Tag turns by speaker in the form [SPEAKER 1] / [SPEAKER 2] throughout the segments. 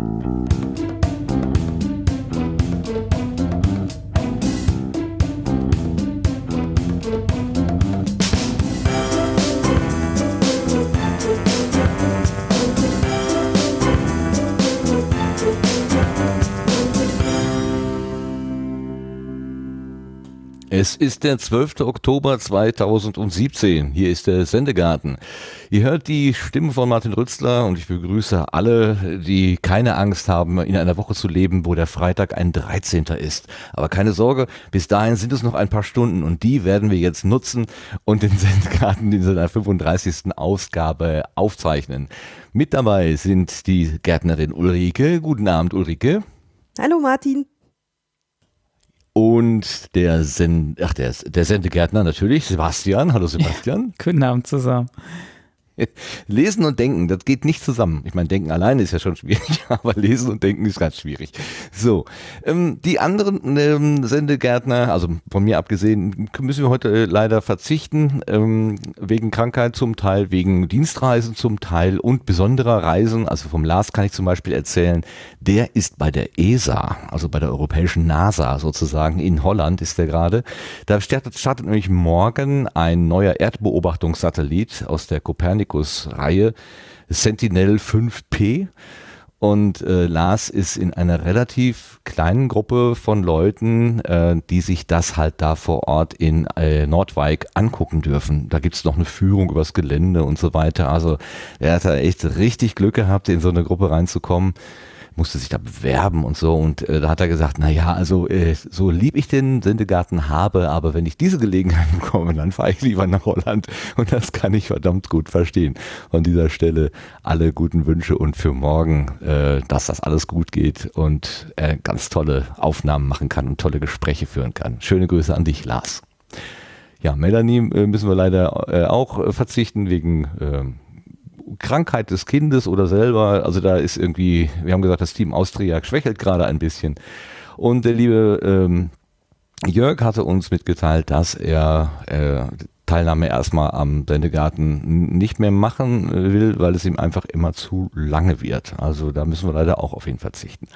[SPEAKER 1] Thank you.
[SPEAKER 2] Es ist der 12. Oktober 2017. Hier ist der Sendegarten. Ihr hört die Stimmen von Martin Rützler und ich begrüße alle, die keine Angst haben, in einer Woche zu leben, wo der Freitag ein 13. ist. Aber keine Sorge, bis dahin sind es noch ein paar Stunden und die werden wir jetzt nutzen und den Sendegarten in seiner 35. Ausgabe aufzeichnen. Mit dabei sind die Gärtnerin Ulrike. Guten Abend, Ulrike.
[SPEAKER 3] Hallo Martin
[SPEAKER 2] und der, Sen Ach, der, der Sendegärtner natürlich, Sebastian. Hallo Sebastian. Ja, guten Abend zusammen. lesen und denken, das geht nicht zusammen. Ich meine, denken alleine ist ja schon schwierig, aber lesen und denken ist ganz schwierig. So, ähm, die anderen ähm, Sendegärtner, also von mir abgesehen, müssen wir heute äh, leider verzichten, ähm, wegen Krankheit zum Teil, wegen Dienstreisen zum Teil und besonderer Reisen. Also vom Lars kann ich zum Beispiel erzählen, der ist bei der ESA, also bei der europäischen NASA sozusagen, in Holland ist der gerade. Da startet, startet nämlich morgen ein neuer Erdbeobachtungssatellit aus der Copernicus Ecos-Reihe, Sentinel 5P. Und äh, Lars ist in einer relativ kleinen Gruppe von Leuten, äh, die sich das halt da vor Ort in äh, Nordwijk angucken dürfen. Da gibt es noch eine Führung übers Gelände und so weiter. Also er hat da echt richtig Glück gehabt, in so eine Gruppe reinzukommen musste sich da bewerben und so. Und äh, da hat er gesagt, na ja, also äh, so lieb ich den Sendegarten habe, aber wenn ich diese Gelegenheit bekomme, dann fahre ich lieber nach Holland. Und das kann ich verdammt gut verstehen. An dieser Stelle alle guten Wünsche und für morgen, äh, dass das alles gut geht und äh, ganz tolle Aufnahmen machen kann und tolle Gespräche führen kann. Schöne Grüße an dich, Lars. Ja, Melanie äh, müssen wir leider äh, auch äh, verzichten wegen ähm, Krankheit des Kindes oder selber, also da ist irgendwie, wir haben gesagt, das Team Austria schwächelt gerade ein bisschen. Und der liebe ähm, Jörg hatte uns mitgeteilt, dass er äh, Teilnahme erstmal am Sendegarten nicht mehr machen äh, will, weil es ihm einfach immer zu lange wird. Also da müssen wir leider auch auf ihn verzichten.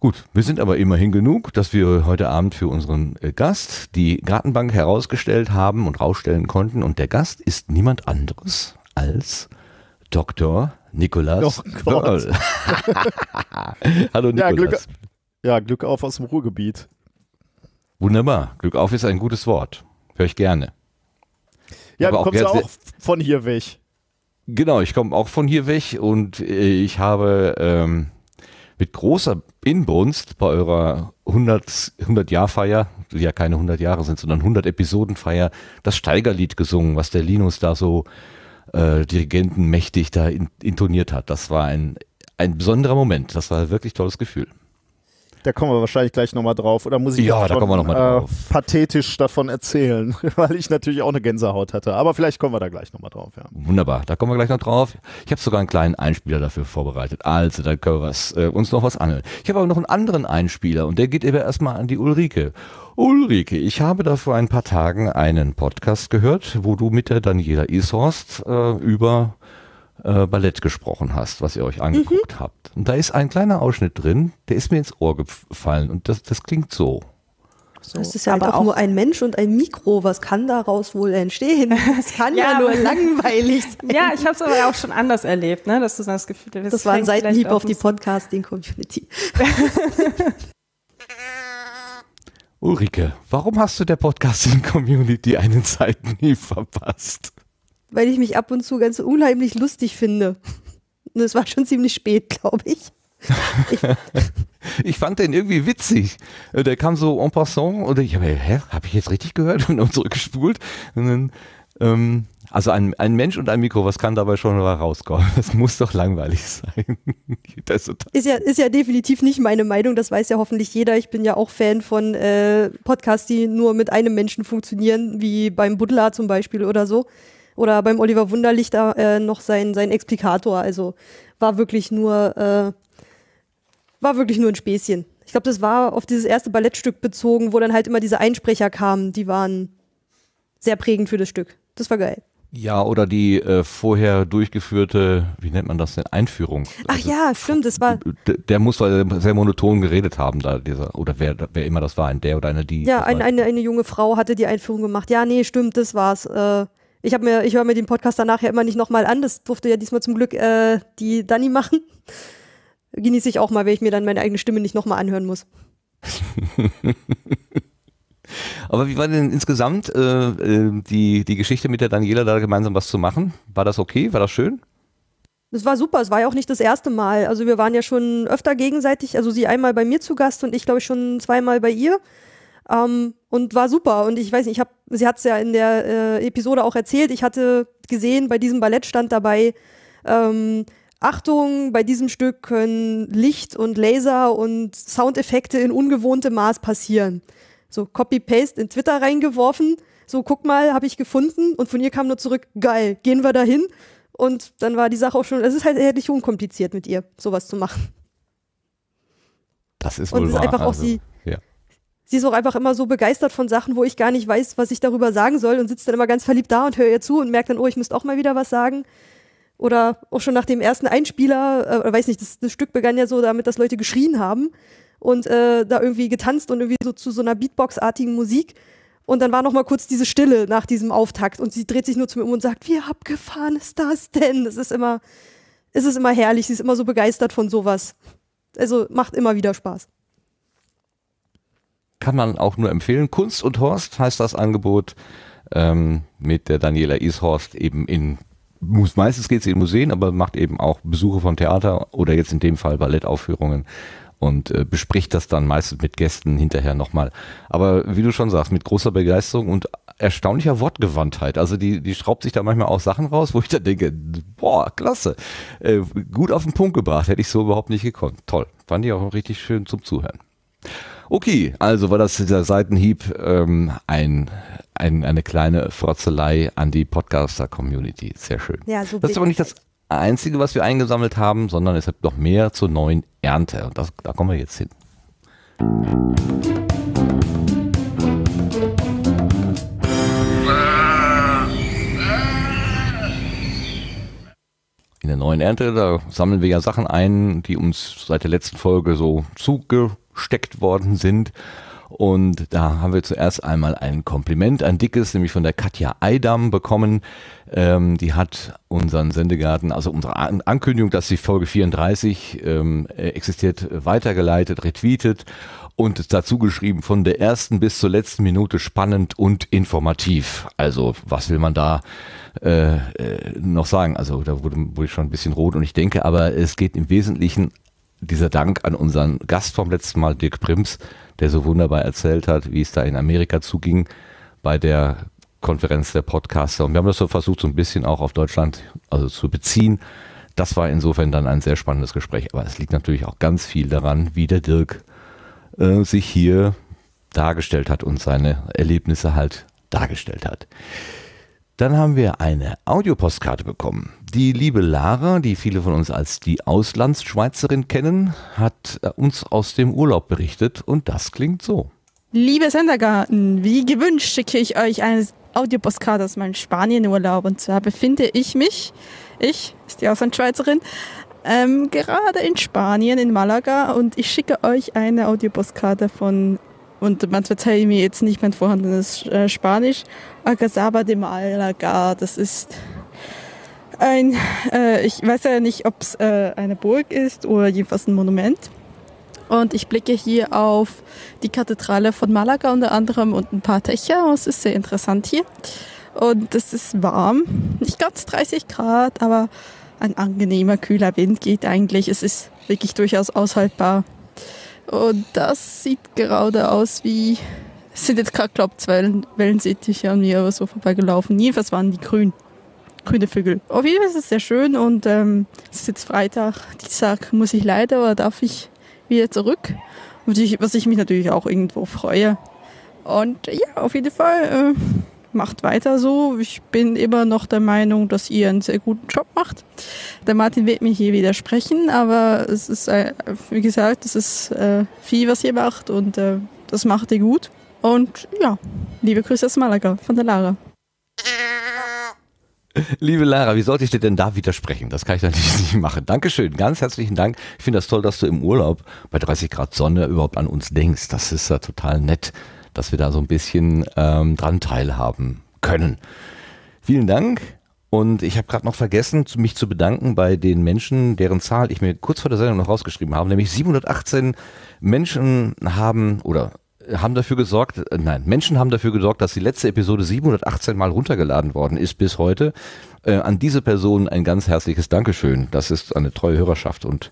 [SPEAKER 2] Gut, wir sind aber immerhin genug, dass wir heute Abend für unseren äh, Gast die Gartenbank herausgestellt haben und rausstellen konnten. Und der Gast ist niemand anderes als Dr. Nikolas oh Quörl. Hallo Nikolas. Ja Glück,
[SPEAKER 4] ja, Glück auf aus dem Ruhrgebiet.
[SPEAKER 2] Wunderbar. Glück auf ist ein gutes Wort. Höre ich gerne.
[SPEAKER 4] Ja, Aber du kommst ja auch von hier weg.
[SPEAKER 2] Genau, ich komme auch von hier weg und äh, ich habe ähm, mit großer Inbrunst bei eurer 100-Jahr-Feier, 100 die ja keine 100 Jahre sind, sondern 100-Episoden-Feier, das Steigerlied gesungen, was der Linus da so äh, Dirigenten mächtig da in, intoniert hat. Das war ein, ein besonderer Moment. Das war ein wirklich tolles Gefühl
[SPEAKER 4] da kommen wir wahrscheinlich gleich nochmal drauf. Oder muss ich ja, da schon, wir noch mal äh, pathetisch davon erzählen, weil ich natürlich auch eine Gänsehaut hatte. Aber vielleicht kommen wir da gleich nochmal drauf. Ja.
[SPEAKER 2] Wunderbar, da kommen wir gleich noch drauf. Ich habe sogar einen kleinen Einspieler dafür vorbereitet. Also, da können wir was, äh, uns noch was angeln. Ich habe aber noch einen anderen Einspieler und der geht eben erstmal an die Ulrike. Ulrike, ich habe da vor ein paar Tagen einen Podcast gehört, wo du mit der Daniela Ishorst äh, über äh, Ballett gesprochen hast, was ihr euch angeguckt mhm. habt. Und da ist ein kleiner Ausschnitt drin, der ist mir ins Ohr gefallen und das, das klingt so.
[SPEAKER 3] So. Das ist ja aber halt auch, auch, nur ein Mensch und ein Mikro. Was kann daraus wohl entstehen? Das kann ja, ja nur langweilig sein.
[SPEAKER 1] Ja, ich habe es aber auch schon anders erlebt, ne? dass du das Gefühl Das, das war ein Seitenhieb auf die
[SPEAKER 3] Podcasting-Community.
[SPEAKER 2] Ulrike, warum hast du der Podcasting-Community einen Seitenhieb verpasst?
[SPEAKER 3] weil ich mich ab und zu ganz unheimlich lustig finde. Und es war schon ziemlich spät, glaube ich. Ich,
[SPEAKER 2] ich, fand den irgendwie witzig. Der kam so en passant und ich habe, hä, habe ich jetzt richtig gehört? Und dann zurückgespult. Und dann, ähm, also ein, ein, Mensch und ein Mikro, was kann dabei schon rauskommen? Das muss doch langweilig sein.
[SPEAKER 3] ist, ja, ist ja definitiv nicht meine Meinung, das weiß ja hoffentlich jeder. Ich bin ja auch Fan von äh, Podcasts, die nur mit einem Menschen funktionieren, wie beim Buddler zum Beispiel oder so. Oder beim Oliver Wunderlich da äh, noch sein, sein Explikator. Also war wirklich nur, äh, war wirklich nur ein Späßchen. Ich glaube, das war auf dieses erste Ballettstück bezogen, wo dann halt immer diese Einsprecher kamen. Die waren sehr prägend für das Stück. Das war geil.
[SPEAKER 5] Ja, oder
[SPEAKER 2] die äh, vorher durchgeführte, wie nennt man das denn, Einführung.
[SPEAKER 3] Ach also, ja, stimmt, das war.
[SPEAKER 2] Der, muss sehr monoton geredet haben, da dieser, oder wer, wer immer das war, ein der oder eine, die. Ja, ein, eine,
[SPEAKER 3] eine junge Frau hatte die Einführung gemacht. Ja, nee, stimmt, das war's. Äh, ich, ich höre mir den Podcast danach ja immer nicht nochmal an. Das durfte ja diesmal zum Glück äh, die Dani machen. Genieße ich auch mal, weil ich mir dann meine eigene Stimme nicht nochmal anhören muss.
[SPEAKER 2] Aber wie war denn insgesamt äh, äh, die, die Geschichte mit der Daniela, da gemeinsam was zu machen? War das okay? War das schön?
[SPEAKER 3] Das war super, es war ja auch nicht das erste Mal. Also wir waren ja schon öfter gegenseitig, also sie einmal bei mir zu Gast und ich glaube schon zweimal bei ihr. Ähm, und war super. Und ich weiß nicht, ich habe, sie hat es ja in der äh, Episode auch erzählt, ich hatte gesehen, bei diesem Ballett stand dabei, ähm, Achtung, bei diesem Stück können Licht und Laser und Soundeffekte in ungewohntem Maß passieren. So Copy-Paste in Twitter reingeworfen, so guck mal, habe ich gefunden und von ihr kam nur zurück, geil, gehen wir dahin. Und dann war die Sache auch schon, es ist halt ehrlich unkompliziert mit ihr, sowas zu machen.
[SPEAKER 2] Das ist wohl Und es ist wahr, einfach also. auch sie,
[SPEAKER 3] sie ist auch einfach immer so begeistert von Sachen, wo ich gar nicht weiß, was ich darüber sagen soll und sitzt dann immer ganz verliebt da und höre ihr zu und merkt dann, oh, ich müsste auch mal wieder was sagen. Oder auch schon nach dem ersten Einspieler, äh, weiß nicht, das, das, Stück begann ja so damit, dass Leute geschrien haben und äh, da irgendwie getanzt und irgendwie so zu so einer Beatbox-artigen Musik. Und dann war noch mal kurz diese Stille nach diesem Auftakt und sie dreht sich nur zu mir um und sagt, wie abgefahren ist das denn? Das ist immer, es ist immer herrlich, sie ist immer so begeistert von sowas. Also macht immer wieder Spaß
[SPEAKER 2] kann man auch nur empfehlen. Kunst und Horst heißt das Angebot ähm, mit der Daniela Ishorst eben in meistens geht es in Museen, aber macht eben auch Besuche von Theater oder jetzt in dem Fall Ballettaufführungen und äh, bespricht das dann meistens mit Gästen hinterher nochmal. Aber wie du schon sagst, mit großer Begeisterung und erstaunlicher Wortgewandtheit. Also die, die schraubt sich da manchmal auch Sachen raus, wo ich dann denke, boah, klasse, äh, gut auf den Punkt gebracht, hätte ich so überhaupt nicht gekonnt. Toll, fand ich auch richtig schön zum Zuhören. Okay, also war das dieser Seitenhieb ähm, ein, ein, eine kleine Frotzelei an die Podcaster-Community. Sehr schön. Ja, so das ist aber nicht das Einzige, was wir eingesammelt haben, sondern es gibt noch mehr zur neuen Ernte. Und das, da kommen wir jetzt hin. In der neuen Ernte, da sammeln wir ja Sachen ein, die uns seit der letzten Folge so zuge gesteckt worden sind. Und da haben wir zuerst einmal ein Kompliment, ein dickes, nämlich von der Katja Eidam bekommen. Ähm, die hat unseren Sendegarten, also unsere Ankündigung, dass die Folge 34 ähm, existiert, weitergeleitet, retweetet und dazu geschrieben, von der ersten bis zur letzten Minute spannend und informativ. Also was will man da äh, äh noch sagen? Also da wurde, wurde ich schon ein bisschen rot und ich denke aber, es geht im Wesentlichen dieser Dank an unseren Gast vom letzten Mal, Dirk Prims, der so wunderbar erzählt hat, wie es da in Amerika zuging bei der Konferenz der Podcaster. Und wir haben das so versucht, so ein bisschen auch auf Deutschland also zu beziehen. Das war insofern dann ein sehr spannendes Gespräch. Aber es liegt natürlich auch ganz viel daran, wie der Dirk äh, sich hier dargestellt hat und seine Erlebnisse halt dargestellt hat. Dann haben wir eine Audiopostkarte bekommen. Die liebe Lara, die viele von uns als die Auslandsschweizerin kennen, hat äh, uns aus dem Urlaub berichtet und das klingt so.
[SPEAKER 1] Liebe Sendergarten, wie gewünscht schicke ich euch eine Audiopostkarte aus meinem Spanienurlaub. Und zwar befinde ich mich, ich, ist die Auslandschweizerin, ähm, gerade in Spanien, in Malaga und ich schicke euch eine Audiopostkarte von und man verzeihe mir jetzt nicht mein vorhandenes äh, Spanisch. Agazaba de Malaga, das ist ein, äh, ich weiß ja nicht, ob es äh, eine Burg ist oder jedenfalls ein Monument. Und ich blicke hier auf die Kathedrale von Malaga unter anderem und ein paar Dächer. Es ist sehr interessant hier. Und es ist warm. Nicht ganz 30 Grad, aber ein angenehmer, kühler Wind geht eigentlich. Es ist wirklich durchaus aushaltbar. Und das sieht gerade aus wie. Es sind jetzt gerade, glaube ich, Wellen, Wellensittiche an mir aber so vorbeigelaufen. Jedenfalls waren die grün. Grüne Vögel. Auf jeden Fall ist es sehr schön und ähm, es ist jetzt Freitag. Dienstag muss ich leider oder darf ich wieder zurück. Was ich, was ich mich natürlich auch irgendwo freue. Und ja, auf jeden Fall. Äh, macht weiter so. Ich bin immer noch der Meinung, dass ihr einen sehr guten Job macht. Der Martin wird mir hier widersprechen, aber es ist, äh, wie gesagt, es ist äh, viel, was ihr macht und äh, das macht ihr gut. Und ja, liebe Grüße aus Malaga von der Lara.
[SPEAKER 2] Liebe Lara, wie sollte ich dir denn da widersprechen? Das kann ich natürlich nicht machen. Dankeschön, ganz herzlichen Dank. Ich finde das toll, dass du im Urlaub bei 30 Grad Sonne überhaupt an uns denkst. Das ist ja total nett dass wir da so ein bisschen ähm, dran teilhaben können. Vielen Dank. Und ich habe gerade noch vergessen, mich zu bedanken bei den Menschen, deren Zahl ich mir kurz vor der Sendung noch rausgeschrieben habe. Nämlich 718 Menschen haben oder äh, haben dafür gesorgt, äh, nein, Menschen haben dafür gesorgt, dass die letzte Episode 718 Mal runtergeladen worden ist bis heute. Äh, an diese Person ein ganz herzliches Dankeschön. Das ist eine treue Hörerschaft und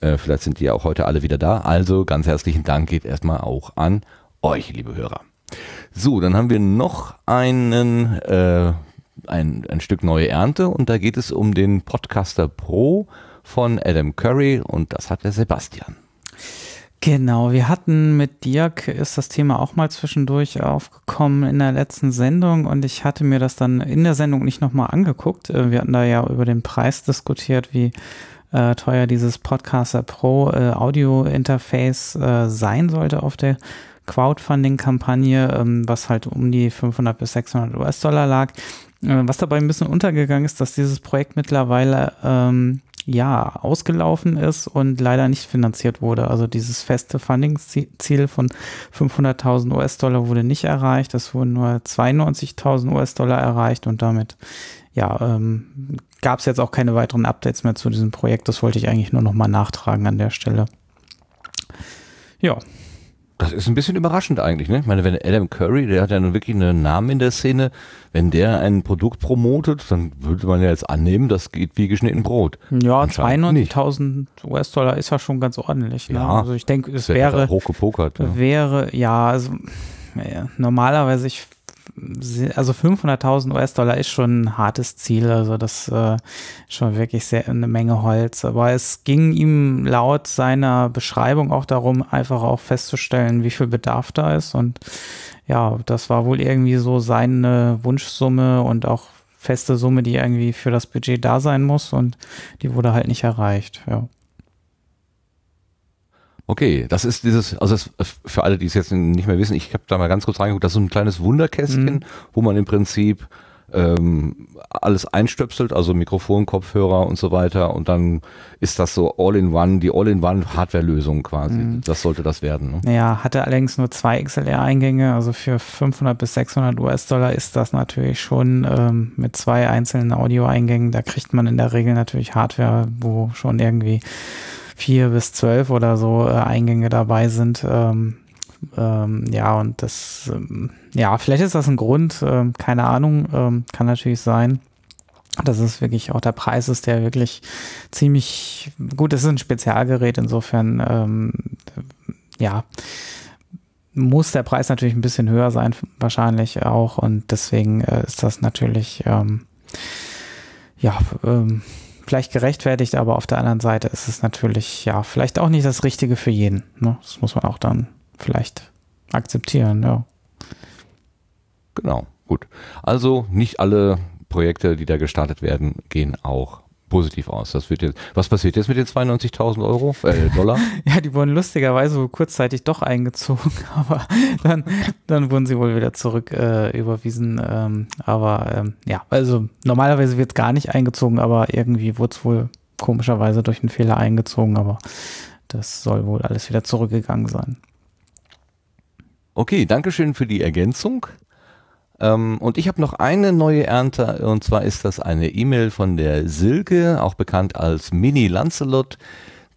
[SPEAKER 2] äh, vielleicht sind die ja auch heute alle wieder da. Also ganz herzlichen Dank geht erstmal auch an euch, liebe Hörer. So, dann haben wir noch einen, äh, ein, ein Stück neue Ernte und da geht es um den Podcaster Pro von Adam Curry und das hat der Sebastian.
[SPEAKER 6] Genau, wir hatten mit Dirk ist das Thema auch mal zwischendurch aufgekommen in der letzten Sendung und ich hatte mir das dann in der Sendung nicht nochmal angeguckt. Äh, wir hatten da ja über den Preis diskutiert, wie äh, teuer dieses Podcaster Pro äh, Audio Interface äh, sein sollte auf der Crowdfunding-Kampagne, ähm, was halt um die 500 bis 600 US-Dollar lag. Äh, was dabei ein bisschen untergegangen ist, dass dieses Projekt mittlerweile ähm, ja ausgelaufen ist und leider nicht finanziert wurde. Also dieses feste Funding-Ziel von 500.000 US-Dollar wurde nicht erreicht. Es wurden nur 92.000 US-Dollar erreicht und damit ja, ähm, gab es jetzt auch keine weiteren Updates mehr zu diesem Projekt. Das wollte ich eigentlich nur nochmal nachtragen an der Stelle.
[SPEAKER 2] Ja, das ist ein bisschen überraschend eigentlich, ne? Ich meine, wenn Adam Curry, der hat ja nun wirklich einen Namen in der Szene, wenn der ein Produkt promotet, dann würde man ja jetzt annehmen, das geht wie geschnitten Brot.
[SPEAKER 6] Ja, 92.000 US-Dollar ist ja schon ganz ordentlich. Ne? Ja, also ich denke, es wäre hochgepokert. Ja. Wäre ja, also ja, normalerweise ich also 500.000 US-Dollar ist schon ein hartes Ziel, also das äh, schon wirklich sehr eine Menge Holz. Aber es ging ihm laut seiner Beschreibung auch darum, einfach auch festzustellen, wie viel Bedarf da ist. Und ja, das war wohl irgendwie so seine Wunschsumme und auch feste Summe, die irgendwie für das Budget da sein muss und die wurde halt nicht erreicht. Ja.
[SPEAKER 2] Okay, das ist dieses, also das, für alle, die es jetzt nicht mehr wissen, ich habe da mal ganz kurz reingeguckt, das ist so ein kleines Wunderkästchen, mhm. wo man im Prinzip ähm, alles einstöpselt, also Mikrofon, Kopfhörer und so weiter. Und dann ist das so All-in-One, die All-in-One-Hardware-Lösung quasi. Mhm. Das sollte das werden. Ne?
[SPEAKER 6] Naja, hatte allerdings nur zwei XLR-Eingänge. Also für 500 bis 600 US-Dollar ist das natürlich schon ähm, mit zwei einzelnen Audio-Eingängen. Da kriegt man in der Regel natürlich Hardware, wo schon irgendwie vier bis zwölf oder so äh, Eingänge dabei sind. Ähm, ähm, ja, und das, ähm, ja, vielleicht ist das ein Grund, ähm, keine Ahnung, ähm, kann natürlich sein dass es wirklich auch der Preis ist, der wirklich ziemlich gut ist. Es ist ein Spezialgerät, insofern, ähm, ja, muss der Preis natürlich ein bisschen höher sein, wahrscheinlich auch. Und deswegen äh, ist das natürlich, ähm, ja, ähm, vielleicht gerechtfertigt, aber auf der anderen Seite ist es natürlich, ja, vielleicht auch nicht das Richtige für jeden. Ne? Das muss man auch dann vielleicht akzeptieren, ja.
[SPEAKER 2] Genau, gut. Also nicht alle Projekte, die da gestartet werden, gehen auch positiv aus. Das wird jetzt, was passiert jetzt mit den 92.000 Euro, äh, Dollar?
[SPEAKER 6] ja, die wurden lustigerweise wohl kurzzeitig doch eingezogen, aber dann, dann wurden sie wohl wieder zurück äh, überwiesen. Ähm, aber ähm, ja, also normalerweise wird es gar nicht eingezogen, aber irgendwie wurde es wohl komischerweise durch einen Fehler eingezogen, aber das soll wohl alles wieder zurückgegangen sein.
[SPEAKER 2] Okay, Dankeschön für die Ergänzung. Ähm, und ich habe noch eine neue Ernte, und zwar ist das eine E-Mail von der Silke, auch bekannt als Mini Lancelot.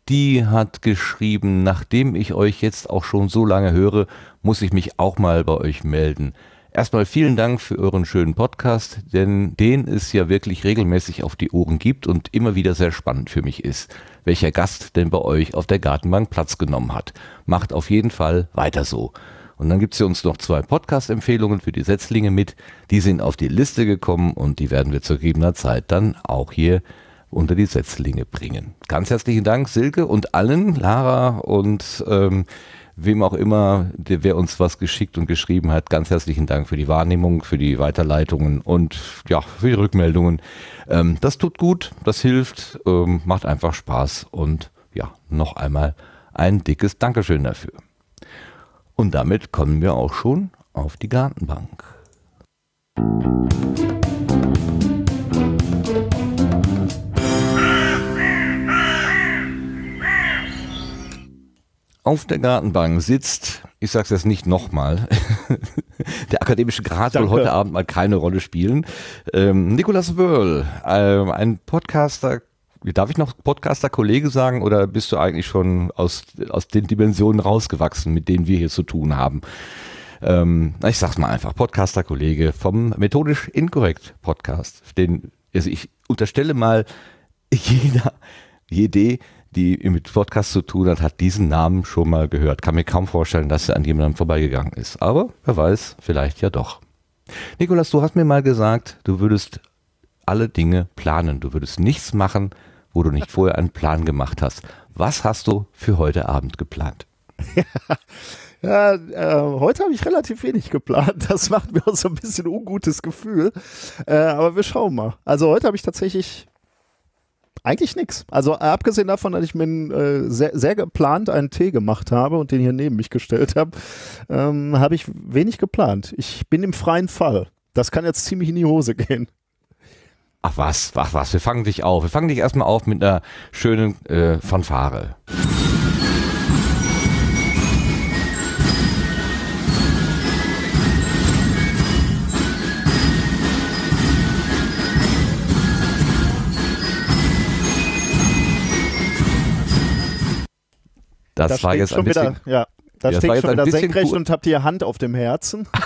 [SPEAKER 2] Die hat geschrieben, nachdem ich euch jetzt auch schon so lange höre, muss ich mich auch mal bei euch melden. Erstmal vielen Dank für euren schönen Podcast, denn den es ja wirklich regelmäßig auf die Ohren gibt und immer wieder sehr spannend für mich ist, welcher Gast denn bei euch auf der Gartenbank Platz genommen hat. Macht auf jeden Fall weiter so. Und dann gibt es hier uns noch zwei Podcast-Empfehlungen für die Setzlinge mit. Die sind auf die Liste gekommen und die werden wir zu gegebener Zeit dann auch hier unter die Setzlinge bringen. Ganz herzlichen Dank, Silke und allen, Lara und ähm, wem auch immer, der, wer uns was geschickt und geschrieben hat, ganz herzlichen Dank für die Wahrnehmung, für die Weiterleitungen und ja, für die Rückmeldungen. Ähm, das tut gut, das hilft, ähm, macht einfach Spaß und ja, noch einmal ein dickes Dankeschön dafür. Und damit kommen wir auch schon auf die Gartenbank. Auf der Gartenbank sitzt, ich sage es jetzt nicht nochmal, der akademische Grad Danke. soll heute Abend mal keine Rolle spielen. Ähm, Nicolas Wörl, ähm, ein Podcaster, Darf ich noch Podcaster-Kollege sagen oder bist du eigentlich schon aus, aus den Dimensionen rausgewachsen, mit denen wir hier zu tun haben? Ähm, ich sag's mal einfach, Podcaster-Kollege vom Methodisch Inkorrekt Podcast. Den, also ich unterstelle mal, jeder, jede, die mit Podcast zu tun hat, hat diesen Namen schon mal gehört. Kann mir kaum vorstellen, dass er an jemandem vorbeigegangen ist. Aber wer weiß, vielleicht ja doch. Nikolas, du hast mir mal gesagt, du würdest alle Dinge planen. Du würdest nichts machen, wo du nicht vorher einen Plan gemacht hast. Was hast du für heute Abend geplant?
[SPEAKER 4] Ja, äh, heute habe ich relativ wenig geplant. Das macht mir auch so ein bisschen ungutes Gefühl. Äh, aber wir schauen mal. Also heute habe ich tatsächlich eigentlich nichts. Also abgesehen davon, dass ich mir äh, sehr, sehr, geplant einen Tee gemacht habe und den hier neben mich gestellt habe, ähm, habe ich wenig geplant. Ich bin im freien Fall. Das kann jetzt ziemlich in die Hose gehen.
[SPEAKER 2] Ach was, ach was, wir fangen dich auf. Wir fangen dich erstmal auf mit einer schönen äh, Fanfare.
[SPEAKER 4] Das, das war jetzt schon ein bisschen, wieder, ja, da ja, steht schon wieder senkrecht cool. und habt ihr Hand auf dem Herzen.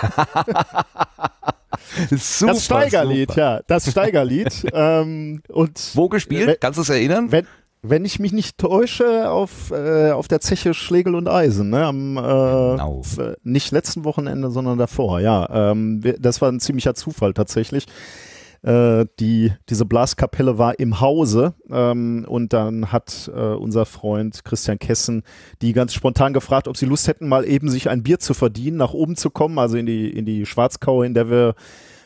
[SPEAKER 7] Super, das Steigerlied, super. ja. Das Steigerlied.
[SPEAKER 4] ähm, und Wo gespielt? Wenn, Kannst du es erinnern? Wenn, wenn ich mich nicht täusche, auf, äh, auf der Zeche Schlegel und Eisen, ne? Am, äh, genau. Äh, nicht letzten Wochenende, sondern davor, ja. Ähm, das war ein ziemlicher Zufall tatsächlich äh, die, diese Blaskapelle war im Hause ähm, und dann hat äh, unser Freund Christian Kessen die ganz spontan gefragt, ob sie Lust hätten, mal eben sich ein Bier zu verdienen, nach oben zu kommen, also in die, in die Schwarzkau, in der wir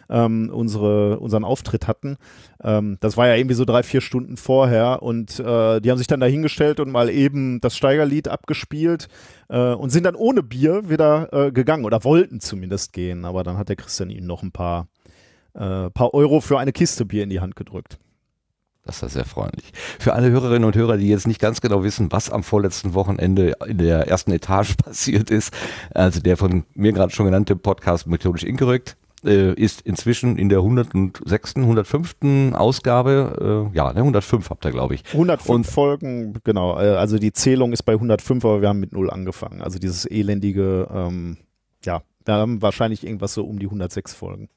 [SPEAKER 4] ähm, unsere, unseren Auftritt hatten. Ähm, das war ja irgendwie so drei, vier Stunden vorher und äh, die haben sich dann dahingestellt und mal eben das Steigerlied abgespielt äh, und sind dann ohne Bier wieder äh, gegangen oder wollten zumindest gehen, aber dann hat der Christian ihnen noch ein paar äh, paar Euro für eine Kiste Bier in die Hand gedrückt.
[SPEAKER 2] Das ist sehr freundlich. Für alle Hörerinnen und Hörer, die jetzt nicht ganz genau wissen, was am vorletzten Wochenende in der ersten Etage passiert ist, also der von mir gerade schon genannte Podcast Methodisch Inkorrekt, äh, ist inzwischen in der 106., 105. Ausgabe,
[SPEAKER 4] äh, ja, ne, 105 habt ihr, glaube ich. 105 und, Folgen, genau. Äh, also die Zählung ist bei 105, aber wir haben mit 0 angefangen. Also dieses elendige, ähm, ja, wir haben wahrscheinlich irgendwas so um die 106 Folgen.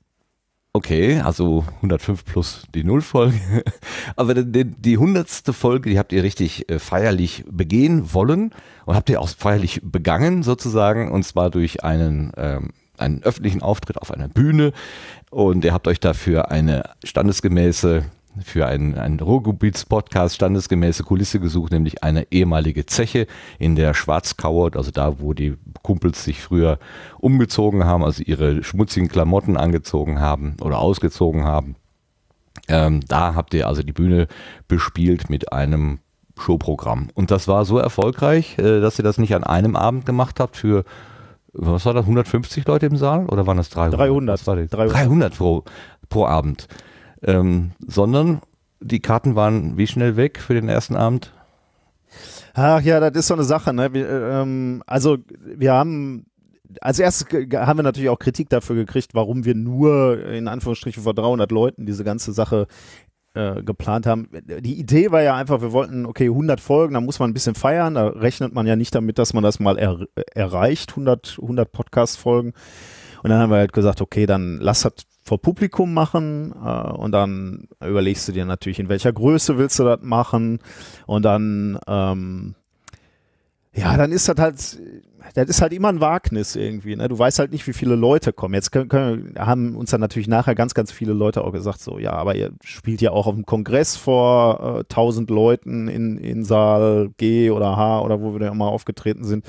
[SPEAKER 2] Okay, also 105 plus die Nullfolge. Aber die, die 100. Folge, die habt ihr richtig äh, feierlich begehen wollen und habt ihr auch feierlich begangen sozusagen und zwar durch einen, ähm, einen öffentlichen Auftritt auf einer Bühne und ihr habt euch dafür eine standesgemäße für einen, einen Ruhrgebiets-Podcast standesgemäße Kulisse gesucht, nämlich eine ehemalige Zeche in der Schwarzkauer, also da, wo die Kumpels sich früher umgezogen haben, also ihre schmutzigen Klamotten angezogen haben oder ausgezogen haben. Ähm, da habt ihr also die Bühne bespielt mit einem Showprogramm. Und das war so erfolgreich, äh, dass ihr das nicht an einem Abend gemacht habt für, was war das, 150 Leute im Saal oder waren das 300? 300. Das 300. 300 pro, pro Abend. Ähm, sondern die Karten waren wie schnell weg für den ersten Abend?
[SPEAKER 4] Ach ja, das ist so eine Sache. Ne? Wir, ähm, also wir haben als erstes haben wir natürlich auch Kritik dafür gekriegt, warum wir nur in Anführungsstrichen vor 300 Leuten diese ganze Sache äh, geplant haben. Die Idee war ja einfach, wir wollten, okay, 100 Folgen, da muss man ein bisschen feiern, da rechnet man ja nicht damit, dass man das mal er erreicht, 100, 100 Podcast-Folgen. Und dann haben wir halt gesagt, okay, dann lass das vor Publikum machen äh, und dann überlegst du dir natürlich, in welcher Größe willst du das machen und dann, ähm, ja, dann ist das halt, das ist halt immer ein Wagnis irgendwie. Ne? Du weißt halt nicht, wie viele Leute kommen. Jetzt können, können, haben uns dann natürlich nachher ganz, ganz viele Leute auch gesagt, so, ja, aber ihr spielt ja auch auf dem Kongress vor äh, 1000 Leuten in, in Saal G oder H oder wo wir da immer aufgetreten sind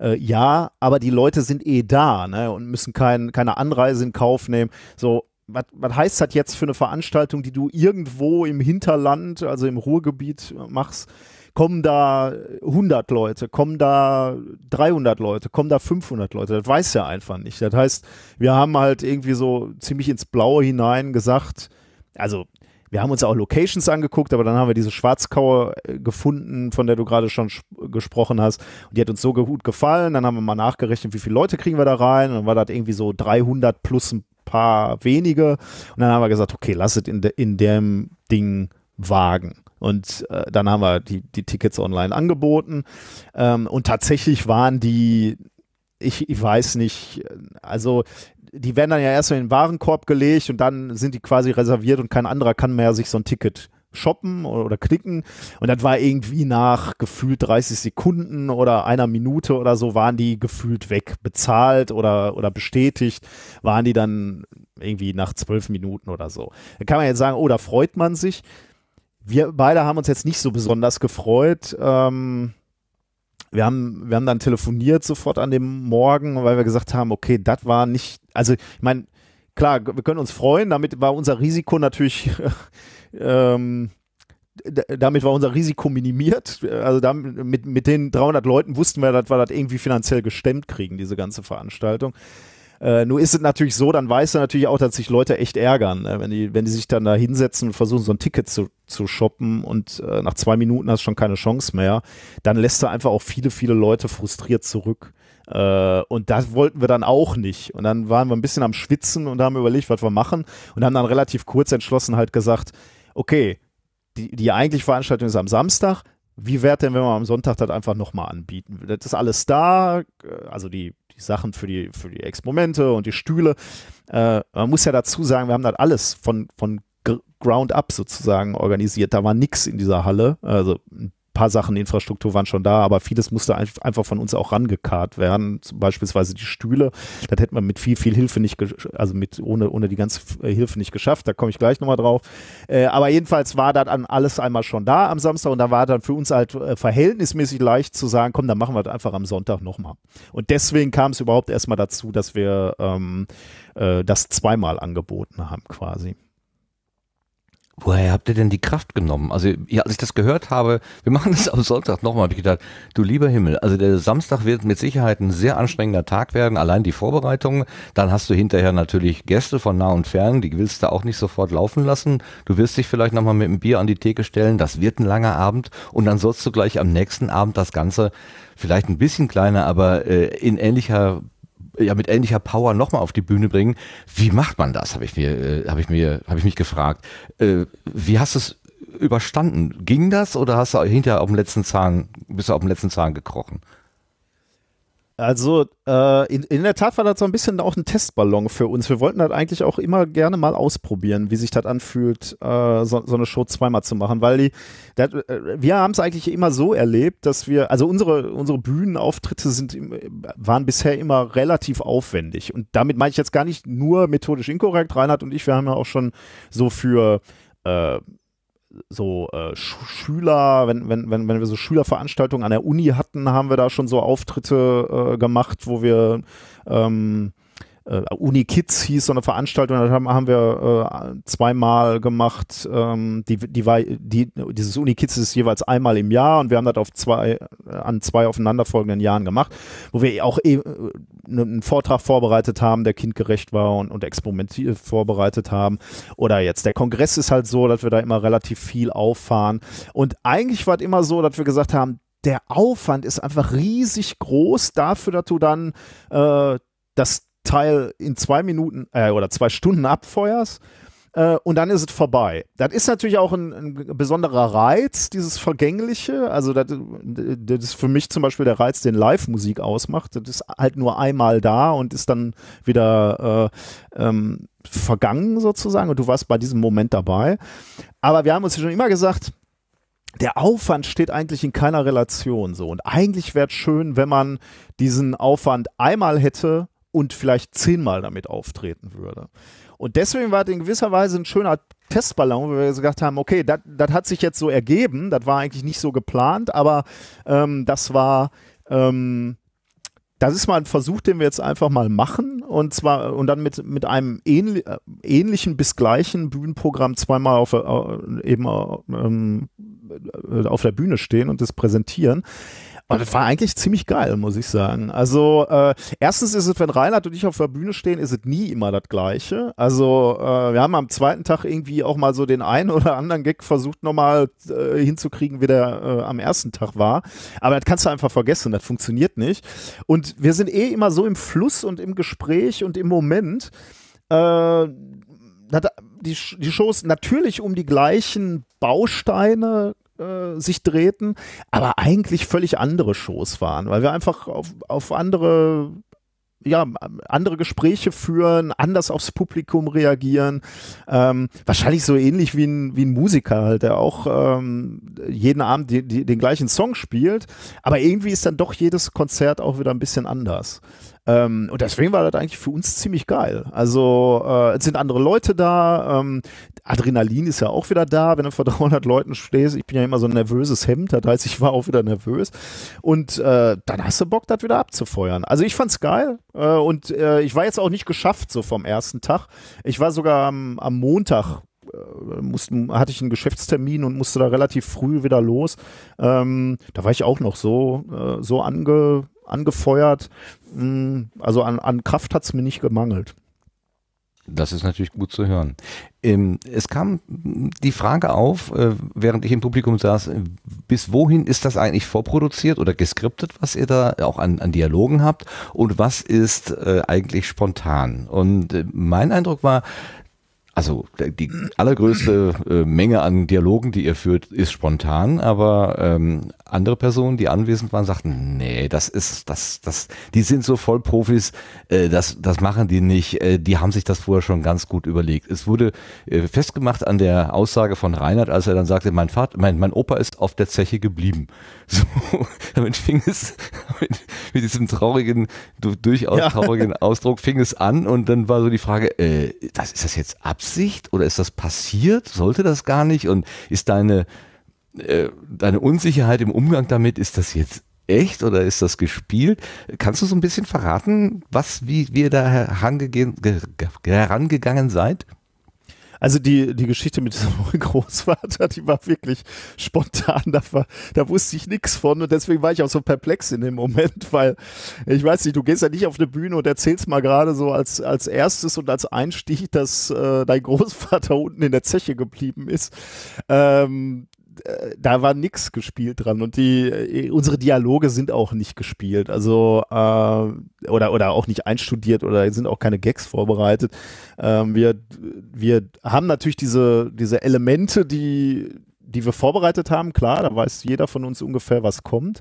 [SPEAKER 4] äh, ja, aber die Leute sind eh da ne, und müssen kein, keine Anreise in Kauf nehmen. So, was, heißt das jetzt für eine Veranstaltung, die du irgendwo im Hinterland, also im Ruhrgebiet äh, machst? Kommen da 100 Leute, kommen da 300 Leute, kommen da 500 Leute? Das weiß ja einfach nicht. Das heißt, wir haben halt irgendwie so ziemlich ins Blaue hinein gesagt, also wir haben uns auch Locations angeguckt, aber dann haben wir diese Schwarzkauer äh, gefunden, von der du gerade schon gesprochen hast. Und die hat uns so gut gefallen. Dann haben wir mal nachgerechnet, wie viele Leute kriegen wir da rein. Und dann war das irgendwie so 300 plus ein paar wenige. Und dann haben wir gesagt, okay, lass es in, de, in dem Ding wagen. Und äh, dann haben wir die, die Tickets online angeboten. Ähm, und tatsächlich waren die ich, ich, weiß nicht, also die werden dann ja erst in den Warenkorb gelegt und dann sind die quasi reserviert und kein anderer kann mehr sich so ein Ticket shoppen oder klicken. Und das war irgendwie nach gefühlt 30 Sekunden oder einer Minute oder so, waren die gefühlt weg, bezahlt oder, oder bestätigt, waren die dann irgendwie nach zwölf Minuten oder so. Da kann man jetzt sagen, oh, da freut man sich. Wir beide haben uns jetzt nicht so besonders gefreut. Ähm, wir haben, wir haben dann telefoniert sofort an dem Morgen, weil wir gesagt haben, okay, das war nicht, also ich meine, klar, wir können uns freuen, damit war unser Risiko natürlich, ähm, damit war unser Risiko minimiert. Also damit, mit, mit den 300 Leuten wussten wir, dass wir das irgendwie finanziell gestemmt kriegen, diese ganze Veranstaltung. Äh, nur ist es natürlich so, dann weißt du natürlich auch, dass sich Leute echt ärgern, ne? wenn, die, wenn die sich dann da hinsetzen und versuchen, so ein Ticket zu, zu shoppen und äh, nach zwei Minuten hast du schon keine Chance mehr, dann lässt du einfach auch viele, viele Leute frustriert zurück. Äh, und das wollten wir dann auch nicht. Und dann waren wir ein bisschen am Schwitzen und haben überlegt, was wir machen und haben dann relativ kurz entschlossen halt gesagt, okay, die, die eigentliche Veranstaltung ist am Samstag, wie wäre denn, wenn wir am Sonntag das einfach nochmal anbieten? Das ist alles da, äh, also die die Sachen für die, für die Exponente und die Stühle. Äh, man muss ja dazu sagen, wir haben das alles von, von Ground Up sozusagen organisiert. Da war nichts in dieser Halle, also ein paar Sachen, Infrastruktur waren schon da, aber vieles musste einfach von uns auch rangekarrt werden. Beispielsweise die Stühle. Das hätte man mit viel, viel Hilfe nicht, also mit ohne, ohne die ganze äh, Hilfe nicht geschafft. Da komme ich gleich nochmal drauf. Äh, aber jedenfalls war das an alles einmal schon da am Samstag und da war dann für uns halt äh, verhältnismäßig leicht zu sagen, komm, dann machen wir das einfach am Sonntag nochmal. Und deswegen kam es überhaupt erstmal dazu, dass wir ähm, das zweimal angeboten haben quasi
[SPEAKER 2] woher habt ihr denn die Kraft genommen? Also, ja, als ich das gehört habe, wir machen das am Sonntag nochmal, habe ich gedacht, du lieber Himmel, also der Samstag wird mit Sicherheit ein sehr anstrengender Tag werden, allein die Vorbereitungen. Dann hast du hinterher natürlich Gäste von nah und fern, die willst du auch nicht sofort laufen lassen. Du wirst dich vielleicht nochmal mit einem Bier an die Theke stellen, das wird ein langer Abend und dann sollst du gleich am nächsten Abend das Ganze vielleicht ein bisschen kleiner, aber äh, in ähnlicher ja mit ähnlicher Power nochmal auf die Bühne bringen. Wie macht man das? Habe ich mir, äh, habe ich mir, habe ich mich gefragt. Äh, wie hast du es
[SPEAKER 8] überstanden? Ging das oder hast du hinterher auf dem letzten Zahn, bist du auf dem letzten Zahn gekrochen? Also äh, in, in, der Tat war das so ein bisschen auch ein Testballon
[SPEAKER 4] für uns. Wir wollten das eigentlich auch immer gerne mal ausprobieren, wie sich das anfühlt, äh, so, so, eine Show zweimal zu machen, weil die, dat, äh, wir haben es eigentlich immer so erlebt, dass wir, also unsere, unsere Bühnenauftritte sind, waren bisher immer relativ aufwendig. Und damit meine ich jetzt gar nicht nur methodisch inkorrekt. Reinhard und ich, wir haben ja auch schon so für äh, so äh, Sch Schüler, wenn, wenn, wenn, wenn wir so Schülerveranstaltungen an der Uni hatten, haben wir da schon so Auftritte äh, gemacht, wo wir ähm, äh, Uni Kids hieß so eine Veranstaltung, da haben, haben wir äh, zweimal gemacht, ähm, die, die war, die, dieses Uni Kids ist jeweils einmal im Jahr und wir haben das auf zwei, an zwei aufeinanderfolgenden Jahren gemacht, wo wir auch e einen Vortrag vorbereitet haben, der kindgerecht war und, und experimentiert vorbereitet haben. Oder jetzt der Kongress ist halt so, dass wir da immer relativ viel auffahren. Und eigentlich war es immer so, dass wir gesagt haben, der Aufwand ist einfach riesig groß dafür, dass du dann äh, das Teil in zwei Minuten äh, oder zwei Stunden abfeuerst äh, und dann ist es vorbei. Das ist natürlich auch ein, ein besonderer Reiz, dieses Vergängliche. Also das, das, ist für mich zum Beispiel der Reiz, den Live-Musik ausmacht. Das ist halt nur einmal da und ist dann wieder äh, ähm, vergangen sozusagen. Und du warst bei diesem Moment dabei. Aber wir haben uns ja schon immer gesagt, der Aufwand steht eigentlich in keiner Relation so. Und eigentlich wäre es schön, wenn man diesen Aufwand einmal hätte und vielleicht zehnmal damit auftreten würde. Und deswegen war das in gewisser Weise ein schöner Testballon, wo wir gesagt haben, okay, das hat sich jetzt so ergeben, das war eigentlich nicht so geplant, aber ähm, das war, ähm, das ist mal ein Versuch, den wir jetzt einfach mal machen und zwar und dann mit, mit einem ähnli äh, ähnlichen bis gleichen Bühnenprogramm zweimal auf, äh, eben äh, ähm, äh auf der Bühne stehen und das präsentieren. Und das war eigentlich ziemlich geil, muss ich sagen. Also äh, erstens ist es, wenn Reinhard und ich auf der Bühne stehen, ist es nie immer das Gleiche. Also äh, wir haben am zweiten Tag irgendwie auch mal so den einen oder anderen Gag versucht nochmal äh, hinzukriegen, wie der äh, am ersten Tag war. Aber das kannst du einfach vergessen, das funktioniert nicht. Und wir sind eh immer so im Fluss und im Gespräch und im Moment. Äh, die, die Shows natürlich um die gleichen Bausteine äh, sich drehten, aber eigentlich völlig andere Shows waren, weil wir einfach auf, auf andere ja, andere Gespräche führen, anders aufs Publikum reagieren. Ähm, wahrscheinlich so ähnlich wie ein, wie ein Musiker halt, der auch ähm, jeden Abend die, die, den gleichen Song spielt. Aber irgendwie ist dann doch jedes Konzert auch wieder ein bisschen anders. Ähm, und deswegen war das eigentlich für uns ziemlich geil. Also äh, es sind andere Leute da, ähm, Adrenalin ist ja auch wieder da, wenn du vor 300 Leuten stehst. Ich bin ja immer so ein nervöses Hemd, da heißt, ich war auch wieder nervös. Und äh, dann hast du Bock, das wieder abzufeuern. Also ich fand's geil äh, und äh, ich war jetzt auch nicht geschafft so vom ersten Tag. Ich war sogar am, am Montag äh, mussten, hatte ich einen Geschäftstermin und musste da relativ früh wieder los. Ähm, da war ich auch noch so, äh, so ange, angefeuert. Hm, also an, an Kraft hat es mir nicht gemangelt.
[SPEAKER 2] Das ist natürlich gut zu hören. Ähm, es kam die Frage auf, äh, während ich im Publikum saß, bis wohin ist das eigentlich vorproduziert oder geskriptet, was ihr da auch an, an Dialogen habt und was ist äh, eigentlich spontan? Und äh, mein Eindruck war, also die allergrößte äh, Menge an Dialogen, die ihr führt, ist spontan, aber ähm, andere Personen, die anwesend waren, sagten, nee, das ist, das, das, die sind so voll Profis, äh, das, das machen die nicht, äh, die haben sich das vorher schon ganz gut überlegt. Es wurde äh, festgemacht an der Aussage von Reinhard, als er dann sagte, mein Vater, mein, mein Opa ist auf der Zeche geblieben. So, damit fing es mit, mit diesem traurigen, durchaus ja. traurigen Ausdruck fing es an und dann war so die Frage, äh, das ist das jetzt absolut. Absicht oder ist das passiert? Sollte das gar nicht? Und ist deine, äh, deine Unsicherheit im Umgang damit, ist das jetzt echt oder ist das gespielt? Kannst du so ein bisschen verraten, was, wie, wie ihr da
[SPEAKER 4] herangegangen seid? Also die, die Geschichte mit diesem Großvater, die war wirklich spontan. Da, war, da wusste ich nichts von und deswegen war ich auch so perplex in dem Moment, weil ich weiß nicht, du gehst ja nicht auf eine Bühne und erzählst mal gerade so als, als erstes und als Einstieg, dass äh, dein Großvater unten in der Zeche geblieben ist. Ähm, äh, da war nichts gespielt dran und die äh, unsere Dialoge sind auch nicht gespielt, also äh, oder oder auch nicht einstudiert oder sind auch keine Gags vorbereitet. Ähm, wir wir haben natürlich diese diese Elemente, die die wir vorbereitet haben, klar, da weiß jeder von uns ungefähr, was kommt.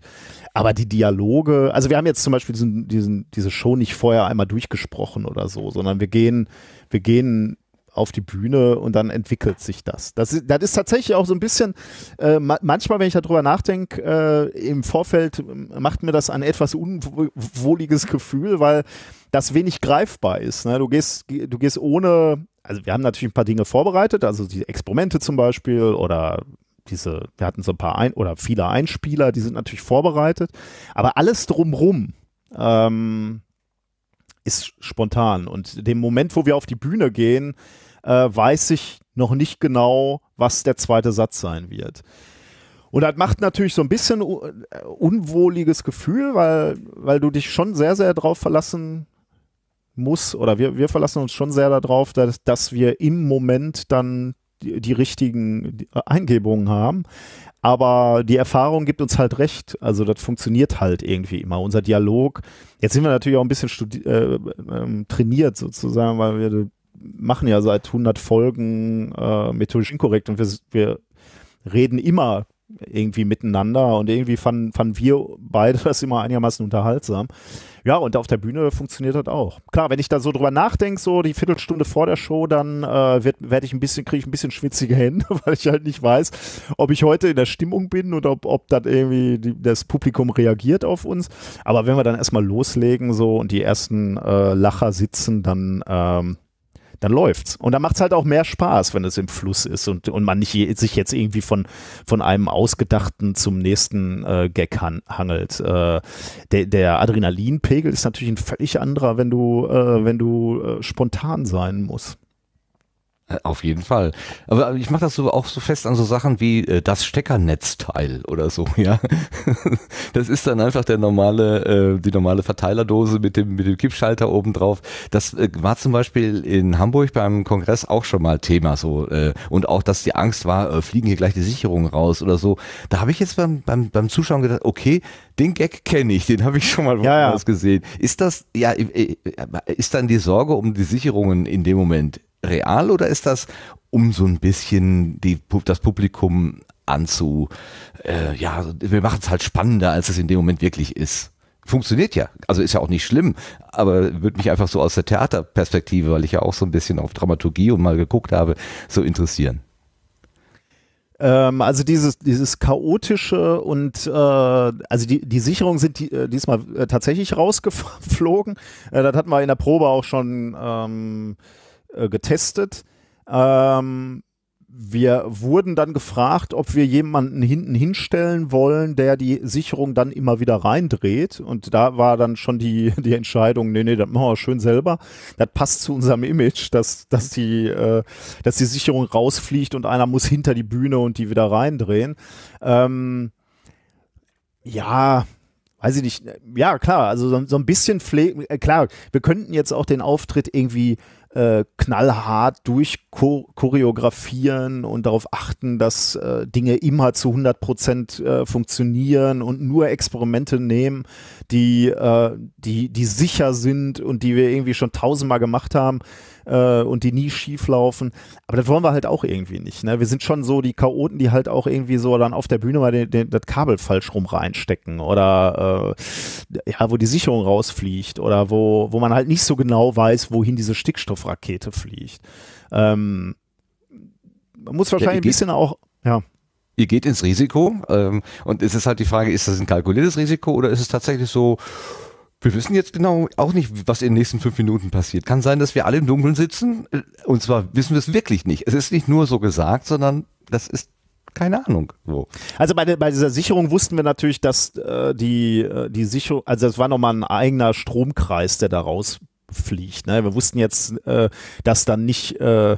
[SPEAKER 4] Aber die Dialoge, also wir haben jetzt zum Beispiel diesen, diesen, diese Show nicht vorher einmal durchgesprochen oder so, sondern wir gehen, wir gehen auf die Bühne und dann entwickelt sich das. Das ist, das ist tatsächlich auch so ein bisschen, äh, manchmal, wenn ich darüber nachdenke, äh, im Vorfeld ähm, macht mir das ein etwas unwohliges Gefühl, weil das wenig greifbar ist. Ne? Du, gehst, du gehst ohne, also wir haben natürlich ein paar Dinge vorbereitet, also die Experimente zum Beispiel oder diese, wir hatten so ein paar ein oder viele Einspieler, die sind natürlich vorbereitet, aber alles drumrum ähm, ist spontan. Und dem Moment, wo wir auf die Bühne gehen, äh, weiß ich noch nicht genau, was der zweite Satz sein wird. Und das macht natürlich so ein bisschen äh, unwohliges Gefühl, weil, weil du dich schon sehr, sehr darauf verlassen musst, oder wir, wir verlassen uns schon sehr darauf, dass, dass wir im Moment dann die, die richtigen Eingebungen haben. Aber die Erfahrung gibt uns halt recht. Also das funktioniert halt irgendwie immer. Unser Dialog, jetzt sind wir natürlich auch ein bisschen äh, ähm, trainiert sozusagen, weil wir machen ja seit 100 Folgen äh, methodisch inkorrekt und wir, wir reden immer irgendwie miteinander und irgendwie fanden, fanden wir beide das immer einigermaßen unterhaltsam. Ja, und auf der Bühne funktioniert das auch. Klar, wenn ich da so drüber nachdenke, so die Viertelstunde vor der Show, dann äh, werde ich ein bisschen, kriege ich ein bisschen schwitzige Hände, weil ich halt nicht weiß, ob ich heute in der Stimmung bin und ob, ob das irgendwie die, das Publikum reagiert auf uns. Aber wenn wir dann erstmal loslegen so und die ersten äh, Lacher sitzen, dann ähm, dann läuft's. Und dann macht's halt auch mehr Spaß, wenn es im Fluss ist und, und man nicht je, sich jetzt irgendwie von, von einem Ausgedachten zum nächsten äh, Gag han, hangelt. Äh, der, der Adrenalinpegel ist natürlich ein völlig anderer, wenn du, äh, wenn du äh, spontan sein musst. Äh, auf jeden Fall. Aber äh, ich mache das so auch so fest an so Sachen
[SPEAKER 2] wie äh, das Steckernetzteil oder so, ja. das ist dann einfach der normale, äh, die normale Verteilerdose mit dem, mit dem Kippschalter oben drauf. Das äh, war zum Beispiel in Hamburg beim Kongress auch schon mal Thema so. Äh, und auch, dass die Angst war, äh, fliegen hier gleich die Sicherungen raus oder so. Da habe ich jetzt beim, beim, beim Zuschauen gedacht, okay, den Gag kenne ich, den habe ich schon mal ja, ja. gesehen. Ist das, ja, äh, ist dann die Sorge um die Sicherungen in dem Moment real oder ist das, um so ein bisschen die, das Publikum anzu, äh, ja, wir machen es halt spannender, als es in dem Moment wirklich ist? Funktioniert ja, also ist ja auch nicht schlimm, aber würde mich einfach so aus der Theaterperspektive, weil ich ja auch so ein bisschen auf Dramaturgie und mal geguckt habe, so interessieren
[SPEAKER 4] ähm, also dieses, dieses chaotische und äh, also die, die Sicherungen sind die, äh, diesmal äh, tatsächlich rausgeflogen. Äh, das hatten wir in der Probe auch schon ähm, äh, getestet. Ähm, wir wurden dann gefragt, ob wir jemanden hinten hinstellen wollen, der die Sicherung dann immer wieder reindreht. Und da war dann schon die, die Entscheidung, nee, nee, das machen wir schön selber. Das passt zu unserem Image, dass, dass, die, äh, dass die Sicherung rausfliegt und einer muss hinter die Bühne und die wieder reindrehen. Ähm, ja, weiß ich nicht, ja klar, also so, so ein bisschen pflegen, äh, klar, wir könnten jetzt auch den Auftritt irgendwie äh, knallhart durchchoreografieren und darauf achten, dass äh, Dinge immer zu 100 Prozent äh, funktionieren und nur Experimente nehmen, die, äh, die, die sicher sind und die wir irgendwie schon tausendmal gemacht haben äh, und die nie schief laufen. Aber das wollen wir halt auch irgendwie nicht. Ne? Wir sind schon so die Chaoten, die halt auch irgendwie so dann auf der Bühne mal den, den, das Kabel falsch rum reinstecken oder äh, ja, wo die Sicherung rausfliegt oder wo, wo man halt nicht so genau weiß, wohin diese Stickstoffrakete fliegt. Ähm, man muss wahrscheinlich ja, ein bisschen auch, ja
[SPEAKER 2] ihr geht ins Risiko. Ähm, und es ist halt die Frage, ist das ein kalkuliertes Risiko oder ist es tatsächlich so, wir wissen jetzt genau auch nicht, was in den nächsten fünf Minuten passiert. Kann sein, dass wir alle im Dunkeln sitzen. Äh, und zwar wissen wir es wirklich nicht. Es ist nicht nur so gesagt, sondern das ist
[SPEAKER 4] keine Ahnung. wo. Also bei, bei, dieser Sicherung wussten wir natürlich, dass äh, die, äh, die Sicherung, also das war nochmal ein eigener Stromkreis, der daraus fliegt. Ne? Wir wussten jetzt, äh, dass dann nicht äh,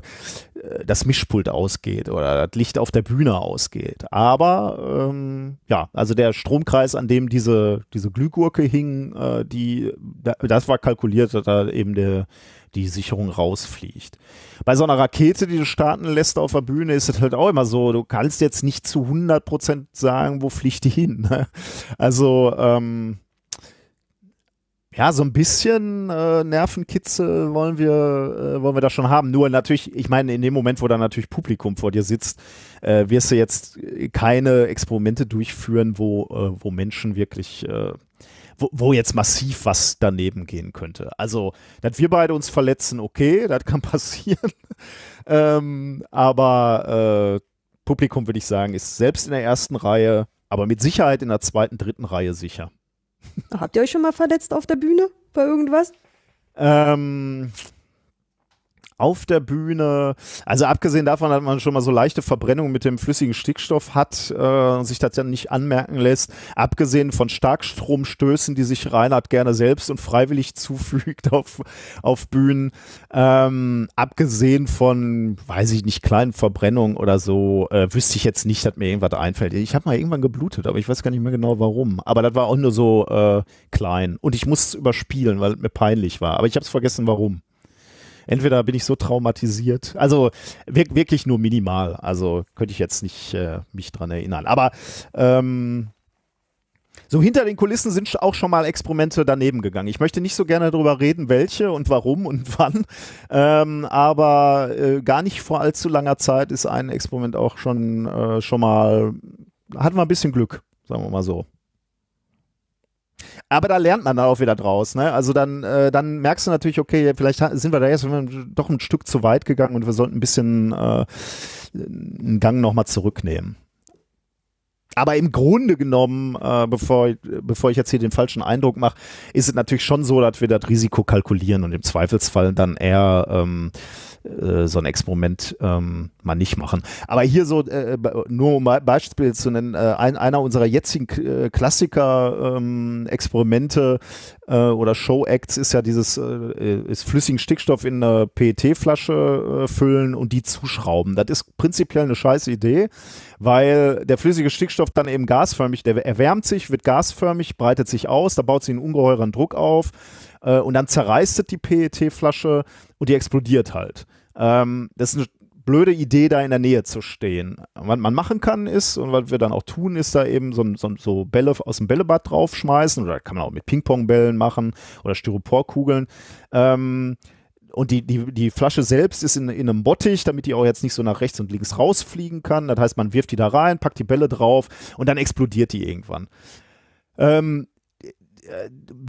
[SPEAKER 4] das Mischpult ausgeht oder das Licht auf der Bühne ausgeht. Aber ähm, ja, also der Stromkreis, an dem diese, diese Glühgurke hing, äh, die, das war kalkuliert, dass da eben der, die Sicherung rausfliegt. Bei so einer Rakete, die du starten lässt auf der Bühne, ist es halt auch immer so, du kannst jetzt nicht zu 100% sagen, wo fliegt die hin. Ne? Also ähm, ja, so ein bisschen äh, Nervenkitzel wollen wir, äh, wollen wir da schon haben. Nur natürlich, ich meine, in dem Moment, wo da natürlich Publikum vor dir sitzt, äh, wirst du jetzt keine Experimente durchführen, wo, äh, wo Menschen wirklich, äh, wo, wo, jetzt massiv was daneben gehen könnte. Also, dass wir beide uns verletzen, okay, das kann passieren. ähm, aber äh, Publikum, würde ich sagen, ist selbst in der ersten Reihe, aber mit Sicherheit in der zweiten, dritten Reihe sicher.
[SPEAKER 3] Habt ihr euch schon mal verletzt auf der Bühne bei irgendwas?
[SPEAKER 4] Ähm, auf der Bühne. Also abgesehen davon dass man schon mal so leichte Verbrennungen mit dem flüssigen Stickstoff hat äh, sich das dann nicht anmerken lässt. Abgesehen von Starkstromstößen, die sich Reinhard gerne selbst und freiwillig zufügt auf, auf Bühnen. Ähm, abgesehen von, weiß ich nicht, kleinen Verbrennungen oder so, äh, wüsste ich jetzt nicht, dass mir irgendwas einfällt. Ich habe mal irgendwann geblutet, aber ich weiß gar nicht mehr genau warum. Aber das war auch nur so äh, klein. Und ich muss es überspielen, weil es mir peinlich war. Aber ich habe es vergessen, warum entweder bin ich so traumatisiert, also wirklich nur minimal, also könnte ich jetzt nicht äh, mich dran erinnern. Aber ähm, so hinter den Kulissen sind auch schon mal Experimente daneben gegangen. Ich möchte nicht so gerne darüber reden, welche und warum und wann, ähm, aber äh, gar nicht vor allzu langer Zeit ist ein Experiment auch schon, äh, schon mal, hatten wir ein bisschen Glück, sagen wir mal so. Aber da lernt man dann auch wieder draus. Ne? Also dann, äh, dann merkst du natürlich, okay, vielleicht sind wir da jetzt doch ein Stück zu weit gegangen und wir sollten ein bisschen äh, einen Gang nochmal zurücknehmen. Aber im Grunde genommen, äh, bevor, bevor ich jetzt hier den falschen Eindruck mache, ist es natürlich schon so, dass wir das Risiko kalkulieren und im Zweifelsfall dann eher ähm, äh, so ein Experiment ähm, mal nicht machen. Aber hier so, äh, äh nur um ein Beispiel zu nennen, äh, ein, einer unserer jetzigen Klassiker-Experimente ähm, äh, oder Show-Acts ist ja dieses äh, äh, ist flüssigen Stickstoff in eine PET-Flasche füllen und die zuschrauben. Das ist prinzipiell eine scheiß Idee, weil der flüssige Stickstoff dann eben gasförmig, der erwärmt sich, wird gasförmig, breitet sich aus, da baut sich einen ungeheuren Druck auf und dann zerreißt die PET-Flasche und die explodiert halt. Ähm, das ist eine blöde Idee, da in der Nähe zu stehen. Was man machen kann ist, und was wir dann auch tun, ist da eben so, so, so Bälle aus dem Bällebad draufschmeißen, oder kann man auch mit Ping-Pong-Bällen machen oder Styroporkugeln. Ähm, und die, die, die Flasche selbst ist in, in einem Bottich, damit die auch jetzt nicht so nach rechts und links rausfliegen kann. Das heißt, man wirft die da rein, packt die Bälle drauf und dann explodiert die irgendwann. Ähm,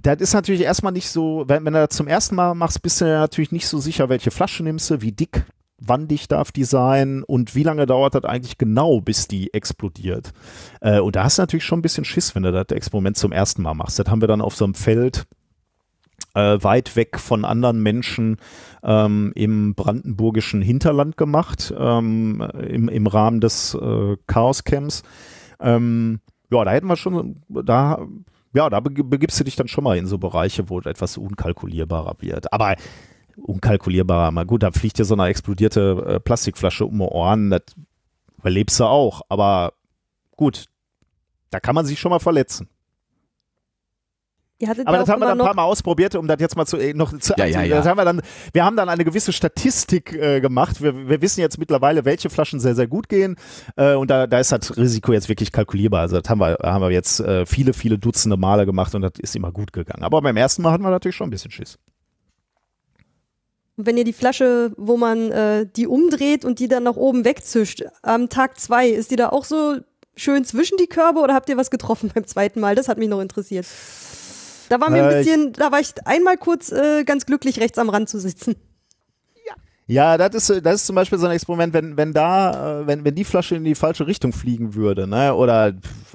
[SPEAKER 4] das ist natürlich erstmal nicht so, wenn, wenn du das zum ersten Mal machst, bist du natürlich nicht so sicher, welche Flasche nimmst du, wie dick wann dicht darf die sein und wie lange dauert das eigentlich genau, bis die explodiert. Äh, und da hast du natürlich schon ein bisschen Schiss, wenn du das Experiment zum ersten Mal machst. Das haben wir dann auf so einem Feld äh, weit weg von anderen Menschen ähm, im brandenburgischen Hinterland gemacht, ähm, im, im, Rahmen des äh, Chaos-Camps. Ähm, ja, da hätten wir schon, da ja, da begibst du dich dann schon mal in so Bereiche, wo etwas unkalkulierbarer wird. Aber unkalkulierbarer. Mal gut, da fliegt dir so eine explodierte äh, Plastikflasche um die Ohren, das überlebst du auch. Aber gut, da kann man sich schon mal verletzen.
[SPEAKER 3] Aber das haben wir dann ein paar Mal
[SPEAKER 4] ausprobiert, um das jetzt mal zu, äh, noch zu ja, ja, ja. Haben wir, dann, wir haben dann eine gewisse Statistik äh, gemacht. Wir, wir, wissen jetzt mittlerweile, welche Flaschen sehr, sehr gut gehen. Äh, und da, da ist das Risiko jetzt wirklich kalkulierbar. Also das haben wir, haben wir jetzt äh, viele, viele Dutzende Male gemacht und das ist immer gut gegangen. Aber beim ersten Mal hatten wir natürlich schon ein bisschen Schiss.
[SPEAKER 3] Und wenn ihr die Flasche, wo man äh, die umdreht und die dann nach oben wegzischt, am Tag zwei, ist die da auch so schön zwischen die Körbe oder habt ihr was getroffen beim zweiten Mal? Das hat mich noch interessiert. Da war mir ein äh, bisschen, da war ich einmal kurz äh, ganz glücklich, rechts am Rand zu sitzen.
[SPEAKER 4] Ja, das ist, das ist zum Beispiel so ein Experiment, wenn, wenn da, äh, wenn, wenn die Flasche in die falsche Richtung fliegen würde, ne? Oder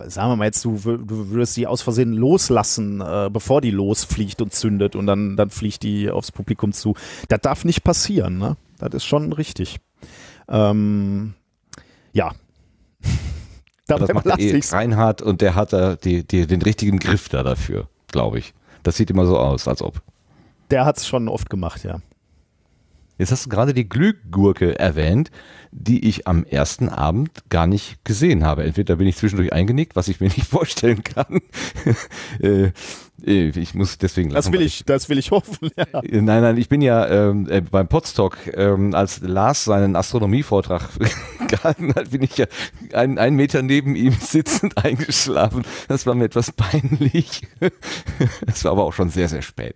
[SPEAKER 4] sagen wir mal jetzt, du, du würdest sie aus Versehen loslassen, äh, bevor die losfliegt und zündet und dann, dann fliegt die aufs Publikum zu. Das darf nicht passieren, ne? Das ist schon richtig. Ähm, ja. Dabei das macht eh
[SPEAKER 2] Reinhard und der hat da die, die, den richtigen Griff da dafür, glaube ich. Das sieht immer so aus, als ob.
[SPEAKER 4] Der hat es schon oft gemacht, ja.
[SPEAKER 2] Jetzt hast du gerade die Glühgurke erwähnt, die ich am ersten Abend gar nicht gesehen habe. Entweder bin ich zwischendurch eingenickt, was ich mir nicht vorstellen kann, äh, äh, ich muss deswegen lachen. Das will
[SPEAKER 8] ich,
[SPEAKER 4] ich, das will ich hoffen. Ja.
[SPEAKER 2] Äh, nein, nein, ich bin ja ähm, äh, beim Potsdok, ähm, als Lars seinen Astronomievortrag gehalten hat, bin ich ja einen, einen Meter neben ihm sitzend eingeschlafen. Das war mir etwas peinlich. das war aber auch schon sehr, sehr spät.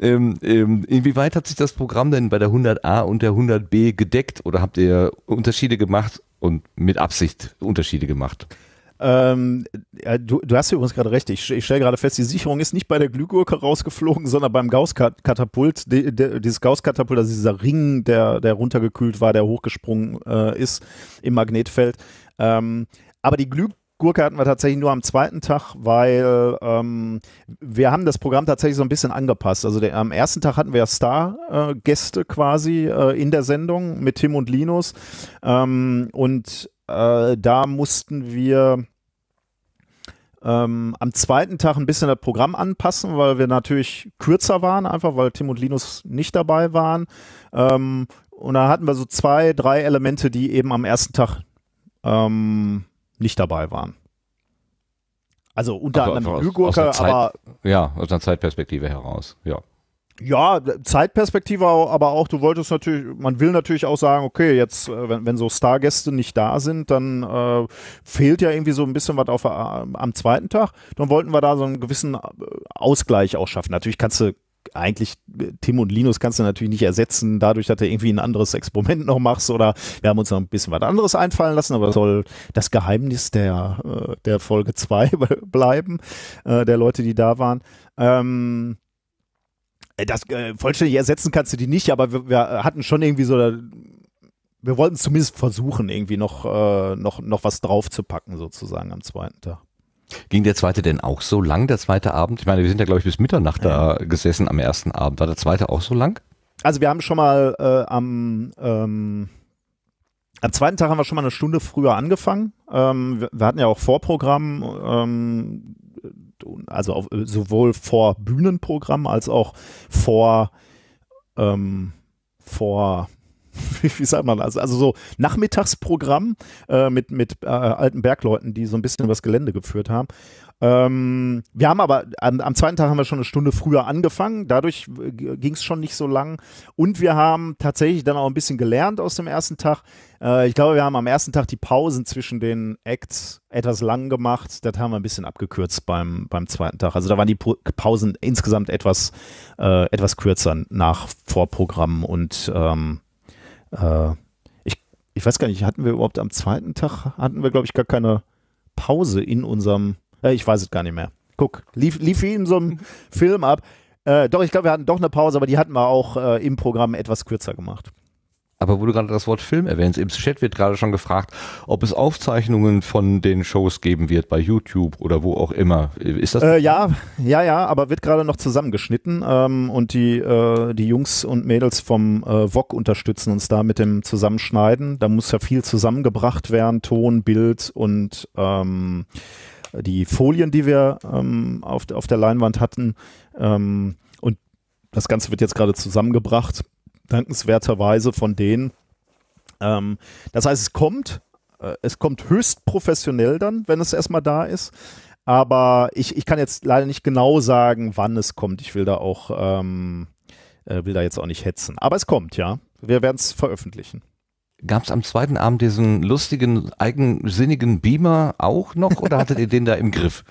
[SPEAKER 2] Ähm, ähm inwieweit hat sich das Programm denn bei der 100a und der 100b gedeckt oder habt ihr Unterschiede gemacht und mit Absicht Unterschiede
[SPEAKER 4] gemacht? Ähm, ja, äh, du, du, hast übrigens gerade recht. Ich, ich stelle gerade fest, die Sicherung ist nicht bei der Glühgurke rausgeflogen, sondern beim Gauss-Katapult. De, de, dieses Gauss-Katapult, also dieser Ring, der, der runtergekühlt war, der hochgesprungen äh, ist im Magnetfeld. Ähm, aber die Glühgurke hatten wir tatsächlich nur am zweiten Tag, weil ähm, wir haben das Programm tatsächlich so ein bisschen angepasst. Also der, am ersten Tag hatten wir Star-Gäste äh, quasi äh, in der Sendung mit Tim und Linus. Ähm, und äh, da mussten wir ähm, am zweiten Tag ein bisschen das Programm anpassen, weil wir natürlich kürzer waren, einfach weil Tim und Linus nicht dabei waren. Ähm, und da hatten wir so zwei, drei Elemente, die eben am ersten Tag ähm, nicht dabei waren. Also unter also anderem Glühgurke, aber. Ja,
[SPEAKER 2] aus einer Zeitperspektive heraus, ja.
[SPEAKER 4] Ja, Zeitperspektive, aber auch, du wolltest natürlich, man will natürlich auch sagen, okay, jetzt, äh, wenn, wenn so Stargäste nicht da sind, dann äh, fehlt ja irgendwie so ein bisschen was auf, äh, am zweiten Tag. Dann wollten wir da so einen gewissen äh, Ausgleich auch schaffen. Natürlich kannst du eigentlich Tim und Linus kannst du natürlich nicht ersetzen, dadurch, dass du irgendwie ein anderes Experiment noch machst oder wir haben uns noch ein bisschen was anderes einfallen lassen, aber soll das Geheimnis der, der Folge 2 bleiben, der Leute, die da waren. Ähm, äh, das äh, vollständig ersetzen kannst du die nicht, aber wir, wir hatten schon irgendwie so, wir wollten zumindest versuchen, irgendwie noch, äh, noch, noch was draufzupacken, sozusagen am zweiten Tag.
[SPEAKER 2] Ging der zweite denn auch so lang, der zweite Abend? Ich meine, wir sind ja, glaube ich, bis Mitternacht ja. da gesessen am ersten Abend. War der zweite auch so lang?
[SPEAKER 4] Also wir haben schon mal äh, am, ähm, am zweiten Tag haben wir schon mal eine Stunde früher angefangen. Ähm, wir, wir, hatten ja auch Vorprogramm. Ähm, und, und also auf, sowohl vor Bühnenprogramm als auch vor, ähm, vor wie, sagt man, also, also so Nachmittagsprogramm äh, mit, mit äh, alten Bergleuten, die so ein bisschen übers Gelände geführt haben. Ähm, wir haben aber, am, am, zweiten Tag haben wir schon eine Stunde früher angefangen, dadurch äh, ging es schon nicht so lang. Und wir haben tatsächlich dann auch ein bisschen gelernt aus dem ersten Tag. Äh, ich glaube, wir haben am ersten Tag die Pausen zwischen den Acts etwas lang gemacht. Das haben wir ein bisschen abgekürzt beim, beim zweiten Tag. Also da waren die Pausen insgesamt etwas, äh, etwas kürzer nach Vorprogramm und ähm, äh, ich, ich weiß gar nicht, hatten wir überhaupt am zweiten Tag, hatten wir, glaube ich, gar keine Pause in unserem äh, ich weiß es gar nicht mehr. Guck, lief, lief wie in so einem Film ab. Äh, doch, ich glaube, wir hatten doch eine Pause, aber die hatten wir auch äh, im Programm etwas kürzer gemacht.
[SPEAKER 2] Aber wo du gerade das Wort Film erwähnst, im Chat wird gerade schon gefragt, ob es Aufzeichnungen von den Shows geben wird bei YouTube oder wo auch immer. Ist
[SPEAKER 4] das? Äh, ja, ja, ja, aber wird gerade noch zusammengeschnitten ähm, und die, äh, die Jungs und Mädels vom äh, VOG unterstützen uns da mit dem Zusammenschneiden. Da muss ja viel zusammengebracht werden, Ton, Bild und ähm, die Folien, die wir ähm, auf, auf der Leinwand hatten. Ähm, und das Ganze wird jetzt gerade zusammengebracht, dankenswerterweise von denen. Ähm, das heißt, es kommt, äh, es kommt höchst professionell dann, wenn es erstmal da ist. Aber ich, ich kann jetzt leider nicht genau sagen, wann es kommt. Ich will da auch, ähm, äh, will da jetzt auch nicht hetzen. Aber es kommt, ja. Wir werden es veröffentlichen
[SPEAKER 2] gab es am zweiten Abend diesen lustigen, eigensinnigen
[SPEAKER 4] Beamer auch noch oder hattet ihr den da im Griff?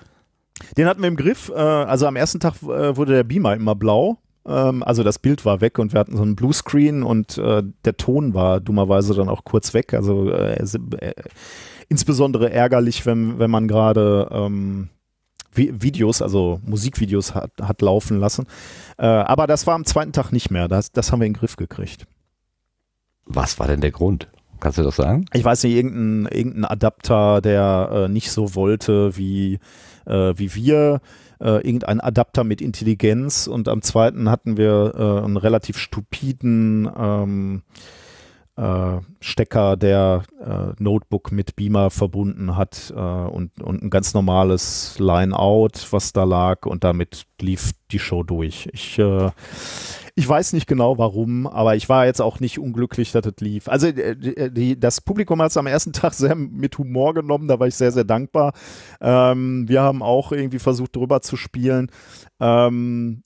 [SPEAKER 4] Den hatten wir im Griff. Äh, also am ersten Tag äh, wurde der Beamer immer blau. Ähm, also das Bild war weg und wir hatten so einen Bluescreen und äh, der Ton war dummerweise dann auch kurz weg. Also insbesondere ärgerlich, wenn, wenn man gerade ähm, Videos, also Musikvideos hat, hat laufen lassen. aber das war am zweiten Tag nicht mehr. Das, das haben wir in den Griff gekriegt.
[SPEAKER 2] Was war denn der Grund? Kannst du das sagen?
[SPEAKER 4] Ich weiß nicht, irgendein, irgendein Adapter, der äh, nicht so wollte wie, äh, wie wir. Äh, irgendein Adapter mit Intelligenz und am zweiten hatten wir äh, einen relativ stupiden ähm, äh, Stecker, der äh, Notebook mit Beamer verbunden hat äh, und, und ein ganz normales Line-Out, was da lag und damit lief die Show durch. Ich, ich weiß nicht genau warum, aber ich war jetzt auch nicht unglücklich, dass es das lief. Also die, das Publikum hat es am ersten Tag sehr mit Humor genommen, da war ich sehr, sehr dankbar. Ähm, wir haben auch irgendwie versucht, drüber zu spielen. Ähm,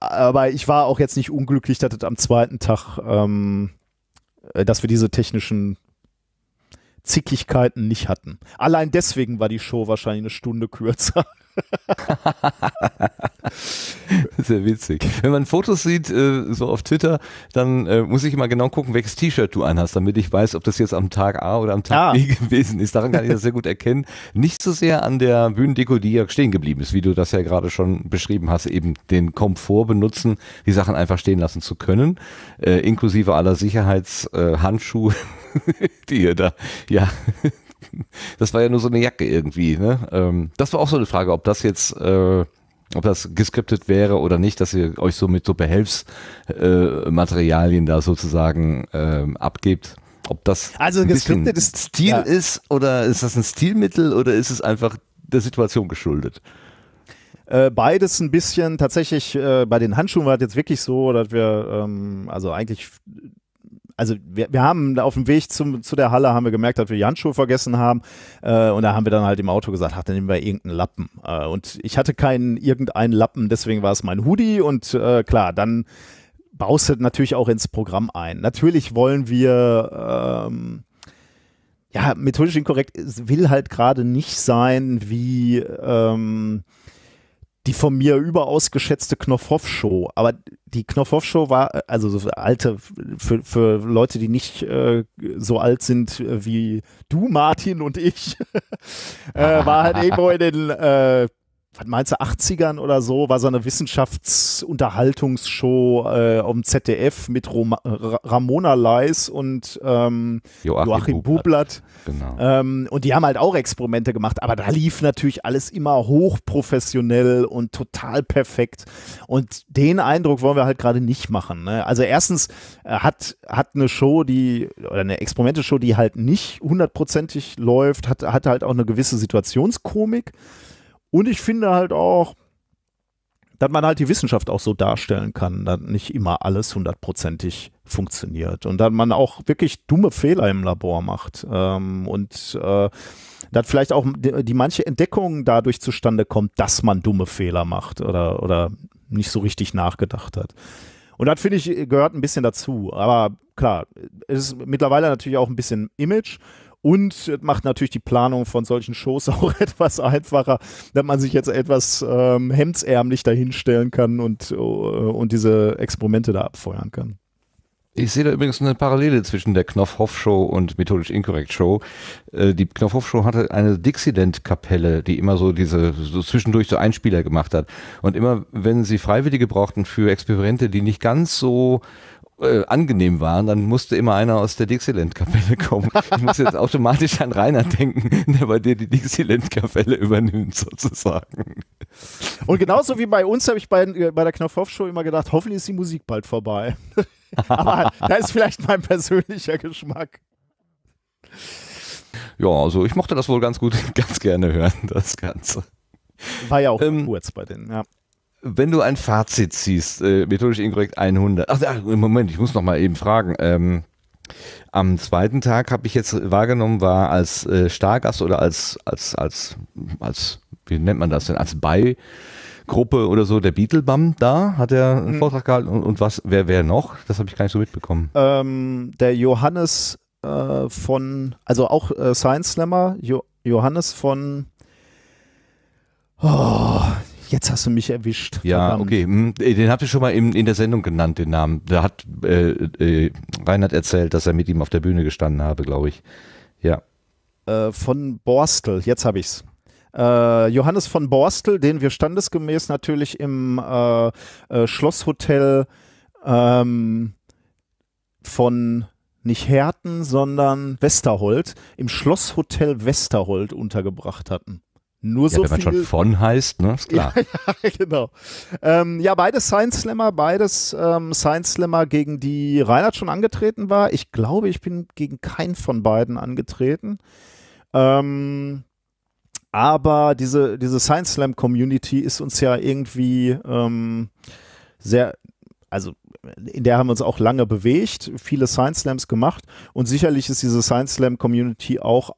[SPEAKER 4] aber ich war auch jetzt nicht unglücklich, dass es das am zweiten Tag ähm, äh, dass wir diese technischen Zickigkeiten nicht hatten. Allein
[SPEAKER 8] deswegen war die Show wahrscheinlich eine Stunde kürzer. Sehr witzig. Wenn man Fotos sieht, äh, so auf Twitter, dann äh, muss ich immer genau
[SPEAKER 2] gucken, welches T-Shirt du anhast, damit ich weiß, ob das jetzt am Tag A oder am Tag ah. B gewesen ist. Daran kann ich das sehr gut erkennen. Nicht so sehr an der Bühnendeko, die ja stehen geblieben ist, wie du das ja gerade schon beschrieben hast, eben den Komfort benutzen, die Sachen einfach stehen lassen zu können, äh, inklusive aller Sicherheitshandschuhe, die ihr da ja das war ja nur so eine Jacke irgendwie. Ne? Ähm, das war auch so eine Frage, ob das jetzt, äh, ob das geskriptet wäre oder nicht, dass ihr euch so mit so Behelfsmaterialien äh, da sozusagen ähm, abgebt. Ob das also ein geskriptetes Stil ja. ist oder ist das ein Stilmittel
[SPEAKER 4] oder ist es einfach der Situation geschuldet? Äh, beides ein bisschen tatsächlich äh, bei den Handschuhen war es jetzt wirklich so, dass wir ähm, also eigentlich also wir, wir haben auf dem Weg zum, zu der Halle haben wir gemerkt, dass wir die Handschuhe vergessen haben äh, und da haben wir dann halt im Auto gesagt, ach, dann nehmen wir irgendeinen Lappen. Äh, und ich hatte keinen irgendeinen Lappen, deswegen war es mein Hoodie und äh, klar, dann baust du natürlich auch ins Programm ein. Natürlich wollen wir ähm, ja, methodisch inkorrekt es will halt gerade nicht sein wie ähm, die von mir überaus geschätzte Knopfhoff-Show. Aber die Knopfhoff-Show war, also so alte, für, für Leute, die nicht äh, so alt sind äh, wie du, Martin und ich, äh, war halt irgendwo in den äh, was meinst du, 80ern oder so, war so eine Wissenschaftsunterhaltungsshow äh, um ZDF mit Roma, Ramona Leis und ähm, Joachim, Joachim Bublatt. Genau. Ähm, und die haben halt auch Experimente gemacht, aber da lief natürlich alles immer hochprofessionell und total perfekt. Und den Eindruck wollen wir halt gerade nicht machen. Ne? Also erstens äh, hat, hat eine Show, die, oder eine Experimente-Show, die halt nicht hundertprozentig läuft, hat, hat halt auch eine gewisse Situationskomik. Und ich finde halt auch, dass man halt die Wissenschaft auch so darstellen kann, dass nicht immer alles hundertprozentig funktioniert und dass man auch wirklich dumme Fehler im Labor macht ähm, und äh, dass vielleicht auch die, die, manche Entdeckung dadurch zustande kommt, dass man dumme Fehler macht oder, oder nicht so richtig nachgedacht hat. Und das finde ich gehört ein bisschen dazu. Aber klar, es ist mittlerweile natürlich auch ein bisschen Image und macht natürlich die Planung von solchen Shows auch etwas einfacher, dass man sich jetzt etwas ähm, hemdsärmlich dahinstellen kann und, äh, und diese Experimente da abfeuern kann.
[SPEAKER 2] Ich sehe da übrigens eine Parallele zwischen der knopf hoff show und Methodisch Inkorrekt-Show. Äh, die knopf hoff show hatte eine dixident kapelle die immer so diese, so zwischendurch so Einspieler gemacht hat. Und immer, wenn sie Freiwillige brauchten für Experimente, die nicht ganz so äh, angenehm waren, dann musste immer einer aus der Dixieland-Kapelle kommen. Ich muss jetzt automatisch an Rainer denken, der bei dir die Dixieland-Kapelle übernimmt, sozusagen.
[SPEAKER 4] Und genauso wie bei uns habe ich bei, äh, bei der Knopfhoff-Show immer gedacht, hoffentlich ist die Musik bald vorbei. Aber da ist vielleicht mein persönlicher Geschmack.
[SPEAKER 2] Ja, also ich mochte das wohl ganz gut, ganz gerne hören, das Ganze.
[SPEAKER 4] War ja auch ähm, kurz bei denen, ja wenn du
[SPEAKER 2] ein Fazit ziehst, äh, methodisch inkorrekt 100. Ach, Moment, ich muss noch mal eben fragen. Ähm, am zweiten Tag habe ich jetzt wahrgenommen, war als äh, Stargast oder als, als, als, als, wie nennt man das denn, als Beigruppe oder so, der Beetlebum da, hat er einen mhm. Vortrag gehalten und, und, was, wer, wer noch? Das habe ich gar nicht so mitbekommen.
[SPEAKER 4] Ähm, der Johannes äh, von, also auch äh, Science Slammer, jo Johannes von, oh, jetzt hast du mich erwischt. Ja, Verdammt.
[SPEAKER 2] okay. Hm, äh, den habt ihr schon mal in, in, der Sendung genannt, den Namen. Da hat äh, äh, Reinhard erzählt, dass er mit ihm auf der Bühne gestanden habe, glaube ich. Ja.
[SPEAKER 4] Äh, von Borstel, jetzt habe ich's. Äh, Johannes von Borstel, den wir standesgemäß natürlich im äh, Schlosshotel ähm, von nicht Herten, sondern Westerhold, im Schlosshotel Westerhold untergebracht hatten. Nur ja, so wenn man schon von heißt, ne? Ist klar. ja, ja, genau. Ähm, ja, beides Science Slammer, beides ähm, Science Slammer, gegen die Reinhard schon angetreten war. Ich glaube, ich bin gegen keinen von beiden angetreten. Ähm, aber diese, diese Science Slam Community ist uns ja irgendwie ähm, sehr, also in der haben wir uns auch lange bewegt, viele Science Slams gemacht und sicherlich ist diese Science Slam Community auch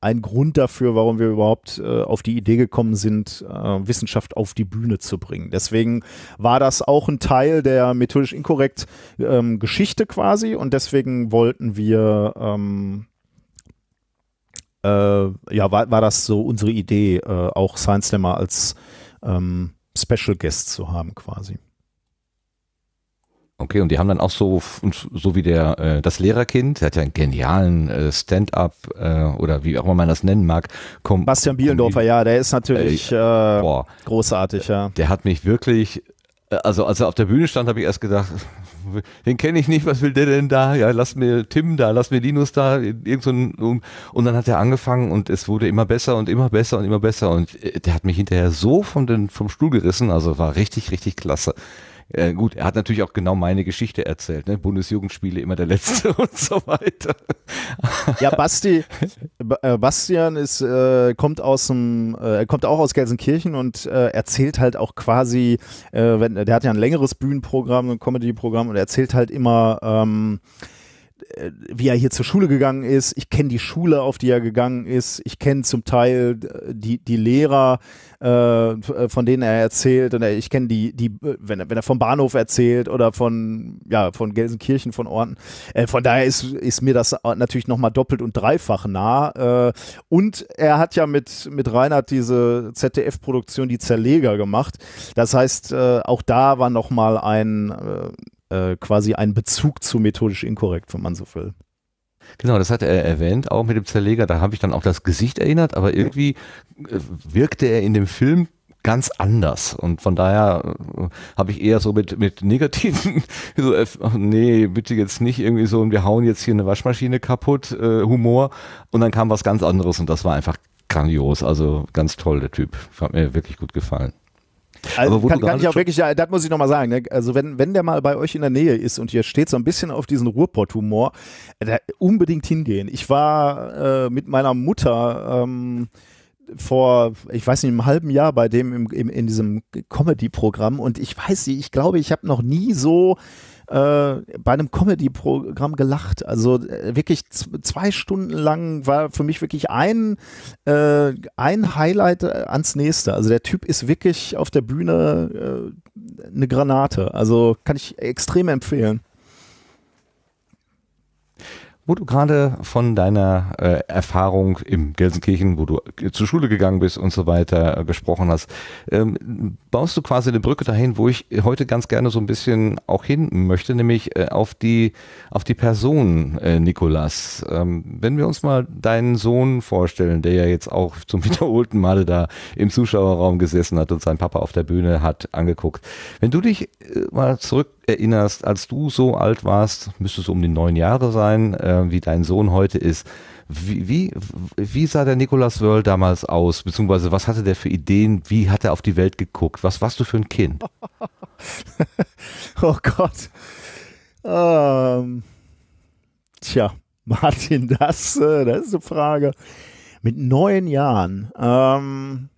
[SPEAKER 4] ein Grund dafür, warum wir überhaupt äh, auf die Idee gekommen sind, äh, Wissenschaft auf die Bühne zu bringen. Deswegen war das auch ein Teil der methodisch inkorrekt ähm, Geschichte quasi und deswegen wollten wir ähm, äh, ja war, war das so unsere Idee, äh, auch Science Slammer als ähm, Special Guest zu
[SPEAKER 9] haben quasi.
[SPEAKER 4] Okay, und die haben dann auch so, so wie der, äh,
[SPEAKER 2] das Lehrerkind, der hat ja einen genialen äh, Stand-up äh, oder wie auch immer man das nennen mag. Kom Bastian Bielendorfer, ja, der ist natürlich äh, großartig, ja. Der hat mich wirklich, äh, also als er auf der Bühne stand, habe ich erst gedacht, den kenne ich nicht, was will der denn da? Ja, lass mir Tim da, lass mir Linus da, irgend so ein, und dann hat er angefangen und es wurde immer besser und immer besser und immer besser und äh, der hat mich hinterher so von den, vom Stuhl gerissen, also war richtig, richtig klasse. Äh, gut, er hat natürlich auch genau meine Geschichte erzählt, ne? Bundesjugendspiele immer der letzte und so weiter.
[SPEAKER 4] Ja, Basti, äh, Bastian ist, äh, kommt aus dem, äh, er kommt auch aus Gelsenkirchen und erzählt halt auch quasi, wenn, der hat ja ein längeres Bühnenprogramm, ein Comedy-Programm und erzählt halt immer, ähm, äh, wie er hier zur Schule gegangen ist. Ich kenne die Schule, auf die er gegangen ist. Ich kenne zum Teil äh, die, die Lehrer, äh, von denen er erzählt. Und ich kenne die, die äh, wenn, er, wenn er vom Bahnhof erzählt oder von, ja, von Gelsenkirchen, von Orten. Äh, von daher ist, ist mir das natürlich nochmal doppelt und dreifach nah. Äh, und er hat ja mit, mit Reinhard diese ZDF-Produktion Die Zerleger gemacht. Das heißt, auch da war nochmal ein äh, quasi einen Bezug zu methodisch inkorrekt, wenn man so will.
[SPEAKER 2] Genau, das hat er erwähnt, auch mit dem Zerleger. Da habe ich dann auch das Gesicht erinnert, aber irgendwie äh, wirkte er in dem Film ganz anders. Und von daher äh, habe ich eher so mit, mit negativen, so, nee, bitte jetzt nicht irgendwie so, und wir hauen jetzt hier eine Waschmaschine kaputt, äh, Humor. Und dann kam was ganz anderes und das war einfach grandios. Also ganz toll, der Typ. Hat mir wirklich gut gefallen. Also Aber kann, kann ich auch wirklich,
[SPEAKER 4] ja, das muss ich nochmal sagen. Ne? Also wenn, wenn der mal bei euch in der Nähe ist und ihr steht so ein bisschen auf diesen Ruhrpott-Humor, äh, unbedingt hingehen. Ich war äh, mit meiner Mutter ähm, vor, ich weiß nicht, einem halben Jahr bei dem im, im in diesem Comedy-Programm und ich weiß nicht, ich glaube, ich habe noch nie so äh, bei einem Comedy-Programm gelacht. Also äh, wirklich zwei Stunden lang war für mich wirklich ein, äh, ein Highlight äh, ans nächste. Also der Typ ist wirklich auf der Bühne äh, eine Granate. Also kann ich extrem empfehlen
[SPEAKER 2] wo du gerade von deiner äh, Erfahrung im Gelsenkirchen, wo du zur Schule gegangen bist und so weiter äh, gesprochen hast, ähm, baust du quasi eine Brücke dahin, wo ich heute ganz gerne so ein bisschen auch hin möchte, nämlich äh, auf die auf die Person äh, Nikolas. Ähm, wenn wir uns mal deinen Sohn vorstellen, der ja jetzt auch zum wiederholten Male da im Zuschauerraum gesessen hat und seinen Papa auf der Bühne hat angeguckt. Wenn du dich äh, mal zurück erinnerst, als du so alt warst, müsstest du um die neun Jahre sein, äh, wie dein Sohn heute ist. Wie, wie, wie sah der Nikolaus Wörl damals aus? Beziehungsweise was hatte der für Ideen? Wie hat er auf die Welt geguckt? Was warst du für ein Kind?
[SPEAKER 4] oh Gott. Ähm, tja, Martin, das, äh, das ist eine Frage. Mit neun Jahren. Ähm,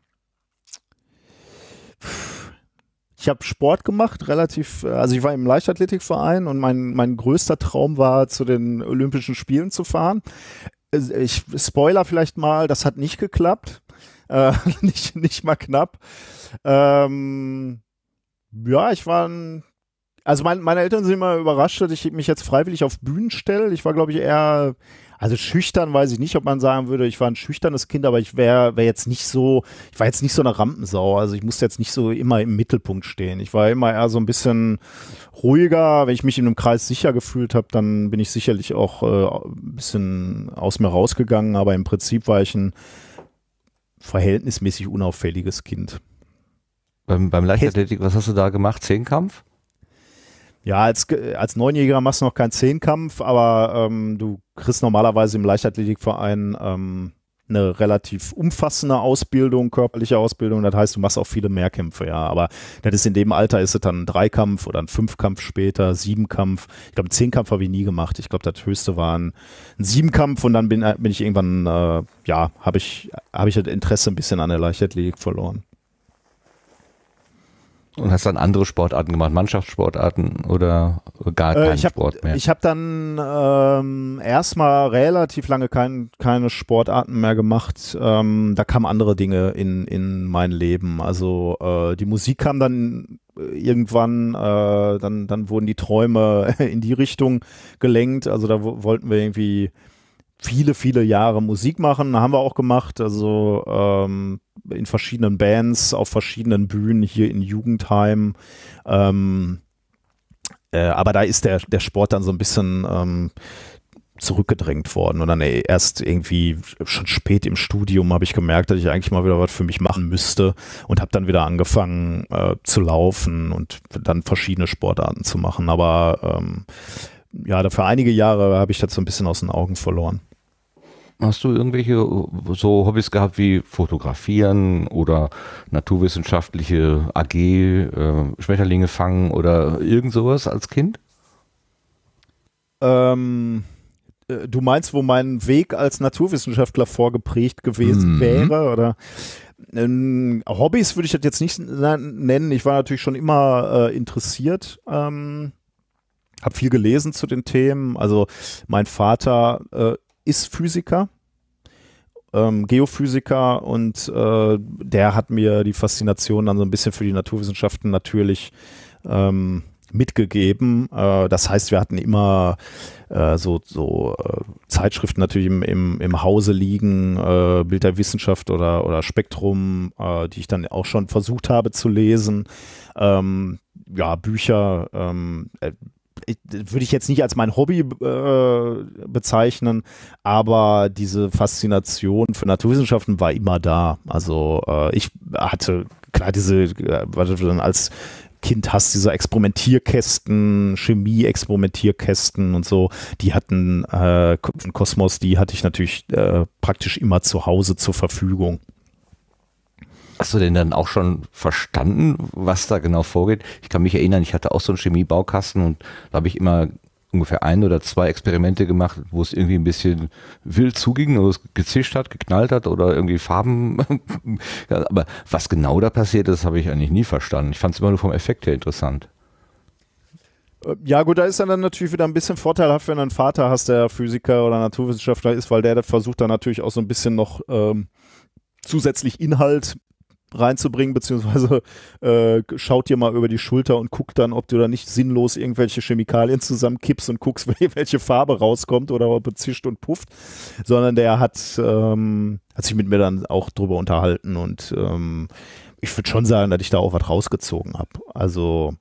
[SPEAKER 4] ich habe Sport gemacht, relativ, äh, also ich war im Leichtathletikverein und mein, mein größter Traum war, zu den Olympischen Spielen zu fahren. Ich spoiler vielleicht mal, das hat nicht geklappt. Äh, nicht, nicht mal knapp. Ähm, ja, ich war ein also mein, meine Eltern sind immer überrascht, dass ich mich jetzt freiwillig auf Bühnen stelle. Ich war, glaube ich, eher also schüchtern weiß ich nicht, ob man sagen würde, ich war ein schüchternes Kind, aber ich wäre wär jetzt nicht so, ich war jetzt nicht so eine Rampensau. Also ich musste jetzt nicht so immer im Mittelpunkt stehen. Ich war immer eher so ein bisschen ruhiger. Wenn ich mich in einem Kreis sicher gefühlt habe, dann bin ich sicherlich auch äh, ein bisschen aus mir rausgegangen. Aber im Prinzip war ich ein verhältnismäßig unauffälliges Kind. Beim, beim Leichtathletik, was hast du da gemacht? Zehnkampf? Ja, als, äh, als Neunjähriger machst du noch keinen Zehnkampf, aber ähm, du kriegst normalerweise im Leichtathletikverein ähm, eine relativ umfassende Ausbildung, körperliche Ausbildung. Das heißt, du machst auch viele Mehrkämpfe, ja. Aber das ist in dem Alter ist es dann ein Dreikampf oder ein Fünfkampf später, Siebenkampf. Ich glaube, Zehnkampf habe ich nie gemacht. Ich glaube, das höchste war ein, Siebenkampf und dann bin, äh, bin ich irgendwann, äh, ja, habe ich, habe ich das Interesse ein bisschen an der Leichtathletik verloren. Und hast dann andere
[SPEAKER 2] Sportarten gemacht, Mannschaftssportarten oder gar äh, keinen äh, ich hab, Sport mehr?
[SPEAKER 4] Ich habe dann ähm, erstmal relativ lange kein, keine Sportarten mehr gemacht. Ähm, da kamen andere Dinge in, in mein Leben. Also äh, die Musik kam dann äh, irgendwann, äh, dann, dann wurden die Träume in die Richtung gelenkt. Also da wollten wir irgendwie viele, viele Jahre Musik machen, haben wir auch gemacht, also ähm, in verschiedenen Bands, auf verschiedenen Bühnen, hier in Jugendheim. Ähm, äh, aber da ist der, der Sport dann so ein bisschen ähm, zurückgedrängt worden. Und dann erst irgendwie schon spät im Studium habe ich gemerkt, dass ich eigentlich mal wieder was für mich machen müsste und habe dann wieder angefangen äh, zu laufen und dann verschiedene Sportarten zu machen. Aber ähm, ja, für einige Jahre habe ich das so ein bisschen aus den Augen verloren.
[SPEAKER 2] Hast du irgendwelche so Hobbys gehabt wie Fotografieren oder naturwissenschaftliche AG, äh,
[SPEAKER 4] Schmetterlinge fangen oder irgend sowas als Kind? Ähm, äh, du meinst, wo mein Weg als Naturwissenschaftler vorgeprägt gewesen mhm. wäre oder? Ähm, Hobbys würde ich das jetzt nicht nennen. Ich war natürlich schon immer äh, interessiert. Ähm, habe viel gelesen zu den Themen. Also mein Vater äh, ist Physiker, ähm, Geophysiker und äh, der hat mir die Faszination dann so ein bisschen für die Naturwissenschaften natürlich ähm, mitgegeben. Äh, das heißt, wir hatten immer äh, so, so äh, Zeitschriften natürlich im, im, im Hause liegen, äh, Bild der Wissenschaft oder, oder Spektrum, äh, die ich dann auch schon versucht habe zu lesen. Ähm, ja, Bücher, ähm, würde ich jetzt nicht als mein Hobby äh, bezeichnen, aber diese Faszination für Naturwissenschaften war immer da. Also äh, ich hatte klar diese, äh, was du dann als Kind hast, diese Experimentierkästen, Chemie-Experimentierkästen und so, die hatten
[SPEAKER 8] äh, Kosmos, die hatte ich natürlich äh, praktisch immer zu Hause zur Verfügung. Hast du denn dann auch schon verstanden, was da genau vorgeht?
[SPEAKER 2] Ich kann mich erinnern, ich hatte auch so einen Chemiebaukasten und da habe ich immer ungefähr ein oder zwei Experimente gemacht, wo es irgendwie ein bisschen wild zuging, wo es gezischt hat, geknallt hat oder irgendwie Farben. Aber was genau da passiert ist, habe ich eigentlich nie verstanden. Ich fand es immer nur vom Effekt her interessant.
[SPEAKER 4] Äh, ja, gut, da ist dann natürlich wieder ein bisschen vorteilhaft, wenn du einen Vater hast, der Physiker oder Naturwissenschaftler ist, weil der versucht dann natürlich auch so ein bisschen noch ähm, zusätzlich Inhalt reinzubringen, beziehungsweise äh, schaut dir mal über die Schulter und guckt dann, ob du da nicht sinnlos irgendwelche Chemikalien zusammenkippst und guckst, welche Farbe rauskommt oder ob es zischt und pufft, sondern der hat, ähm, hat sich mit mir dann auch drüber unterhalten und ähm, ich würde schon sagen, dass ich da auch was rausgezogen habe. Also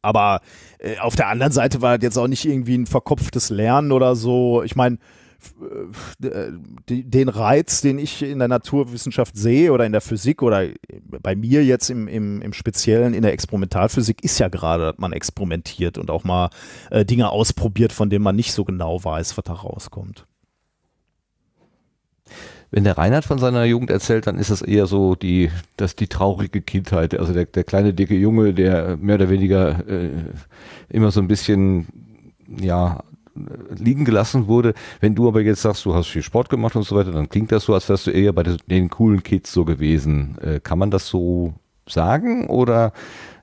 [SPEAKER 4] aber äh, auf der anderen Seite war das jetzt auch nicht irgendwie ein verkopftes Lernen oder so. Ich meine, äh, äh, den Reiz, den ich in der Naturwissenschaft sehe oder in der Physik oder bei mir jetzt im, im, im Speziellen in der Experimentalphysik, ist ja gerade, dass man experimentiert und auch mal äh, Dinge ausprobiert, von denen man nicht so genau weiß, was da rauskommt. Wenn der Reinhard von
[SPEAKER 2] seiner Jugend erzählt, dann ist das eher so die, das die traurige Kindheit. Also der, der kleine dicke Junge, der mehr oder weniger äh, immer so ein bisschen ja, liegen gelassen wurde. Wenn du aber jetzt sagst, du hast viel Sport gemacht und so weiter, dann klingt das so, als wärst du eher bei den coolen Kids so gewesen. Äh, kann man das so sagen oder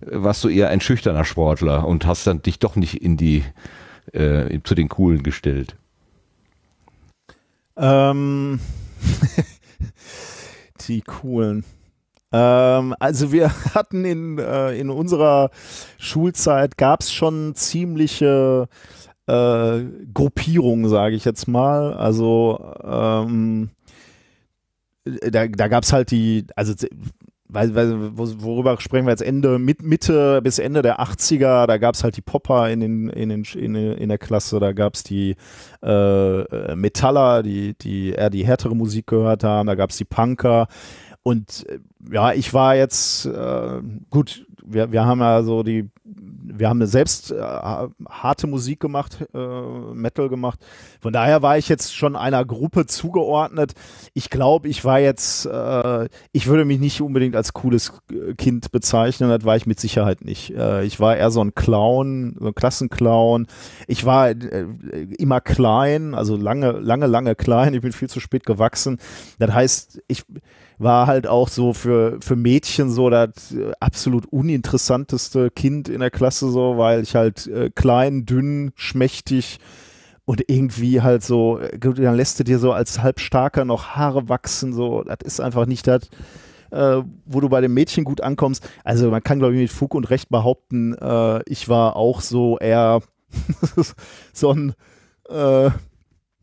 [SPEAKER 2] äh, warst du eher ein schüchterner Sportler und hast dann dich doch nicht in die äh, zu den coolen gestellt?
[SPEAKER 4] Ähm, die coolen ähm, also wir hatten in, äh, in unserer Schulzeit gab es schon ziemliche äh, Gruppierung, sage ich jetzt mal. Also ähm, da, da gab es halt die, also weil, weil, worüber sprechen wir jetzt Ende, mit Mitte bis Ende der 80er, da gab es halt die Popper in, den, in, den, in, in der Klasse, da gab es die äh, Metaller, die, die eher die härtere Musik gehört haben, da gab es die Punker. Und äh, ja, ich war jetzt, äh, gut, wir, wir haben ja so die, wir haben eine selbst äh, harte Musik gemacht, äh, Metal gemacht. Von daher war ich jetzt schon einer Gruppe zugeordnet. Ich glaube, ich war jetzt, äh, ich würde mich nicht unbedingt als cooles Kind bezeichnen, das war ich mit Sicherheit nicht. Äh, ich war eher so ein Clown, so ein Klassenclown. Ich war äh, immer klein, also lange, lange, lange klein. Ich bin viel zu spät gewachsen. Das heißt, ich, war halt auch so für, für Mädchen so das äh, absolut uninteressanteste Kind in der Klasse, so, weil ich halt äh, klein, dünn, schmächtig und irgendwie halt so, äh, dann lässt du dir so als Halbstarker noch Haare wachsen, so, das ist einfach nicht das, äh, wo du bei den Mädchen gut ankommst. Also man kann, glaube ich, mit Fug und Recht behaupten, äh, ich war auch so eher so ein äh,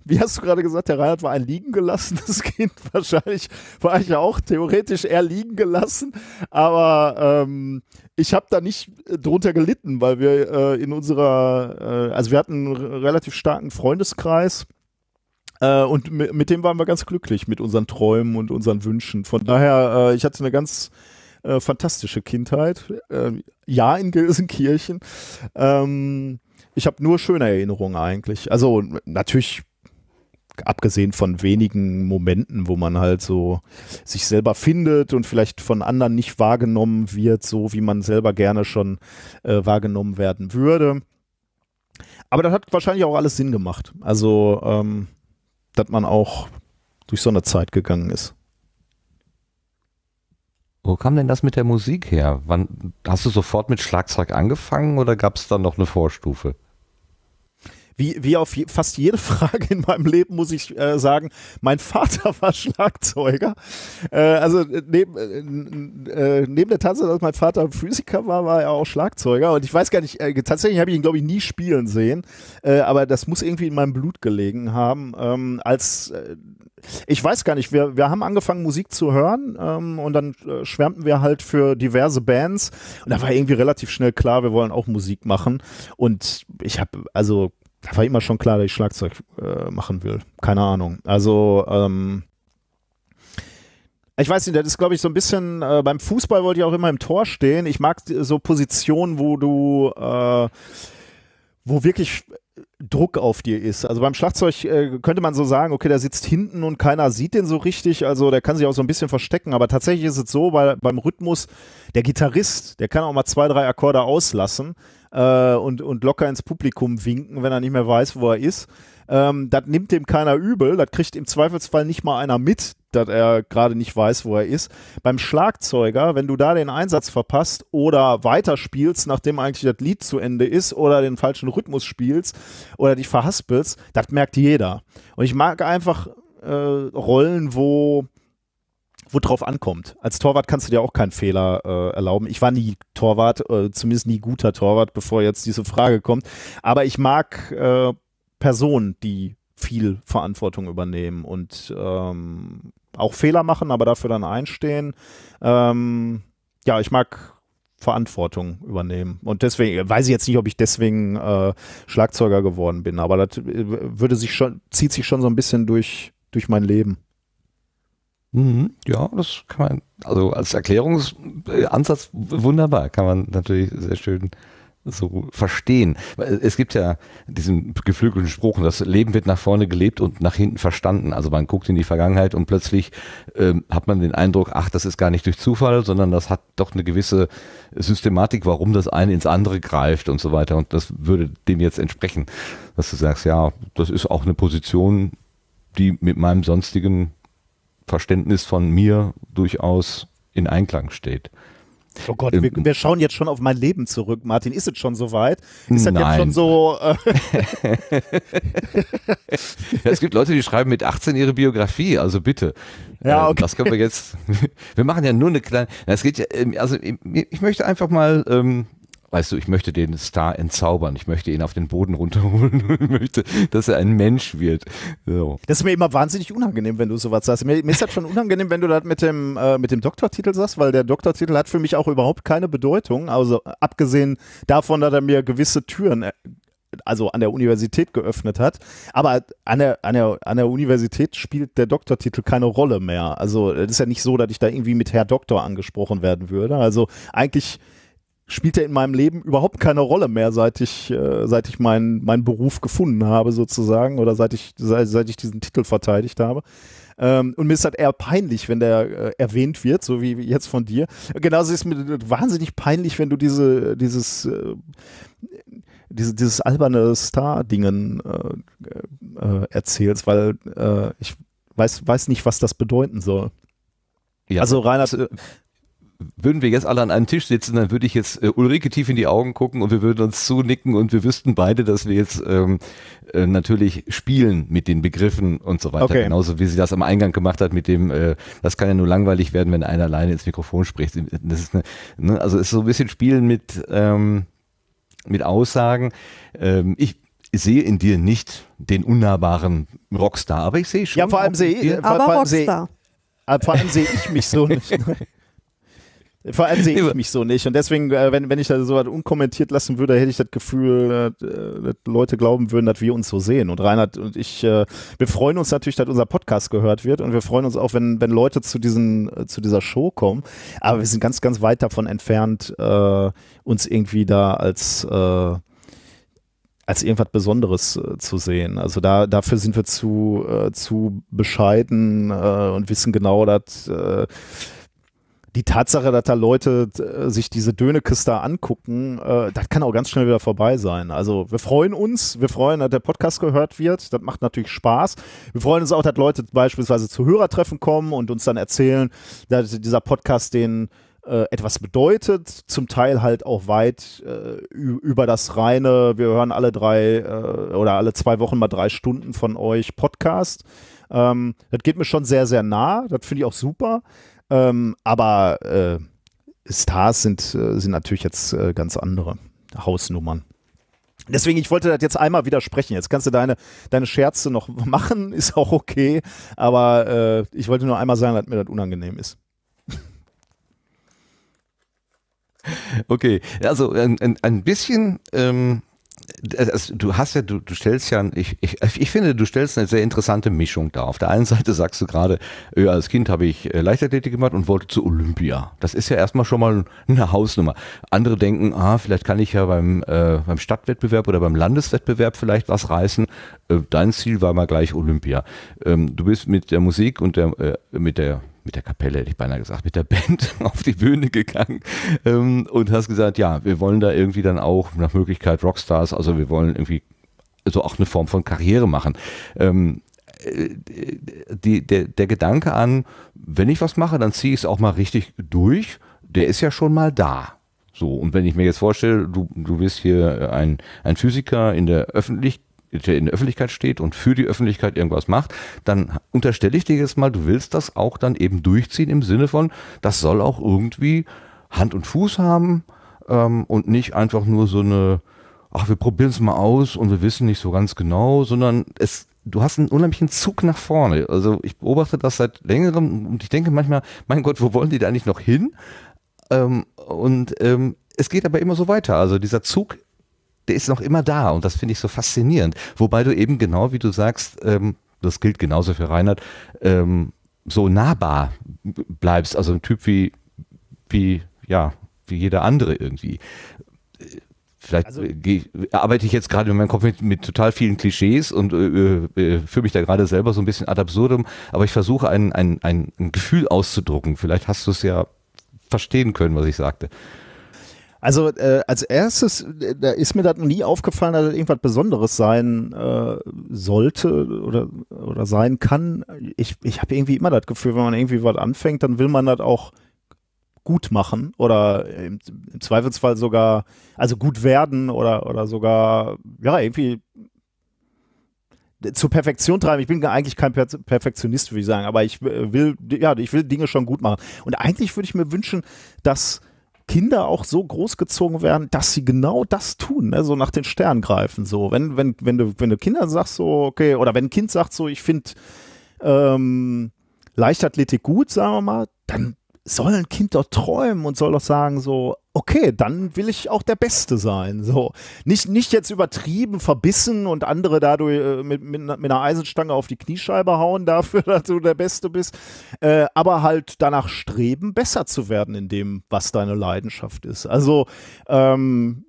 [SPEAKER 4] wie hast du gerade gesagt, der Reinhard war ein liegen gelassenes Kind. Wahrscheinlich war ich ja auch theoretisch eher liegen gelassen, aber ähm, ich habe da nicht äh, drunter gelitten, weil wir äh, in unserer, äh, also wir hatten einen relativ starken Freundeskreis äh, und mit dem waren wir ganz glücklich, mit unseren Träumen und unseren Wünschen. Von daher, äh, ich hatte eine ganz äh, fantastische Kindheit. Ähm, ja, in Gelsenkirchen. Ähm, ich habe nur schöne Erinnerungen eigentlich. Also natürlich abgesehen von wenigen Momenten, wo man halt so sich selber findet und vielleicht von anderen nicht wahrgenommen wird, so wie man selber gerne schon äh, wahrgenommen werden würde. Aber das hat wahrscheinlich auch alles Sinn
[SPEAKER 8] gemacht. Also, ähm, dass man auch durch so eine Zeit gegangen ist. Wo kam denn das mit der Musik her? Wann, hast du sofort
[SPEAKER 2] mit Schlagzeug angefangen oder gab es dann noch eine Vorstufe?
[SPEAKER 4] wie, wie auf je, fast jede Frage in meinem Leben muss ich äh, sagen, mein Vater war Schlagzeuger. Äh, also äh, neben, äh, äh, neben der Tatsache, dass mein Vater Physiker war, war er auch Schlagzeuger. Und ich weiß gar nicht, äh, tatsächlich habe ich ihn, glaube ich, nie spielen sehen. aber das muss irgendwie in meinem Blut gelegen haben. Ähm, als ich weiß gar nicht, wir, wir haben angefangen, Musik zu hören ähm, und dann schwärmten wir halt für diverse Bands. Und da war irgendwie relativ schnell klar, wir wollen auch Musik machen. Und ich habe, also da war immer schon klar, dass ich Schlagzeug äh, machen will. Keine Ahnung. Also, ähm, ich weiß nicht, das ist, glaube ich, so ein bisschen, äh, beim Fußball wollte ich auch immer im Tor stehen. Ich mag so Positionen, wo du, äh, wo wirklich Druck auf dir ist. Also beim Schlagzeug äh, könnte man so sagen, okay, der sitzt hinten und keiner sieht den so richtig, also der kann sich auch so ein bisschen verstecken, aber tatsächlich ist es so, bei, beim Rhythmus, der Gitarrist, der kann auch mal zwei, drei Akkorde auslassen äh, und, und locker ins Publikum winken, wenn er nicht mehr weiß, wo er ist. Ähm, das nimmt dem keiner übel, das kriegt im Zweifelsfall nicht mal einer mit, dass er gerade nicht weiß, wo er ist. Beim Schlagzeuger, wenn du da den Einsatz verpasst oder weiterspielst, nachdem eigentlich das Lied zu Ende ist oder den falschen Rhythmus spielst oder dich verhaspelst, das merkt jeder. Und ich mag einfach äh, Rollen, wo wo drauf ankommt. Als Torwart kannst du dir auch keinen Fehler äh, erlauben. Ich war nie Torwart, äh, zumindest nie guter Torwart, bevor jetzt diese Frage kommt. Aber ich mag äh, Personen, die viel Verantwortung übernehmen und ähm, auch Fehler machen, aber dafür dann einstehen. Ähm, ja, ich mag Verantwortung übernehmen. Und deswegen weiß ich jetzt nicht, ob ich deswegen äh, Schlagzeuger geworden bin, aber das äh, würde sich schon, zieht sich schon so ein bisschen durch, durch mein Leben. Mhm, ja, das kann man,
[SPEAKER 2] also als Erklärungsansatz äh, wunderbar, kann man natürlich sehr schön so verstehen. Es gibt ja diesen geflügelten Spruch, das Leben wird nach vorne gelebt und nach hinten verstanden. Also man guckt in die Vergangenheit und plötzlich ähm, hat man den Eindruck, ach, das ist gar nicht durch Zufall, sondern das hat doch eine gewisse Systematik, warum das eine ins andere greift und so weiter. Und das würde dem jetzt entsprechen, dass du sagst, ja, das ist auch eine Position, die mit meinem sonstigen Verständnis von
[SPEAKER 4] mir durchaus in Einklang steht. Oh Gott, ähm, wir, wir, schauen jetzt schon auf mein Leben zurück, Martin. Ist es schon soweit? Ist das nein. jetzt schon so? Äh
[SPEAKER 2] es gibt Leute, die schreiben mit 18 ihre Biografie, also bitte. Ja, ähm, okay. Das können wir jetzt. Wir machen ja nur eine kleine. Es geht ja, ähm, also ich, ich möchte einfach mal ähm, weißt du, ich möchte den Star entzaubern, ich möchte ihn auf den Boden runterholen ich möchte, dass
[SPEAKER 4] er ein Mensch wird. So. Das ist mir immer wahnsinnig unangenehm, wenn du sowas sagst. Mir, mir ist das schon unangenehm, wenn du das mit dem, äh, mit dem Doktortitel sagst, weil der Doktortitel hat für mich auch überhaupt keine Bedeutung. Also abgesehen davon, dass er mir gewisse Türen äh, also an der Universität geöffnet hat. Aber an der, an, der, an der Universität spielt der Doktortitel keine Rolle mehr. Also es ist ja nicht so, dass ich da irgendwie mit Herr Doktor angesprochen werden würde. Also eigentlich spielt er in meinem Leben überhaupt keine Rolle mehr, seit ich, äh, seit ich meinen mein Beruf gefunden habe, sozusagen, oder seit ich, seit, seit ich diesen Titel verteidigt habe. Ähm, und mir ist das halt eher peinlich, wenn der äh, erwähnt wird, so wie jetzt von dir. Genauso ist es mir wahnsinnig peinlich, wenn du diese, dieses, äh, diese, dieses alberne Star-Dingen äh, äh, erzählst, weil äh, ich weiß, weiß nicht, was das bedeuten soll.
[SPEAKER 2] Ja, also Reinhard, würden wir jetzt alle an einem Tisch sitzen, dann würde ich jetzt äh, Ulrike tief in die Augen gucken und wir würden uns zunicken und wir wüssten beide, dass wir jetzt ähm, äh, natürlich spielen mit den Begriffen und so weiter. Okay. Genauso wie sie das am Eingang gemacht hat mit dem, äh, das kann ja nur langweilig werden, wenn einer alleine ins Mikrofon spricht. Das ist eine, ne, also ist so ein bisschen Spielen mit, ähm, mit Aussagen. Ähm, ich sehe in dir nicht
[SPEAKER 4] den unnahbaren Rockstar, aber ich sehe schon. Ja, vor allem sehe ich, vor, vor, allem sehe ich mich so nicht. Vor allem sehe ich mich so nicht. Und deswegen, äh, wenn, wenn ich da so was unkommentiert lassen würde, hätte ich das Gefühl, dass äh, Leute glauben würden, dass wir uns so sehen. Und Reinhard und ich, äh, wir freuen uns natürlich, dass unser Podcast gehört wird. Und wir freuen uns auch, wenn, wenn Leute zu, diesen, zu dieser Show kommen. Aber wir sind ganz, ganz weit davon entfernt, uns irgendwie da als, als irgendwas Besonderes zu sehen. Also da, dafür sind wir zu, zu bescheiden und wissen genau, dass die Tatsache, dass da Leute äh, sich diese Dönekiste angucken, äh, das kann auch ganz schnell wieder vorbei sein. Also wir freuen uns, wir freuen, dass der Podcast gehört wird. Das macht natürlich Spaß. Wir freuen uns auch, dass Leute beispielsweise zu Hörertreffen kommen und uns dann erzählen, dass dieser Podcast den äh, etwas bedeutet, zum Teil halt auch weit äh, über das reine, wir hören alle drei äh, oder alle zwei Wochen mal drei Stunden von euch Podcast. Ähm, das geht mir schon sehr, sehr nah, das finde ich auch super. Ähm, aber äh, Stars sind, äh, sind natürlich jetzt äh, ganz andere Hausnummern. Deswegen, ich wollte das jetzt einmal widersprechen. Jetzt kannst du deine, deine Scherze noch machen, ist auch okay. Aber äh, ich wollte nur einmal sagen, dass mir das unangenehm ist. Okay,
[SPEAKER 2] also ein, ein bisschen ähm, also du hast ja, du, du stellst ja, ich, ich, ich finde, du stellst eine sehr interessante Mischung da. Auf der einen Seite sagst du gerade, äh, als Kind habe ich äh, Leichtathletik gemacht und wollte zu Olympia. Das ist ja erstmal schon mal eine Hausnummer. Andere denken, ah, vielleicht kann ich ja beim, äh, beim Stadtwettbewerb oder beim Landeswettbewerb vielleicht was reißen. Äh, dein Ziel war mal gleich Olympia. Ähm, du bist mit der Musik und der, äh, mit der mit der Kapelle, hätte ich beinahe gesagt, mit der Band auf die Bühne gegangen ähm, und hast gesagt, ja, wir wollen da irgendwie dann auch nach Möglichkeit Rockstars, also wir wollen irgendwie so auch eine Form von Karriere machen. Ähm, äh, die, der, der Gedanke an, wenn ich was mache, dann ziehe ich es auch mal richtig durch, der ist ja schon mal da. So, und wenn ich mir jetzt vorstelle, du, du bist hier ein, ein Physiker in der Öffentlichkeit, der in der Öffentlichkeit steht und für die Öffentlichkeit irgendwas macht, dann unterstelle ich dir jetzt mal, du willst das auch dann eben durchziehen im Sinne von, das soll auch irgendwie Hand und Fuß haben ähm, und nicht einfach nur so eine, ach, wir probieren es mal aus und wir wissen nicht so ganz genau, sondern es du hast einen unheimlichen Zug nach vorne. Also ich beobachte das seit längerem und ich denke manchmal, mein Gott, wo wollen die da eigentlich noch hin? Ähm, und ähm, es geht aber immer so weiter. Also dieser Zug der ist noch immer da und das finde ich so faszinierend. Wobei du eben genau, wie du sagst, ähm, das gilt genauso für Reinhard, ähm, so nahbar bleibst, also ein Typ wie, wie, ja, wie jeder andere irgendwie. Vielleicht also, geh, arbeite ich jetzt gerade in meinem Kopf mit, mit total vielen Klischees und äh, äh, führe mich da gerade selber so ein bisschen ad absurdum, aber ich versuche ein, ein, ein Gefühl auszudrucken. Vielleicht hast du es ja verstehen können, was ich sagte.
[SPEAKER 4] Also äh, als erstes, äh, da ist mir das noch nie aufgefallen, dass das irgendwas Besonderes sein äh, sollte oder, oder sein kann. Ich, ich habe irgendwie immer das Gefühl, wenn man irgendwie was anfängt, dann will man das auch gut machen oder im, im, Zweifelsfall sogar, also gut werden oder, oder sogar, ja, irgendwie zur Perfektion treiben. Ich bin eigentlich kein per Perfektionist, würde ich sagen, aber ich äh, will, ja, ich will Dinge schon gut machen. Und eigentlich würde ich mir wünschen, dass Kinder auch so großgezogen werden, dass sie genau das tun, ne? so nach den Sternen greifen. So, wenn, wenn, wenn du, wenn du Kinder sagst, so, okay, oder wenn ein Kind sagt, so, ich finde ähm, Leichtathletik gut, sagen wir mal, dann soll ein Kind doch träumen und soll doch sagen so, okay, dann will ich auch der Beste sein. So nicht nicht jetzt übertrieben, verbissen und andere dadurch äh, mit, mit, mit einer Eisenstange auf die Kniescheibe hauen dafür, dass du der Beste bist, äh, aber halt danach streben, besser zu werden in dem, was deine Leidenschaft ist. Also ähm,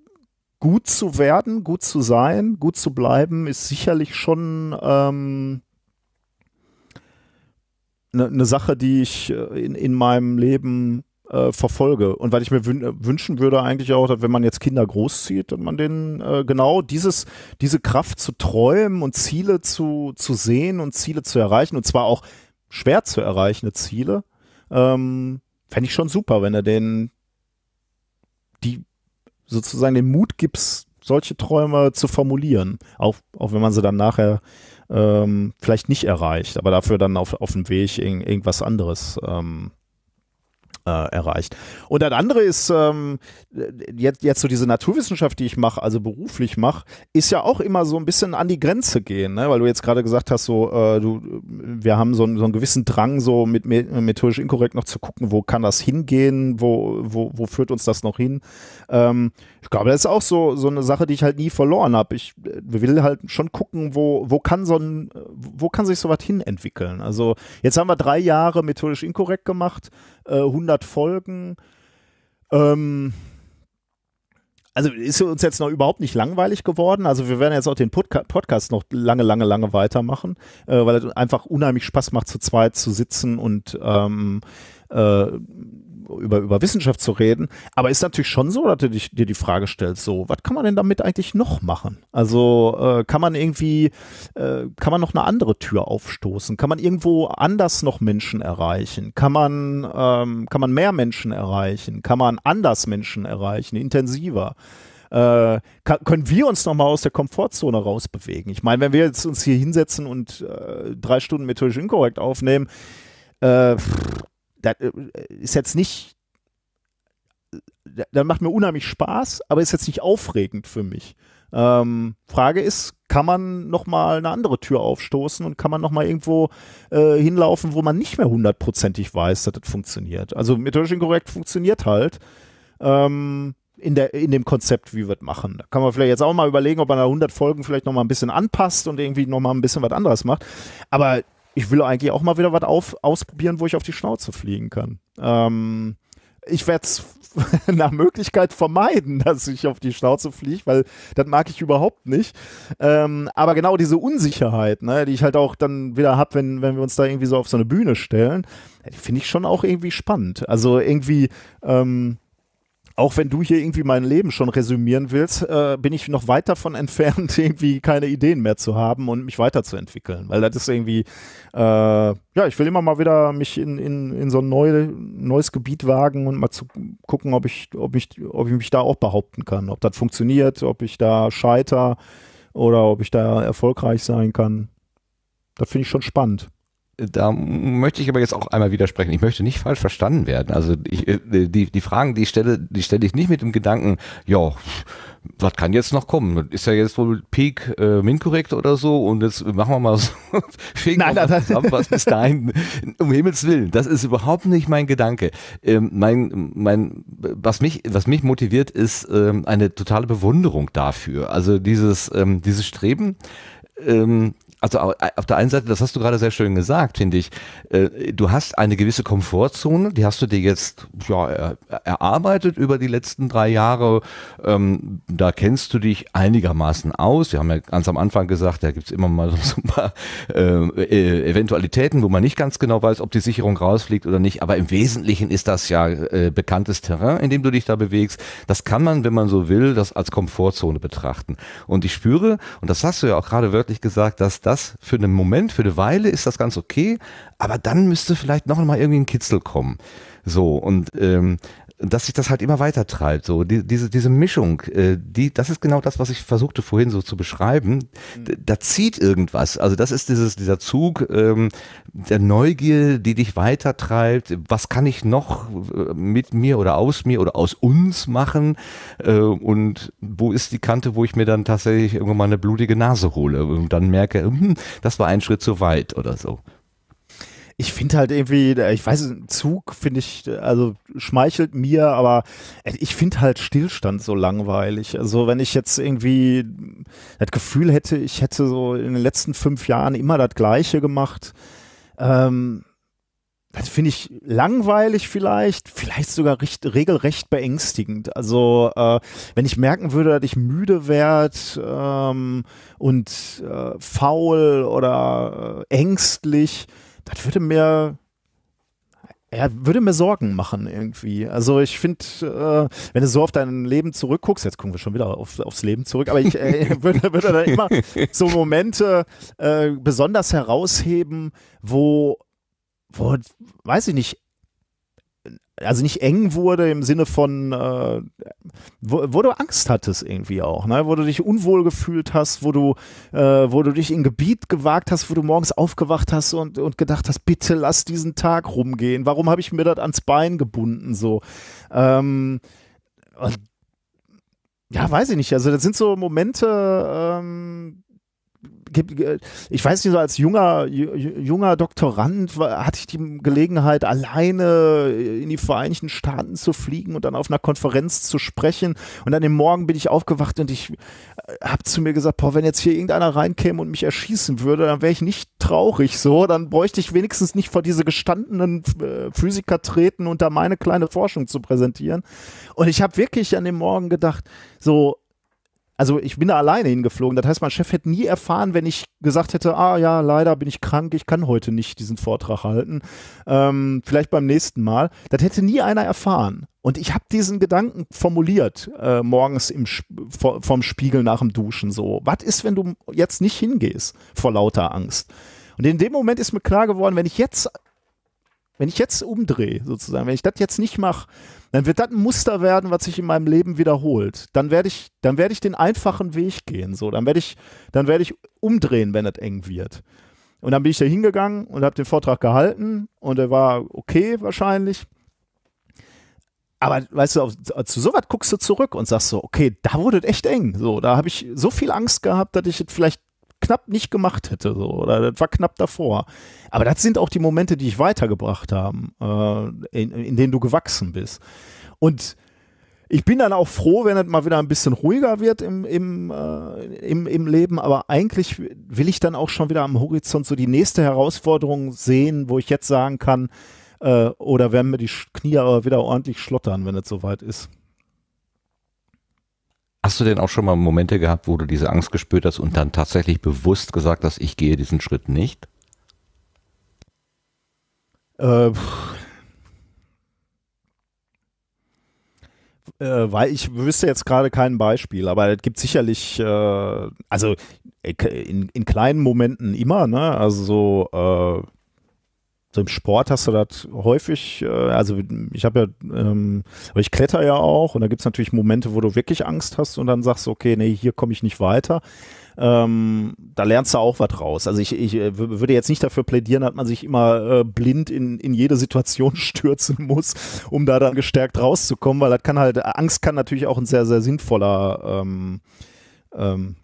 [SPEAKER 4] gut zu werden, gut zu sein, gut zu bleiben, ist sicherlich schon ähm, eine ne Sache, die ich äh, in, in meinem Leben äh, verfolge. Und weil ich mir wünschen würde eigentlich auch, dass wenn man jetzt Kinder großzieht und man denen äh, genau dieses, diese Kraft zu träumen und Ziele zu, zu sehen und Ziele zu erreichen und zwar auch schwer zu erreichende Ziele, ähm, fände ich schon super, wenn er denen die sozusagen den Mut gibt, solche Träume zu formulieren. Auch, auch wenn man sie dann nachher ähm, vielleicht nicht erreicht, aber dafür dann auf, auf dem Weg in, irgendwas anderes ähm, äh, erreicht. Und das andere ist, ähm, jetzt, jetzt so diese Naturwissenschaft, die ich mache, also beruflich mache, ist ja auch immer so ein bisschen an die Grenze gehen, ne? weil du jetzt gerade gesagt hast, so, äh, du, wir haben so einen, so einen gewissen Drang, so mit methodisch inkorrekt noch zu gucken, wo kann das hingehen, wo, wo, wo führt uns das noch hin. Ähm, ich glaube, das ist auch so, so eine Sache, die ich halt nie verloren habe. Ich äh, will halt schon gucken, wo, wo kann so ein, wo kann sich sowas hin entwickeln. Also jetzt haben wir drei Jahre methodisch inkorrekt gemacht äh, 100 Folgen. Ähm, also ist uns jetzt noch überhaupt nicht langweilig geworden. Also wir werden jetzt auch den Podca Podcast noch lange, lange, lange weitermachen, äh, weil es einfach unheimlich Spaß macht, zu zweit zu sitzen und ähm, äh, über, über Wissenschaft zu reden. Aber ist natürlich schon so, dass du dich, dir die Frage stellst, so, was kann man denn damit eigentlich noch machen? Also äh, kann man irgendwie, äh, kann man noch eine andere Tür aufstoßen? Kann man irgendwo anders noch Menschen erreichen? Kann man, ähm, kann man mehr Menschen erreichen? Kann man anders Menschen erreichen, intensiver? Äh, kann, können wir uns nochmal aus der Komfortzone rausbewegen? Ich meine, wenn wir jetzt uns hier hinsetzen und äh, drei Stunden methodisch inkorrekt aufnehmen, äh, das äh, ist jetzt nicht, äh, das macht mir unheimlich Spaß, aber ist jetzt nicht aufregend für mich. Ähm, Frage ist, kann man nochmal eine andere Tür aufstoßen und kann man nochmal irgendwo äh, hinlaufen, wo man nicht mehr hundertprozentig weiß, dass das funktioniert. Also methodisch inkorrekt funktioniert halt ähm, in, der, in dem Konzept, wie wir es machen. Da kann man vielleicht jetzt auch mal überlegen, ob man da 100 Folgen vielleicht nochmal ein bisschen anpasst und irgendwie nochmal ein bisschen was anderes macht. Aber ich will eigentlich auch mal wieder was auf, ausprobieren, wo ich auf die Schnauze fliegen kann. Ähm, ich werde es nach Möglichkeit vermeiden, dass ich auf die Schnauze fliege, weil das mag ich überhaupt nicht. Ähm, aber genau diese Unsicherheit, ne, die ich halt auch dann wieder habe, wenn, wenn wir uns da irgendwie so auf so eine Bühne stellen, finde ich schon auch irgendwie spannend. Also irgendwie ähm, auch wenn du hier irgendwie mein Leben schon resümieren willst, äh, bin ich noch weit davon entfernt, irgendwie keine Ideen mehr zu haben und mich weiterzuentwickeln. Weil das ist irgendwie, äh, ja, ich will immer mal wieder mich in, in, in so ein neu, neues Gebiet wagen und mal zu gucken, ob ich, ob, ich, ob ich mich da auch behaupten kann, ob das funktioniert, ob ich da scheiter oder ob ich da erfolgreich sein kann. Das finde ich schon spannend
[SPEAKER 2] da möchte ich aber jetzt auch einmal widersprechen. Ich möchte nicht falsch verstanden werden. Also ich, äh, die, die Fragen, die ich stelle, die stelle ich nicht mit dem Gedanken, ja, was kann jetzt noch kommen? Ist ja jetzt wohl Peak äh, Minkorrekt oder so und jetzt machen wir mal so, fegen nein, wir mal zusammen, was bis dahin, um Himmels Willen. Das ist überhaupt nicht mein Gedanke. Ähm, mein, mein, was mich, was mich motiviert, ist ähm, eine totale Bewunderung dafür. Also dieses, ähm, dieses Streben, ähm, also auf der einen Seite, das hast du gerade sehr schön gesagt, finde ich. Äh, du hast eine gewisse Komfortzone, die hast du dir jetzt ja, erarbeitet über die letzten drei Jahre. Ähm, da kennst du dich einigermaßen aus. Wir haben ja ganz am Anfang gesagt, da gibt's immer mal so ein paar äh, äh, Eventualitäten, wo man nicht ganz genau weiß, ob die Sicherung rausfliegt oder nicht. Aber im Wesentlichen ist das ja bekanntes Terrain, in dem du dich da bewegst. Das kann man, wenn man so will, das als Komfortzone betrachten. Und ich spüre, und das hast du ja auch gerade wörtlich gesagt, dass da das für einen Moment, für eine Weile ist das ganz okay, aber dann müsste vielleicht noch mal irgendwie ein Kitzel kommen. So, und ähm, dass sich das halt immer weiter treibt. So die, diese diese Mischung, äh, die das ist genau das, was ich versuchte vorhin so zu beschreiben. Mhm. D da zieht irgendwas. Also das ist dieses dieser Zug ähm, der Neugier, die dich weiter treibt. Was kann ich noch äh, mit mir oder aus mir oder aus uns machen? Äh, und wo ist die Kante, wo ich mir dann tatsächlich irgendwann mal eine blutige Nase hole und dann merke, hm, das war ein Schritt zu weit oder so
[SPEAKER 4] ich finde halt irgendwie, äh, ich weiß, Zug finde ich, also schmeichelt mir, aber äh, ich finde halt Stillstand so langweilig. Also wenn ich jetzt irgendwie das Gefühl hätte, ich hätte so in den letzten fünf Jahren immer das Gleiche gemacht, ähm, das finde ich langweilig vielleicht, vielleicht sogar recht, regelrecht beängstigend. Also äh, wenn ich merken würde, dass ich müde werde ähm, und äh, faul oder äh, ängstlich, das würde mir er würde mir Sorgen machen irgendwie. Also ich finde, äh, wenn du so auf dein Leben zurückguckst, jetzt gucken wir schon wieder auf, aufs Leben zurück, aber ich äh, würde, würde da immer so Momente äh, besonders herausheben, wo, wo, weiß ich nicht, also nicht eng wurde im Sinne von, äh, wo, wo, du Angst hattest irgendwie auch, ne? wo du dich unwohl gefühlt hast, wo du, äh, wo du dich in Gebiet gewagt hast, wo du morgens aufgewacht hast und, und gedacht hast, bitte lass diesen Tag rumgehen, warum habe ich mir das ans Bein gebunden so. Ähm, ja, weiß ich nicht. Also das sind so Momente, ähm, äh, ich weiß nicht, so als junger, junger Doktorand hatte ich die Gelegenheit, alleine in die Vereinigten Staaten zu fliegen und dann auf einer Konferenz zu sprechen. Und an dem Morgen bin ich aufgewacht und ich äh, habe zu mir gesagt, boah, wenn jetzt hier irgendeiner reinkäme und mich erschießen würde, dann wäre ich nicht traurig so. Dann bräuchte ich wenigstens nicht vor diese gestandenen äh, Physiker treten und da meine kleine Forschung zu präsentieren. Und ich habe wirklich an dem Morgen gedacht, so, also ich bin da alleine hingeflogen. Das heißt, mein Chef hätte nie erfahren, wenn ich gesagt hätte, ah ja, leider bin ich krank, ich kann heute nicht diesen Vortrag halten. Ähm, vielleicht beim nächsten Mal. Das hätte nie einer erfahren. Und ich habe diesen Gedanken formuliert, äh, morgens im, vom Spiegel nach dem Duschen so. Was ist, wenn du jetzt nicht hingehst vor lauter Angst? Und in dem Moment ist mir klar geworden, wenn ich jetzt, wenn ich jetzt umdrehe, sozusagen, wenn ich das jetzt nicht mache, dann wird das ein Muster werden, was sich in meinem Leben wiederholt. Dann werde ich, dann werde ich den einfachen Weg gehen. So, dann werde ich, dann werde ich umdrehen, wenn das eng wird. Und dann bin ich da hingegangen und habe den Vortrag gehalten und er war okay wahrscheinlich. Aber weißt du, auf, zu sowas guckst du zurück und sagst so, okay, da wurde es echt eng. So, da habe ich so viel Angst gehabt, dass ich es vielleicht knapp nicht gemacht hätte. So. Oder das war knapp davor. Aber das sind auch die Momente, die dich weitergebracht haben, äh, in, in denen du gewachsen bist. Und ich bin dann auch froh, wenn es mal wieder ein bisschen ruhiger wird im, im, äh, im, im, Leben, aber eigentlich will ich dann auch schon wieder am Horizont so die nächste Herausforderung sehen, wo ich jetzt sagen kann, äh, oder werden mir die Knie aber wieder ordentlich schlottern, wenn es soweit ist.
[SPEAKER 2] Hast du denn auch schon mal Momente gehabt, wo du diese Angst gespürt hast und dann tatsächlich bewusst gesagt hast, ich gehe diesen Schritt nicht?
[SPEAKER 4] Äh, äh, weil ich wüsste jetzt gerade kein Beispiel, aber es gibt sicherlich, äh, also äh, in, in, kleinen Momenten immer, ne? Also so, äh, so im Sport hast du das häufig, äh, also ich habe ja, ähm, ich kletter ja auch und da gibt's natürlich Momente, wo du wirklich Angst hast und dann sagst, okay, nee, hier komme ich nicht weiter. Ähm, da lernst du auch was raus. Also ich, ich äh, würde jetzt nicht dafür plädieren, dass man sich immer äh, blind in, in jede Situation stürzen muss, um da dann gestärkt rauszukommen, weil das kann halt, Angst kann natürlich auch ein sehr, sehr sinnvoller ähm, ähm,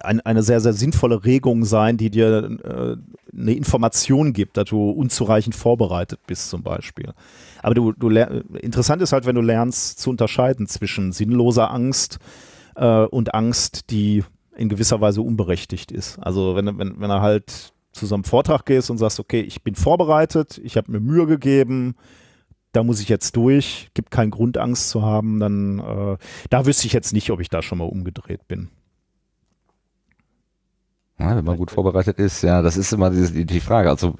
[SPEAKER 4] ein, eine sehr, sehr sinnvolle Regung sein, die dir äh, eine Information gibt, dass du unzureichend vorbereitet bist zum Beispiel. Aber du, du interessant ist halt, wenn du lernst zu unterscheiden zwischen sinnloser Angst äh, und Angst, die in gewisser Weise unberechtigt ist. Also wenn, wenn, wenn er halt zu so einem Vortrag gehst und sagst, okay, ich bin vorbereitet, ich habe mir Mühe gegeben, da muss ich jetzt durch, gibt keinen Grund, Angst zu haben, dann äh, da wüsste ich jetzt nicht, ob ich da schon mal umgedreht bin. Ja, wenn man gut vorbereitet
[SPEAKER 2] ist, ja, das ist immer die, die Frage. Also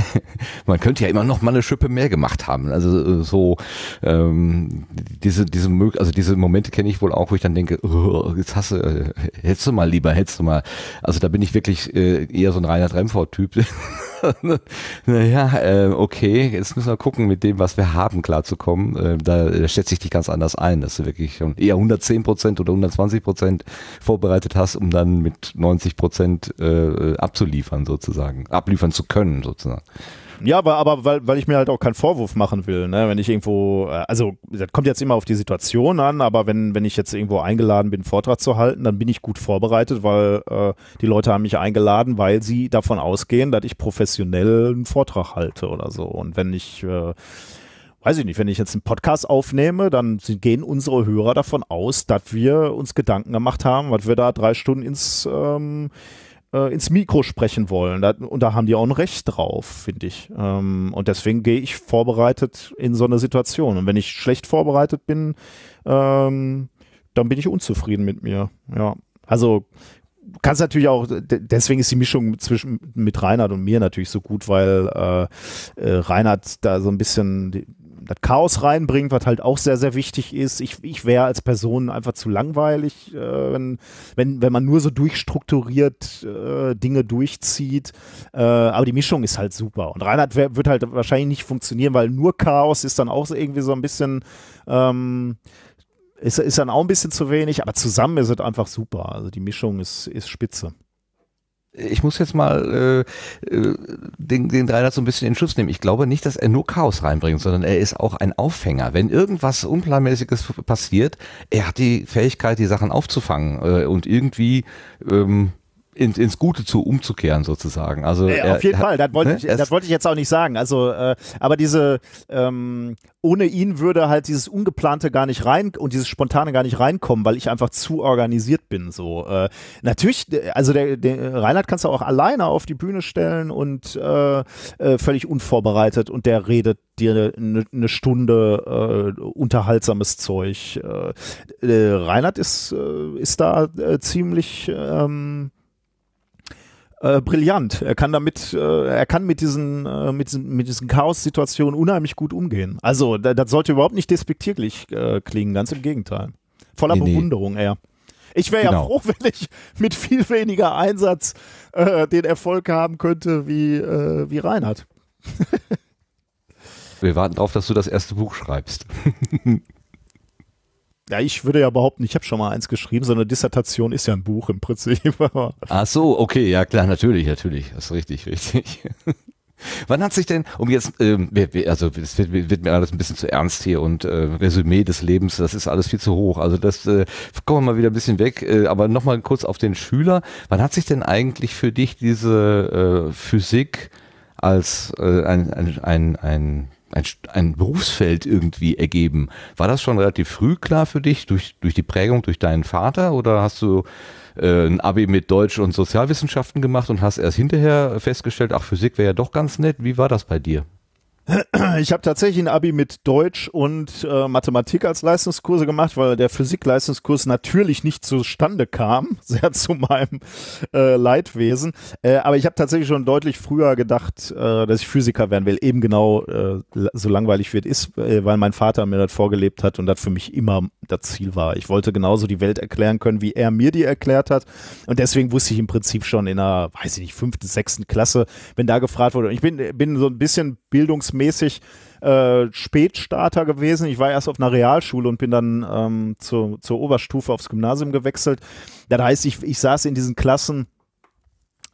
[SPEAKER 2] man könnte ja immer noch mal eine Schippe mehr gemacht haben. Also äh, so ähm, diese diese also diese Momente kenne ich wohl auch, wo ich dann denke, oh, jetzt hast du, äh, hättest du mal lieber, hättest du mal. Also da bin ich wirklich äh, eher so ein Reinhard Remford-Typ. naja, äh, okay, jetzt müssen wir gucken, mit dem, was wir haben, klarzukommen. Äh, da, da äh, schätze ich dich ganz anders ein, dass du wirklich schon eher 110 Prozent oder 120 Prozent vorbereitet hast, um dann mit 90 Prozent äh, äh, abzuliefern sozusagen, abliefern zu können sozusagen.
[SPEAKER 4] Ja, aber, aber weil, weil ich mir halt auch keinen Vorwurf machen will, ne? wenn ich irgendwo, äh, also das kommt jetzt immer auf die Situation an, aber wenn, wenn ich jetzt irgendwo eingeladen bin, einen Vortrag zu halten, dann bin ich gut vorbereitet, weil äh, die Leute haben mich eingeladen, weil sie davon ausgehen, dass ich professionell einen Vortrag halte oder so. Und wenn ich äh, weiß ich nicht, wenn ich jetzt einen Podcast aufnehme, dann gehen unsere Hörer davon aus, dass wir uns Gedanken gemacht haben, was wir da drei Stunden ins ähm, äh, ins Mikro sprechen wollen. Da, und da haben die auch ein Recht drauf, finde ich. Ähm, und deswegen gehe ich vorbereitet in so eine Situation. Und wenn ich schlecht vorbereitet bin, ähm, dann bin ich unzufrieden mit mir. Ja. Also du kannst natürlich auch, deswegen ist die Mischung zwischen mit Reinhard und mir natürlich so gut, weil äh, äh Reinhard da so ein bisschen das Chaos reinbringt, was halt auch sehr, sehr wichtig ist. Ich, ich wäre als Person einfach zu langweilig, äh, wenn, wenn, wenn man nur so durchstrukturiert äh, Dinge durchzieht. Äh, aber die Mischung ist halt super. Und Reinhard wär, wird halt wahrscheinlich nicht funktionieren, weil nur Chaos ist dann auch irgendwie so ein bisschen. Ähm, ist, ist dann auch ein bisschen zu wenig, aber zusammen ist es einfach super. Also die Mischung ist, ist spitze ich muss
[SPEAKER 2] jetzt mal äh, äh den, den Dreier so ein bisschen in Schutz nehmen. Ich glaube nicht, dass er nur Chaos reinbringt, sondern er ist auch ein Auffänger. Wenn irgendwas Unplanmäßiges passiert, er hat die Fähigkeit, die Sachen aufzufangen äh, und irgendwie ähm, ins, ins Gute zu umzukehren sozusagen. Also äh, auf jeden hat, Fall, das wollte, ne? ich, das
[SPEAKER 4] wollte ich jetzt auch nicht sagen. Also, äh, aber diese ähm, ohne ihn würde halt dieses ungeplante gar nicht rein und dieses spontane gar nicht reinkommen, weil ich einfach zu organisiert bin. So äh, natürlich, äh, also der, der Reinhard kannst du auch alleine auf die Bühne stellen und äh, äh völlig unvorbereitet und der redet dir eine ne Stunde äh, unterhaltsames Zeug. Äh, äh, Reinhard ist äh, ist da äh, ziemlich ähm, äh, brillant. Er kann damit, äh, er kann mit diesen, äh, mit, mit diesen Chaos-Situationen unheimlich gut umgehen. Also, da, das sollte überhaupt nicht despektierlich äh, klingen, ganz im Gegenteil. Voller nee, Bewunderung nee. eher. Ich wäre genau. ja froh, wenn ich mit viel weniger Einsatz äh, den Erfolg haben könnte wie, äh, wie Reinhard. Wir
[SPEAKER 2] warten darauf, dass du das erste Buch schreibst.
[SPEAKER 4] Ja, ich würde ja behaupten, ich habe schon mal eins geschrieben, so eine Dissertation ist ja ein Buch im Prinzip.
[SPEAKER 2] Ach so, okay, ja klar, natürlich, natürlich. Das ist richtig, richtig. Wann hat sich denn, um jetzt, ähm, also es wird, wird, mir alles ein bisschen zu ernst hier und äh, Resümee des Lebens, das ist alles viel zu hoch. Also das äh, kommen wir mal wieder ein bisschen weg, äh, aber nochmal kurz auf den Schüler. Wann hat sich denn eigentlich für dich diese äh, Physik als äh, ein, ein, ein, ein ein, ein Berufsfeld irgendwie ergeben. War das schon relativ früh klar für dich, durch, durch die Prägung, durch deinen Vater? Oder hast du äh, ein Abi mit Deutsch und Sozialwissenschaften gemacht und hast erst hinterher festgestellt, ach, Physik wäre ja doch ganz nett. Wie war das bei dir?
[SPEAKER 4] Ich habe tatsächlich ein Abi mit Deutsch und äh, Mathematik als Leistungskurse gemacht, weil der Physik-Leistungskurs natürlich nicht zustande kam, sehr zu meinem äh, Leidwesen. Äh, aber ich habe tatsächlich schon deutlich früher gedacht, äh, dass ich Physiker werden will, eben genau äh, so langweilig wird ist, äh, weil mein Vater mir das vorgelebt hat und das für mich immer das Ziel war. Ich wollte genauso die Welt erklären können, wie er mir die erklärt hat. Und deswegen wusste ich im Prinzip schon in einer, weiß ich nicht, fünften, sechsten Klasse, wenn da gefragt wurde, Und ich bin, bin so ein bisschen bildungsmäßig äh, Spätstarter gewesen. Ich war erst auf einer Realschule und bin dann ähm, zur, zur Oberstufe aufs Gymnasium gewechselt. Das heißt, ich, ich saß in diesen Klassen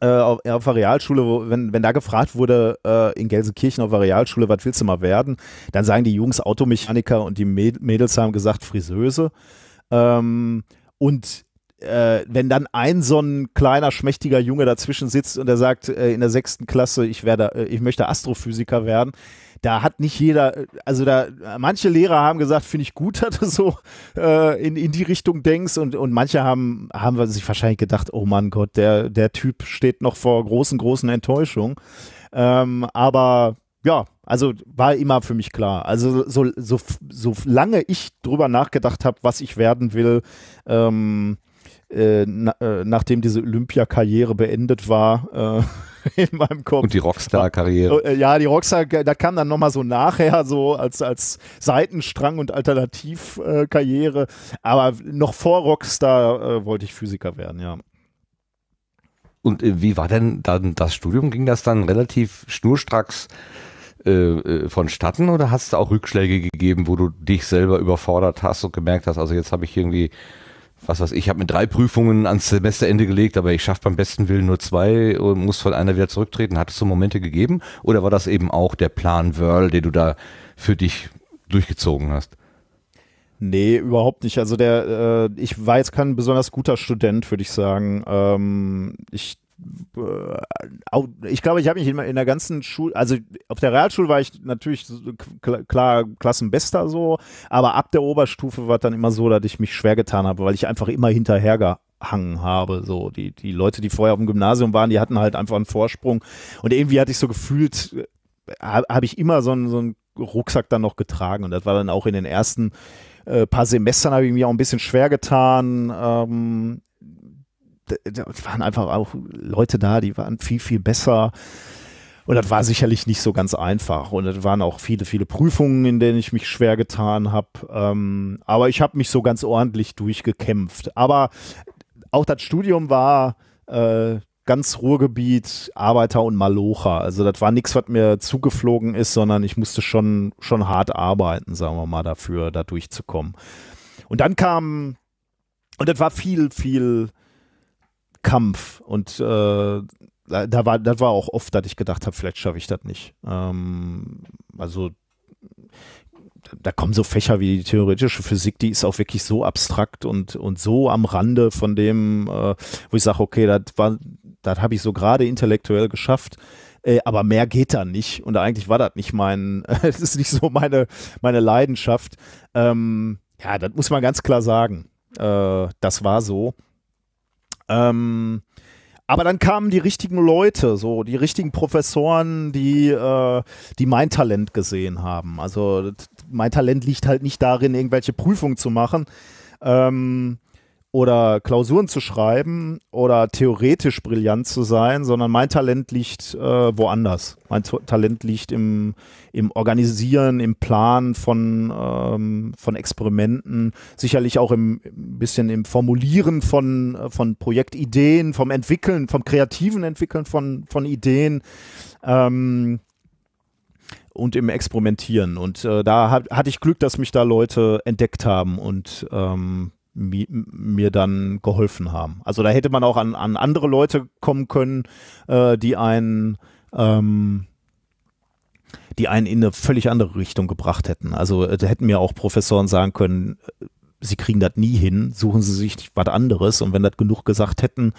[SPEAKER 4] äh, auf, auf der Realschule, wo, wenn, wenn da gefragt wurde, äh, in Gelsenkirchen auf der Realschule, was willst du mal werden, dann sagen die Jungs Automechaniker und die Mädels haben gesagt Friseuse. Ähm, und äh, wenn dann ein so ein kleiner, schmächtiger Junge dazwischen sitzt und er sagt äh, in der sechsten Klasse, ich, werde, äh, ich möchte Astrophysiker werden, da hat nicht jeder, äh, also da, manche Lehrer haben gesagt, finde ich gut, dass du so äh, in, in die Richtung denkst und, und manche haben, haben sich wahrscheinlich gedacht, oh mein Gott, der, der Typ steht noch vor großen, großen Enttäuschungen. Ähm, aber ja, also war immer für mich klar. Also solange so, so ich drüber nachgedacht habe, was ich werden will, ähm, äh, na, äh, nachdem diese Olympiakarriere beendet war, äh, in meinem Kopf. Und die Rockstar-Karriere. Äh, ja, die Rockstar, da kam dann nochmal so nachher, so als, als Seitenstrang und Alternativkarriere. Aber noch vor Rockstar äh, wollte ich Physiker werden, ja.
[SPEAKER 2] Und wie war denn dann das Studium? Ging das dann relativ schnurstracks vonstatten oder hast du auch Rückschläge gegeben, wo du dich selber überfordert hast und gemerkt hast, also jetzt habe ich irgendwie was weiß ich, ich habe mir drei Prüfungen ans Semesterende gelegt, aber ich schaffe beim besten Willen nur zwei und muss von einer wieder zurücktreten. Hat es so Momente gegeben? Oder war das eben auch der Plan Whirl, den du da für dich durchgezogen hast?
[SPEAKER 4] Nee, überhaupt nicht. Also der, äh, ich war jetzt kein besonders guter Student, würde ich sagen. Ähm, ich äh, ich glaube, ich habe mich in, in der ganzen Schule, also auf der Realschule war ich natürlich äh, klar Klassenbester so, aber ab der Oberstufe war dann immer so, dass ich mich schwer getan habe, weil ich einfach immer hinterher Hang habe. So, die, die Leute, die vorher auf dem Gymnasium waren, die hatten halt einfach einen Vorsprung. Und irgendwie hatte ich so gefühlt, äh, habe hab ich immer so einen, so einen Rucksack dann noch getragen. Und das war dann auch in den ersten äh, paar Semestern habe ich mir auch ein bisschen schwer getan. Ähm, es waren einfach auch Leute da, die waren viel, viel besser. Und das war sicherlich nicht so ganz einfach. Und es waren auch viele, viele Prüfungen, in denen ich mich schwer getan habe. Ähm, aber ich habe mich so ganz ordentlich durchgekämpft. Aber auch das Studium war äh, ganz Ruhrgebiet, Arbeiter und Malocher. Also das war nichts, was mir zugeflogen ist, sondern ich musste schon, schon hart arbeiten, sagen wir mal, dafür, da durchzukommen. Und dann kam, und das war viel, viel Kampf und äh, da war, das war auch oft, dass ich gedacht habe, vielleicht schaffe ich das nicht. Ähm, also da kommen so Fächer wie die theoretische Physik, die ist auch wirklich so abstrakt und, und so am Rande von dem, äh, wo ich sage, okay, das war, das habe ich so gerade intellektuell geschafft. Äh, aber mehr geht da nicht. Und eigentlich war das nicht mein, das ist nicht so meine, meine Leidenschaft. Ähm, ja, das muss man ganz klar sagen. Äh, das war so. Ähm, aber dann kamen die richtigen Leute, so die richtigen Professoren, die, äh, die mein Talent gesehen haben. Also mein Talent liegt halt nicht darin, irgendwelche Prüfungen zu machen, ähm, oder Klausuren zu schreiben oder theoretisch brillant zu sein, sondern mein Talent liegt äh, woanders. Mein T Talent liegt im, im Organisieren, im Plan von, ähm, von Experimenten, sicherlich auch im bisschen im Formulieren von, äh, von Projektideen, vom Entwickeln, vom kreativen Entwickeln von, von Ideen. Ähm, und im Experimentieren. Und äh, da hat, hatte ich Glück, dass mich da Leute entdeckt haben und ähm, mi mir dann geholfen haben. Also da hätte man auch an, an andere Leute kommen können, äh, die einen ähm, die einen in eine völlig andere Richtung gebracht hätten. Also äh, da hätten mir auch Professoren sagen können, äh, sie kriegen das nie hin, suchen sie sich was anderes. Und wenn das genug gesagt hätten,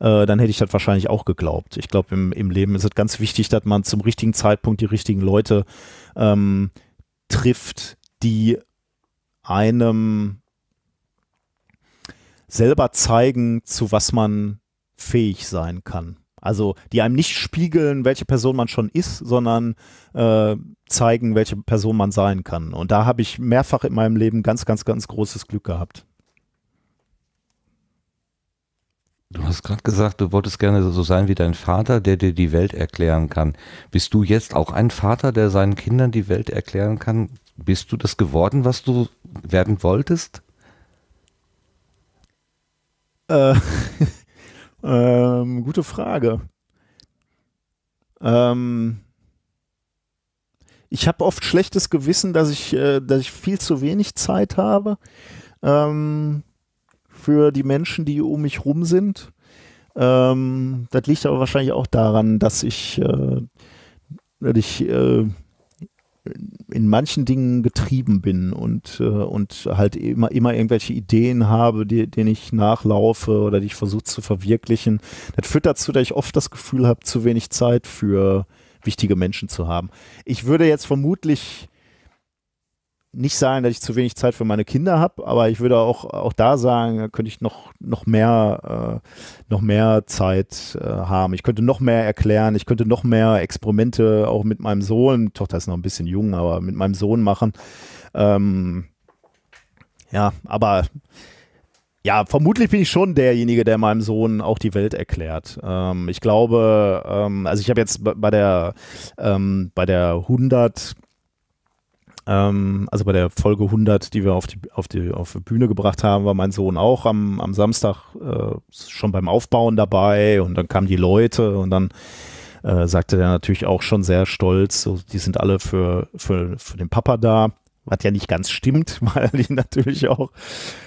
[SPEAKER 4] äh, dann hätte ich das wahrscheinlich auch geglaubt. Ich glaube, im, im Leben ist es ganz wichtig, dass man zum richtigen Zeitpunkt die richtigen Leute ähm, trifft, die einem selber zeigen, zu was man fähig sein kann. Also die einem nicht spiegeln, welche Person man schon ist, sondern äh, zeigen, welche Person man sein kann. Und da habe ich mehrfach in meinem Leben ganz, ganz, ganz großes Glück gehabt.
[SPEAKER 2] Du hast gerade gesagt, du wolltest gerne so sein wie dein Vater, der dir die Welt erklären kann. Bist du jetzt auch ein Vater, der seinen Kindern die Welt erklären kann? Bist du das geworden, was du werden wolltest?
[SPEAKER 4] Äh, ähm, gute Frage. Ähm, ich habe oft schlechtes Gewissen, dass ich, äh, dass ich viel zu wenig Zeit habe ähm, für die Menschen, die um mich rum sind. Ähm, das liegt aber wahrscheinlich auch daran, dass ich, äh, dass ich äh, in manchen Dingen getrieben bin und, äh, und halt immer, immer irgendwelche Ideen habe, die, denen ich nachlaufe oder die ich versuche zu verwirklichen. Das führt dazu, dass ich oft das Gefühl habe, zu wenig Zeit für wichtige Menschen zu haben. Ich würde jetzt vermutlich nicht sagen, dass ich zu wenig Zeit für meine Kinder habe, aber ich würde auch, auch da sagen, könnte ich noch, noch, mehr, äh, noch mehr Zeit äh, haben. Ich könnte noch mehr erklären, ich könnte noch mehr Experimente auch mit meinem Sohn, Tochter ist noch ein bisschen jung, aber mit meinem Sohn machen. Ähm, ja, aber ja, vermutlich bin ich schon derjenige, der meinem Sohn auch die Welt erklärt. Ähm, ich glaube, ähm, also ich habe jetzt bei der, ähm, bei der 100 ähm, also bei der Folge 100, die wir auf die, auf die, auf die Bühne gebracht haben, war mein Sohn auch am, am Samstag äh, schon beim Aufbauen dabei und dann kamen die Leute und dann äh, sagte er natürlich auch schon sehr stolz, so, die sind alle für, für, für den Papa da was ja nicht ganz stimmt, weil die natürlich auch,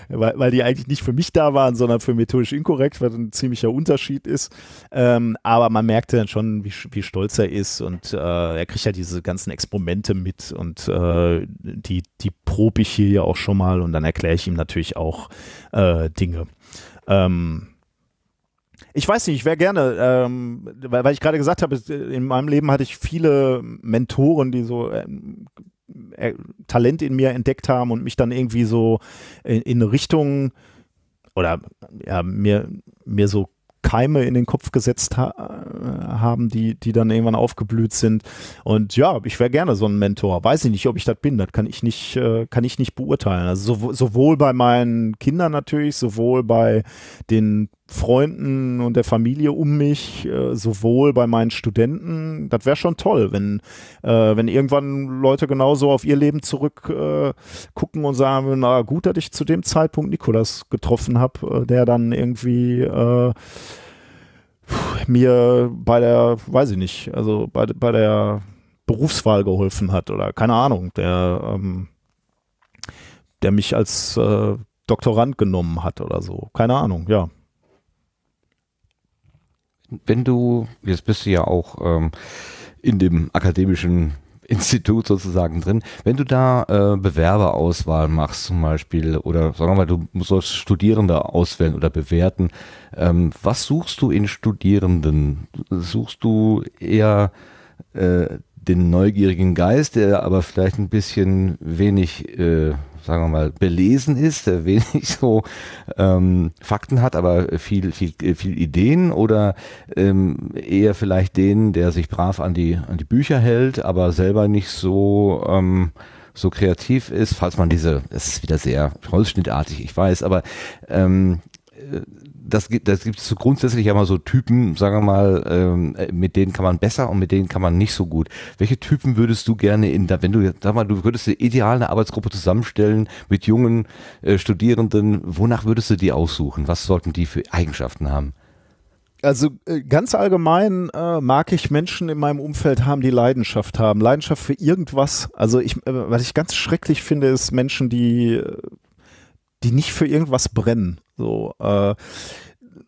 [SPEAKER 4] weil, weil die eigentlich nicht für mich da waren, sondern für methodisch inkorrekt, was ein ziemlicher Unterschied ist. Ähm, aber man merkte dann schon, wie, wie stolz er ist und äh, er kriegt ja diese ganzen Experimente mit und äh, die, die probe ich hier ja auch schon mal und dann erkläre ich ihm natürlich auch äh, Dinge. Ähm, ich weiß nicht, ich wäre gerne, ähm, weil, weil ich gerade gesagt habe, in meinem Leben hatte ich viele Mentoren, die so ähm, äh, Talent in mir entdeckt haben und mich dann irgendwie so in, in Richtung oder ja, mir, mir so Keime in den Kopf gesetzt ha äh, haben, die, die dann irgendwann aufgeblüht sind. Und ja, ich wäre gerne so ein Mentor. Weiß ich nicht, ob ich das bin. Das kann ich nicht, äh, kann ich nicht beurteilen. Also sow sowohl bei meinen Kindern natürlich, sowohl bei den Freunden und der Familie um mich, äh, sowohl bei meinen Studenten. Das wäre schon toll, wenn, äh, wenn irgendwann Leute genauso auf ihr Leben zurückgucken äh, und sagen, na gut, dass ich zu dem Zeitpunkt Nikolas getroffen habe, äh, der dann irgendwie äh, mir bei der, weiß ich nicht, also bei, bei der Berufswahl geholfen hat oder keine Ahnung, der, ähm, der mich als äh, Doktorand genommen hat oder so. Keine Ahnung, ja wenn du, jetzt bist
[SPEAKER 2] du ja auch ähm, in dem akademischen Institut sozusagen drin. Wenn du da äh, Bewerberauswahl machst zum Beispiel oder sagen wir mal, du sollst Studierende auswählen oder bewerten, ähm, was suchst du in Studierenden? Suchst du eher äh, den neugierigen Geist, der aber vielleicht ein bisschen wenig äh, sagen wir mal, belesen ist, der wenig so ähm, Fakten hat, aber viel, viel, viel Ideen oder ähm, eher vielleicht den, der sich brav an die, an die Bücher hält, aber selber nicht so, ähm, so kreativ ist, falls man diese, es ist wieder sehr holzschnittartig, ich weiß, aber ähm, äh, das gibt das gibt es so grundsätzlich ja mal so Typen, sagen wir mal, ähm, äh, mit denen kann man besser und mit denen kann man nicht so gut. Welche Typen würdest du gerne in da, wenn du sag mal, du würdest dir ideal eine Arbeitsgruppe zusammenstellen mit jungen äh, Studierenden, wonach würdest du die aussuchen? Was sollten die für Eigenschaften haben?
[SPEAKER 4] Also äh, ganz allgemein äh, mag ich Menschen in meinem Umfeld haben, die Leidenschaft haben. Leidenschaft für irgendwas. Also ich, äh, was ich ganz schrecklich finde, ist Menschen, die, äh, die nicht für irgendwas brennen. So, äh,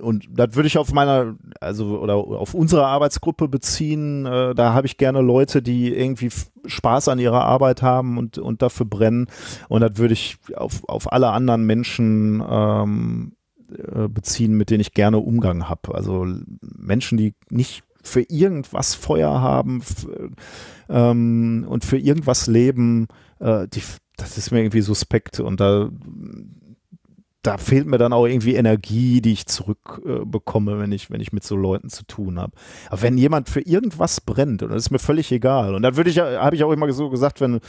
[SPEAKER 4] und das würde ich auf meiner, also oder auf unsere Arbeitsgruppe beziehen. Äh, da habe ich gerne Leute, die irgendwie Spaß an ihrer Arbeit haben und, und dafür brennen. Und das würde ich auf, auf alle anderen Menschen ähm, äh, beziehen, mit denen ich gerne Umgang habe. Also Menschen, die nicht für irgendwas Feuer haben ähm, und für irgendwas leben, äh, die, das ist mir irgendwie suspekt. Und da da fehlt mir dann auch irgendwie Energie, die ich zurückbekomme, äh, wenn ich, wenn ich mit so Leuten zu tun habe. Aber wenn jemand für irgendwas brennt, und das ist mir völlig egal. Und dann würde ich, habe ich auch immer so gesagt, wenn,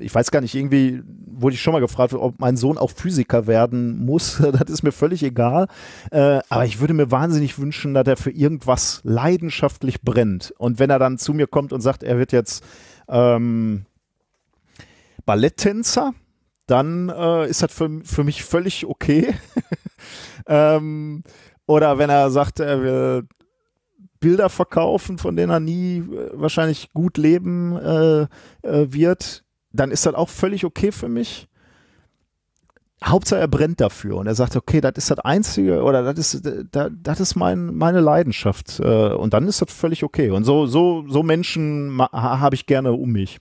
[SPEAKER 4] ich weiß gar nicht, irgendwie wurde ich schon mal gefragt, ob mein Sohn auch Physiker werden muss. Das ist mir völlig egal. Äh, aber ich würde mir wahnsinnig wünschen, dass er für irgendwas leidenschaftlich brennt. Und wenn er dann zu mir kommt und sagt, er wird jetzt ähm, Balletttänzer, dann äh, ist das für, für mich völlig okay. ähm, oder wenn er sagt, er will Bilder verkaufen, von denen er nie äh, wahrscheinlich gut leben äh, äh, wird, dann ist das auch völlig okay für mich. Hauptsache er brennt dafür und er sagt, okay, das ist das Einzige oder das ist, äh, das ist mein, meine Leidenschaft und dann ist das völlig okay. Und so, so, so Menschen habe ich gerne um mich.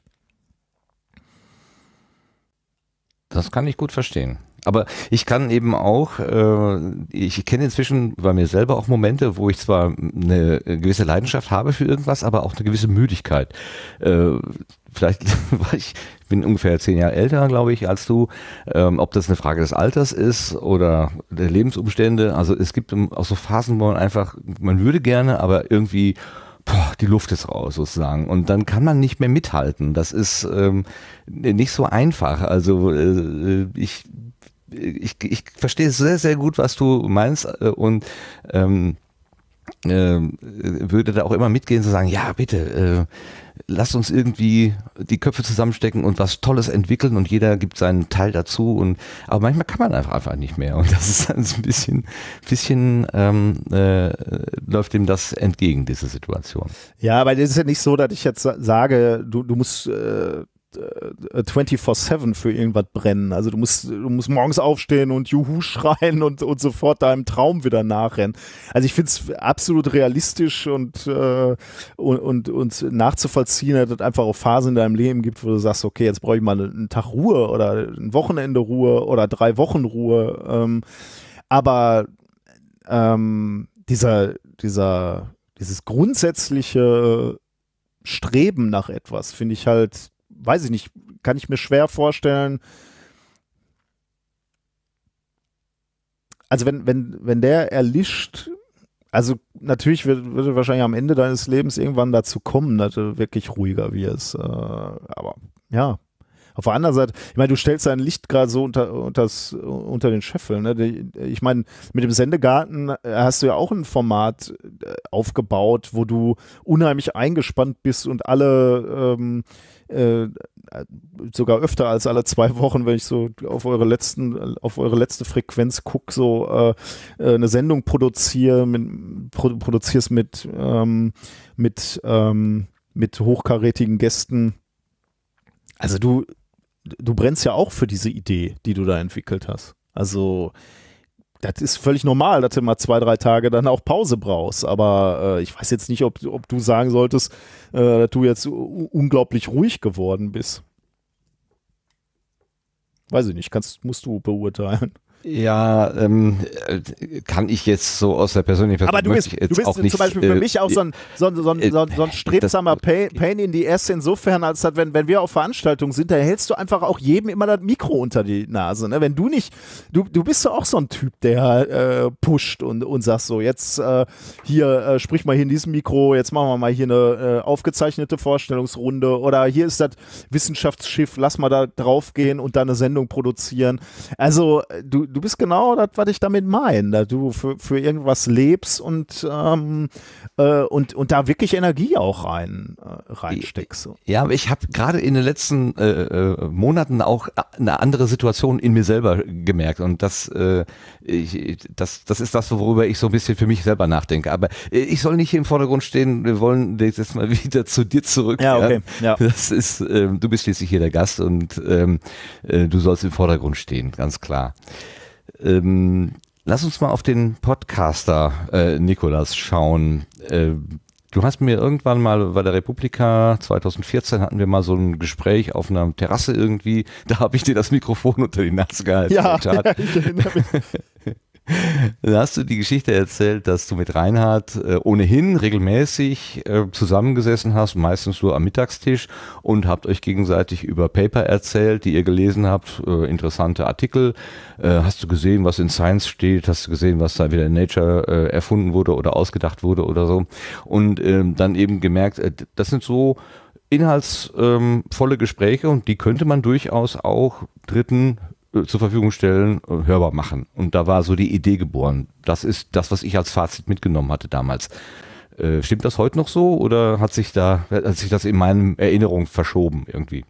[SPEAKER 2] Das kann ich gut verstehen. Aber ich kann eben auch, äh, ich kenne inzwischen bei mir selber auch Momente, wo ich zwar eine gewisse Leidenschaft habe für irgendwas, aber auch eine gewisse Müdigkeit. Äh, vielleicht war ich, bin ungefähr zehn Jahre älter, glaube ich, als du. Ähm, ob das eine Frage des Alters ist oder der Lebensumstände. Also es gibt auch so Phasen, wo man einfach, man würde gerne, aber irgendwie boah, die Luft ist raus sozusagen. Und dann kann man nicht mehr mithalten. Das ist ähm, nicht so einfach. Also äh, ich, ich, ich verstehe sehr, sehr gut, was du meinst. Äh, und ähm, äh, würde da auch immer mitgehen zu sagen, ja, bitte. Äh, lasst uns irgendwie die Köpfe zusammenstecken und was Tolles entwickeln und jeder gibt seinen Teil dazu. Und aber manchmal kann man einfach, einfach nicht mehr. Und das ist ein bisschen, bisschen ähm, äh, läuft dem das entgegen, diese Situation.
[SPEAKER 4] Ja, aber das ist ja nicht so, dass ich jetzt sage, du, du musst äh 24-7 äh, für irgendwas brennen. Also du musst, du musst morgens aufstehen und Juhu schreien und, und sofort deinem Traum wieder nachrennen. Also ich finde es absolut realistisch und, äh, und, und, und nachzuvollziehen, dass es einfach auch Phasen in deinem Leben gibt, wo du sagst, okay, jetzt brauche ich mal einen Tag Ruhe oder ein Wochenende Ruhe oder drei Wochen Ruhe. Ähm, aber ähm, dieser, dieser, dieses grundsätzliche Streben nach etwas finde ich halt weiß ich nicht, kann ich mir schwer vorstellen. Also wenn, wenn, wenn der erlischt, also natürlich wird, wird er wahrscheinlich am Ende deines Lebens irgendwann dazu kommen, dass du wirklich ruhiger wirst. Äh, aber ja, auf der anderen Seite, ich meine, du stellst dein Licht gerade so unter, unters, unter den Scheffel. Ne? Ich meine, mit dem Sendegarten äh, hast du ja auch ein Format äh, aufgebaut, wo du unheimlich eingespannt bist und alle ähm, äh, sogar öfter als alle zwei Wochen, wenn ich so auf eure letzten, auf eure letzte Frequenz gucke, so äh, äh, eine Sendung produziere, mit, pro, produzierst mit, ähm, mit, ähm, mit hochkarätigen Gästen. Also du, du brennst ja auch für diese Idee, die du da entwickelt hast. Also das ist völlig normal, dass du mal zwei, drei Tage dann auch Pause brauchst. Aber äh, ich weiß jetzt nicht, ob, ob du sagen solltest, äh, dass du jetzt unglaublich ruhig geworden bist. Weiß ich nicht, kannst, musst du beurteilen. Ja,
[SPEAKER 2] ähm, kann ich jetzt so aus der persönlichen Perspektive. Aber du bist, jetzt du bist auch nicht, zum Beispiel für äh, mich auch so
[SPEAKER 4] ein, so ein, so ein, so ein, so ein äh, strebsamer Pain, Pain, in the Ass insofern, als dass, wenn, wenn wir auf Veranstaltungen sind, da hältst du einfach auch jedem immer das Mikro unter die Nase. Ne? Wenn du nicht, du, du bist ja auch so ein Typ, der äh, pusht und, und sagt so, jetzt äh, hier, äh, sprich mal hier in diesem Mikro, jetzt machen wir mal hier eine äh, aufgezeichnete Vorstellungsrunde oder hier ist das Wissenschaftsschiff, lass mal da draufgehen und da eine Sendung produzieren. Also du, du bist genau das, was ich damit meine, dass du für, für irgendwas lebst und, ähm, äh, und, und da wirklich Energie auch rein, äh, reinsteckst.
[SPEAKER 2] Ja, aber ich habe gerade in den letzten äh, äh, Monaten auch eine andere Situation in mir selber gemerkt und das, äh, ich, das, das ist das, worüber ich so ein bisschen für mich selber nachdenke. Aber äh, ich soll nicht hier im Vordergrund stehen, wir wollen jetzt mal wieder zu dir zurück. Ja, okay. Ja. Das ist, ähm, du bist schließlich hier der Gast und ähm, äh, du sollst im Vordergrund stehen, ganz klar. Ähm, lass uns mal auf den Podcaster äh, Nikolas schauen. Äh, du hast mir irgendwann mal bei der Republika 2014 hatten wir mal so ein Gespräch auf einer Terrasse irgendwie. Da habe ich dir das Mikrofon unter die Nase gehalten. Ja, ja ich
[SPEAKER 5] erinnere mich
[SPEAKER 2] hast du die Geschichte erzählt, dass du mit Reinhard äh, ohnehin regelmäßig äh, zusammengesessen hast, meistens nur am Mittagstisch und habt euch gegenseitig über Paper erzählt, die ihr gelesen habt, äh, interessante Artikel. Äh, hast du gesehen, was in Science steht? Hast du gesehen, was da wieder in Nature äh, erfunden wurde oder ausgedacht wurde oder so? Und ähm, dann eben gemerkt, äh, das sind so inhaltsvolle ähm, Gespräche und die könnte man durchaus auch dritten äh, zur Verfügung stellen, äh, hörbar machen. Und da war so die Idee geboren. Das ist das, was ich als Fazit mitgenommen hatte damals. Äh, stimmt das heute noch so oder hat sich da hat sich das in meinen Erinnerungen verschoben irgendwie?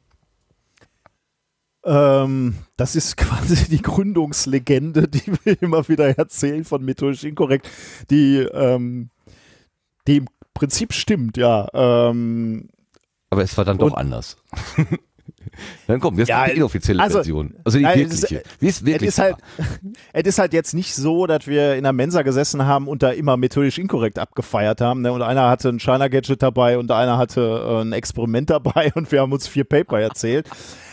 [SPEAKER 4] Ähm, das ist quasi die Gründungslegende, die wir immer wieder erzählen von methodisch inkorrekt, die ähm, dem Prinzip stimmt, ja. Ähm,
[SPEAKER 2] Aber es war dann doch anders. Dann komm, das ja, ist die inoffizielle also, Version. Also die nein, wirkliche. Halt wie es wirklich es ist, halt,
[SPEAKER 4] es ist halt jetzt nicht so, dass wir in der Mensa gesessen haben und da immer methodisch inkorrekt abgefeiert haben. Ne? Und einer hatte ein China-Gadget dabei und einer hatte äh, ein Experiment dabei und wir haben uns vier Paper erzählt.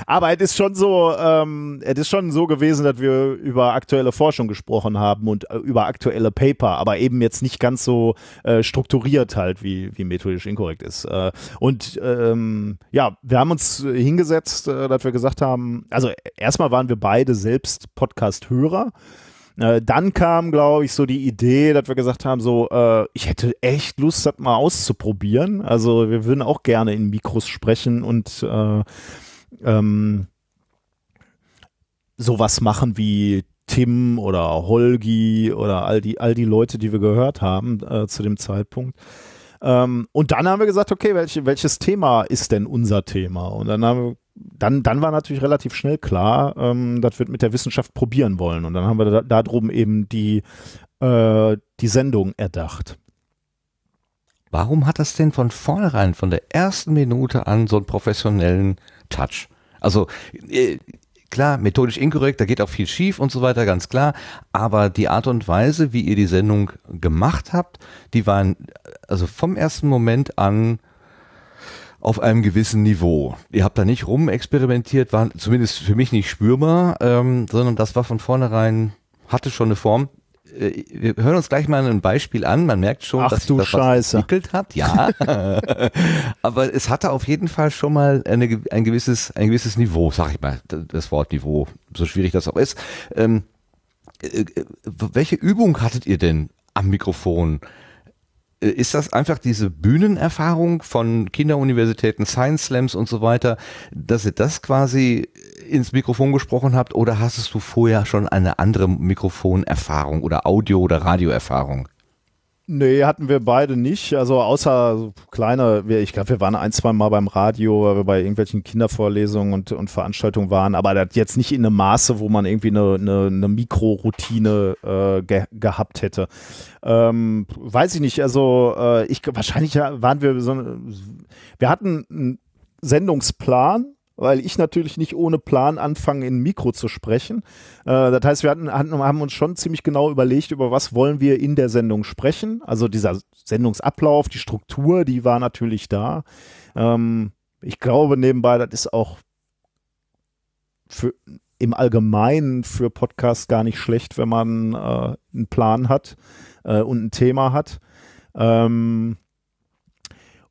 [SPEAKER 4] Aber es ist schon so, ähm, es ist schon so gewesen, dass wir über aktuelle Forschung gesprochen haben und äh, über aktuelle Paper, aber eben jetzt nicht ganz so äh, strukturiert halt, wie, wie methodisch inkorrekt ist. Äh, und ähm, ja, wir haben uns hingesetzt gesetzt, äh, dass wir gesagt haben, also erstmal waren wir beide selbst Podcast-Hörer. Äh, dann kam, glaube ich, so die Idee, dass wir gesagt haben, so, äh, ich hätte echt Lust, das mal auszuprobieren. Also wir würden auch gerne in Mikros sprechen und äh, ähm, sowas machen wie Tim oder Holgi oder all die, all die Leute, die wir gehört haben äh, zu dem Zeitpunkt. Ähm, und dann haben wir gesagt, okay, welche, welches Thema ist denn unser Thema? Und dann haben wir dann, dann war natürlich relativ schnell klar, ähm, das wird mit der Wissenschaft probieren wollen. Und dann haben wir da, da drum eben die, äh, die Sendung erdacht. Warum
[SPEAKER 2] hat das denn von vornherein, von der ersten Minute an, so einen professionellen Touch? Also äh, klar, methodisch inkorrekt, da geht auch viel schief und so weiter, ganz klar. Aber die Art und Weise, wie ihr die Sendung gemacht habt, die waren also vom ersten Moment an auf einem gewissen Niveau. Ihr habt da nicht rumexperimentiert, war zumindest für mich nicht spürbar, ähm, sondern das war von vornherein, hatte schon eine Form. Äh, wir hören uns gleich mal ein Beispiel an. Man merkt schon, Ach, dass du das Scheiße. entwickelt hat. Ja, aber es hatte auf jeden Fall schon mal eine, ein gewisses, ein gewisses Niveau, sag ich mal, das Wort Niveau, so schwierig das auch ist. Ähm, äh, äh, welche Übung hattet ihr denn am Mikrofon? Äh, ist das einfach diese Bühnenerfahrung von Kinderuniversitäten, Science Slams und so weiter, dass ihr das quasi ins Mikrofon gesprochen habt oder hast du vorher schon eine andere Mikrofonerfahrung oder Audio- oder Radioerfahrung?
[SPEAKER 4] Nee, hatten wir beide nicht. Also außer so kleine, ich glaube, wir waren ein, zwei Mal beim Radio, weil wir bei irgendwelchen Kindervorlesungen und, und Veranstaltungen waren, aber das jetzt nicht in einem Maße, wo man irgendwie eine, eine, eine Mikroroutine äh, ge gehabt hätte. Ähm, weiß ich nicht, also äh, ich wahrscheinlich waren wir so wir hatten einen Sendungsplan, weil ich natürlich nicht ohne Plan anfange, in Mikro zu sprechen. Äh, das heißt, wir hatten, hatten, haben uns schon ziemlich genau überlegt, über was wollen wir in der Sendung sprechen. Also dieser Sendungsablauf, die Struktur, die war natürlich da. Ähm, ich glaube nebenbei, das ist auch für, im Allgemeinen für Podcasts gar nicht schlecht, wenn man äh, einen Plan hat äh, und ein Thema hat. Ähm,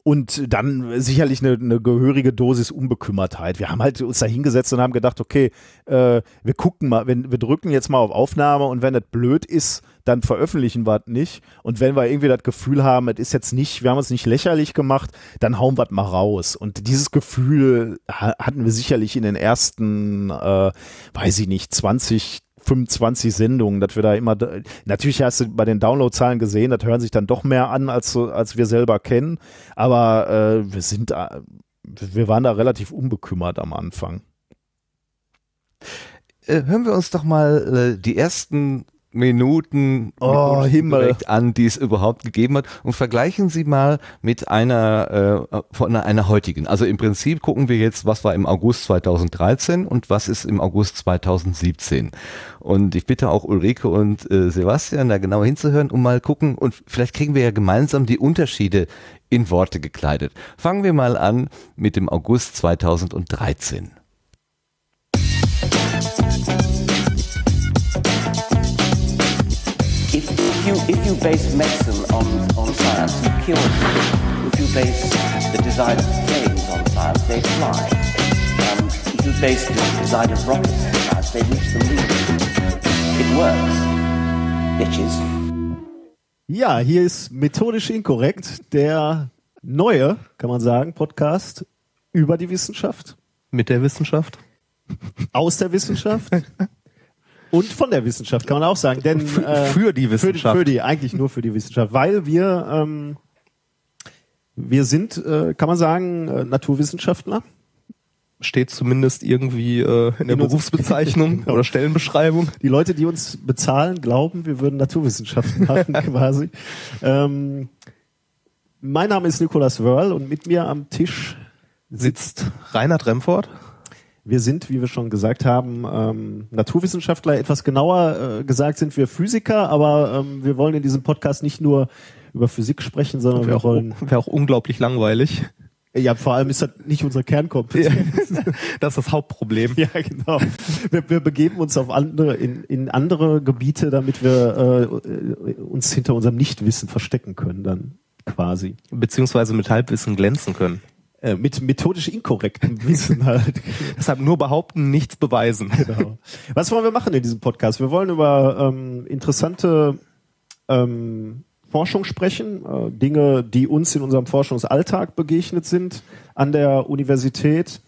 [SPEAKER 4] und dann sicherlich eine, eine, gehörige Dosis Unbekümmertheit. Wir haben halt uns da hingesetzt und haben gedacht, okay, äh, wir gucken mal, wenn, wir drücken jetzt mal auf Aufnahme und wenn das blöd ist, dann veröffentlichen wir das nicht. Und wenn wir irgendwie das Gefühl haben, es ist jetzt nicht, wir haben uns nicht lächerlich gemacht, dann hauen wir das mal raus. Und dieses Gefühl hatten wir sicherlich in den ersten, äh, weiß ich nicht, 20, 25 Sendungen, dass wir da immer, natürlich hast du bei den Downloadzahlen gesehen, das hören sich dann doch mehr an, als, als wir selber kennen, aber äh, wir sind, äh, wir waren da relativ unbekümmert am Anfang. Äh, hören wir uns doch mal äh, die ersten
[SPEAKER 2] Minuten, oh, Minuten Himmel. an, die es überhaupt gegeben hat. Und vergleichen Sie mal mit einer äh, von einer heutigen. Also im Prinzip gucken wir jetzt, was war im August 2013 und was ist im August 2017. Und ich bitte auch Ulrike und äh, Sebastian, da genau hinzuhören und mal gucken. Und vielleicht kriegen wir ja gemeinsam die Unterschiede in Worte gekleidet. Fangen wir mal an mit dem August 2013.
[SPEAKER 10] if you if you base medicine on, on science, you cure
[SPEAKER 2] people. If you base the design of planes on science, they fly. Um, if
[SPEAKER 11] you base the design of rockets on science, they reach the moon. It works.
[SPEAKER 4] Bitches. Ja, hier ist methodisch inkorrekt der neue, kann man sagen, Podcast über die Wissenschaft. Mit der Wissenschaft. Aus der Wissenschaft. Und von der Wissenschaft, kann man auch sagen. Denn, für, äh, für die Wissenschaft. Für, für, die, eigentlich nur für die Wissenschaft. Weil wir, ähm, wir sind, äh, kann man sagen, äh, Naturwissenschaftler steht zumindest irgendwie äh, in der in Berufsbezeichnung genau. oder Stellenbeschreibung. Die Leute, die uns bezahlen, glauben, wir würden Naturwissenschaften machen quasi. Ähm, mein Name ist Nicolas Wörl und mit mir am Tisch sitzt Reinhard Remford. Wir sind, wie wir schon gesagt haben, ähm, Naturwissenschaftler. Etwas genauer äh, gesagt sind wir Physiker, aber ähm, wir wollen in diesem Podcast nicht nur über Physik sprechen, sondern wir auch, wollen. Wäre auch
[SPEAKER 8] unglaublich langweilig. Ja, vor allem ist das nicht unser Kernkompetenz. das ist das Hauptproblem. Ja, genau. Wir, wir begeben uns auf andere, in, in andere Gebiete, damit
[SPEAKER 4] wir äh, uns hinter unserem Nichtwissen verstecken können, dann
[SPEAKER 8] quasi. Beziehungsweise mit Halbwissen glänzen können. Äh, mit methodisch inkorrektem Wissen halt. Deshalb nur behaupten, nichts beweisen. Genau. Was wollen wir machen in diesem Podcast? Wir wollen über ähm,
[SPEAKER 4] interessante ähm, Forschung sprechen, äh, Dinge, die uns in unserem Forschungsalltag begegnet sind an der Universität,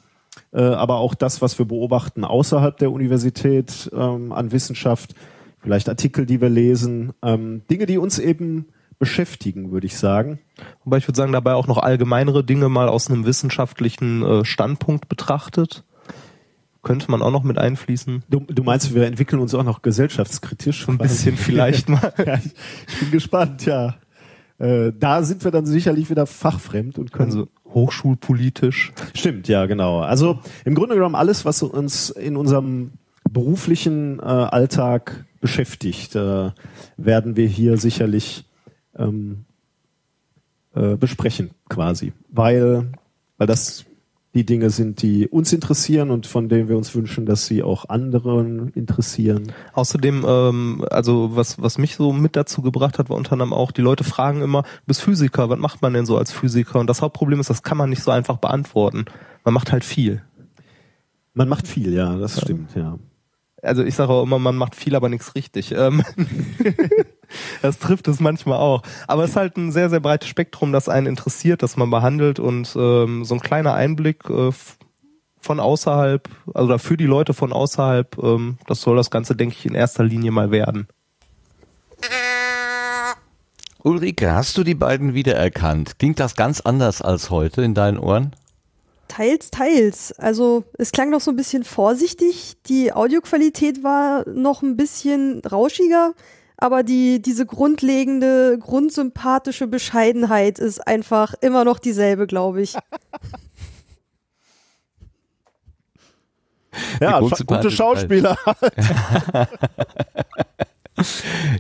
[SPEAKER 4] äh, aber auch das, was wir beobachten außerhalb der Universität ähm, an Wissenschaft, vielleicht Artikel, die
[SPEAKER 8] wir lesen, ähm, Dinge, die uns eben beschäftigen, würde ich sagen. Wobei ich würde sagen, dabei auch noch allgemeinere Dinge mal aus einem wissenschaftlichen äh, Standpunkt betrachtet. Könnte man auch noch mit einfließen. Du, du meinst, wir entwickeln uns auch noch gesellschaftskritisch? Ein bisschen vielleicht
[SPEAKER 4] mal. ja, ich, ich, bin gespannt, ja. Äh, da sind wir dann sicherlich wieder fachfremd und können. Also hochschulpolitisch. Stimmt, ja, genau. Also im Grunde genommen alles, was uns in unserem beruflichen äh, Alltag beschäftigt, äh, werden wir hier sicherlich ähm, äh, besprechen quasi, weil, weil das die Dinge sind, die uns interessieren und von
[SPEAKER 8] denen wir uns wünschen, dass sie auch anderen interessieren. Außerdem, ähm, also was, was mich so mit dazu gebracht hat, war unter anderem auch, die Leute fragen immer, du bist Physiker, was macht man denn so als Physiker? Und das Hauptproblem ist, das kann man nicht so einfach beantworten. Man macht halt viel. Man macht viel, ja, das ja. stimmt, ja. Also ich sage auch immer, man macht viel, aber nichts richtig. Ähm Das trifft es manchmal auch. Aber es ist halt ein sehr, sehr breites Spektrum, das einen interessiert, das man behandelt und ähm, so ein kleiner Einblick äh, von außerhalb, also für die Leute von außerhalb, ähm, das soll das Ganze, denke ich, in erster Linie mal werden. Ulrike, hast du die beiden wiedererkannt? Klingt das
[SPEAKER 2] ganz anders als heute in deinen Ohren?
[SPEAKER 3] Teils, teils. Also es klang noch so ein bisschen vorsichtig. Die Audioqualität war noch ein bisschen rauschiger aber die, diese grundlegende, grundsympathische Bescheidenheit ist einfach immer noch dieselbe, glaube ich.
[SPEAKER 4] ja,
[SPEAKER 8] gute Schauspieler. Halt.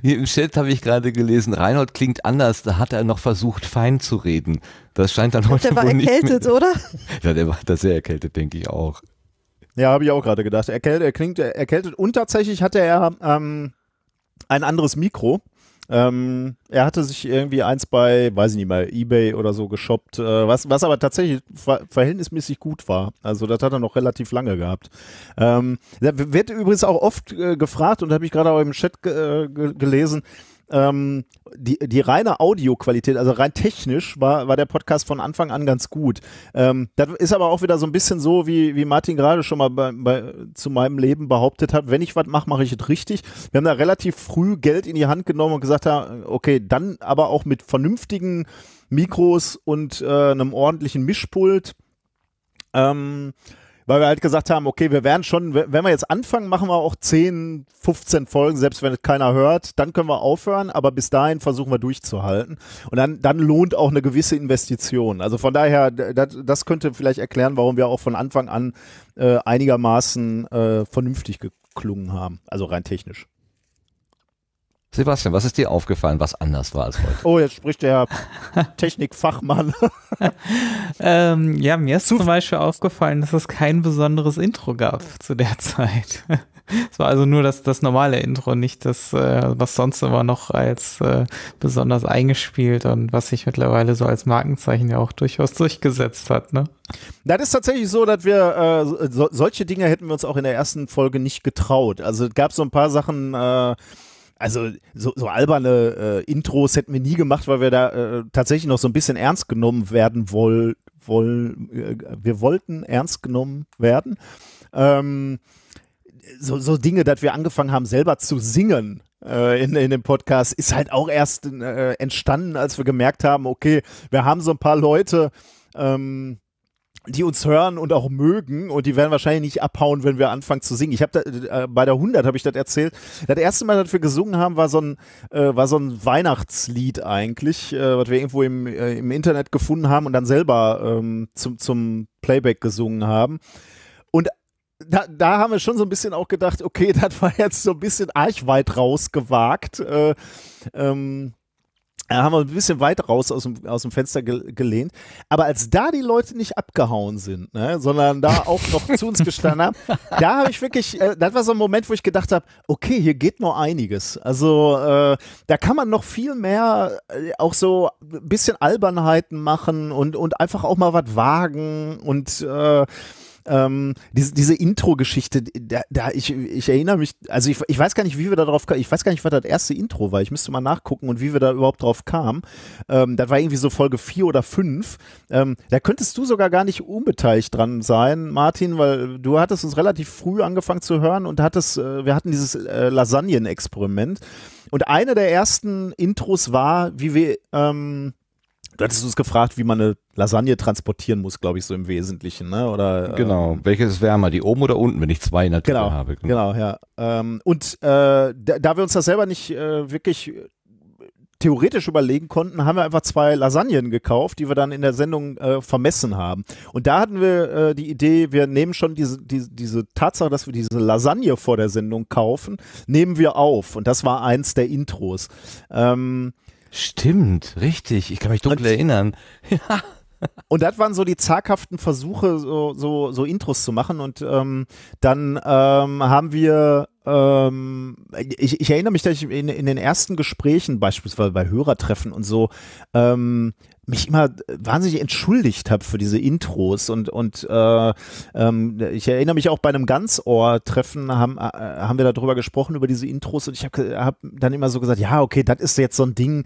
[SPEAKER 2] Hier Im Chat habe ich gerade gelesen, Reinhold klingt anders, da hat er noch versucht, fein zu reden. Das scheint dann heute der war wohl erkältet, nicht oder? Ja, der war da sehr erkältet, denke ich auch.
[SPEAKER 4] Ja, habe ich auch gerade gedacht. Erkält, er klingt erkältet und tatsächlich hatte er ähm, ein anderes Mikro. Ähm, er hatte sich irgendwie eins bei, weiß ich nicht mal, Ebay oder so geshoppt, äh, was, was aber tatsächlich ver verhältnismäßig gut war. Also das hat er noch relativ lange gehabt. Ähm, wird übrigens auch oft äh, gefragt und habe ich gerade auch im Chat äh, gelesen, ähm, die, die reine Audioqualität, also rein technisch, war, war der Podcast von Anfang an ganz gut. Ähm, das ist aber auch wieder so ein bisschen so, wie, wie Martin gerade schon mal bei, bei, zu meinem Leben behauptet hat, wenn ich was mache, mache ich es richtig. Wir haben da relativ früh Geld in die Hand genommen und gesagt, okay, dann aber auch mit vernünftigen Mikros und äh, einem ordentlichen Mischpult. Ähm, weil wir halt gesagt haben, okay, wir werden schon, wenn wir jetzt anfangen, machen wir auch 10, 15 Folgen, selbst wenn es keiner hört, dann können wir aufhören, aber bis dahin versuchen wir durchzuhalten. Und dann, dann lohnt auch eine gewisse Investition. Also von daher, das, das könnte vielleicht erklären, warum wir auch von Anfang an äh, einigermaßen äh, vernünftig geklungen haben, also rein technisch. Sebastian, was ist dir aufgefallen, was anders war als heute? Oh, jetzt spricht der Technikfachmann.
[SPEAKER 6] ähm, ja, mir ist zum Beispiel aufgefallen, dass es kein besonderes Intro gab zu der Zeit. es war also nur das, das normale Intro, nicht das, äh, was sonst immer noch als äh, besonders eingespielt und was sich mittlerweile so als Markenzeichen ja auch durchaus durchgesetzt hat. Ne?
[SPEAKER 4] Das ist tatsächlich so, dass wir äh, so, solche Dinge hätten wir uns auch in der ersten Folge nicht getraut. Also es gab so ein paar Sachen. Äh, also so, so alberne äh, Intros hätten wir nie gemacht, weil wir da äh, tatsächlich noch so ein bisschen ernst genommen werden wollen. Woll, äh, wir wollten ernst genommen werden. Ähm, so, so Dinge, dass wir angefangen haben, selber zu singen äh, in, in dem Podcast, ist halt auch erst äh, entstanden, als wir gemerkt haben, okay, wir haben so ein paar Leute, ähm, die uns hören und auch mögen und die werden wahrscheinlich nicht abhauen, wenn wir anfangen zu singen. Ich habe äh, bei der 100 habe ich das erzählt. Das erste Mal, dass wir gesungen haben, war so ein äh, war so ein Weihnachtslied eigentlich, äh, was wir irgendwo im, äh, im Internet gefunden haben und dann selber ähm, zum zum Playback gesungen haben. Und da, da haben wir schon so ein bisschen auch gedacht, okay, das war jetzt so ein bisschen archweit rausgewagt. Äh, ähm, da äh, haben wir ein bisschen weit raus aus dem, aus dem Fenster gelehnt. Aber als da die Leute nicht abgehauen sind, ne, sondern da auch noch zu uns gestanden haben, da habe ich wirklich, äh, das war so ein Moment, wo ich gedacht habe, okay, hier geht noch einiges. Also äh, da kann man noch viel mehr äh, auch so ein bisschen Albernheiten machen und, und einfach auch mal was wagen und äh, ähm, diese, diese Intro-Geschichte, da, da, ich, ich erinnere mich, also ich, ich weiß gar nicht, wie wir da drauf kamen, ich weiß gar nicht, was das erste Intro war, ich müsste mal nachgucken und wie wir da überhaupt drauf kamen. Ähm, das war irgendwie so Folge 4 oder 5. Ähm, da könntest du sogar gar nicht unbeteiligt dran sein, Martin, weil du hattest uns relativ früh angefangen zu hören und hattest, äh, wir hatten dieses äh, Lasagnen-Experiment. Und eine der ersten Intros war, wie wir ähm, Du hattest uns gefragt, wie man eine Lasagne transportieren muss, glaube ich, so im Wesentlichen, ne? Oder, äh, genau, ähm, welches ist wärmer, die oben oder unten, wenn ich zwei in der genau, habe? Genau, genau ja. Ähm, und äh, da, da, wir uns das selber nicht äh, wirklich äh, theoretisch überlegen konnten, haben wir einfach zwei Lasagnen gekauft, die wir dann in der Sendung äh, vermessen haben. Und da hatten wir äh, die Idee, wir nehmen schon diese, diese, diese Tatsache, dass wir diese Lasagne vor der Sendung kaufen, nehmen wir auf. Und das war eins der Intros. Ähm, Stimmt, richtig. Ich kann mich dunkel und, erinnern. Ja. Und das waren so die zaghaften Versuche, so, so, so Intros zu machen. Und ähm, dann ähm, haben wir, ähm, ich, ich, erinnere mich, dass ich in, in, den ersten Gesprächen, beispielsweise bei Hörertreffen und so, ähm, mich immer wahnsinnig entschuldigt habe für diese Intros und und äh, ähm, ich erinnere mich auch bei einem Ganzohr-Treffen haben äh, haben wir darüber gesprochen über diese Intros und ich habe hab dann immer so gesagt, ja okay, das ist jetzt so ein Ding.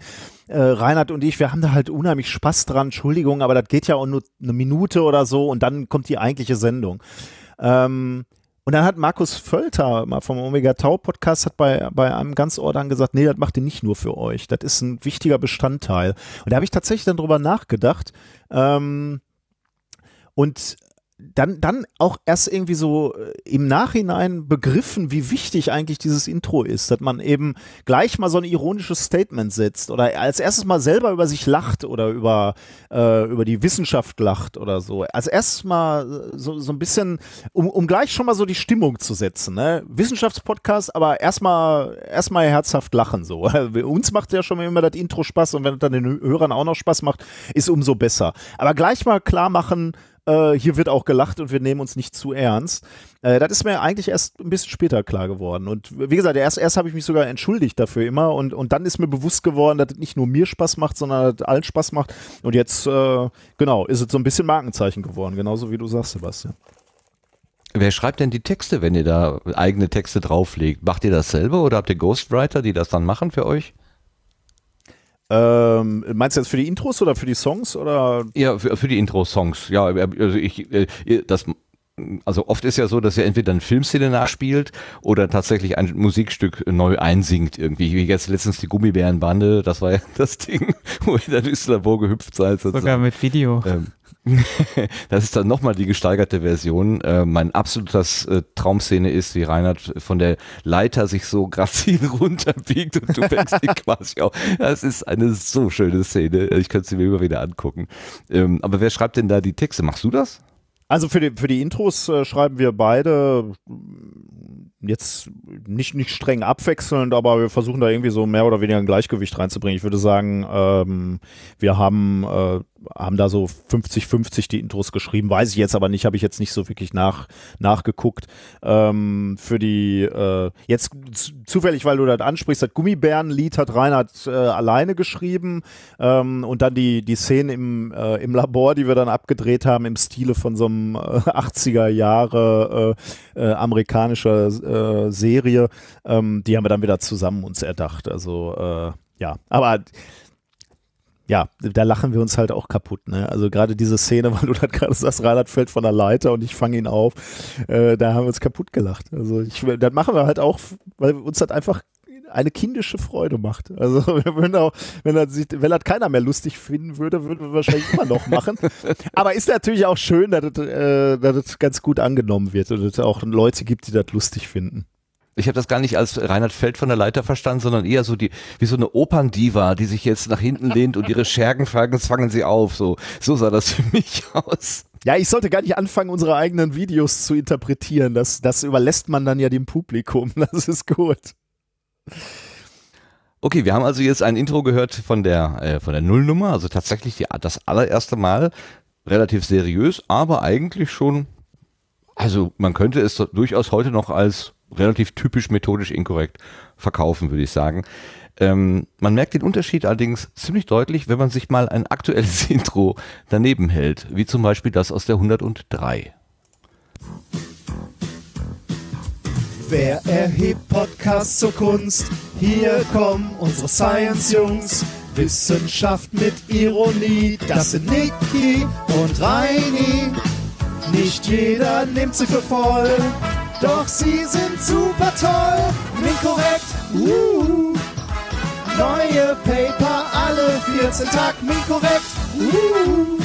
[SPEAKER 4] Äh, Reinhard und ich, wir haben da halt unheimlich Spaß dran, Entschuldigung, aber das geht ja auch nur eine Minute oder so und dann kommt die eigentliche Sendung. Ähm, und dann hat Markus Völter mal vom Omega Tau Podcast hat bei, bei einem ganz Ordern gesagt, nee, das macht ihr nicht nur für euch. Das ist ein wichtiger Bestandteil. Und da habe ich tatsächlich dann drüber nachgedacht. Ähm, und dann, dann auch erst irgendwie so äh, im Nachhinein begriffen, wie wichtig eigentlich dieses Intro ist, dass man eben gleich mal so ein ironisches Statement setzt oder als erstes mal selber über sich lacht oder über, äh, über die Wissenschaft lacht oder so. Als erstes mal äh, so, so ein bisschen, um, um gleich schon mal so die Stimmung zu setzen. Ne? Wissenschaftspodcast, aber erstmal erst mal herzhaft lachen so. Uns macht ja schon immer das Intro Spaß und wenn es dann den Hörern auch noch Spaß macht, ist umso besser. Aber gleich mal klar machen, äh, hier wird auch gelacht und wir nehmen uns nicht zu ernst. Äh, das ist mir eigentlich erst ein bisschen später klar geworden. Und wie gesagt, erst, erst habe ich mich sogar entschuldigt dafür immer und, und dann ist mir bewusst geworden, dass es nicht nur mir Spaß macht, sondern dass allen Spaß macht. Und jetzt, äh, genau, ist es so ein bisschen Markenzeichen geworden, genauso wie du sagst, Sebastian.
[SPEAKER 2] Wer schreibt denn die Texte, wenn ihr da eigene Texte drauflegt? Macht ihr das selber oder habt ihr Ghostwriter, die das dann machen
[SPEAKER 5] für euch?
[SPEAKER 4] Ähm, meinst du jetzt für die Intros oder für die Songs oder?
[SPEAKER 2] Ja, für, für die Intro-Songs. Ja, also ich, äh, das also oft ist ja so, dass er entweder eine Filmszene nachspielt oder tatsächlich ein Musikstück neu einsingt irgendwie. Wie jetzt letztens die Gummibärenbande, das war ja das Ding, wo ihr dann Labor gehüpft seid.
[SPEAKER 6] Sogar mit
[SPEAKER 2] Video. Ähm, das ist dann nochmal die gesteigerte Version. Äh, mein absolutes äh, Traumszene ist, wie Reinhard von der Leiter sich so grazil runterbiegt und du fängst ihn quasi auf. Das ist eine so schöne Szene. Ich könnte sie mir immer wieder angucken. Ähm, aber wer schreibt denn da die Texte? Machst du das?
[SPEAKER 4] Also für die, für die Intros äh, schreiben wir beide mm, jetzt nicht, nicht streng abwechselnd, aber wir versuchen da irgendwie so mehr oder weniger ein Gleichgewicht reinzubringen. Ich würde sagen, ähm, wir haben äh, haben da so 50-50 die Intros geschrieben, weiß ich jetzt aber nicht, habe ich jetzt nicht so wirklich nach, nachgeguckt. Ähm, für die, äh, jetzt zufällig, weil du das ansprichst, das Gummibärenlied hat Reinhard äh, alleine geschrieben ähm, und dann die, die Szene im, äh, im Labor, die wir dann abgedreht haben, im Stile von so einem äh, 80er Jahre äh, äh, amerikanischer äh, Serie, ähm, die haben wir dann wieder zusammen uns erdacht. Also äh, ja, aber ja, da lachen wir uns halt auch kaputt. Ne? Also gerade diese Szene, weil du das gerade sagst, Reinhard fällt von der Leiter und ich fange ihn auf, äh, da haben wir uns kaputt gelacht. Also ich, das machen wir halt auch, weil uns das einfach eine kindische Freude macht. Also wenn, auch, wenn, das, wenn das keiner mehr lustig finden würde, würden wir wahrscheinlich immer noch machen. Aber ist natürlich auch schön, dass das, äh, dass das ganz gut angenommen wird und es auch Leute gibt, die das lustig finden.
[SPEAKER 2] Ich habe das gar nicht als Reinhard Feld von der Leiter verstanden, sondern eher so die, wie so eine Operndiva, die sich jetzt nach hinten lehnt und ihre Schergen fangen, fangen sie auf. So, so
[SPEAKER 4] sah das für mich aus. Ja, ich sollte gar nicht anfangen, unsere eigenen Videos zu interpretieren. Das, das überlässt man dann ja dem Publikum. Das ist gut.
[SPEAKER 2] Okay, wir haben also jetzt ein Intro gehört von der, äh, von der Nullnummer, also tatsächlich die, das allererste Mal. Relativ seriös, aber eigentlich schon, also man könnte es durchaus heute noch als relativ typisch methodisch inkorrekt verkaufen, würde ich sagen. Ähm, man merkt den Unterschied allerdings ziemlich deutlich, wenn man sich mal ein aktuelles Intro daneben hält, wie zum Beispiel das aus der 103.
[SPEAKER 4] Wer erhebt Podcasts zur Kunst? Hier kommen unsere Science-Jungs. Wissenschaft mit Ironie, das sind Niki und Reini. Nicht jeder nimmt sie für voll. Doch sie sind super toll, Minkorrekt, uh, neue Paper alle 14 Tag, Minkorrekt, uh,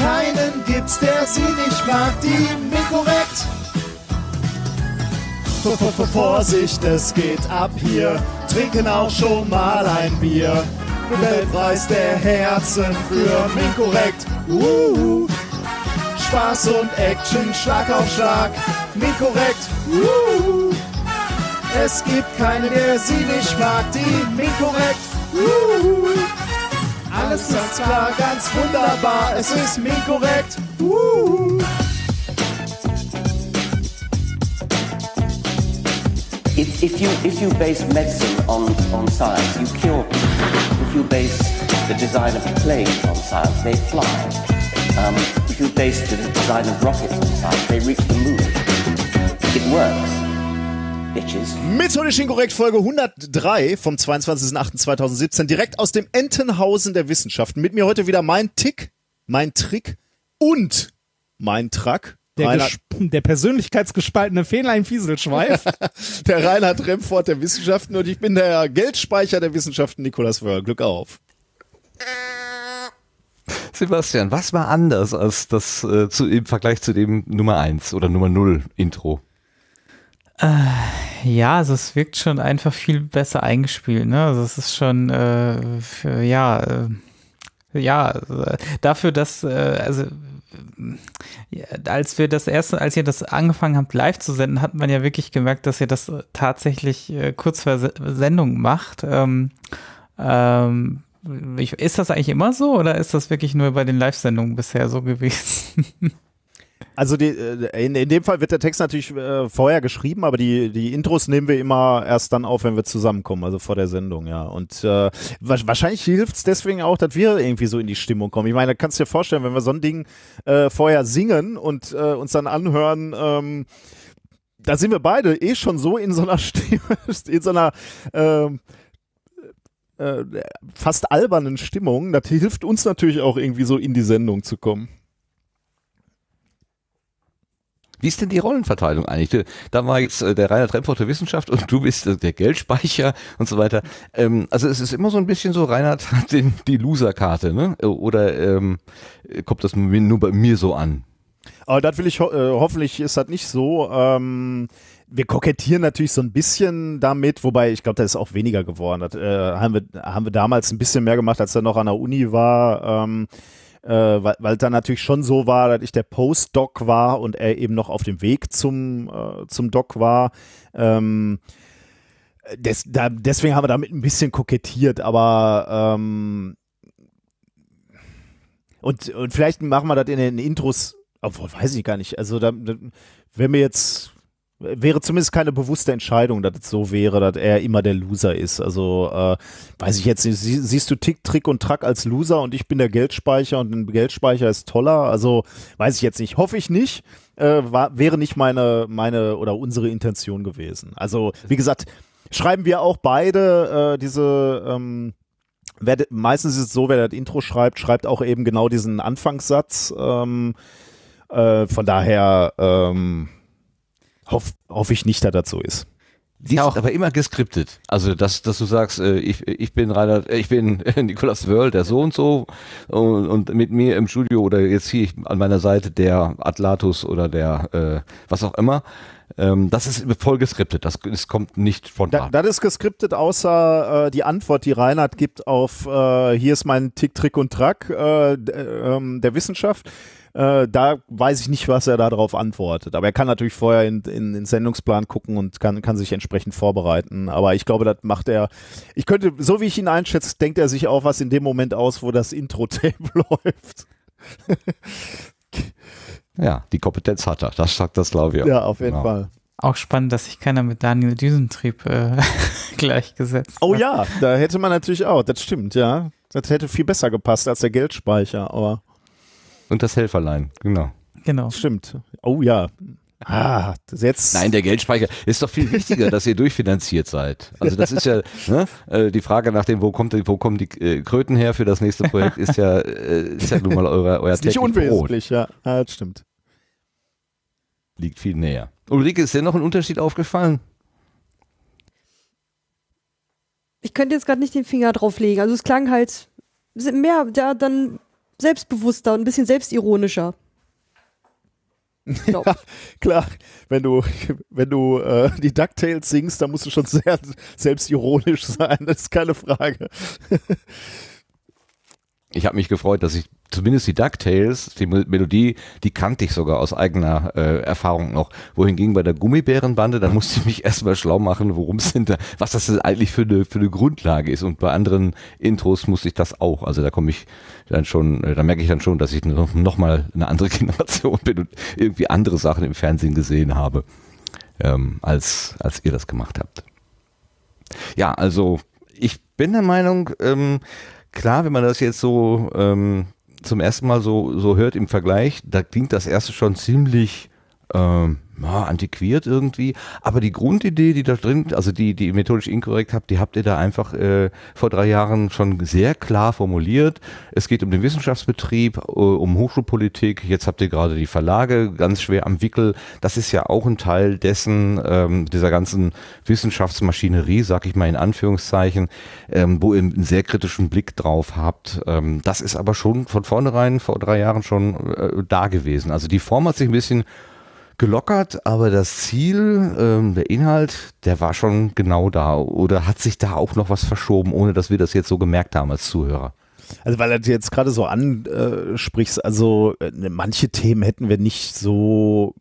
[SPEAKER 4] keinen gibt's, der sie nicht mag, die Minkorrekt. V Vorsicht, es geht ab hier, trinken auch schon mal ein Bier. Weltpreis der Herzen für Minkorrekt, uh, Spaß und Action, Schlag auf Schlag. Minkorrekt. Uh, es gibt keine, der sie nicht mag. Die Minkorrekt. Uh, alles ist klar, ganz wunderbar. Es ist Minkorrekt. Uh.
[SPEAKER 10] If, if, you, if you base medicine on, on
[SPEAKER 2] science, you cure people. If you base the design of planes on science, they fly. Um, if you base the design of rockets on science, they reach the moon.
[SPEAKER 10] It works. Bitches.
[SPEAKER 4] Methodisch Inkorrekt Folge 103 vom 22.08.2017 direkt aus dem Entenhausen der Wissenschaften. Mit mir heute wieder mein Tick, mein Trick und mein Track. Der,
[SPEAKER 8] der persönlichkeitsgespaltene
[SPEAKER 4] Fähnlein Fieselschweif. der Reinhard Remfort der Wissenschaften und ich bin der Geldspeicher der Wissenschaften, Nikolas Wörl. Glück auf. Sebastian,
[SPEAKER 2] was war anders als das äh, zu, im Vergleich zu dem Nummer 1 oder Nummer 0 Intro?
[SPEAKER 6] Äh, ja, also es wirkt schon einfach viel besser eingespielt. Ne? Also es ist schon, äh, für, ja, äh, ja, äh, dafür, dass, äh, also äh, als wir das erste, als ihr das angefangen habt, live zu senden, hat man ja wirklich gemerkt, dass ihr das tatsächlich kurz vor Sendung macht. Ähm, ähm, ist das eigentlich immer so oder ist das wirklich nur bei den Live-Sendungen bisher so gewesen?
[SPEAKER 4] Also die, äh, in, in dem Fall wird der Text natürlich äh, vorher geschrieben, aber die, die Intros nehmen wir immer erst dann auf, wenn wir zusammenkommen, also vor der Sendung, ja. Und äh, wahrscheinlich hilft es deswegen auch, dass wir irgendwie so in die Stimmung kommen. Ich meine, da kannst du dir vorstellen, wenn wir so ein Ding äh, vorher singen und äh, uns dann anhören, ähm, da sind wir beide eh schon so in so einer Stimme, in so einer ähm, äh, fast albernen Stimmung. Das hilft uns natürlich auch irgendwie so in die Sendung zu kommen. Wie ist denn die Rollenverteilung
[SPEAKER 2] eigentlich? Da war jetzt äh, der Rainer Trepfort der Wissenschaft und du bist äh, der Geldspeicher und so weiter. Ähm, also es ist immer so ein bisschen so, Reinhard hat den, die Loser-Karte, ne? Oder ähm, kommt das nur bei mir so an?
[SPEAKER 4] Aber das will ich, ho äh, hoffentlich ist das nicht so. Ähm wir kokettieren natürlich so ein bisschen damit, wobei ich glaube, da ist auch weniger geworden. Das äh, haben, wir, haben wir damals ein bisschen mehr gemacht, als er noch an der Uni war. Ähm, äh, weil es dann natürlich schon so war, dass ich der Postdoc war und er eben noch auf dem Weg zum, äh, zum Doc war. Ähm, des, da, deswegen haben wir damit ein bisschen kokettiert, aber ähm, und, und vielleicht machen wir das in den Intros, obwohl weiß ich gar nicht. Also da, da wenn wir jetzt wäre zumindest keine bewusste Entscheidung, dass es so wäre, dass er immer der Loser ist. Also äh, weiß ich jetzt nicht, sie, siehst du Tick, Trick und Track als Loser und ich bin der Geldspeicher und ein Geldspeicher ist toller. Also weiß ich jetzt nicht, hoffe ich nicht. Äh, war, wäre nicht meine, meine oder unsere Intention gewesen. Also, wie gesagt, schreiben wir auch beide äh, diese ähm, wer, meistens ist es so, wer das Intro schreibt, schreibt auch eben genau diesen Anfangssatz. Ähm, äh, von daher ähm, hoffe hoff ich nicht, dass das so ist. Die ist auch. aber immer geskriptet. Also, dass, dass du sagst, äh,
[SPEAKER 2] ich, ich bin Reinhard, äh, ich bin Nikolaus Wörl, der so und so, und, und, mit mir im Studio oder jetzt hier an meiner Seite der Atlatus oder der äh, was auch immer. Ähm, das ist voll geskriptet, das, das kommt nicht von da,
[SPEAKER 4] Das ist geskriptet, außer äh, die Antwort, die Reinhard gibt auf Hier ist mein Tick, Trick und Track ähm, der Wissenschaft äh, da weiß ich nicht, was er darauf antwortet. Aber er kann natürlich vorher in, in den Sendungsplan gucken und kann, kann sich entsprechend vorbereiten. Aber ich glaube, das macht er. Ich könnte, so wie ich ihn einschätze, denkt er sich auch was in dem Moment aus, wo das Intro-Tape läuft.
[SPEAKER 2] ja, die Kompetenz hat er. Das sagt das, glaube ich. Ja, auf jeden genau. Fall.
[SPEAKER 6] Auch spannend, dass sich keiner mit Daniel Düsentrieb äh, gleichgesetzt
[SPEAKER 4] oh hat. Oh ja, da hätte man natürlich auch, das stimmt, ja. Das hätte viel besser gepasst als der Geldspeicher, aber.
[SPEAKER 2] Und das Helferlein, genau.
[SPEAKER 4] Genau. Stimmt. Oh ja. Ah, das
[SPEAKER 2] jetzt. Nein, der Geldspeicher ist doch viel wichtiger, dass ihr durchfinanziert seid. Also das ist ja ne, äh, die Frage nach dem, wo kommt, wo kommen die äh, Kröten her für das nächste Projekt, ist ja, äh, ist ja nun mal euer, euer ist Nicht unwesentlich,
[SPEAKER 4] ja. ja. Ah, das stimmt.
[SPEAKER 2] Liegt viel näher. Ulrike, ist dir noch ein Unterschied aufgefallen?
[SPEAKER 3] Ich könnte jetzt gerade nicht den Finger drauflegen. Also es klang halt mehr, ja, dann selbstbewusster und ein bisschen selbstironischer.
[SPEAKER 4] Ja, klar, wenn du, wenn du äh, die DuckTales singst, dann musst du schon sehr selbstironisch sein, das ist keine Frage
[SPEAKER 2] ich habe mich gefreut, dass ich zumindest die DuckTales, die Melodie, die kannte ich sogar aus eigener äh, Erfahrung noch. Wohingegen bei der Gummibärenbande, da musste ich mich erstmal schlau machen, worum es hinter, was das eigentlich für eine, für eine Grundlage ist. Und bei anderen Intros musste ich das auch. Also da komme ich dann schon, äh, da merke ich dann schon, dass ich nochmal eine andere Generation bin und irgendwie andere Sachen im Fernsehen gesehen habe, ähm, als, als ihr das gemacht habt. Ja, also ich bin der Meinung, ähm, klar, wenn man das jetzt so ähm, zum ersten Mal so, so hört im Vergleich, da klingt das erste schon ziemlich ähm, ja, antiquiert irgendwie. Aber die Grundidee, die da drin, also die, die methodisch inkorrekt habt, die habt ihr da einfach äh, vor drei Jahren schon sehr klar formuliert. Es geht um den Wissenschaftsbetrieb, äh, um Hochschulpolitik. Jetzt habt ihr gerade die Verlage ganz schwer am Wickel. Das ist ja auch ein Teil dessen, ähm, dieser ganzen Wissenschaftsmaschinerie, sag ich mal in Anführungszeichen, ähm, wo ihr einen sehr kritischen Blick drauf habt. Ähm, das ist aber schon von vornherein vor drei Jahren schon äh, da gewesen. Also die Form hat sich ein bisschen gelockert, aber das Ziel, ähm, der Inhalt, der war schon genau da. Oder hat sich da auch noch was verschoben,
[SPEAKER 4] ohne dass wir das jetzt so gemerkt
[SPEAKER 2] haben als Zuhörer?
[SPEAKER 4] Also weil du jetzt gerade so ansprichst, also äh, manche Themen hätten wir nicht so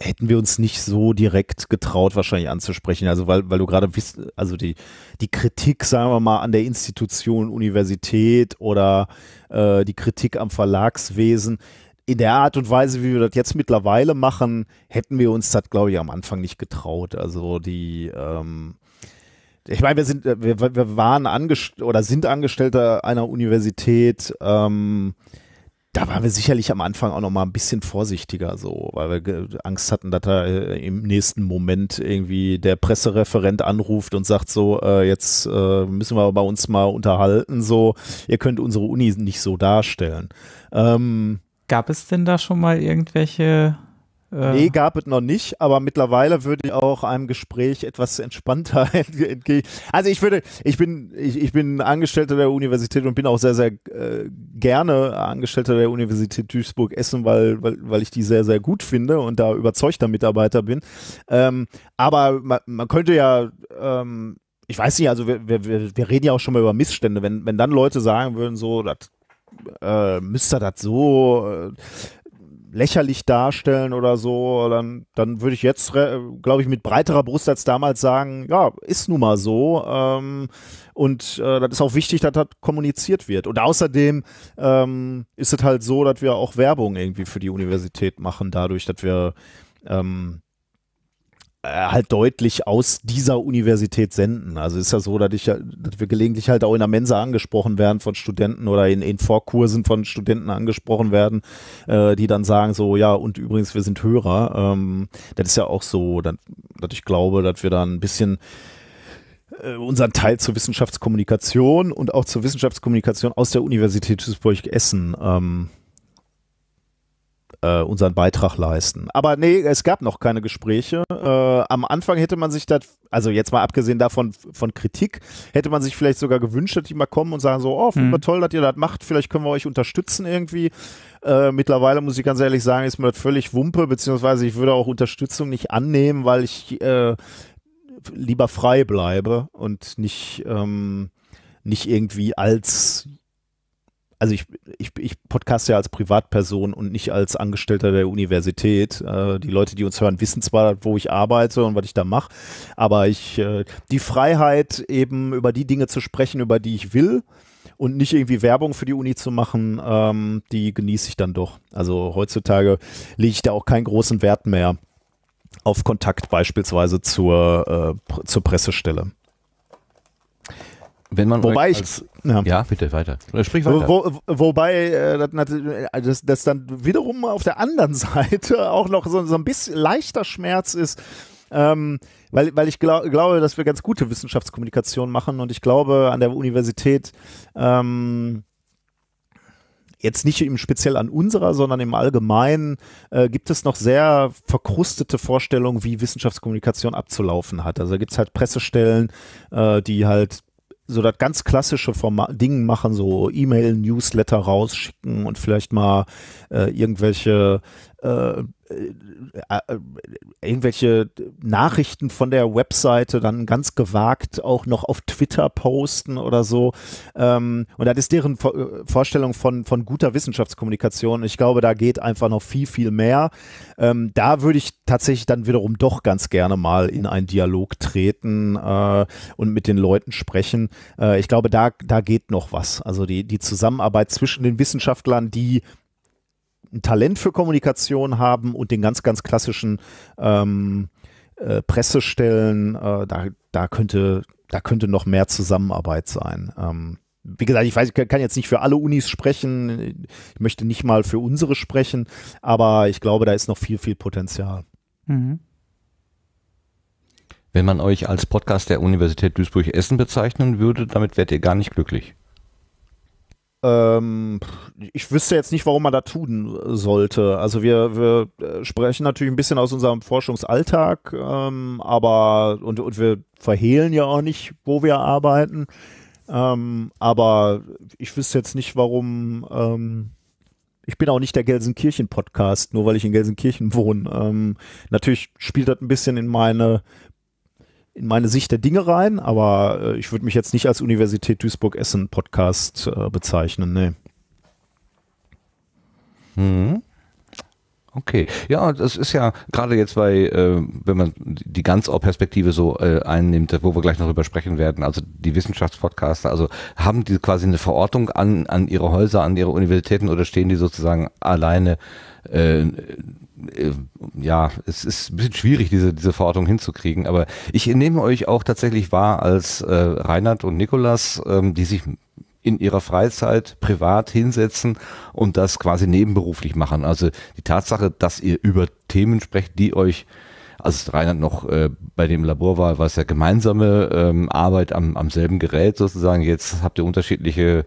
[SPEAKER 4] hätten wir uns nicht so direkt getraut, wahrscheinlich anzusprechen. Also weil, weil du gerade wisst, also die, die Kritik, sagen wir mal, an der Institution Universität oder äh, die Kritik am Verlagswesen, in der Art und Weise, wie wir das jetzt mittlerweile machen, hätten wir uns das, glaube ich, am Anfang nicht getraut. Also die, ähm, ich meine, wir sind, äh, wir, wir waren oder sind Angestellter einer Universität. Ähm, da waren wir sicherlich am Anfang auch noch mal ein bisschen vorsichtiger, so, weil wir Angst hatten, dass da äh, im nächsten Moment irgendwie der Pressereferent anruft und sagt so, äh, jetzt äh, müssen wir bei uns mal unterhalten, so, ihr könnt unsere Uni nicht so darstellen. Ähm, Gab es denn da schon mal irgendwelche äh Nee, gab es noch nicht, aber mittlerweile würde ich auch einem Gespräch etwas entspannter entgegen. Also ich würde, ich bin, ich, ich bin Angestellter der Universität und bin auch sehr, sehr äh, gerne Angestellter der Universität Duisburg-Essen, weil, weil, weil ich die sehr, sehr gut finde und da überzeugter Mitarbeiter bin. Ähm, aber man, man, könnte ja ähm, ich weiß nicht, also wir, wir, wir reden ja auch schon mal über Missstände. Wenn, wenn dann Leute sagen würden, so, das äh, müsst ihr das so äh, lächerlich darstellen oder so, dann, dann würde ich jetzt, glaube ich, mit breiterer Brust als damals sagen, ja, ist nun mal so. Ähm, und äh, das ist auch wichtig, dass das kommuniziert wird. Und außerdem ähm, ist es halt so, dass wir auch Werbung irgendwie für die Universität machen, dadurch, dass wir ähm, äh, halt deutlich aus dieser Universität senden. Also ist ja so, dass, ich, dass wir gelegentlich halt auch in der Mensa angesprochen werden von Studenten oder in, in Vorkursen von Studenten angesprochen werden, äh, die dann sagen so, ja, und übrigens, wir sind Hörer. Ähm, das ist ja auch so, dass, dass ich glaube, dass wir da ein bisschen äh, unseren Teil zur Wissenschaftskommunikation und auch zur Wissenschaftskommunikation aus der Universität Duisburg-Essen ähm, äh, unseren Beitrag leisten. Aber nee, es gab noch keine Gespräche. Äh, am Anfang hätte man sich das, also jetzt mal abgesehen davon von Kritik, hätte man sich vielleicht sogar gewünscht, dass die mal kommen und sagen so, oh, mhm. toll, dass ihr das macht, vielleicht können wir euch unterstützen irgendwie. Äh, mittlerweile muss ich ganz ehrlich sagen, ist mir das völlig Wumpe, beziehungsweise ich würde auch Unterstützung nicht annehmen, weil ich äh, lieber frei bleibe und nicht, ähm, nicht irgendwie als also ich, ich, ich podcaste ja als Privatperson und nicht als Angestellter der Universität. Äh, die Leute, die uns hören, wissen zwar, wo ich arbeite und was ich da mache, aber ich äh, die Freiheit, eben über die Dinge zu sprechen, über die ich will und nicht irgendwie Werbung für die Uni zu machen, ähm, die genieße ich dann doch. Also heutzutage lege ich da auch keinen großen Wert mehr auf Kontakt beispielsweise zur, äh, zur Pressestelle wenn man wobei ich als, ja. ja. bitte weiter äh, sprich weiter wo, wo, wobei äh, also das, das, dann wiederum auf der anderen Seite auch noch so, so ein bisschen leichter Schmerz ist ähm, weil, weil ich glaub, glaube, dass wir ganz gute Wissenschaftskommunikation machen und ich glaube an der Universität ähm, jetzt nicht im speziell an unserer, sondern im Allgemeinen äh, gibt es noch sehr verkrustete Vorstellungen, wie Wissenschaftskommunikation abzulaufen hat. Also gibt es halt Pressestellen, äh, die halt so das ganz klassische Format Ding machen, so E-Mail, Newsletter rausschicken und vielleicht mal äh, irgendwelche äh, äh, äh, äh, irgendwelche Nachrichten von der Webseite dann ganz gewagt auch noch auf Twitter posten oder so. Ähm, und das ist deren Vorstellung von, von guter Wissenschaftskommunikation. Ich glaube, da geht einfach noch viel, viel mehr. Ähm, da würde ich tatsächlich dann wiederum doch ganz gerne mal in einen Dialog treten äh, und mit den Leuten sprechen. Äh, ich glaube, da, da geht noch was. Also die, die Zusammenarbeit zwischen den Wissenschaftlern, die ein Talent für Kommunikation haben und den ganz, ganz klassischen ähm, äh, Pressestellen, äh, da, da, könnte, da könnte noch mehr Zusammenarbeit sein. Ähm, wie gesagt, ich weiß, ich kann jetzt nicht für alle Unis sprechen, ich möchte nicht mal für unsere sprechen, aber ich glaube, da ist noch viel, viel Potenzial.
[SPEAKER 6] Mhm.
[SPEAKER 2] Wenn man euch als Podcast der Universität Duisburg-Essen bezeichnen würde, damit wärt ihr gar nicht glücklich.
[SPEAKER 4] Ähm, ich wüsste jetzt nicht, warum man da tun sollte. Also wir, wir äh, sprechen natürlich ein bisschen aus unserem Forschungsalltag, ähm, aber und, und wir verhehlen ja auch nicht, wo wir arbeiten. Ähm, aber ich wüsste jetzt nicht, warum. Ähm, ich bin auch nicht der Gelsenkirchen-Podcast, nur weil ich in Gelsenkirchen wohne. Ähm, natürlich spielt das ein bisschen in meine in meine Sicht der Dinge rein, aber äh, ich würde mich jetzt nicht als Universität Duisburg-Essen Podcast äh, bezeichnen, nee. Mhm. Okay, ja, das ist ja gerade jetzt bei, äh, wenn
[SPEAKER 2] man die Ganzohr-Perspektive so äh, einnimmt, wo wir gleich noch drüber sprechen werden, also die Wissenschaftspodcaster, also haben die quasi eine Verortung an, an ihre Häuser, an ihre Universitäten oder stehen die sozusagen alleine äh, äh, ja, es ist ein bisschen schwierig, diese, diese Verortung hinzukriegen, aber ich nehme euch auch tatsächlich wahr als äh, Reinhard und Nikolas, ähm, die sich in ihrer Freizeit privat hinsetzen und das quasi nebenberuflich machen. Also die Tatsache, dass ihr über Themen sprecht, die euch, als Reinhard noch äh, bei dem Labor war, war es ja gemeinsame ähm, Arbeit am, am selben Gerät sozusagen. Jetzt habt ihr unterschiedliche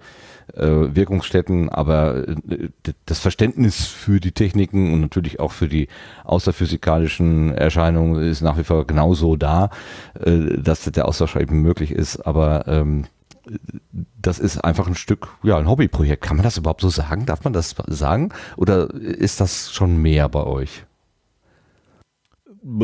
[SPEAKER 2] äh, Wirkungsstätten, aber äh, das Verständnis für die Techniken und natürlich auch für die außerphysikalischen Erscheinungen ist nach wie vor genauso da, äh, dass der Austausch eben möglich ist, aber ähm, das ist einfach ein Stück, ja, ein Hobbyprojekt. Kann man das überhaupt so sagen? Darf man das sagen? Oder ist das schon mehr bei euch?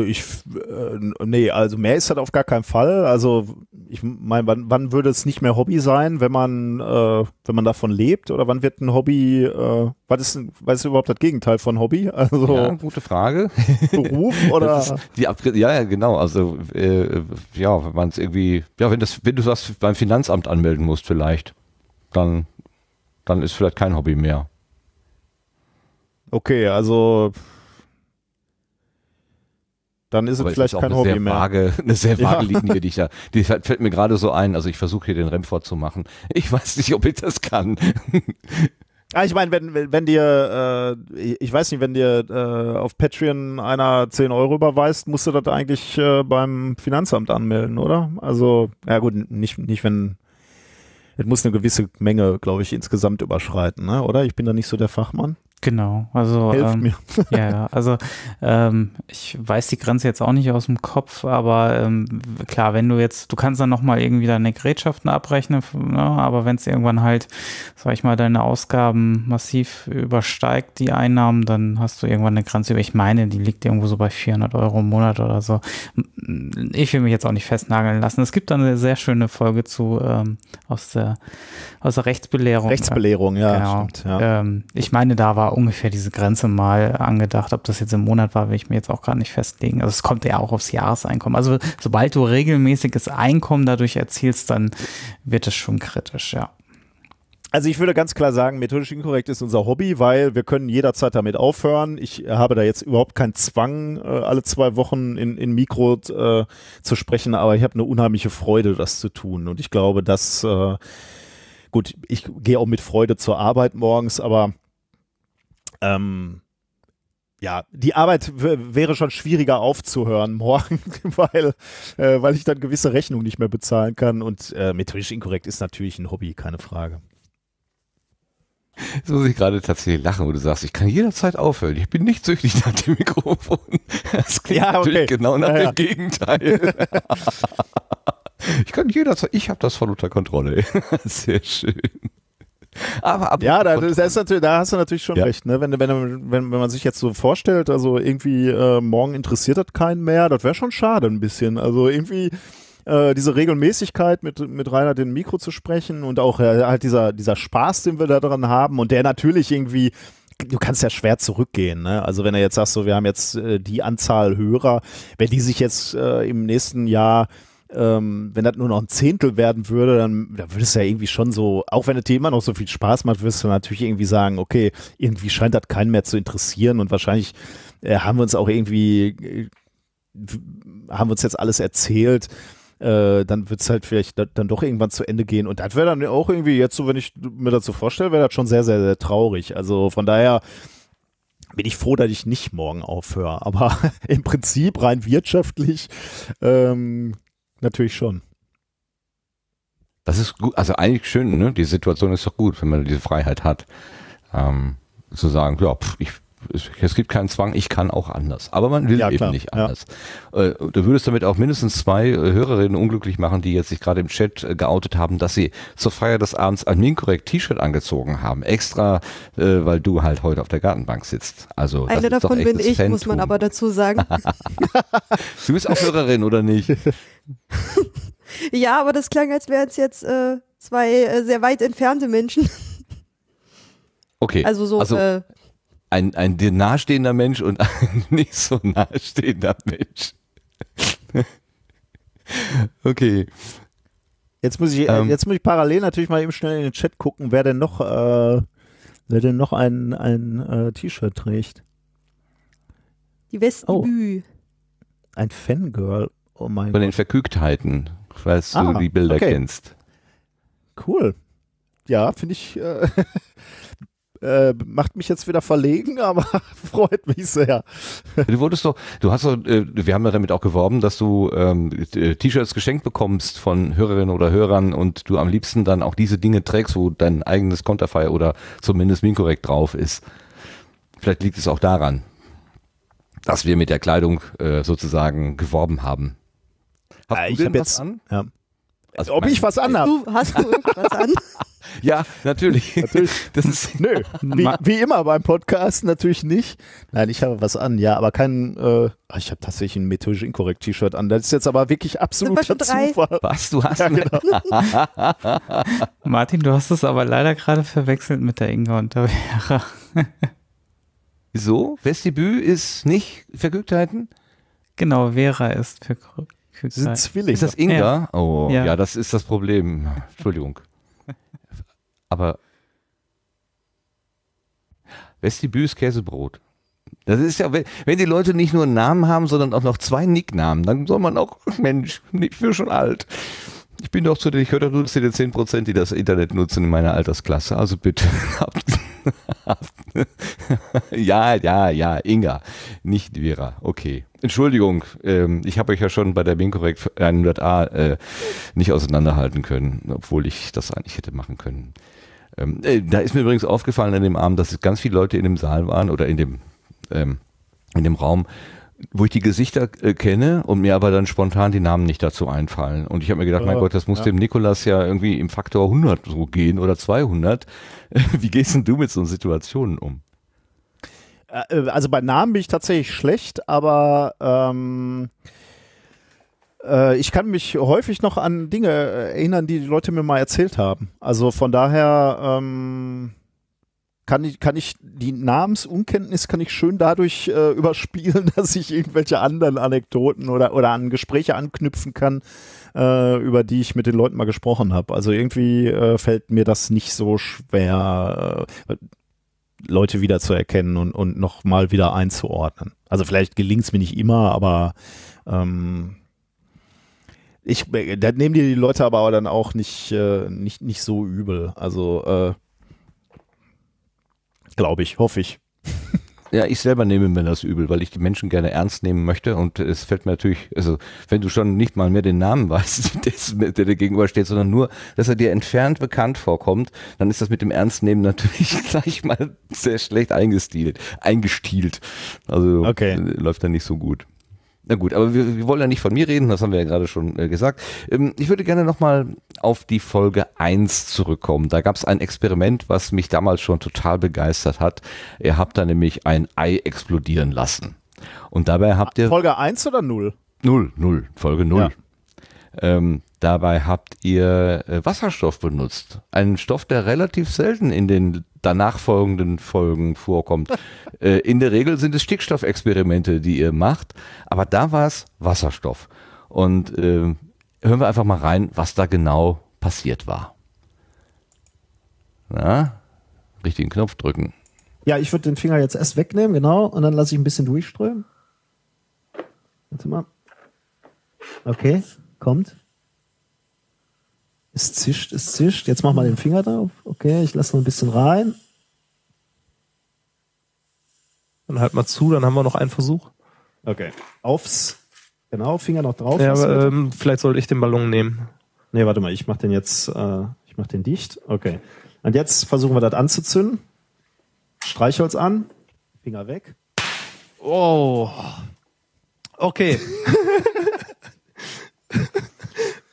[SPEAKER 4] Ich, äh, nee, also mehr ist das auf gar keinen Fall. Also ich meine, wann, wann würde es nicht mehr Hobby sein, wenn man, äh, wenn man davon lebt? Oder wann wird ein Hobby, äh, was, ist, was ist überhaupt das Gegenteil von Hobby? Also ja, gute Frage. Beruf oder?
[SPEAKER 2] Die Abgr ja, ja, genau. Also äh, ja, wenn man es irgendwie, ja, wenn das, wenn du das beim Finanzamt anmelden musst vielleicht, dann, dann ist vielleicht kein Hobby mehr.
[SPEAKER 4] Okay, also dann ist aber es vielleicht ist kein Hobby sehr mehr. eine sehr vage ja. Linie, die
[SPEAKER 2] ich da, die fällt mir gerade so ein. Also ich versuche hier den Remford zu machen. Ich weiß nicht, ob ich das kann.
[SPEAKER 4] Ah, ich meine, wenn, wenn dir, äh, ich weiß nicht, wenn dir äh, auf Patreon einer 10 Euro überweist, musst du das eigentlich äh, beim Finanzamt anmelden, oder? Also, ja gut, nicht, nicht wenn, es muss eine gewisse Menge, glaube ich, insgesamt überschreiten, ne? oder? Ich bin da nicht so der Fachmann. Genau,
[SPEAKER 6] also Helft ähm, mir. ja, also ähm, ich weiß die Grenze jetzt auch nicht aus dem Kopf, aber ähm, klar, wenn du jetzt, du kannst dann nochmal irgendwie deine Gerätschaften abrechnen, ne, aber wenn es irgendwann halt, sag ich mal, deine Ausgaben massiv übersteigt, die Einnahmen, dann hast du irgendwann eine Grenze über, ich meine, die liegt irgendwo so bei 400 Euro im Monat oder so. Ich will mich jetzt auch nicht festnageln lassen. Es gibt dann eine sehr schöne Folge zu ähm, aus, der, aus der Rechtsbelehrung. Rechtsbelehrung, ja, genau. stimmt. Ja. Ähm, ich meine, da war ungefähr diese Grenze mal angedacht. Ob das jetzt im Monat war, will ich mir jetzt auch gar nicht festlegen. Also es kommt ja auch aufs Jahreseinkommen. Also sobald du regelmäßiges Einkommen dadurch erzielst, dann wird es schon kritisch, ja.
[SPEAKER 4] Also ich würde ganz klar sagen, methodisch inkorrekt ist unser Hobby, weil wir können jederzeit damit aufhören. Ich habe da jetzt überhaupt keinen Zwang, äh, alle zwei Wochen in, in Mikro äh, zu sprechen, aber ich habe eine unheimliche Freude, das zu tun. Und ich glaube, dass, äh, gut, ich gehe auch mit Freude zur Arbeit morgens, aber ähm, ja, die Arbeit wäre schon schwieriger aufzuhören morgen, weil, äh, weil ich dann gewisse Rechnungen nicht mehr bezahlen kann. Und äh, methodisch inkorrekt ist natürlich ein Hobby, keine Frage.
[SPEAKER 2] Jetzt muss ich gerade tatsächlich lachen, wo du sagst, ich kann jederzeit aufhören. Ich bin nicht süchtig nach dem Mikrofon. Das klingt ja, okay. natürlich genau nach ja, dem Gegenteil. ich kann jederzeit, ich habe das voll unter Kontrolle.
[SPEAKER 4] Sehr schön. Aber ab ja, da, das ist natürlich, da hast du natürlich schon ja. recht. Ne? Wenn, wenn, wenn, wenn man sich jetzt so vorstellt, also irgendwie äh, morgen interessiert das keinen mehr, das wäre schon schade ein bisschen. Also irgendwie äh, diese Regelmäßigkeit mit, mit Reinhard den Mikro zu sprechen und auch äh, halt dieser, dieser Spaß, den wir da dran haben und der natürlich irgendwie du kannst ja schwer zurückgehen. Ne? Also wenn er jetzt sagt, so wir haben jetzt äh, die Anzahl Hörer, wenn die sich jetzt äh, im nächsten Jahr ähm, wenn das nur noch ein Zehntel werden würde, dann, dann würde es ja irgendwie schon so, auch wenn das Thema noch so viel Spaß macht, würdest du natürlich irgendwie sagen, okay, irgendwie scheint das keinen mehr zu interessieren und wahrscheinlich äh, haben wir uns auch irgendwie, äh, haben wir uns jetzt alles erzählt. Äh, dann wird es halt vielleicht da, dann doch irgendwann zu Ende gehen. Und das wäre dann auch irgendwie jetzt so, wenn ich mir das so vorstelle, wäre das schon sehr, sehr, sehr traurig. Also von daher, bin ich froh, dass ich nicht morgen aufhöre. Aber im Prinzip rein wirtschaftlich ähm, natürlich schon. Das ist gut,
[SPEAKER 2] also eigentlich schön, ne? Die Situation ist doch gut, wenn man diese Freiheit hat, ähm, zu sagen, ja, pf, ich es gibt keinen Zwang, ich kann auch anders. Aber man will ja, eben nicht anders. Ja. Äh, du würdest damit auch mindestens zwei äh, Hörerinnen unglücklich machen, die jetzt sich gerade im Chat äh, geoutet haben, dass sie zur Feier des Abends ein minkorrekt T-Shirt angezogen haben. Extra, weil du halt heute auf der Gartenbank sitzt. Also, Einer davon bin ich, Fantum. muss man
[SPEAKER 3] aber dazu sagen.
[SPEAKER 2] du bist auch Hörerin, oder nicht?
[SPEAKER 3] ja, aber das klang, als wären es jetzt zwei sehr weit entfernte Menschen.
[SPEAKER 2] Okay. Also so also, ein, ein dir nahestehender Mensch und ein nicht so nahestehender Mensch. okay.
[SPEAKER 4] Jetzt muss ich, äh, ähm, jetzt muss ich parallel natürlich mal eben schnell in den Chat gucken, wer denn noch, äh, wer denn noch ein, ein äh, T-Shirt trägt.
[SPEAKER 3] Die Westibü. Oh.
[SPEAKER 4] Ein Fangirl. Oh mein
[SPEAKER 2] Von Gott. den Verkügtheiten, falls ah, du die Bilder okay. kennst.
[SPEAKER 4] Cool. Ja, finde ich. Äh, Äh, macht mich jetzt wieder verlegen, aber freut mich sehr.
[SPEAKER 2] Du wurdest doch, du hast doch, äh, wir haben ja damit auch geworben, dass du ähm, äh, T-Shirts geschenkt bekommst von Hörerinnen oder Hörern und du am liebsten dann auch diese Dinge trägst, wo dein eigenes Konterfei oder zumindest Minkorrekt drauf ist. Vielleicht liegt es auch daran, dass wir mit der Kleidung äh, sozusagen geworben haben. Hast äh, du ich denn was jetzt, an? Ja.
[SPEAKER 4] Also, Ob ich was anhab? Du, hast du
[SPEAKER 3] irgendwas an?
[SPEAKER 4] Ja, natürlich. natürlich. Das ist Nö, wie, wie, immer beim Podcast natürlich nicht. Nein, ich habe was an, ja, aber kein, äh, ich habe tatsächlich ein methodisch inkorrekt T-Shirt an. Das ist jetzt aber wirklich absoluter Zufall. Was, du hast ja, genau.
[SPEAKER 6] Martin, du hast es aber leider gerade verwechselt mit der Inga und der Vera. Wieso? Vestibül ist nicht Vergnügtheiten? Genau, Vera ist Vergnügtheiten. Sind Zwillinge. Ist das Inga? Ja. Oh, ja. ja,
[SPEAKER 2] das ist das Problem. Entschuldigung. Aber Vestibüs Käsebrot. Das ist ja, wenn die Leute nicht nur einen Namen haben, sondern auch noch zwei Nicknamen, dann soll man auch, Mensch, ich bin schon alt. Ich bin doch zu den, ich höre doch nur zu den 10%, die das Internet nutzen in meiner Altersklasse. Also bitte. ja, ja, ja, Inga, nicht Vera. Okay. Entschuldigung, ähm, ich habe euch ja schon bei der Binkorrekt 100a äh, nicht auseinanderhalten können, obwohl ich das eigentlich hätte machen können. Ähm, äh, da ist mir übrigens aufgefallen an dem Abend, dass es ganz viele Leute in dem Saal waren oder in dem, ähm, in dem Raum, wo ich die Gesichter äh, kenne und mir aber dann spontan die Namen nicht dazu einfallen. Und ich habe mir gedacht, oh, mein Gott, das muss ja. dem Nikolas ja irgendwie im Faktor 100 so gehen oder 200. Wie gehst denn du mit so Situationen um?
[SPEAKER 4] Äh, äh, also bei Namen bin ich tatsächlich schlecht, aber ähm, äh, ich kann mich häufig noch an Dinge äh, erinnern, die die Leute mir mal erzählt haben. Also von daher ähm, kann ich, kann ich die Namensunkenntnis kann ich schön dadurch äh, überspielen, dass ich irgendwelche anderen Anekdoten oder, oder an Gespräche anknüpfen kann, äh, über die ich mit den Leuten mal gesprochen habe. Also irgendwie äh, fällt mir das nicht so schwer, äh, Leute wiederzuerkennen und, und nochmal wieder einzuordnen. Also vielleicht gelingt es mir nicht immer, aber ähm, ich, äh, da nehmen dir die Leute aber dann auch nicht, äh, nicht, nicht so übel. Also, äh, glaube ich, hoffe ich.
[SPEAKER 2] Ja, ich selber nehme mir das übel, weil ich die Menschen gerne ernst nehmen möchte und es fällt mir natürlich, also wenn du schon nicht mal mehr den Namen weißt, des, der dir gegenübersteht, sondern nur, dass er dir entfernt bekannt vorkommt, dann ist das mit dem Ernstnehmen natürlich gleich mal sehr schlecht eingestielt, eingestielt. Also okay. Äh, läuft dann nicht so gut. Na gut, aber wir, wir, wollen ja nicht von mir reden, das haben wir ja gerade schon äh, gesagt. Ähm, ich würde gerne nochmal auf die Folge 1 zurückkommen. Da gab es ein Experiment, was mich damals schon total begeistert hat. Ihr habt da nämlich ein Ei explodieren lassen. Und dabei habt ihr. Folge 1 oder 0? 0, 0, Folge 0. Ja. Ähm, dabei habt ihr äh, Wasserstoff benutzt. Einen Stoff, der relativ selten in den danach folgenden Folgen vorkommt. äh, in der Regel sind es Stickstoffexperimente, die ihr macht, aber da war es Wasserstoff. Und äh, hören wir einfach mal rein, was da genau passiert war. Na, richtigen Knopf drücken.
[SPEAKER 4] Ja, ich würde den Finger jetzt erst wegnehmen, genau, und dann lasse ich ein bisschen durchströmen. Warte mal. Okay. Kommt. Es zischt, es zischt. Jetzt mach mal den Finger drauf. Okay, ich lasse noch ein bisschen rein.
[SPEAKER 8] Dann halt mal zu, dann haben wir noch einen Versuch. Okay. Aufs. Genau, Finger noch drauf. Ja, aber, ähm, vielleicht sollte ich den Ballon nehmen. Nee, warte mal, ich mach den jetzt, äh, ich mach den dicht. Okay. Und jetzt versuchen wir das anzuzünden. Streichholz an,
[SPEAKER 4] Finger weg. Oh. Okay.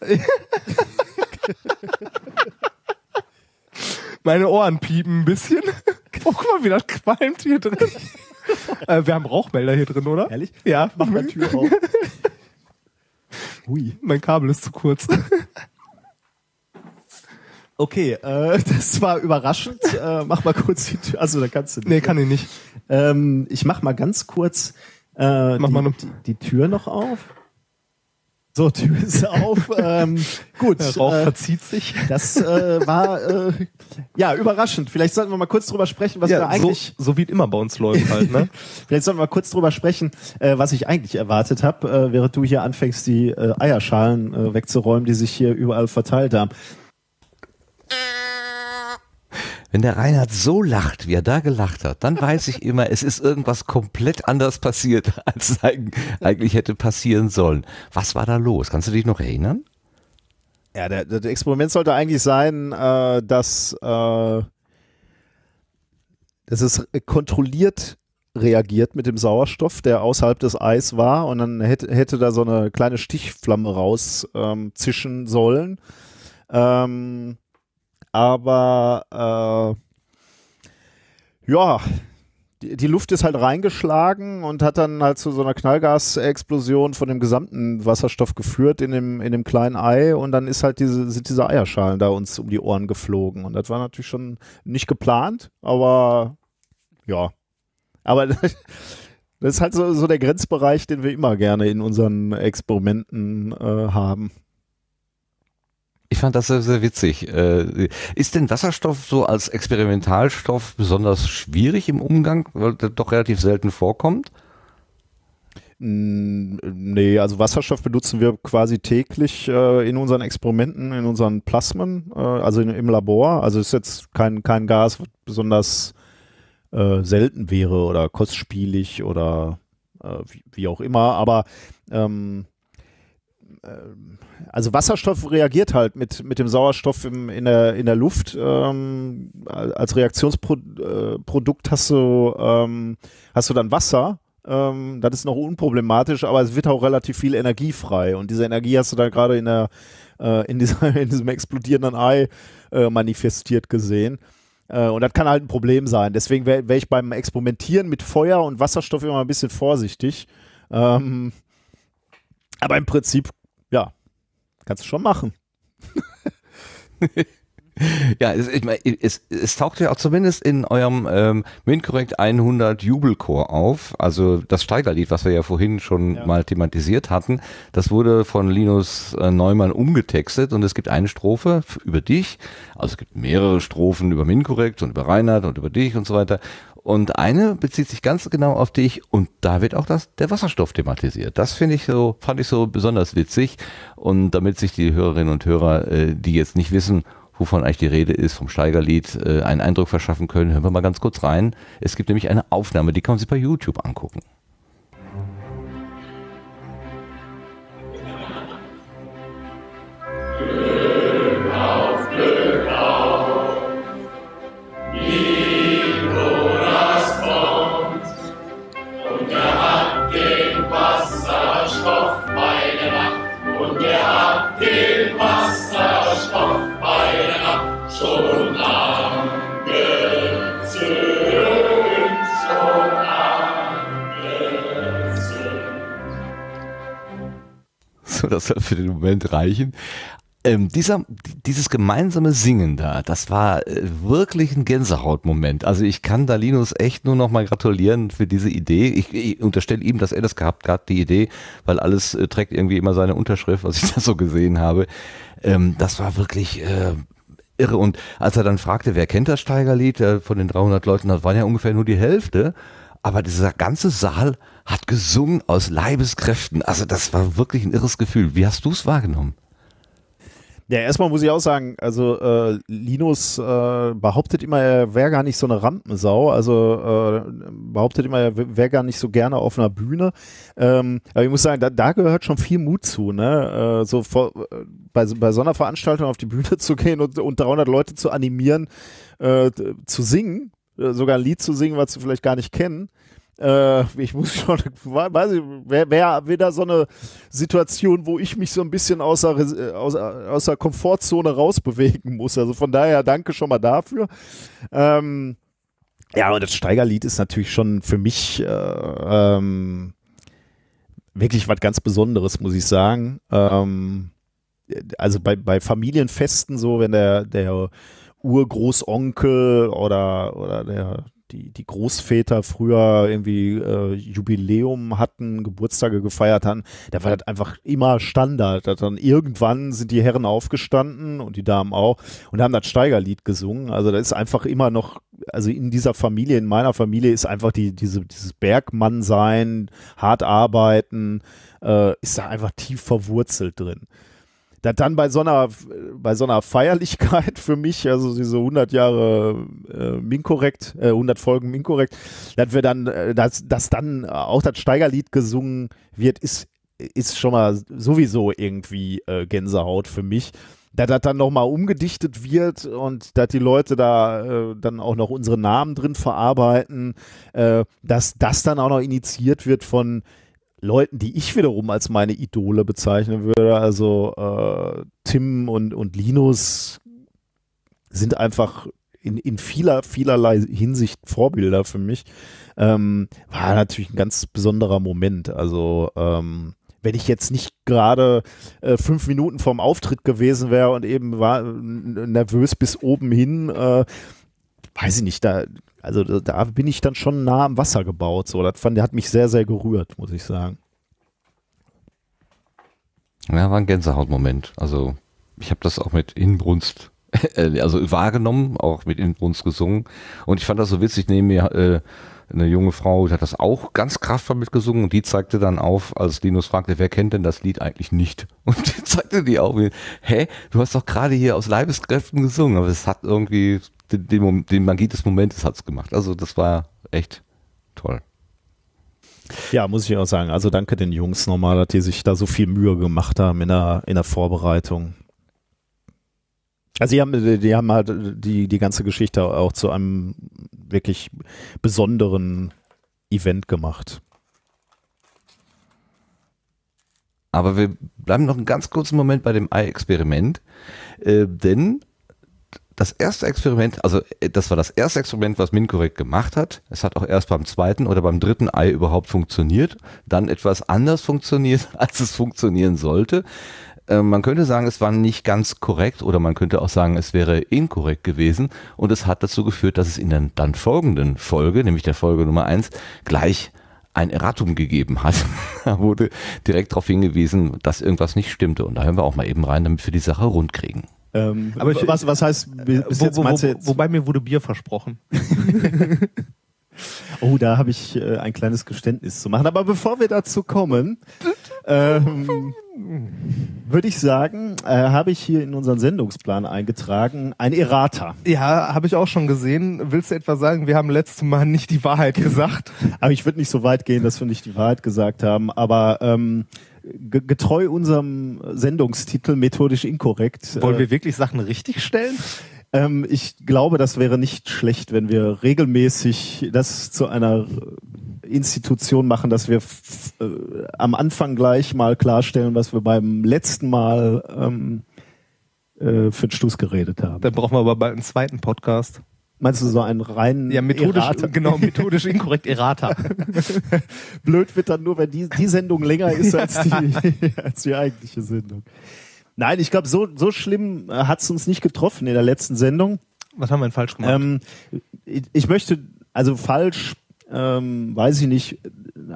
[SPEAKER 8] Meine Ohren piepen ein bisschen. Oh, guck mal, wie das qualmt hier drin. Äh, wir haben Rauchmelder hier drin, oder? Ehrlich? Ja. Mach mal Tür auf. Hui. Mein Kabel ist zu kurz. Okay, äh, das war überraschend. Äh, mach mal kurz die Tür. Also, da kannst du nicht. Nee, kann ne? ich nicht.
[SPEAKER 4] Ähm, ich mach mal ganz kurz äh, mach die, mal die, die Tür noch auf. So, Tür ist auf. ähm, gut. Der Rauch äh, verzieht sich. Das äh, war äh, ja überraschend. Vielleicht sollten wir mal kurz drüber sprechen, was ja, wir eigentlich. So, so wie immer bei uns läuft halt, ne? Vielleicht sollten wir mal kurz drüber sprechen, äh, was ich eigentlich erwartet habe, äh, während du hier anfängst, die äh, Eierschalen äh, wegzuräumen, die sich hier überall verteilt haben. Wenn der Reinhard so lacht, wie er da gelacht hat, dann weiß ich
[SPEAKER 2] immer, es ist irgendwas komplett anders passiert, als eigentlich hätte passieren sollen. Was war da los? Kannst du dich noch erinnern?
[SPEAKER 4] Ja, der, der Experiment sollte eigentlich sein, äh, dass, äh, dass es kontrolliert reagiert mit dem Sauerstoff, der außerhalb des Eis war, und dann hätte, hätte da so eine kleine Stichflamme rauszischen ähm, sollen. Ähm, aber äh, ja, die, die, Luft ist halt reingeschlagen und hat dann halt zu so einer Knallgasexplosion von dem gesamten Wasserstoff geführt in dem, in dem kleinen Ei und dann ist halt diese, sind diese Eierschalen da uns um die Ohren geflogen. Und das war natürlich schon nicht geplant, aber ja. Aber das ist halt so, so der Grenzbereich, den wir immer gerne in unseren Experimenten äh, haben. Ich fand das sehr, sehr witzig.
[SPEAKER 2] Äh, ist denn Wasserstoff so als Experimentalstoff besonders schwierig im Umgang, weil
[SPEAKER 4] der doch relativ selten vorkommt? Mm, nee, also Wasserstoff benutzen wir quasi täglich äh, in unseren Experimenten, in unseren Plasmen, äh, also in, im Labor. Also ist jetzt kein, kein Gas, was besonders äh, selten wäre oder kostspielig oder äh, wie, wie, auch immer. Aber ähm, ähm, also Wasserstoff reagiert halt mit, mit dem Sauerstoff im, in, der, in der Luft. Ähm, als Reaktionsprodukt äh, hast du, ähm, hast du dann Wasser. Ähm, das ist noch unproblematisch, aber es wird auch relativ viel Energie frei. Und diese Energie hast du dann gerade in, äh, in, in diesem explodierenden Ei äh, manifestiert gesehen. Äh, und das kann halt ein Problem sein. Deswegen wäre wär ich beim Experimentieren mit Feuer und Wasserstoff immer ein bisschen vorsichtig. Ähm, aber im Prinzip Kannst du schon machen.
[SPEAKER 2] Ja, es, ich meine, es, es taucht ja auch zumindest in eurem ähm, mint 100 Jubelchor auf. Also das Steigerlied, was wir ja vorhin schon ja. mal thematisiert hatten, das wurde von Linus äh, Neumann umgetextet und es gibt eine Strophe über dich. Also es gibt mehrere Strophen über mint und über Reinhard und über dich und so weiter. Und eine bezieht sich ganz genau auf dich und da wird auch das, der Wasserstoff thematisiert. Das finde ich so, fand ich so besonders witzig. Und damit sich die Hörerinnen und Hörer, äh, die jetzt nicht wissen, wovon eigentlich die Rede ist, vom Steigerlied, äh, einen Eindruck verschaffen können, hören wir mal ganz kurz rein. Es gibt nämlich eine Aufnahme, die kann man sich bei YouTube angucken. so, das soll für den Moment reichen. Ähm, dieser, dieses gemeinsame Singen da, das war äh, wirklich ein Gänsehautmoment. Also ich kann da Linus echt nur noch mal gratulieren für diese Idee. Ich, ich unterstelle ihm, dass er das gehabt hat, die Idee, weil alles äh, trägt irgendwie immer seine Unterschrift, was ich da so gesehen habe. Ähm, das war wirklich äh, irre. Und als er dann fragte, wer kennt das Steigerlied, äh, von den 300 Leuten, das waren ja ungefähr nur die Hälfte. Aber dieser ganze Saal hat gesungen aus Leibeskräften. Also das war wirklich ein irres Gefühl. Wie hast du es wahrgenommen?
[SPEAKER 4] Ja, erstmal muss ich auch sagen, also äh, Linus äh, behauptet immer, er wäre gar nicht so eine Rampensau, also äh, behauptet immer, er wäre gar nicht so gerne auf einer Bühne. Ähm, aber ich muss sagen, da, da, gehört schon viel Mut zu, ne? Äh, so vor, äh, bei, bei so einer Veranstaltung auf die Bühne zu gehen und, und 300 Leute zu animieren, äh, zu singen, sogar ein Lied zu singen, was sie vielleicht gar nicht kennen. Äh, ich muss schon, weiß ich, wäre wär wieder so eine Situation, wo ich mich so ein bisschen äh, aus, außer, äh, außer Komfortzone rausbewegen muss. Also von daher danke schon mal dafür. Ähm, ja, und das Steigerlied ist natürlich schon für mich äh, ähm, wirklich was ganz Besonderes, muss ich sagen. Ähm, also bei, bei Familienfesten so, wenn der, der Urgroßonkel oder, oder der die, die Großväter früher irgendwie äh, Jubiläum hatten, Geburtstage gefeiert haben, da war das einfach immer Standard. Dass dann irgendwann sind die Herren aufgestanden und die Damen auch und haben das Steigerlied gesungen. Also da ist einfach immer noch, also in dieser Familie, in meiner Familie ist einfach die, diese, dieses Bergmannsein, hart arbeiten, äh, ist da einfach tief verwurzelt drin dass dann bei so einer, bei so einer Feierlichkeit für mich, also diese 100 Jahre äh, Minkorrekt, äh, 100 Folgen Minkorrekt, dass wir dann, äh, dass, dass dann auch das Steigerlied gesungen wird, ist, ist schon mal sowieso irgendwie äh, Gänsehaut für mich da das dann nochmal umgedichtet wird und dass die Leute da äh, dann auch noch unsere Namen drin verarbeiten, äh, dass das dann auch noch initiiert wird von Leuten, die ich wiederum als meine Idole bezeichnen würde, also äh, Tim und, und Linus, sind einfach in, in vieler, vielerlei Hinsicht Vorbilder für mich. Ähm, war natürlich ein ganz besonderer Moment. Also, ähm, wenn ich jetzt nicht gerade äh, fünf Minuten vorm Auftritt gewesen wäre und eben war nervös bis oben hin, äh, weiß ich nicht, da also da bin ich dann schon nah am Wasser gebaut. So, das fand, hat mich sehr, sehr gerührt, muss ich sagen.
[SPEAKER 2] Ja, war ein Gänsehautmoment. Also ich habe das auch mit Inbrunst, äh, also wahrgenommen, auch mit Inbrunst gesungen. Und ich fand das so witzig, neben mir äh, eine junge Frau die hat das auch ganz kraftvoll mitgesungen und die zeigte dann auf, als Linus fragte, wer kennt denn das Lied eigentlich nicht? Und die zeigte die auf, hä, du hast doch gerade hier aus Leibeskräften gesungen, aber es hat irgendwie den, den, den Magie des Momentes hat's gemacht. Also das war echt
[SPEAKER 4] toll. Ja, muss ich auch sagen. Also danke den Jungs nochmal, dass die sich da so viel Mühe gemacht haben in der, in der Vorbereitung. Also die haben, die haben halt die, die ganze Geschichte auch zu einem wirklich besonderen Event gemacht. Aber
[SPEAKER 2] wir bleiben noch einen ganz kurzen Moment bei dem Ei-Experiment, äh, denn das erste Experiment, also äh, das war das erste Experiment, was MinCorrect gemacht hat. Es hat auch erst beim zweiten oder beim dritten Ei überhaupt funktioniert, dann etwas anders funktioniert, als es funktionieren sollte. Ähm, man könnte sagen, es war nicht ganz korrekt oder man könnte auch sagen, es wäre inkorrekt gewesen und es hat dazu geführt, dass es in der dann folgenden Folge, nämlich der Folge Nummer 1, gleich ein Erratum gegeben hat. da wurde direkt darauf hingewiesen, dass irgendwas nicht stimmte und da hören wir auch mal eben rein, damit wir die Sache rund kriegen.
[SPEAKER 4] Ähm, aber ich, was, was heißt, äh, bis wo, jetzt, wo, wo, jetzt?
[SPEAKER 8] Wobei mir wurde Bier versprochen. Oh, da
[SPEAKER 4] habe ich äh, ein kleines Geständnis zu machen. Aber bevor wir dazu kommen, ähm, würde ich sagen, äh, habe ich hier in unseren Sendungsplan eingetragen, ein Errata.
[SPEAKER 8] Ja, habe ich auch schon gesehen.
[SPEAKER 4] Willst du etwas sagen? Wir haben letztes Mal nicht die Wahrheit gesagt. aber ich würde nicht so weit gehen, dass wir nicht die Wahrheit gesagt haben. Aber ähm, getreu unserem Sendungstitel methodisch inkorrekt. Wollen äh, wir
[SPEAKER 8] wirklich Sachen richtig stellen?
[SPEAKER 4] Ähm, ich glaube, das wäre nicht schlecht, wenn wir regelmäßig das zu einer Institution machen, dass wir äh, am Anfang gleich mal klarstellen, was wir beim letzten Mal ähm, äh, für den Stoß geredet haben.
[SPEAKER 8] Dann brauchen wir aber bald einen zweiten Podcast. Meinst du so einen reinen ja, methodisch, Errata. Genau, methodisch inkorrekt Errata.
[SPEAKER 4] Blöd wird dann nur, wenn die, die Sendung länger ist als die, als die eigentliche Sendung. Nein, ich glaube, so, so schlimm äh, hat es uns nicht getroffen in der letzten Sendung. Was haben wir denn falsch gemacht? Ähm, ich, ich, möchte, also falsch, ähm, weiß ich nicht.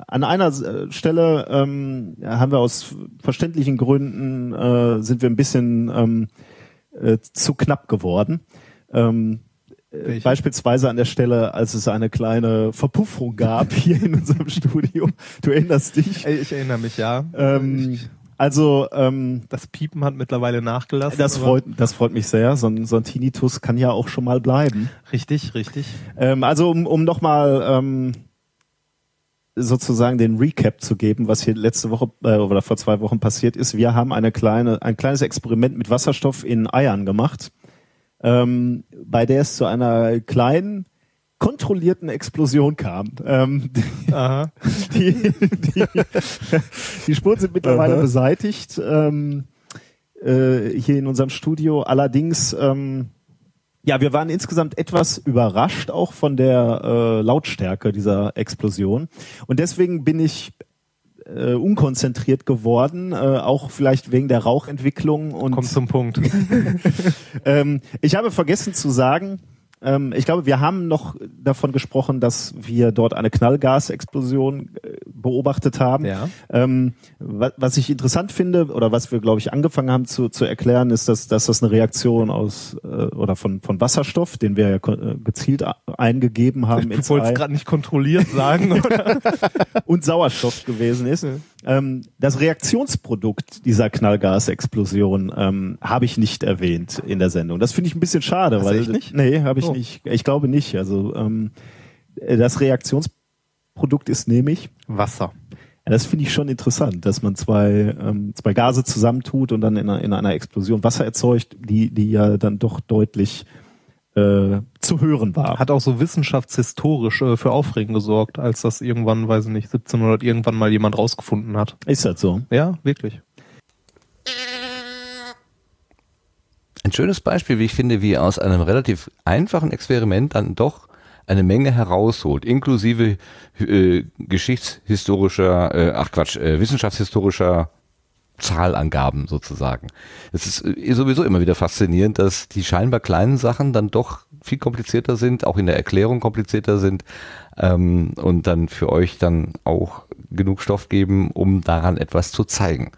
[SPEAKER 4] An einer äh, Stelle ähm, haben wir aus verständlichen Gründen äh, sind wir ein bisschen ähm, äh, zu knapp geworden. Ähm, Welche? Beispielsweise an der Stelle, als es eine kleine Verpuffung
[SPEAKER 8] gab hier in unserem Studio. Du erinnerst dich. Ich erinnere mich, ja. Ähm, ich also ähm, das Piepen hat mittlerweile nachgelassen. Das freut, das freut mich sehr. So ein, so ein Tinnitus
[SPEAKER 4] kann ja auch schon mal bleiben.
[SPEAKER 8] Richtig, richtig.
[SPEAKER 4] Ähm, also um, um nochmal ähm, sozusagen den Recap zu geben, was hier letzte Woche äh, oder vor zwei Wochen passiert ist. Wir haben eine kleine, ein kleines Experiment mit Wasserstoff in Eiern gemacht, ähm, bei der es zu einer kleinen kontrollierten Explosion kam. Ähm, die, die, die, Spuren sind mittlerweile Aha. beseitigt. Ähm, äh, hier in unserem Studio. Allerdings, ähm, ja, wir waren insgesamt etwas überrascht auch von der äh, Lautstärke dieser Explosion. Und deswegen bin ich äh, unkonzentriert geworden, äh, auch vielleicht wegen der Rauchentwicklung. Und Komm zum Punkt. ähm, ich habe vergessen zu sagen, ähm, ich glaube, wir haben noch davon gesprochen, dass wir dort eine Knallgasexplosion äh, beobachtet haben. Ja. Ähm, wa was ich interessant finde oder was wir, glaube ich, angefangen haben zu, zu erklären, ist, dass, dass das eine Reaktion aus äh, oder von, von Wasserstoff, den wir ja äh, gezielt eingegeben haben. Ich wollte es gerade
[SPEAKER 8] nicht kontrolliert sagen.
[SPEAKER 4] Und Sauerstoff
[SPEAKER 8] gewesen ist.
[SPEAKER 4] Ähm, das Reaktionsprodukt dieser Knallgasexplosion ähm, habe ich nicht erwähnt in der Sendung. Das finde ich ein bisschen schade, Hast weil ich nicht? nee, habe ich oh. nicht. Ich glaube nicht. Also ähm, das Reaktionsprodukt ist nämlich Wasser. das finde ich schon interessant, dass man zwei, ähm, zwei Gase zusammentut und dann in einer, in einer Explosion Wasser erzeugt, die, die ja dann doch deutlich
[SPEAKER 8] äh, zu hören war. Hat auch so wissenschaftshistorisch äh, für Aufregen gesorgt, als das irgendwann, weiß ich nicht, 1700 irgendwann mal jemand rausgefunden hat. Ist das so? Ja, wirklich.
[SPEAKER 2] Ein schönes Beispiel, wie ich finde, wie aus einem relativ einfachen Experiment dann doch eine Menge herausholt, inklusive äh, geschichtshistorischer, äh, ach Quatsch, äh, wissenschaftshistorischer Zahlangaben sozusagen. Es ist äh, sowieso immer wieder faszinierend, dass die scheinbar kleinen Sachen dann doch viel komplizierter sind, auch in der Erklärung komplizierter sind ähm, und dann für euch dann auch genug Stoff geben, um daran etwas zu zeigen.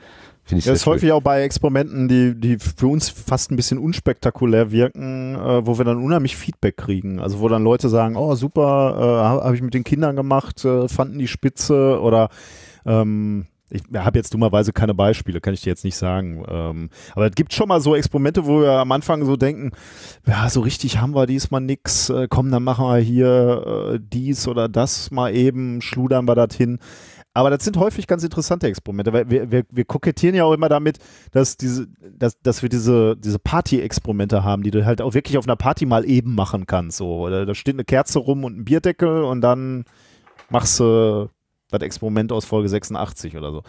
[SPEAKER 2] Finde ich das ist schön. häufig
[SPEAKER 4] auch bei Experimenten, die, die für uns fast ein bisschen unspektakulär wirken, äh, wo wir dann unheimlich Feedback kriegen. Also wo dann Leute sagen, oh super, äh, habe ich mit den Kindern gemacht, äh, fanden die spitze oder ähm, ich habe jetzt dummerweise keine Beispiele, kann ich dir jetzt nicht sagen. Ähm, aber es gibt schon mal so Experimente, wo wir am Anfang so denken, ja, so richtig haben wir diesmal nichts, äh, komm, dann machen wir hier äh, dies oder das mal eben, schludern wir das hin. Aber das sind häufig ganz interessante Experimente, weil wir, wir, wir kokettieren ja auch immer damit, dass, diese, dass, dass wir diese, diese Party-Experimente haben, die du halt auch wirklich auf einer Party mal eben machen kannst. So. Da, da steht eine Kerze rum und ein Bierdeckel und dann machst du das Experiment aus Folge 86 oder so.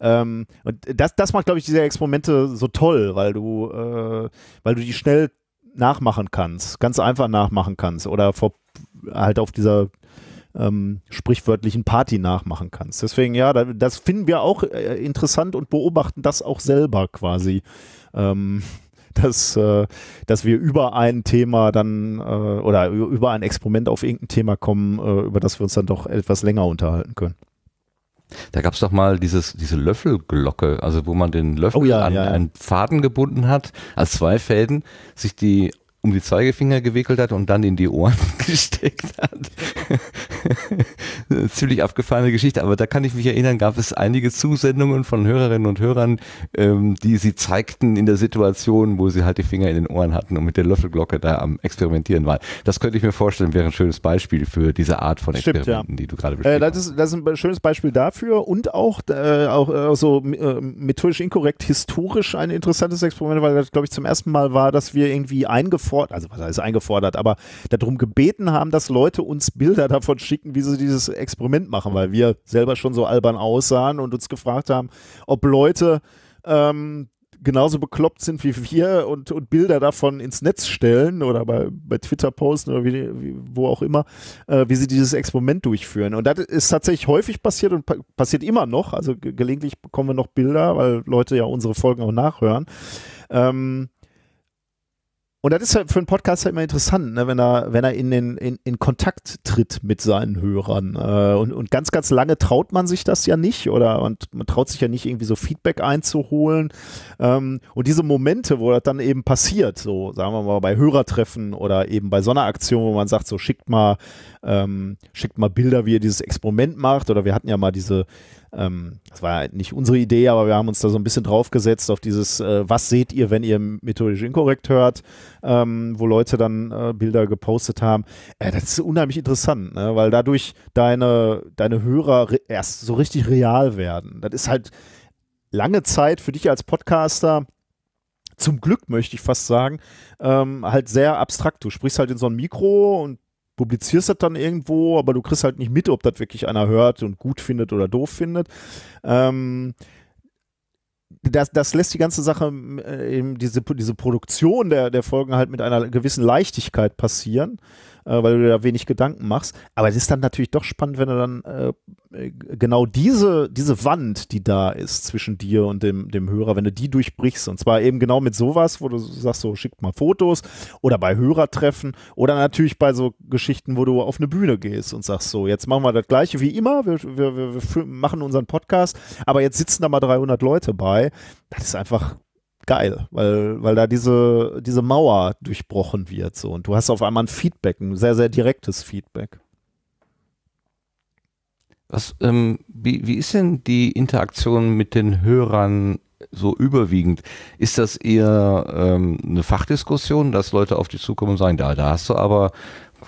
[SPEAKER 4] Ähm, und das, das macht, glaube ich, diese Experimente so toll, weil du, äh, weil du die schnell nachmachen kannst, ganz einfach nachmachen kannst oder vor, halt auf dieser ähm, sprichwörtlichen Party nachmachen kannst. Deswegen, ja, das finden wir auch äh, interessant und beobachten das auch selber quasi. Ähm, dass, äh, dass wir über ein Thema dann äh, oder über ein Experiment auf irgendein Thema kommen, äh, über das wir uns dann doch etwas länger unterhalten können.
[SPEAKER 2] Da gab es doch mal dieses, diese Löffelglocke, also wo man den Löffel oh ja, an ja, ja. einen Faden gebunden hat, als zwei Fäden, sich die um die Zeigefinger gewickelt hat und dann in die Ohren gesteckt hat. Ziemlich abgefahrene Geschichte, aber da kann ich mich erinnern, gab es einige Zusendungen von Hörerinnen und Hörern, ähm, die sie zeigten in der Situation, wo sie halt die Finger in den Ohren hatten und mit der Löffelglocke da am Experimentieren waren. Das könnte ich mir vorstellen, wäre ein schönes Beispiel für diese Art von Experimenten, ja. die du gerade äh,
[SPEAKER 4] beschrieben äh, hast. das ist ein schönes Beispiel dafür und auch, äh, auch äh, so äh, methodisch inkorrekt historisch ein interessantes Experiment, weil das, glaube ich, zum ersten Mal war, dass wir irgendwie eingefroren eingefordert, also was heißt eingefordert, aber darum gebeten haben, dass Leute uns Bilder davon schicken, wie sie dieses Experiment machen, weil wir selber schon so albern aussahen und uns gefragt haben, ob Leute ähm, genauso bekloppt sind wie wir und, und Bilder davon ins Netz stellen oder bei, bei Twitter posten oder wie, wie, wo auch immer, äh, wie sie dieses Experiment durchführen. Und das ist tatsächlich häufig passiert und pa passiert immer noch. Also ge gelegentlich bekommen wir noch Bilder, weil Leute ja unsere Folgen auch nachhören. Ähm, und das ist halt für einen Podcast halt immer interessant, ne? wenn er, wenn er in, den, in, in Kontakt tritt mit seinen Hörern. Äh, und, und ganz, ganz lange traut man sich das ja nicht oder und man traut sich ja nicht irgendwie so Feedback einzuholen. Ähm, und diese Momente, wo das dann eben passiert, so sagen wir mal bei Hörertreffen oder eben bei so einer Aktion, wo man sagt, so schickt mal, ähm, schickt mal Bilder, wie ihr dieses Experiment macht oder wir hatten ja mal diese ähm, das war nicht unsere Idee, aber wir haben uns da so ein bisschen draufgesetzt auf dieses, äh, was seht ihr, wenn ihr methodisch inkorrekt hört, ähm, wo Leute dann äh, Bilder gepostet haben. Äh, das ist unheimlich interessant, ne? weil dadurch deine, deine Hörer erst so richtig real werden. Das ist halt lange Zeit für dich als Podcaster zum Glück möchte ich fast sagen, ähm, halt sehr abstrakt. Du sprichst halt in so ein Mikro und publizierst das dann irgendwo, aber du kriegst halt nicht mit, ob das wirklich einer hört und gut findet oder doof findet. Ähm, das, das lässt die ganze Sache, äh, eben diese, diese Produktion der, der Folgen halt mit einer gewissen Leichtigkeit passieren äh, weil du dir da wenig Gedanken machst. Aber es ist dann natürlich doch spannend, wenn du dann äh, äh, genau diese, diese Wand, die da ist zwischen dir und dem, dem Hörer, wenn du die durchbrichst. Und zwar eben genau mit sowas, wo du sagst, so schickt mal Fotos oder bei Hörertreffen oder natürlich bei so Geschichten, wo du auf eine Bühne gehst und sagst, so, jetzt machen wir das gleiche wie immer, wir, wir, wir machen unseren Podcast, aber jetzt sitzen da mal 300 Leute bei. Das ist einfach geil, weil, weil da diese, diese Mauer durchbrochen wird so und du hast auf einmal ein Feedback, ein sehr, sehr direktes Feedback.
[SPEAKER 2] Was, ähm, wie, wie ist denn die Interaktion mit den Hörern so überwiegend? Ist das eher ähm, eine Fachdiskussion, dass Leute auf dich zukommen und sagen, da, da hast du aber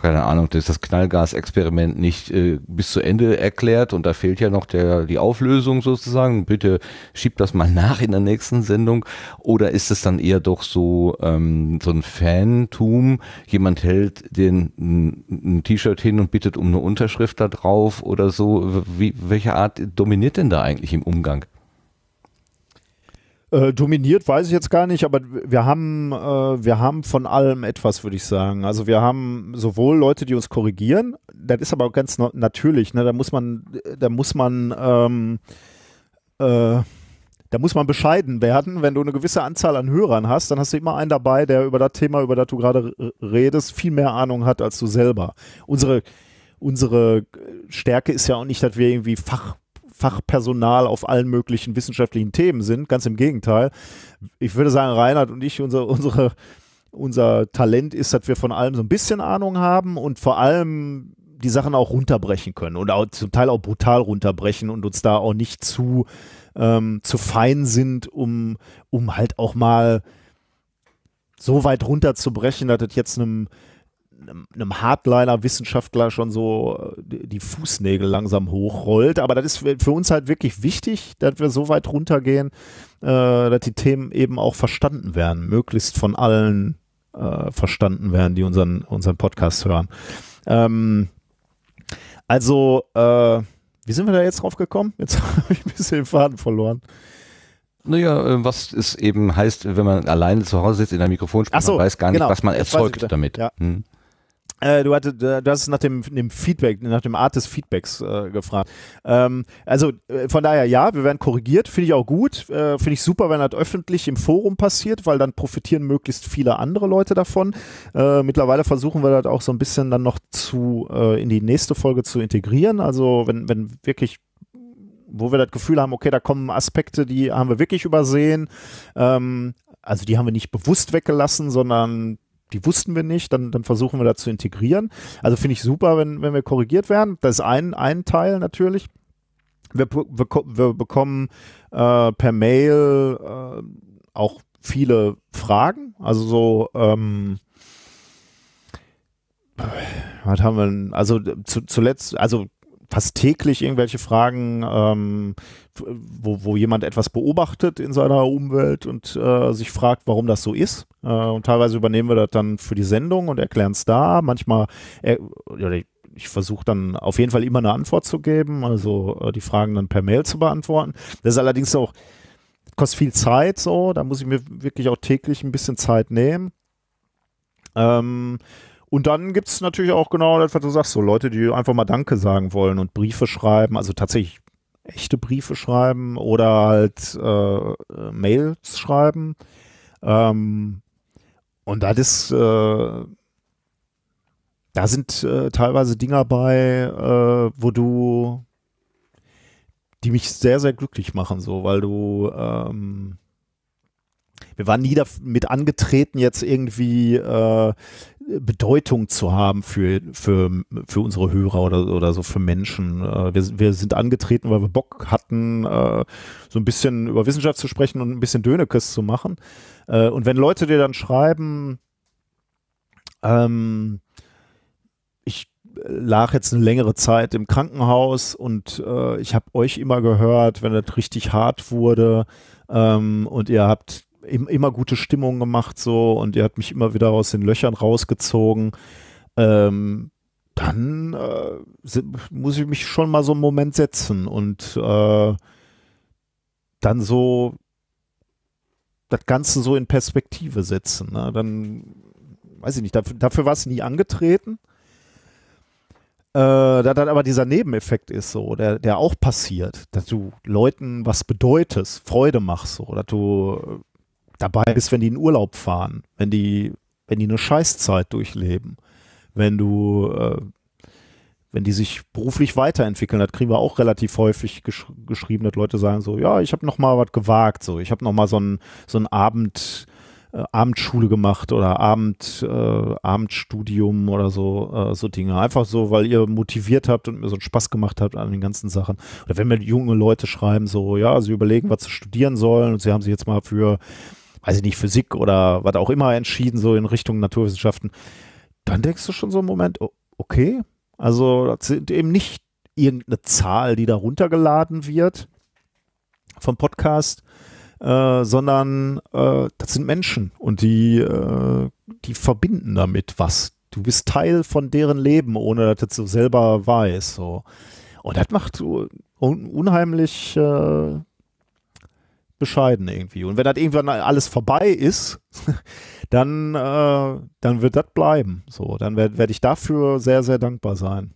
[SPEAKER 2] keine Ahnung, das, das knallgas nicht äh, bis zu Ende erklärt und da fehlt ja noch der, die Auflösung sozusagen. Bitte schiebt das mal nach in der nächsten Sendung. Oder ist es dann eher doch so, ähm, so ein Fantum? Jemand hält den, ein T-Shirt hin und bittet um eine Unterschrift da drauf oder so. Wie, welche Art dominiert denn da eigentlich im Umgang?
[SPEAKER 4] Äh, dominiert weiß ich jetzt gar nicht, aber wir haben, äh, wir haben von allem etwas, würde ich sagen. Also wir haben sowohl Leute, die uns korrigieren, das ist aber auch ganz natürlich, ne? da muss man, da muss man, ähm, äh, da muss man bescheiden werden. Wenn du eine gewisse Anzahl an Hörern hast, dann hast du immer einen dabei, der über das Thema, über das du gerade redest, viel mehr Ahnung hat als du selber. Unsere, unsere Stärke ist ja auch nicht, dass wir irgendwie Fach Fachpersonal auf allen möglichen wissenschaftlichen Themen sind. Ganz im Gegenteil. Ich würde sagen, Reinhard und ich, unsere, unsere, unser Talent ist, dass wir von allem so ein bisschen Ahnung haben und vor allem die Sachen auch runterbrechen können und auch, zum Teil auch brutal runterbrechen und uns da auch nicht zu, ähm, zu fein sind, um, um halt auch mal so weit runterzubrechen, dass das jetzt einem einem Hardliner-Wissenschaftler schon so äh, die Fußnägel langsam hochrollt. Aber das ist für uns halt wirklich wichtig, dass wir so weit runtergehen, äh, dass die Themen eben auch verstanden werden, möglichst von allen äh, verstanden werden, die unseren, unseren Podcast hören. Ähm, also, äh, wie sind wir da jetzt drauf gekommen? Jetzt habe ich ein bisschen den Faden verloren. Naja,
[SPEAKER 2] äh, was es eben heißt, wenn man alleine zu Hause sitzt in der Mikrofonsprache, so, man weiß gar nicht, genau, was man erzeugt damit. Ja. Hm.
[SPEAKER 4] Äh, du, hattest, du hast nach dem, dem, Feedback, nach dem Art des Feedbacks äh, gefragt. Ähm, also äh, von daher ja, wir werden korrigiert, finde ich auch gut. Äh, finde ich super, wenn das öffentlich im Forum passiert, weil dann profitieren möglichst viele andere Leute davon. Äh, mittlerweile versuchen wir das auch so ein bisschen dann noch zu in die nächste Folge zu integrieren. Also wenn, wenn wirklich wo wir das Gefühl haben, okay, da kommen Aspekte, die haben wir wirklich übersehen. Ähm, also die haben wir nicht bewusst weggelassen, sondern die wussten wir nicht, dann, dann versuchen wir da zu integrieren. Also finde ich super, wenn, wenn wir korrigiert werden. Das ist ein, ein Teil natürlich. Wir, wir, wir bekommen äh, per Mail äh, auch viele Fragen. Also so, ähm, was haben wir, denn? also zu, zuletzt, also fast täglich irgendwelche Fragen, ähm, wo, wo jemand etwas beobachtet in seiner Umwelt und äh, sich fragt, warum das so ist. Äh, und teilweise übernehmen wir das dann für die Sendung und erklären es da. Manchmal, äh, ich, ich versuche dann auf jeden Fall immer eine Antwort zu geben, also äh, die Fragen dann per Mail zu beantworten. Das ist allerdings auch, kostet viel Zeit so, da muss ich mir wirklich auch täglich ein bisschen Zeit nehmen. Ähm, und dann gibt es natürlich auch genau das, was du sagst, so Leute, die einfach mal Danke sagen wollen und Briefe schreiben, also tatsächlich echte Briefe schreiben oder halt äh, Mails schreiben. Ähm, und das ist, äh, da sind äh, teilweise Dinge bei, äh, wo du, die mich sehr, sehr glücklich machen, so, weil du, ähm, wir waren nie damit angetreten, jetzt irgendwie äh, Bedeutung zu haben für, für, für unsere Hörer oder, oder so für Menschen. Äh, wir, wir sind angetreten, weil wir Bock hatten, äh, so ein bisschen über Wissenschaft zu sprechen und ein bisschen Dönekes zu machen. Äh, und wenn Leute dir dann schreiben, ähm, ich lag jetzt eine längere Zeit im Krankenhaus und äh, ich habe euch immer gehört, wenn das richtig hart wurde ähm, und ihr habt immer gute Stimmung gemacht so und ihr habt mich immer wieder aus den Löchern rausgezogen. Ähm, dann äh, muss ich mich schon mal so einen Moment setzen und äh, dann so das Ganze so in Perspektive setzen. Ne? Dann weiß ich nicht, dafür, dafür war es nie angetreten. Äh, da dann aber dieser Nebeneffekt ist so, der, der auch passiert, dass du Leuten was bedeutest, Freude machst, so, dass du äh, dabei bist, wenn die in Urlaub fahren, wenn die, wenn die eine Scheißzeit durchleben, wenn du, äh, wenn die sich beruflich weiterentwickeln, das kriegen wir auch relativ häufig gesch geschrieben, dass Leute sagen so, ja, ich habe noch mal was gewagt, so, ich habe noch mal so einen so einen Abend äh, Abendschule gemacht oder Abend, äh, Abendstudium oder so, äh, so Dinge. Einfach so, weil ihr motiviert habt und mir so einen Spaß gemacht habt an den ganzen Sachen. Oder wenn mir junge Leute schreiben, so, ja, sie überlegen, was sie studieren sollen und sie haben sich jetzt mal für weiß ich nicht, Physik oder was auch immer entschieden, so in Richtung Naturwissenschaften, dann denkst du schon so einen Moment, okay, also das sind eben nicht irgendeine Zahl, die da runtergeladen wird vom Podcast, äh, sondern äh, das sind Menschen und die, äh, die verbinden damit was. Du bist Teil von deren Leben, ohne dass du das selber weißt. So. Und das macht un unheimlich äh, bescheiden irgendwie. Und wenn das irgendwann alles vorbei ist, dann, äh, dann wird das bleiben. So, dann werde werd ich dafür sehr, sehr dankbar sein.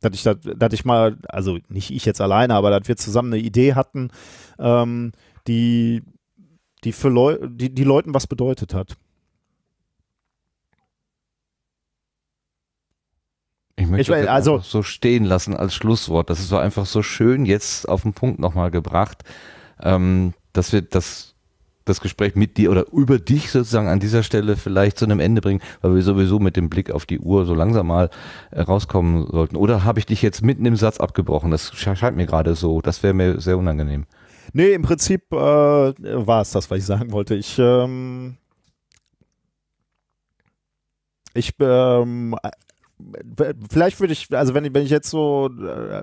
[SPEAKER 4] Dass ich, dat, dass ich mal, also nicht ich jetzt alleine, aber dass wir zusammen eine Idee hatten, ähm, die, die für Leu die, die Leuten was bedeutet hat.
[SPEAKER 2] Ich möchte ich, also so stehen lassen als Schlusswort. Das ist so einfach so schön jetzt auf den Punkt nochmal gebracht. Ähm, dass wir das, das Gespräch mit dir oder über dich sozusagen an dieser Stelle vielleicht zu einem Ende bringen, weil wir sowieso mit dem Blick auf die Uhr so langsam mal äh, rauskommen sollten. Oder habe ich dich jetzt mitten im Satz abgebrochen? Das scheint mir gerade so. Das wäre mir sehr unangenehm.
[SPEAKER 4] Nee, im Prinzip äh, war es das, was ich sagen wollte. Ich, ähm, ich, ähm, äh, vielleicht würde ich, also wenn ich, wenn ich jetzt so äh,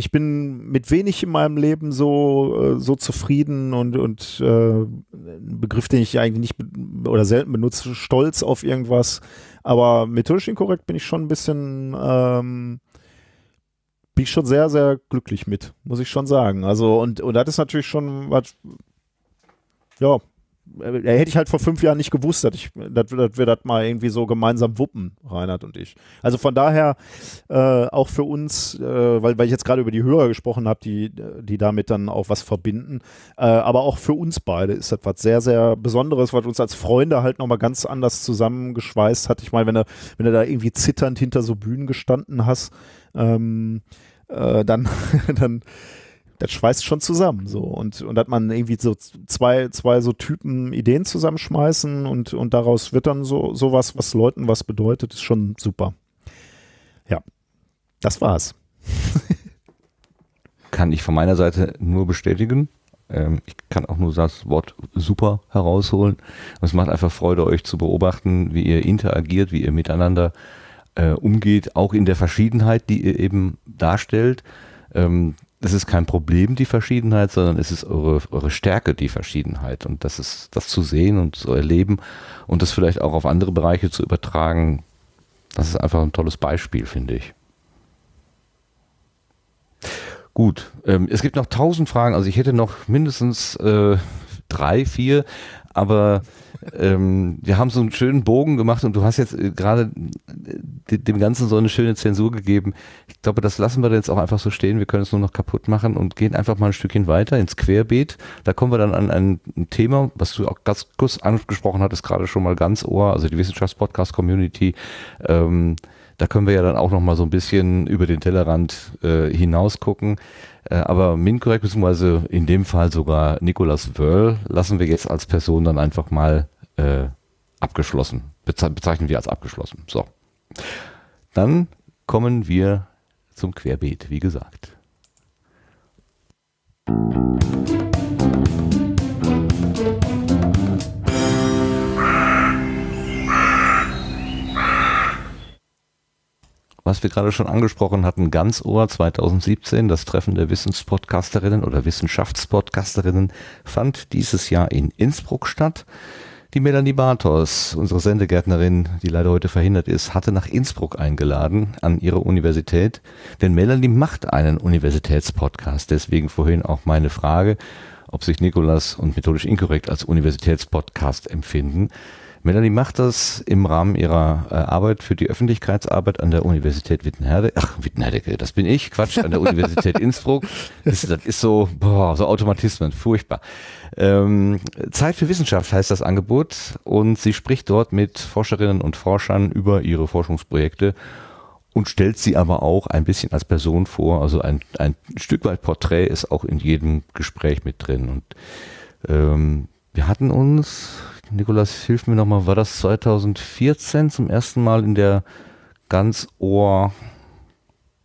[SPEAKER 4] ich bin mit wenig in meinem Leben so, äh, so zufrieden und, und äh, ein Begriff, den ich eigentlich nicht oder selten benutze, stolz auf irgendwas. Aber methodisch inkorrekt bin ich schon ein bisschen, ähm, bin ich schon sehr, sehr glücklich mit, muss ich schon sagen. Also, und, und das ist natürlich schon was, ja, äh, hätte ich halt vor fünf Jahren nicht gewusst, dass, ich, dass, dass wir das mal irgendwie so gemeinsam wuppen, Reinhard und ich. Also von daher äh, auch für uns, äh, weil, weil ich jetzt gerade über die Hörer gesprochen habe, die, die damit dann auch was verbinden, äh, aber auch für uns beide ist das was sehr, sehr Besonderes, was uns als Freunde halt nochmal ganz anders zusammengeschweißt hat. Ich meine, wenn du, wenn du da irgendwie zitternd hinter so Bühnen gestanden hast, ähm, äh, dann, dann das schweißt schon zusammen so und und dass man irgendwie so zwei zwei so Typen Ideen zusammenschmeißen und und daraus wird dann so sowas, was Leuten was bedeutet, ist schon super. Ja. Das war's.
[SPEAKER 2] kann ich von meiner Seite nur bestätigen. Ähm, ich kann auch nur das Wort super herausholen. Es macht einfach Freude, euch zu beobachten, wie ihr interagiert, wie ihr miteinander äh, umgeht, auch in der Verschiedenheit, die ihr eben darstellt. Ähm, es ist kein Problem, die Verschiedenheit, sondern es ist eure, eure Stärke, die Verschiedenheit. Und das ist das zu sehen und zu erleben und das vielleicht auch auf andere Bereiche zu übertragen, das ist einfach ein tolles Beispiel, finde ich. Gut, ähm, es gibt noch tausend Fragen, also ich hätte noch mindestens äh, drei, vier, aber ähm, wir haben so einen schönen Bogen gemacht und du hast jetzt äh, gerade äh, dem Ganzen so eine schöne Zensur gegeben. Ich glaube, das lassen wir jetzt auch einfach so stehen. Wir können es nur noch kaputt machen und gehen einfach mal ein Stückchen weiter ins Querbeet. Da kommen wir dann an ein Thema, was du auch ganz kurz angesprochen hattest, gerade schon mal ganz Ohr, also die Wissenschaftspodcast-Community. Ähm, da können wir ja dann auch noch mal so ein bisschen über den Tellerrand äh, hinaus gucken. Äh, aber MinCorrect, beziehungsweise in dem Fall sogar Nicolas Wörl, lassen wir jetzt als Person dann einfach mal äh, abgeschlossen. Beze bezeichnen wir als abgeschlossen. So. Dann kommen wir zum Querbeet, wie gesagt. was wir gerade schon angesprochen hatten, ganz Ohr 2017, das Treffen der Wissenspodcasterinnen oder Wissenschaftspodcasterinnen, fand dieses Jahr in Innsbruck statt. Die Melanie Bartos, unsere Sendegärtnerin, die leider heute verhindert ist, hatte nach Innsbruck eingeladen an ihre Universität. Denn Melanie macht einen Universitätspodcast. Deswegen vorhin auch meine Frage, ob sich Nikolas und Methodisch Inkorrekt als Universitätspodcast empfinden. Melanie macht das im Rahmen ihrer äh, Arbeit für die Öffentlichkeitsarbeit an der Universität Wittenherdecke. Ach, Wittenherdecke, das bin ich, Quatsch, an der Universität Innsbruck. Das, das, ist so, boah, so Automatismen, furchtbar. Ähm, Zeit für Wissenschaft heißt das Angebot und sie spricht dort mit Forscherinnen und Forschern über ihre Forschungsprojekte und stellt sie aber auch ein bisschen als Person vor. Also ein, ein Stück weit Porträt ist auch in jedem Gespräch mit drin und ähm, wir hatten uns, Nikolas, hilf mir nochmal, war das 2014 zum ersten Mal in der ganz ohr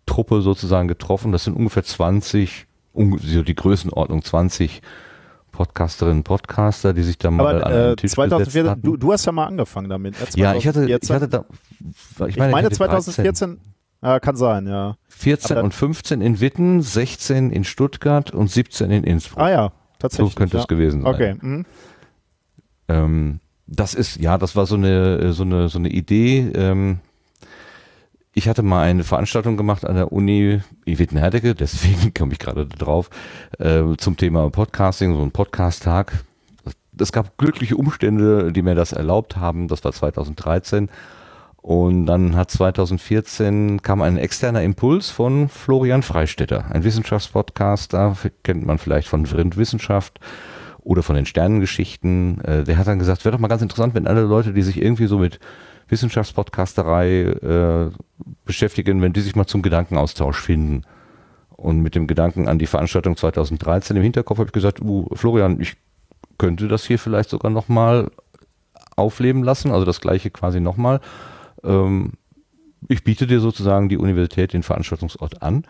[SPEAKER 2] truppe sozusagen getroffen. Das sind ungefähr 20, so die Größenordnung 20 Podcasterinnen Podcaster, die sich da mal Aber, an den äh, Tisch 2004, du,
[SPEAKER 4] du, hast ja mal angefangen damit. Ne? Ja, 2014. ich hatte, ich hatte da,
[SPEAKER 2] ich meine, ich meine 2014,
[SPEAKER 4] ja, kann sein, ja. 14 Aber und 15
[SPEAKER 2] in Witten, 16 in Stuttgart und 17 in Innsbruck. Ah ja, Tatsächlich. So könnte ja. es gewesen sein. Okay. Mhm. Ähm, das ist, ja, das war so eine, äh, so eine, so eine Idee. Ähm, ich hatte mal eine Veranstaltung gemacht an der Uni Witten-Herdecke, deswegen komme ich gerade drauf, äh, zum Thema Podcasting, so ein Podcast-Tag. Es gab glückliche Umstände, die mir das erlaubt haben. Das war 2013. Und dann hat 2014 kam ein externer Impuls von Florian Freistetter, ein Wissenschaftspodcaster, kennt man vielleicht von Vrind Wissenschaft oder von den Sternengeschichten. Äh, der hat dann gesagt, wäre doch mal ganz interessant, wenn alle Leute, die sich irgendwie so mit Wissenschaftspodcasterei äh, beschäftigen, wenn die sich mal zum Gedankenaustausch finden. Und mit dem Gedanken an die Veranstaltung 2013 im Hinterkopf habe ich gesagt, uh, Florian, ich könnte das hier vielleicht sogar nochmal aufleben lassen, also das gleiche quasi nochmal ähm, ich biete dir sozusagen die Universität den Veranstaltungsort an.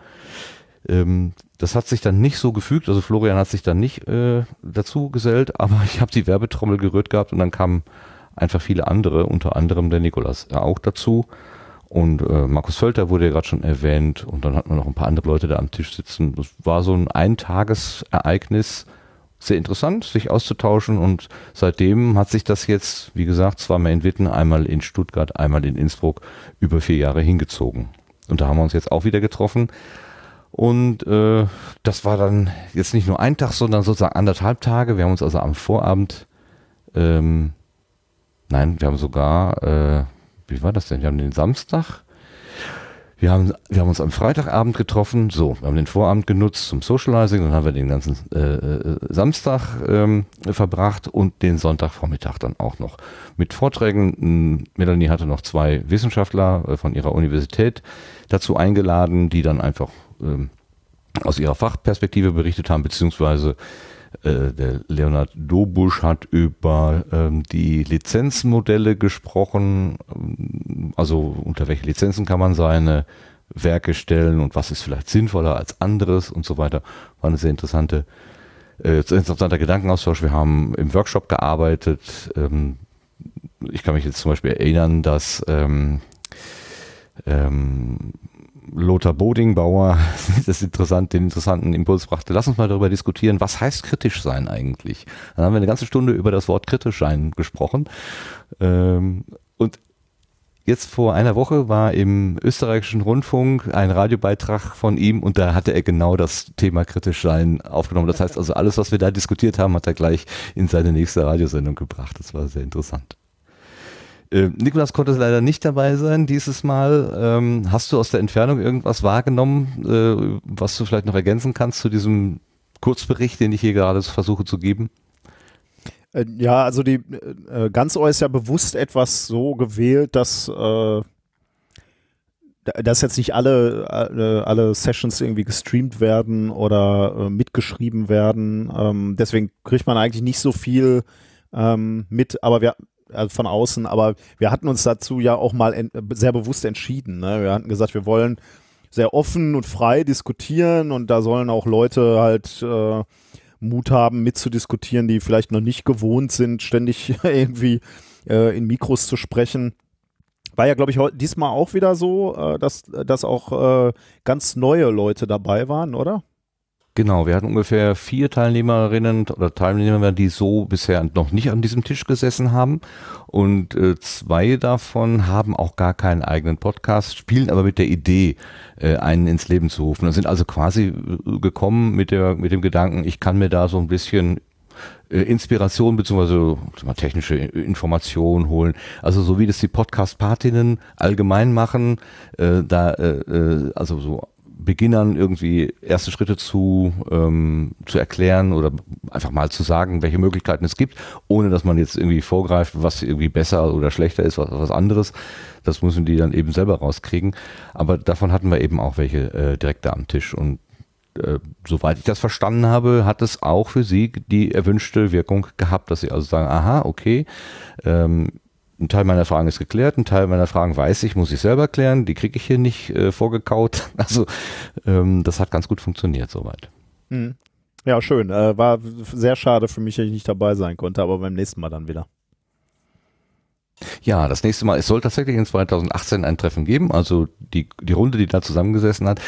[SPEAKER 2] Ähm, das hat sich dann nicht so gefügt, also Florian hat sich dann nicht äh, dazu gesellt, aber ich habe die Werbetrommel gerührt gehabt und dann kamen einfach viele andere, unter anderem der Nikolas äh, auch dazu. Und äh, Markus Völter wurde ja gerade schon erwähnt und dann hatten wir noch ein paar andere Leute da am Tisch sitzen. Das war so ein Eintagesereignis, sehr interessant, sich auszutauschen und seitdem hat sich das jetzt, wie gesagt, zweimal in Witten, einmal in Stuttgart, einmal in Innsbruck über vier Jahre hingezogen. Und da haben wir uns jetzt auch wieder getroffen. Und äh, das war dann jetzt nicht nur ein Tag, sondern sozusagen anderthalb Tage. Wir haben uns also am Vorabend, ähm, nein, wir haben sogar, äh, wie war das denn? Wir haben den Samstag, wir haben, wir haben uns am Freitagabend getroffen, so, wir haben den Vorabend genutzt zum Socializing, dann haben wir den ganzen äh, äh Samstag ähm, verbracht und den Sonntagvormittag dann auch noch mit Vorträgen. Hm, Melanie hatte noch zwei Wissenschaftler äh, von ihrer Universität dazu eingeladen, die dann einfach ähm, aus ihrer Fachperspektive berichtet haben, beziehungsweise äh, der Leonard Dobusch hat über ähm, die Lizenzmodelle gesprochen, ähm, also unter welche Lizenzen kann man seine Werke stellen und was ist vielleicht sinnvoller als anderes und so weiter. War eine sehr interessante, äh, sehr interessanter Gedankenaustausch. Wir haben im Workshop gearbeitet. Ähm, ich kann mich jetzt zum Beispiel erinnern, dass ähm, ähm, Lothar Bodingbauer das interessant, den interessanten Impuls brachte. Lass uns mal darüber diskutieren, was heißt kritisch sein eigentlich? Dann haben wir eine ganze Stunde über das Wort kritisch sein gesprochen. Ähm, und jetzt vor einer Woche war im österreichischen Rundfunk ein Radiobeitrag von ihm und da hatte er genau das Thema kritisch sein aufgenommen. Das heißt also, alles, was wir da diskutiert haben, hat er gleich in seine nächste Radiosendung gebracht. Das war sehr interessant. Ähm, Nikolas konnte leider nicht dabei sein dieses Mal. Ähm, hast du aus der Entfernung irgendwas wahrgenommen, äh, was du vielleicht noch ergänzen kannst zu diesem Kurzbericht, den ich hier gerade versuche zu geben?
[SPEAKER 4] Äh, ja, also die äh, äh Ganzohr ist ja bewusst etwas so gewählt, dass, äh, dass jetzt nicht alle, alle, äh, alle Sessions irgendwie gestreamt werden oder äh, mitgeschrieben werden. Ähm, deswegen kriegt man eigentlich nicht so viel ähm, mit, aber wir, also von außen, aber wir hatten uns dazu ja auch mal sehr bewusst entschieden. Ne? Wir hatten gesagt, wir wollen sehr offen und frei diskutieren und da sollen auch Leute halt äh, Mut haben, mitzudiskutieren, die vielleicht noch nicht gewohnt sind, ständig irgendwie äh, in Mikros zu sprechen. War ja, glaube ich, diesmal auch wieder so, äh, dass, dass auch äh, ganz neue Leute dabei waren, oder?
[SPEAKER 2] Genau, wir hatten ungefähr vier Teilnehmerinnen oder Teilnehmer, die so bisher noch nicht an diesem Tisch gesessen haben. Und äh, zwei davon haben auch gar keinen eigenen Podcast, spielen aber mit der Idee, äh, einen ins Leben zu rufen. Und sind also quasi äh, gekommen mit, der, mit dem Gedanken, ich kann mir da so ein bisschen äh, Inspiration beziehungsweise technische Informationen holen. Also so wie das die Podcast-Partinnen allgemein machen, äh, da äh, äh also so Beginnern irgendwie erste Schritte zu, ähm, zu erklären oder einfach mal zu sagen, welche Möglichkeiten es gibt, ohne dass man jetzt irgendwie vorgreift, was irgendwie besser oder schlechter ist, was, was anderes. Das müssen die dann eben selber rauskriegen. Aber davon hatten wir eben auch welche äh, direkt da am Tisch. Und äh, soweit ich das verstanden habe, hat es auch für sie die erwünschte Wirkung gehabt, dass sie also sagen, aha, okay, ähm, ein Teil meiner Fragen ist geklärt, ein Teil meiner Fragen weiß ich, muss ich selber klären, die kriege ich hier nicht äh, vorgekaut. Also ähm, das hat ganz gut funktioniert soweit.
[SPEAKER 8] Mhm.
[SPEAKER 4] Ja, schön. Äh, war sehr schade für mich, dass ich nicht dabei sein konnte, aber beim nächsten Mal dann wieder.
[SPEAKER 2] Ja, das nächste Mal, es soll tatsächlich in 2018 ein Treffen geben, also die, die Runde, die da zusammengesessen hat.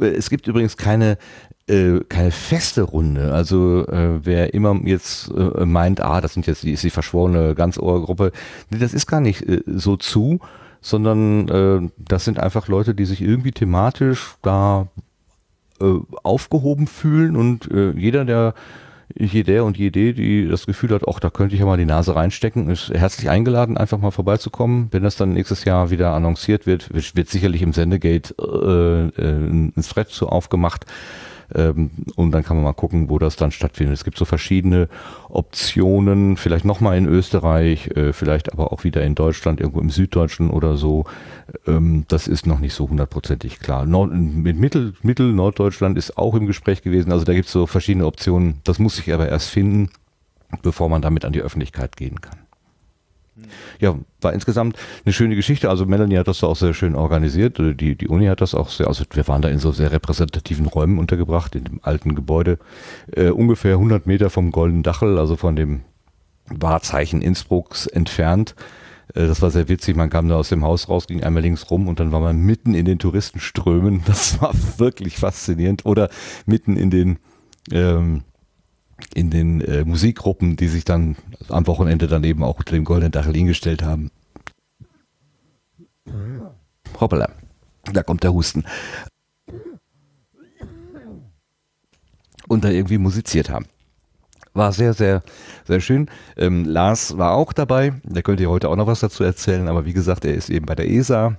[SPEAKER 2] Es gibt übrigens keine äh, keine feste Runde. Also äh, wer immer jetzt äh, meint, ah, das sind jetzt die, ist die verschworene Ganzohrgruppe, nee, das ist gar nicht äh, so zu, sondern äh, das sind einfach Leute, die sich irgendwie thematisch da äh, aufgehoben fühlen und äh, jeder, der jeder und jede, die das Gefühl hat, ach, da könnte ich ja mal die Nase reinstecken, ist herzlich eingeladen, einfach mal vorbeizukommen. Wenn das dann nächstes Jahr wieder annonciert wird, wird, wird sicherlich im Sendegate äh, äh, ein Thread zu aufgemacht. Ähm, und dann kann man mal gucken, wo das dann stattfindet. Es gibt so verschiedene Optionen, vielleicht nochmal in Österreich, äh, vielleicht aber auch wieder in Deutschland, irgendwo im Süddeutschen oder so. Ähm, das ist noch nicht so hundertprozentig klar. Nord mit Mittel, Mittel Norddeutschland ist auch im Gespräch gewesen. Also da gibt es so verschiedene Optionen. Das muss sich aber erst finden, bevor man damit an die Öffentlichkeit gehen kann. Ja, war insgesamt eine schöne Geschichte. Also Melanie hat das da auch sehr schön organisiert. Äh, die, die Uni hat das auch sehr, also wir waren da in so sehr repräsentativen Räumen untergebracht, in dem alten Gebäude, äh, ungefähr 100 Meter vom Golden Dachel, also von dem Wahrzeichen Innsbrucks entfernt. Äh, das war sehr witzig. Man kam da aus dem Haus raus, ging einmal links rum und dann war man mitten in den Touristenströmen. Das war wirklich faszinierend. Oder mitten in den, ähm, in den äh, Musikgruppen, die sich dann am Wochenende dann eben auch unter dem goldenen Dachel hingestellt haben. Hoppala, da kommt der Husten. Und da irgendwie musiziert haben. War sehr, sehr, sehr schön. Ähm, Lars war auch dabei. Der könnte ihr heute auch noch was dazu erzählen. Aber wie gesagt, er ist eben bei der ESA.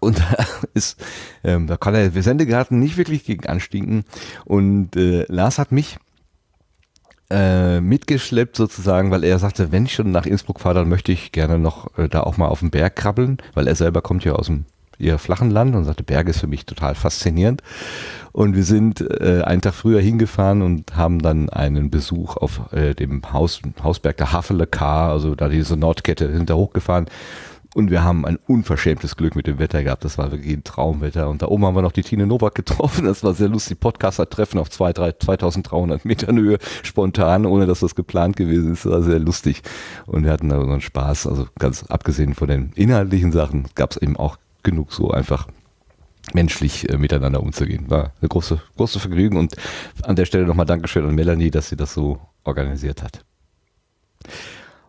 [SPEAKER 2] Und da ist, ähm, da kann der Sendegarten nicht wirklich gegen anstinken. Und äh, Lars hat mich äh, mitgeschleppt sozusagen, weil er sagte, wenn ich schon nach Innsbruck fahre, dann möchte ich gerne noch äh, da auch mal auf den Berg krabbeln, weil er selber kommt ja aus dem ihr flachen Land und sagte, Berg ist für mich total faszinierend. Und wir sind äh, einen Tag früher hingefahren und haben dann einen Besuch auf äh, dem Haus, Hausberg der Hafele K, also da diese Nordkette, sind da hochgefahren und wir haben ein unverschämtes Glück mit dem Wetter gehabt. Das war wirklich ein Traumwetter. Und da oben haben wir noch die Tine Novak getroffen. Das war sehr lustig. Podcaster-Treffen auf zwei, drei, 2300 Metern Höhe, spontan, ohne dass das geplant gewesen ist. Das war sehr lustig. Und wir hatten da unseren Spaß. Also ganz abgesehen von den inhaltlichen Sachen gab es eben auch genug so einfach menschlich äh, miteinander umzugehen. War eine große, große Vergnügen und an der Stelle nochmal Dankeschön an Melanie, dass sie das so organisiert hat.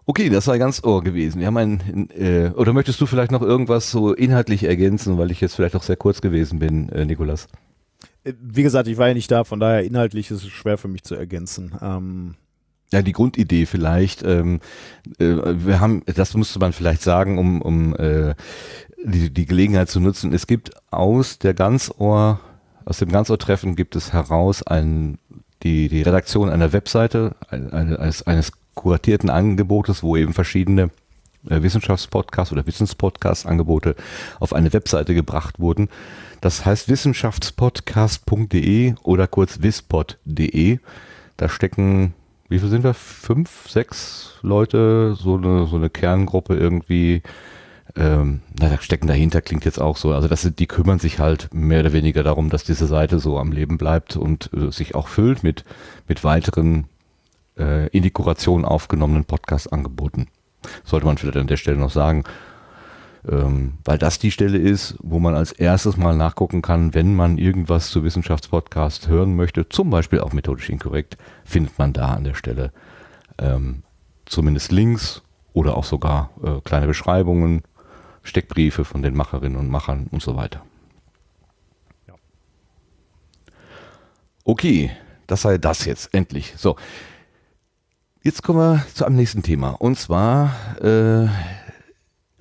[SPEAKER 2] Okay, das sei ganz ohr gewesen. Wir haben einen, äh, oder möchtest du vielleicht noch irgendwas so inhaltlich
[SPEAKER 4] ergänzen, weil ich jetzt vielleicht auch sehr kurz gewesen bin, äh, Nikolas? Äh, wie gesagt, ich war ja nicht da, von daher inhaltlich ist es schwer für mich zu ergänzen. Ähm ja, die Grundidee
[SPEAKER 2] vielleicht. Ähm, äh, wir haben, das musste man vielleicht sagen, um, um äh, die, die Gelegenheit zu nutzen. Es gibt aus der Ganzohr, aus dem Ganzohr-Treffen gibt es heraus ein, die, die Redaktion einer Webseite, ein, eines, eines kuratierten Angebotes, wo eben verschiedene äh, Wissenschaftspodcasts oder Wissenspodcast-Angebote auf eine Webseite gebracht wurden. Das heißt wissenschaftspodcast.de oder kurz wispod.de. Da stecken, wie viel sind wir? Fünf, sechs Leute, so eine, so eine Kerngruppe irgendwie. Ähm, na, da stecken dahinter klingt jetzt auch so. Also das sind, die kümmern sich halt mehr oder weniger darum, dass diese Seite so am Leben bleibt und äh, sich auch füllt mit, mit weiteren äh, in die Kuration aufgenommenen Podcast angeboten. Sollte man vielleicht an der Stelle noch sagen. Ähm, weil das die Stelle ist, wo man als erstes mal nachgucken kann, wenn man irgendwas zu Wissenschaftspodcasts hören möchte, zum Beispiel auch methodisch inkorrekt, findet man da an der Stelle ähm, zumindest Links oder auch sogar äh, kleine Beschreibungen, Steckbriefe von den Macherinnen und Machern und so weiter. Okay, das sei das jetzt endlich. So, Jetzt kommen wir zu einem nächsten Thema. Und zwar äh,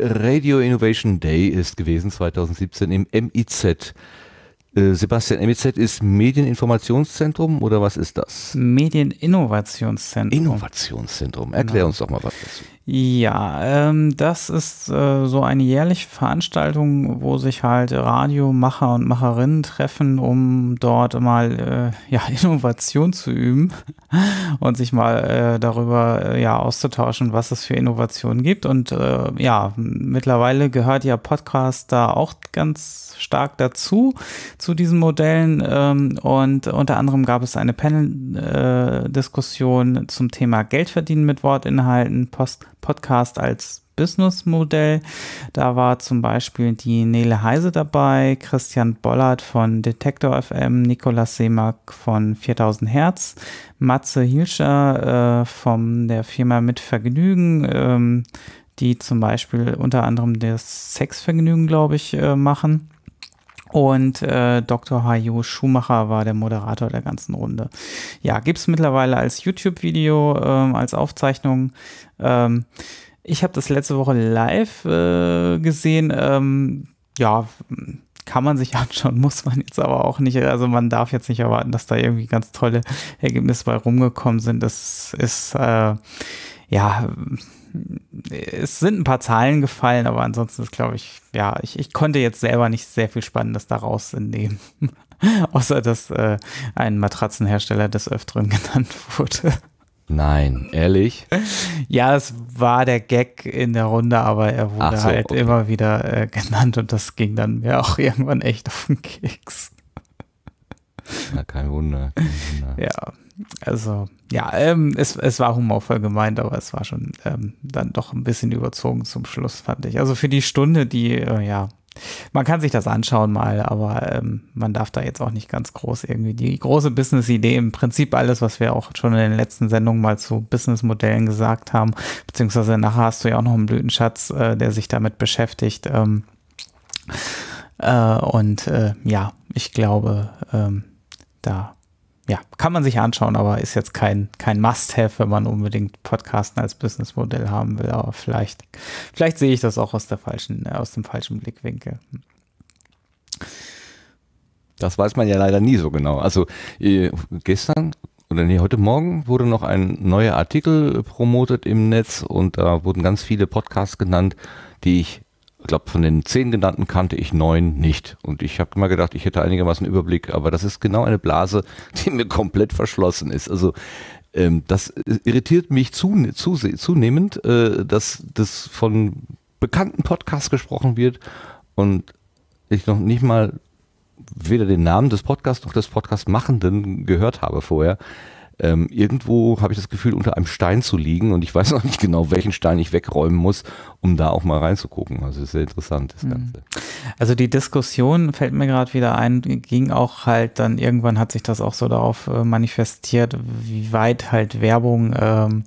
[SPEAKER 2] Radio Innovation Day ist gewesen 2017 im MIZ. Äh, Sebastian, MIZ ist Medieninformationszentrum oder was ist das?
[SPEAKER 6] Medieninnovationszentrum. Innovationszentrum.
[SPEAKER 2] Erklär genau. uns doch mal was dazu.
[SPEAKER 6] Ja, ähm, das ist äh, so eine jährliche Veranstaltung, wo sich halt Radiomacher und Macherinnen treffen, um dort mal äh, ja, Innovation zu üben und sich mal äh, darüber äh, ja, auszutauschen, was es für Innovationen gibt. Und äh, ja, mittlerweile gehört ja Podcast da auch ganz stark dazu, zu diesen Modellen. Ähm, und unter anderem gab es eine Panel-Diskussion äh, zum Thema Geld verdienen mit Wortinhalten, Post Podcast als Businessmodell. Da war zum Beispiel die Nele Heise dabei, Christian Bollert von Detektor FM, Nikolaus Seemack von 4000 Hertz, Matze Hilscher äh, von der Firma Mit Vergnügen, ähm, die zum Beispiel unter anderem das Sexvergnügen, glaube ich, äh, machen. Und äh, Dr. Hajo Schumacher war der Moderator der ganzen Runde. Ja, gibt es mittlerweile als YouTube-Video, ähm, als Aufzeichnung. Ähm, ich habe das letzte Woche live äh, gesehen. Ähm, ja, kann man sich anschauen, muss man jetzt aber auch nicht. Also man darf jetzt nicht erwarten, dass da irgendwie ganz tolle Ergebnisse bei rumgekommen sind. Das ist äh, ja es sind ein paar Zahlen gefallen, aber ansonsten ist, glaube ich, ja, ich, ich konnte jetzt selber nicht sehr viel Spannendes daraus entnehmen. Außer, dass äh, ein Matratzenhersteller des Öfteren genannt wurde.
[SPEAKER 2] Nein, ehrlich?
[SPEAKER 6] Ja, es war der Gag in der Runde, aber er wurde so, halt okay. immer wieder äh, genannt und das ging dann mir auch irgendwann echt auf den Keks. Na, kein Wunder. Kein Wunder. Ja also ja, ähm, es, es war humorvoll gemeint, aber es war schon ähm, dann doch ein bisschen überzogen zum Schluss, fand ich. Also für die Stunde, die, äh, ja, man kann sich das anschauen mal, aber ähm, man darf da jetzt auch nicht ganz groß irgendwie die große Business-Idee, im Prinzip alles, was wir auch schon in den letzten Sendungen mal zu Business-Modellen gesagt haben, beziehungsweise nachher hast du ja auch noch einen Blütenschatz, äh, der sich damit beschäftigt. Ähm, äh, und äh, ja, ich glaube, ähm, da ja, kann man sich anschauen, aber ist jetzt kein, kein Must-Have, wenn man unbedingt Podcasten als Businessmodell haben will. Aber vielleicht, vielleicht sehe ich das auch aus, der falschen, äh, aus dem falschen Blickwinkel. Hm.
[SPEAKER 2] Das weiß man ja leider nie so genau. Also äh, gestern oder nee, heute Morgen wurde noch ein neuer Artikel promotet im Netz und da wurden ganz viele Podcasts genannt, die ich glaube, von den zehn genannten kannte ich neun nicht. Und ich habe immer gedacht, ich hätte einigermaßen Überblick, aber das ist genau eine Blase, die mir komplett verschlossen ist. Also ähm, das äh, irritiert mich zu, zu, zunehmend, äh, dass das von bekannten Podcasts gesprochen wird und ich noch nicht mal weder den Namen des Podcasts noch des Podcastmachenden gehört habe vorher ähm, irgendwo habe ich das Gefühl, unter einem Stein zu liegen und ich weiß noch nicht genau, welchen Stein ich wegräumen muss, um da auch mal reinzugucken. Also ist sehr interessant, das
[SPEAKER 6] mhm. Ganze. Also die Diskussion fällt mir gerade wieder ein, ging auch halt dann irgendwann hat sich das auch so darauf äh, manifestiert, wie weit halt Werbung ähm,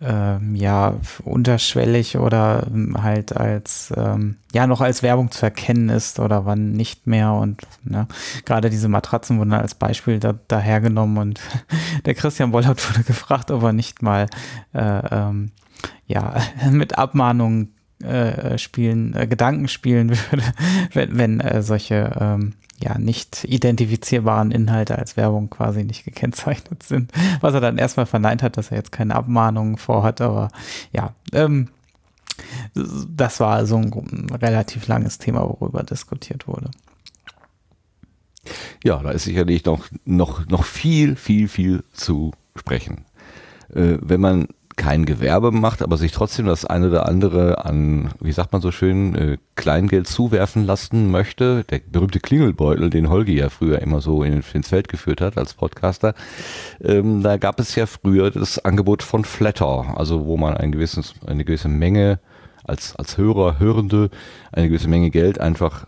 [SPEAKER 6] ähm, ja unterschwellig oder ähm, halt als ähm, ja noch als Werbung zu erkennen ist oder wann nicht mehr und ne, gerade diese Matratzen wurden als Beispiel da, dahergenommen und der Christian Bollert wurde gefragt, ob er nicht mal äh, ähm, ja mit Abmahnungen äh, äh, spielen, äh, Gedanken spielen würde, wenn, wenn äh, solche ähm, ja nicht identifizierbaren Inhalte als Werbung quasi nicht gekennzeichnet sind. Was er dann erstmal verneint hat, dass er jetzt keine Abmahnungen vorhat, aber ja, ähm, das war so ein relativ langes Thema, worüber diskutiert wurde.
[SPEAKER 2] Ja, da ist sicherlich noch, noch, noch viel, viel, viel zu sprechen. Äh, wenn man kein Gewerbe macht, aber sich trotzdem das eine oder andere an, wie sagt man so schön, äh, Kleingeld zuwerfen lassen möchte. Der berühmte Klingelbeutel, den Holgi ja früher immer so in, ins Feld geführt hat als Podcaster. Ähm, da gab es ja früher das Angebot von Flatter, also wo man ein gewisses, eine gewisse Menge als, als Hörer, Hörende eine gewisse Menge Geld einfach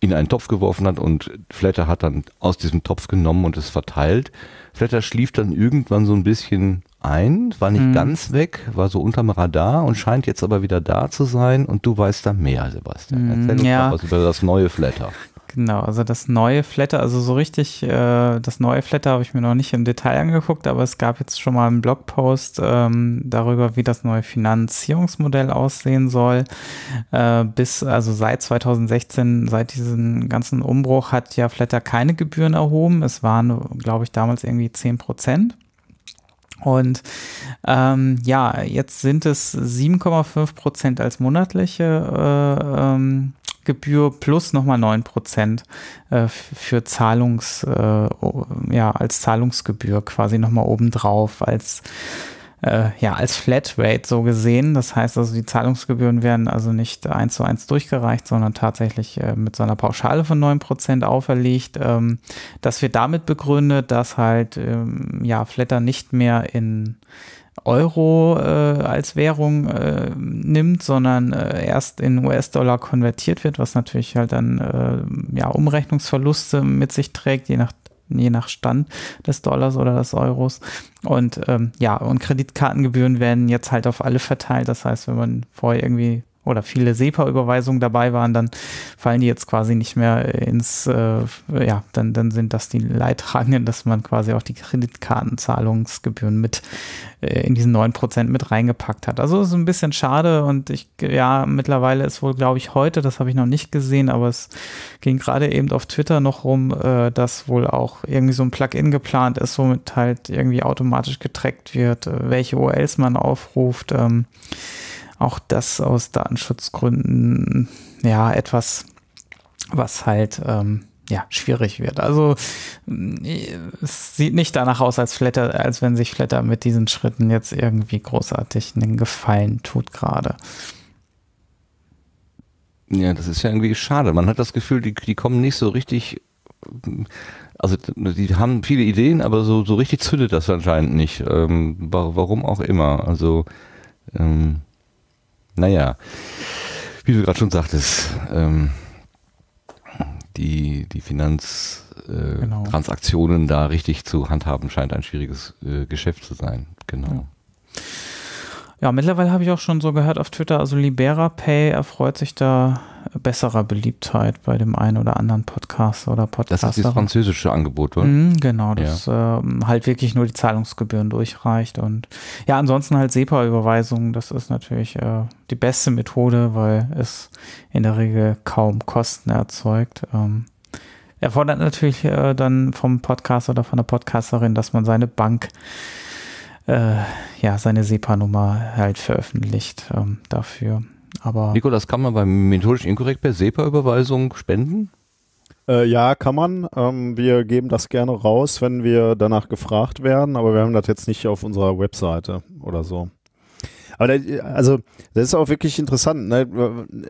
[SPEAKER 2] in einen Topf geworfen hat und Flatter hat dann aus diesem Topf genommen und es verteilt. Flatter schlief dann irgendwann so ein bisschen ein, war nicht mhm. ganz weg, war so unterm Radar und scheint jetzt aber wieder da zu sein und du weißt da mehr, Sebastian.
[SPEAKER 6] Hm, Erzähl uns ja.
[SPEAKER 2] was über das neue Flatter.
[SPEAKER 6] Genau, also das neue Flatter, also so richtig, äh, das neue Flatter habe ich mir noch nicht im Detail angeguckt, aber es gab jetzt schon mal einen Blogpost ähm, darüber, wie das neue Finanzierungsmodell aussehen soll. Äh, bis, also seit 2016, seit diesem ganzen Umbruch hat ja Flatter keine Gebühren erhoben. Es waren, glaube ich, damals irgendwie 10 Prozent. Und ähm, ja, jetzt sind es 7,5 Prozent als monatliche äh, ähm, Gebühr plus nochmal 9 Prozent äh, für Zahlungs, äh, ja, als Zahlungsgebühr quasi nochmal obendrauf als äh, ja, als Flatrate so gesehen. Das heißt also, die Zahlungsgebühren werden also nicht eins zu eins durchgereicht, sondern tatsächlich äh, mit so einer Pauschale von 9% auferlegt. Ähm, das wird damit begründet, dass halt ähm, ja, Flatter nicht mehr in Euro äh, als Währung äh, nimmt, sondern äh, erst in US-Dollar konvertiert wird, was natürlich halt dann äh, ja, Umrechnungsverluste mit sich trägt, je nach je nach Stand des Dollars oder des Euros. Und ähm, ja, und Kreditkartengebühren werden jetzt halt auf alle verteilt. Das heißt, wenn man vorher irgendwie oder viele SEPA-Überweisungen dabei waren, dann fallen die jetzt quasi nicht mehr ins, äh, ja, dann, dann sind das die Leidtragenden, dass man quasi auch die Kreditkartenzahlungsgebühren mit äh, in diesen 9% mit reingepackt hat. Also ist ein bisschen schade und ich, ja, mittlerweile ist wohl, glaube ich, heute, das habe ich noch nicht gesehen, aber es ging gerade eben auf Twitter noch rum, äh, dass wohl auch irgendwie so ein Plugin geplant ist, womit halt irgendwie automatisch getrackt wird, äh, welche URLs man aufruft. Ähm, auch das aus Datenschutzgründen ja etwas, was halt ähm, ja, schwierig wird. Also mm, es sieht nicht danach aus, als Flatter, als wenn sich Flatter mit diesen Schritten jetzt irgendwie großartig einen Gefallen tut gerade.
[SPEAKER 2] Ja, das ist ja irgendwie schade. Man hat das Gefühl, die, die kommen nicht so richtig, also die haben viele Ideen, aber so, so richtig zündet das anscheinend nicht. Ähm, warum auch immer. Also ähm, naja, wie du gerade schon sagtest, ähm, die, die Finanztransaktionen äh, genau. da richtig zu handhaben scheint ein schwieriges äh, Geschäft zu sein. Genau. Ja.
[SPEAKER 6] Ja, mittlerweile habe ich auch schon so gehört auf Twitter, also Libera Pay erfreut sich da besserer Beliebtheit bei dem einen oder anderen Podcast oder Podcast. Das ist das französische Angebot, oder? Mm, genau, das ja. ähm, halt wirklich nur die Zahlungsgebühren durchreicht. Und ja, ansonsten halt SEPA-Überweisungen, das ist natürlich äh, die beste Methode, weil es in der Regel kaum Kosten erzeugt. Ähm, erfordert natürlich äh, dann vom Podcast oder von der Podcasterin, dass man seine Bank äh, ja, seine SEPA-Nummer halt veröffentlicht ähm, dafür. Aber
[SPEAKER 4] Nikolas, kann man beim methodisch inkorrekt per SEPA-Überweisung spenden? Äh, ja, kann man. Ähm, wir geben das gerne raus, wenn wir danach gefragt werden, aber wir haben das jetzt nicht auf unserer Webseite oder so. Aber das, also, das ist auch wirklich interessant, ne?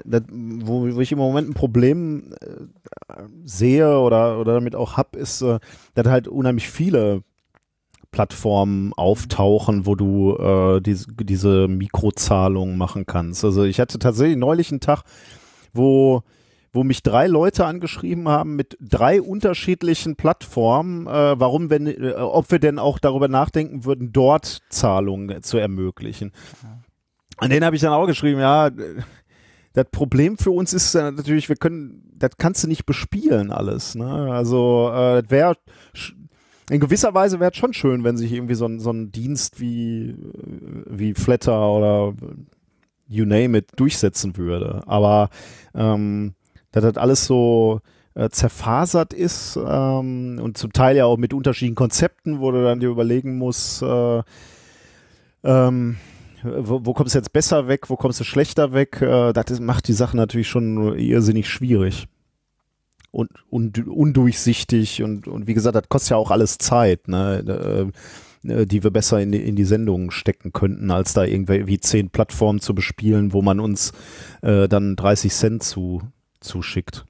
[SPEAKER 4] das, wo, wo, ich im Moment ein Problem äh, sehe oder, oder damit auch habe, ist, äh, dass halt unheimlich viele Plattformen auftauchen, wo du äh, diese, diese Mikrozahlungen machen kannst. Also ich hatte tatsächlich neulich einen Tag, wo wo mich drei Leute angeschrieben haben mit drei unterschiedlichen Plattformen, äh, warum, wenn, äh, ob wir denn auch darüber nachdenken würden, dort Zahlungen zu ermöglichen. An denen habe ich dann auch geschrieben, ja, das Problem für uns ist natürlich, wir können, das kannst du nicht bespielen alles. Ne? Also äh, das wäre in gewisser Weise wäre es schon schön, wenn sich irgendwie so ein, so ein Dienst wie, wie Flatter oder you name it durchsetzen würde. Aber ähm, dass das alles so äh, zerfasert ist ähm, und zum Teil ja auch mit unterschiedlichen Konzepten, wo du dann dir überlegen musst, äh, ähm, wo, wo, kommst du jetzt besser weg, wo kommst du schlechter weg, äh, das ist, macht die Sache natürlich schon irrsinnig schwierig und, und undurchsichtig und, und wie gesagt, das kostet ja auch alles Zeit, ne? Äh, äh, die wir besser in die, in die Sendungen stecken könnten, als da irgendwie zehn Plattformen zu bespielen, wo man uns äh, dann 30 Cent zu,
[SPEAKER 9] zuschickt.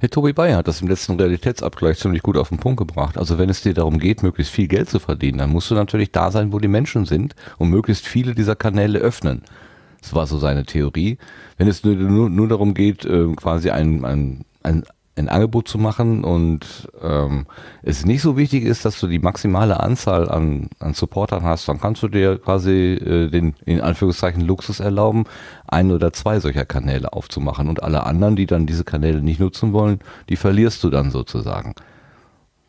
[SPEAKER 2] Herr Tobi Bayer hat das im letzten Realitätsabgleich ziemlich gut auf den Punkt gebracht. Also wenn es dir darum geht, möglichst viel Geld zu verdienen, dann musst du natürlich da sein, wo die Menschen sind und möglichst viele dieser Kanäle öffnen. Das war so seine Theorie. Wenn es nur, nur, darum geht, ähm, quasi ein, ein, ein, ein Angebot zu machen und ähm, es nicht so wichtig ist, dass du die maximale Anzahl an, an Supportern hast, dann kannst du dir quasi äh, den in Anführungszeichen Luxus erlauben, ein oder zwei solcher Kanäle aufzumachen und alle anderen, die dann diese Kanäle nicht nutzen wollen, die verlierst du dann sozusagen.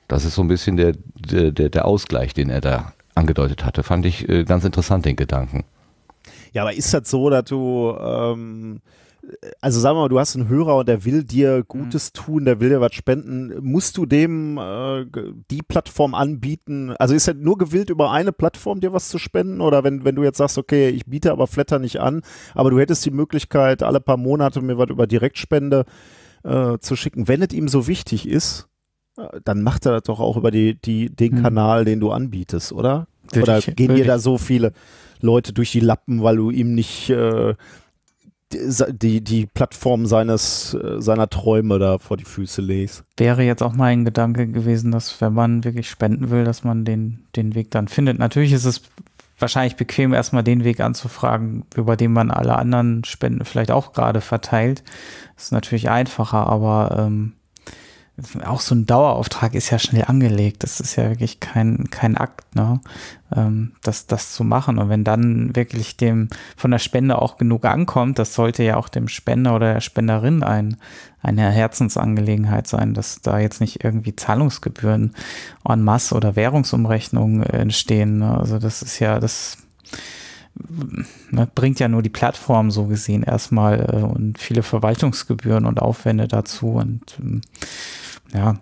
[SPEAKER 2] Das ist so ein bisschen der, der, der Ausgleich, den er da angedeutet hatte. Fand ich äh, ganz interessant, den Gedanken.
[SPEAKER 4] Ja, aber ist das so, dass du, ähm, also sagen wir mal, du hast einen Hörer und der will dir Gutes mhm. tun, der will dir was spenden. Musst du dem äh, die Plattform anbieten? Also ist er nur gewillt, über eine Plattform dir was zu spenden? Oder wenn, wenn du jetzt sagst, okay, ich biete aber Flatter nicht an, aber du hättest die Möglichkeit, alle paar Monate mir was über Direktspende äh, zu schicken, wenn es ihm so wichtig ist, äh, dann macht er das doch auch über die, die, den mhm. Kanal, den du anbietest, oder? Würde oder ich, gehen dir da so viele? Leute durch die Lappen, weil du ihm nicht äh, die, die Plattform seines, äh, seiner Träume da vor die Füße legst.
[SPEAKER 6] Wäre jetzt auch mein Gedanke gewesen, dass wenn man wirklich spenden will, dass man den, den Weg dann findet. Natürlich ist es wahrscheinlich bequem, erstmal den Weg anzufragen, über den man alle anderen Spenden vielleicht auch gerade verteilt. Das ist natürlich einfacher, aber ähm, auch so ein Dauerauftrag ist ja schnell angelegt. Das ist ja wirklich kein, kein Akt, ne? ähm, das, das zu machen. Und wenn dann wirklich dem von der Spende auch genug ankommt, das sollte ja auch dem Spender oder der Spenderin ein, eine Herzensangelegenheit sein, dass da jetzt nicht irgendwie Zahlungsgebühren en masse oder Währungsumrechnungen entstehen. Ne? Also das ist ja das ne, bringt ja nur die Plattform so gesehen erstmal äh, und viele Verwaltungsgebühren und Aufwände dazu und ähm, ja,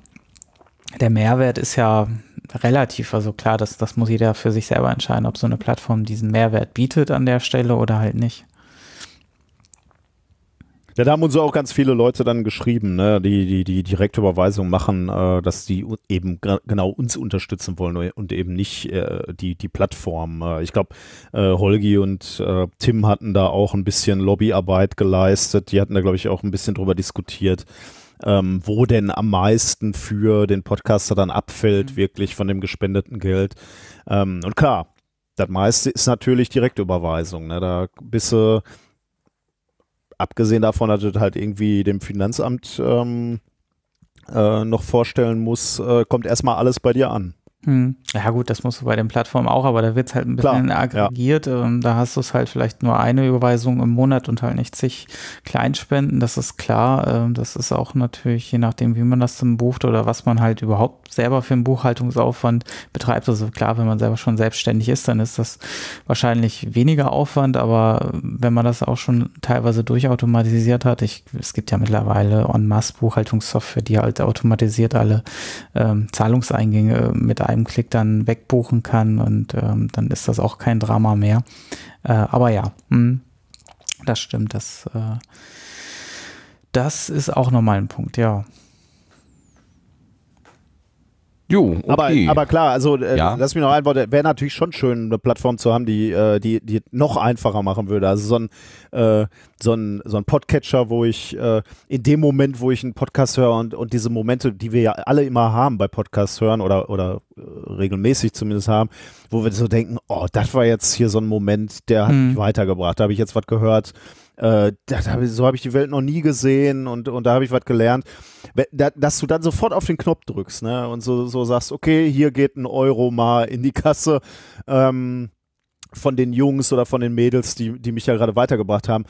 [SPEAKER 6] der Mehrwert ist ja relativ. Also klar, das, das muss jeder für sich selber entscheiden, ob so eine Plattform diesen Mehrwert bietet an der Stelle oder halt nicht.
[SPEAKER 4] Ja, da haben uns auch ganz viele Leute dann geschrieben, ne, die, die die Direktüberweisung machen, äh, dass die eben genau uns unterstützen wollen und eben nicht äh, die, die Plattform. Äh, ich glaube, äh, Holgi und äh, Tim hatten da auch ein bisschen Lobbyarbeit geleistet. Die hatten da, glaube ich, auch ein bisschen drüber diskutiert ähm, wo denn am meisten für den Podcaster dann abfällt, mhm. wirklich von dem gespendeten Geld. Ähm, und klar, das meiste ist natürlich Direktüberweisung. Ne? Da bist du, abgesehen davon, dass du halt irgendwie dem Finanzamt ähm, äh, noch vorstellen musst, äh, kommt erstmal alles bei dir an.
[SPEAKER 6] Hm. Ja gut, das musst du bei den Plattformen auch, aber da wird es halt ein bisschen Klar, aggregiert. Ja. Ähm, da hast du es halt vielleicht nur eine Überweisung im Monat und halt nicht zig Kleinspenden, das ist klar. Ähm, das ist auch natürlich, je nachdem, wie man das dann bucht oder was man halt überhaupt selber für einen Buchhaltungsaufwand betreibt. Also klar, wenn man selber schon selbstständig ist, dann ist das wahrscheinlich weniger Aufwand, aber wenn man das auch schon teilweise durchautomatisiert hat, ich, es gibt ja mittlerweile en masse Buchhaltungssoftware, die halt automatisiert alle ähm, Zahlungseingänge mit einem einem Klick dann wegbuchen kann und ähm, dann ist das auch kein Drama mehr. Äh, aber ja, mh, hm, das stimmt, das, äh, das ist auch nochmal ein Punkt, ja.
[SPEAKER 4] Jo, okay. aber, aber klar, also äh, ja. lass mich noch ein Wort. Wäre natürlich schon schön, eine Plattform zu haben, die, äh, die, die noch einfacher machen würde. Also so ein, äh, so ein, so ein Podcatcher, wo ich äh, in dem Moment, wo ich einen Podcast höre und, und diese Momente, die wir ja alle immer haben bei Podcasts hören oder, oder äh, regelmäßig zumindest haben, wo wir so denken, oh, das war jetzt hier so ein Moment, der hat mhm. mich hm. weitergebracht. Da habe ich jetzt was gehört äh, das hab so habe ich die Welt noch nie gesehen und, und da habe ich was gelernt, dass du dann sofort auf den Knopf drückst ne? und so, so sagst, okay, hier geht ein Euro mal in die Kasse. Ähm, von den Jungs oder von den Mädels, die, die mich ja gerade weitergebracht haben,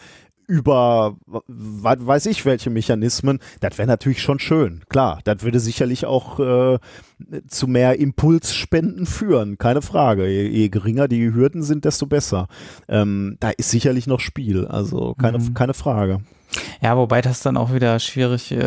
[SPEAKER 4] über weiß ich welche Mechanismen, das wäre natürlich schon schön. Klar, das würde sicherlich auch äh, zu mehr Impulsspenden führen, keine Frage. Je, je, geringer die Hürden sind, desto besser. Ähm, da ist sicherlich noch Spiel, also keine, mhm. keine Frage.
[SPEAKER 6] Ja, wobei das dann auch wieder schwierig äh,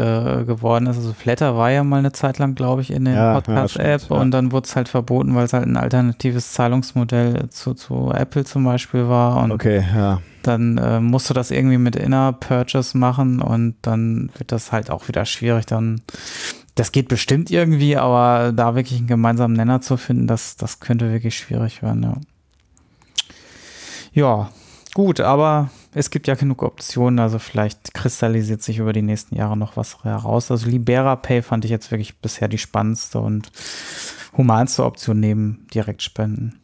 [SPEAKER 6] geworden ist. Also Flatter war ja mal eine Zeit lang, glaube ich, in der ja, Podcast-App ja, und dann wurde es halt verboten, weil es halt ein alternatives Zahlungsmodell zu, zu Apple zum Beispiel war. Und okay, ja. Dann äh, musst du das irgendwie mit Inner Purchase machen und dann wird das halt auch wieder schwierig. Dann das geht bestimmt irgendwie, aber da wirklich einen gemeinsamen Nenner zu finden, das, das könnte wirklich schwierig werden, ja. Ja, gut, aber es gibt ja genug Optionen, also vielleicht kristallisiert sich über die nächsten Jahre noch was heraus. Also Libera Pay fand ich jetzt wirklich bisher die spannendste und humanste Option neben Direktspenden.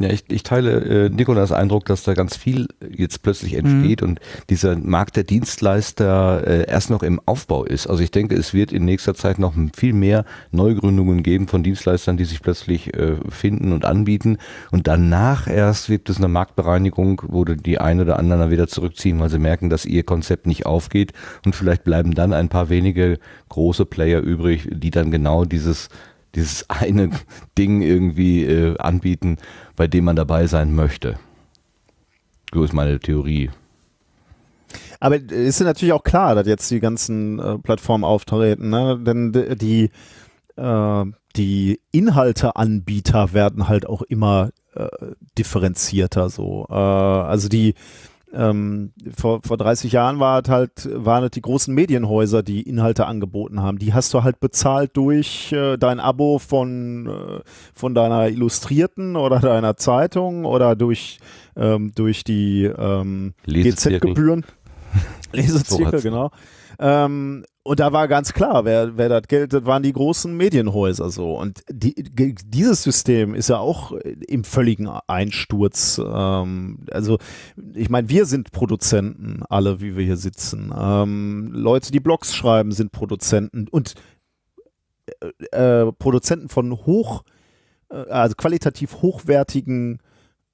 [SPEAKER 2] Ja, ich, ich teile äh, Nikolas Eindruck, dass da ganz viel jetzt plötzlich entsteht mhm. und dieser Markt der Dienstleister äh, erst noch im Aufbau ist. Also ich denke, es wird in nächster Zeit noch viel mehr Neugründungen geben von Dienstleistern, die sich plötzlich äh, finden und anbieten. Und danach erst gibt es eine Marktbereinigung, wo die einen oder anderen dann wieder zurückziehen, weil sie merken, dass ihr Konzept nicht aufgeht. Und vielleicht bleiben dann ein paar wenige große Player übrig, die dann genau dieses dieses eine Ding irgendwie äh, anbieten, bei dem man dabei sein möchte. So ist meine Theorie.
[SPEAKER 4] Aber ist natürlich auch klar, dass jetzt die ganzen äh, Plattformen auftreten, ne? denn die, äh, die Inhalteanbieter werden halt auch immer äh, differenzierter so. Äh, also die ähm, vor, vor 30 Jahren war halt, waren es die großen Medienhäuser, die Inhalte angeboten haben. Die hast du halt bezahlt durch äh, dein Abo von, äh, von deiner Illustrierten oder deiner Zeitung oder durch, ähm, durch die ähm, GZ-Gebühren. Lesezirkel, genau. Ähm, und da war ganz klar, wer, wer das Geld, das waren die großen Medienhäuser so. Und die, dieses System ist ja auch im völligen Einsturz. Ähm, also ich meine, wir sind Produzenten, alle, wie wir hier sitzen. Ähm, Leute, die Blogs schreiben, sind Produzenten und äh, äh Produzenten von hoch, äh, also qualitativ hochwertigen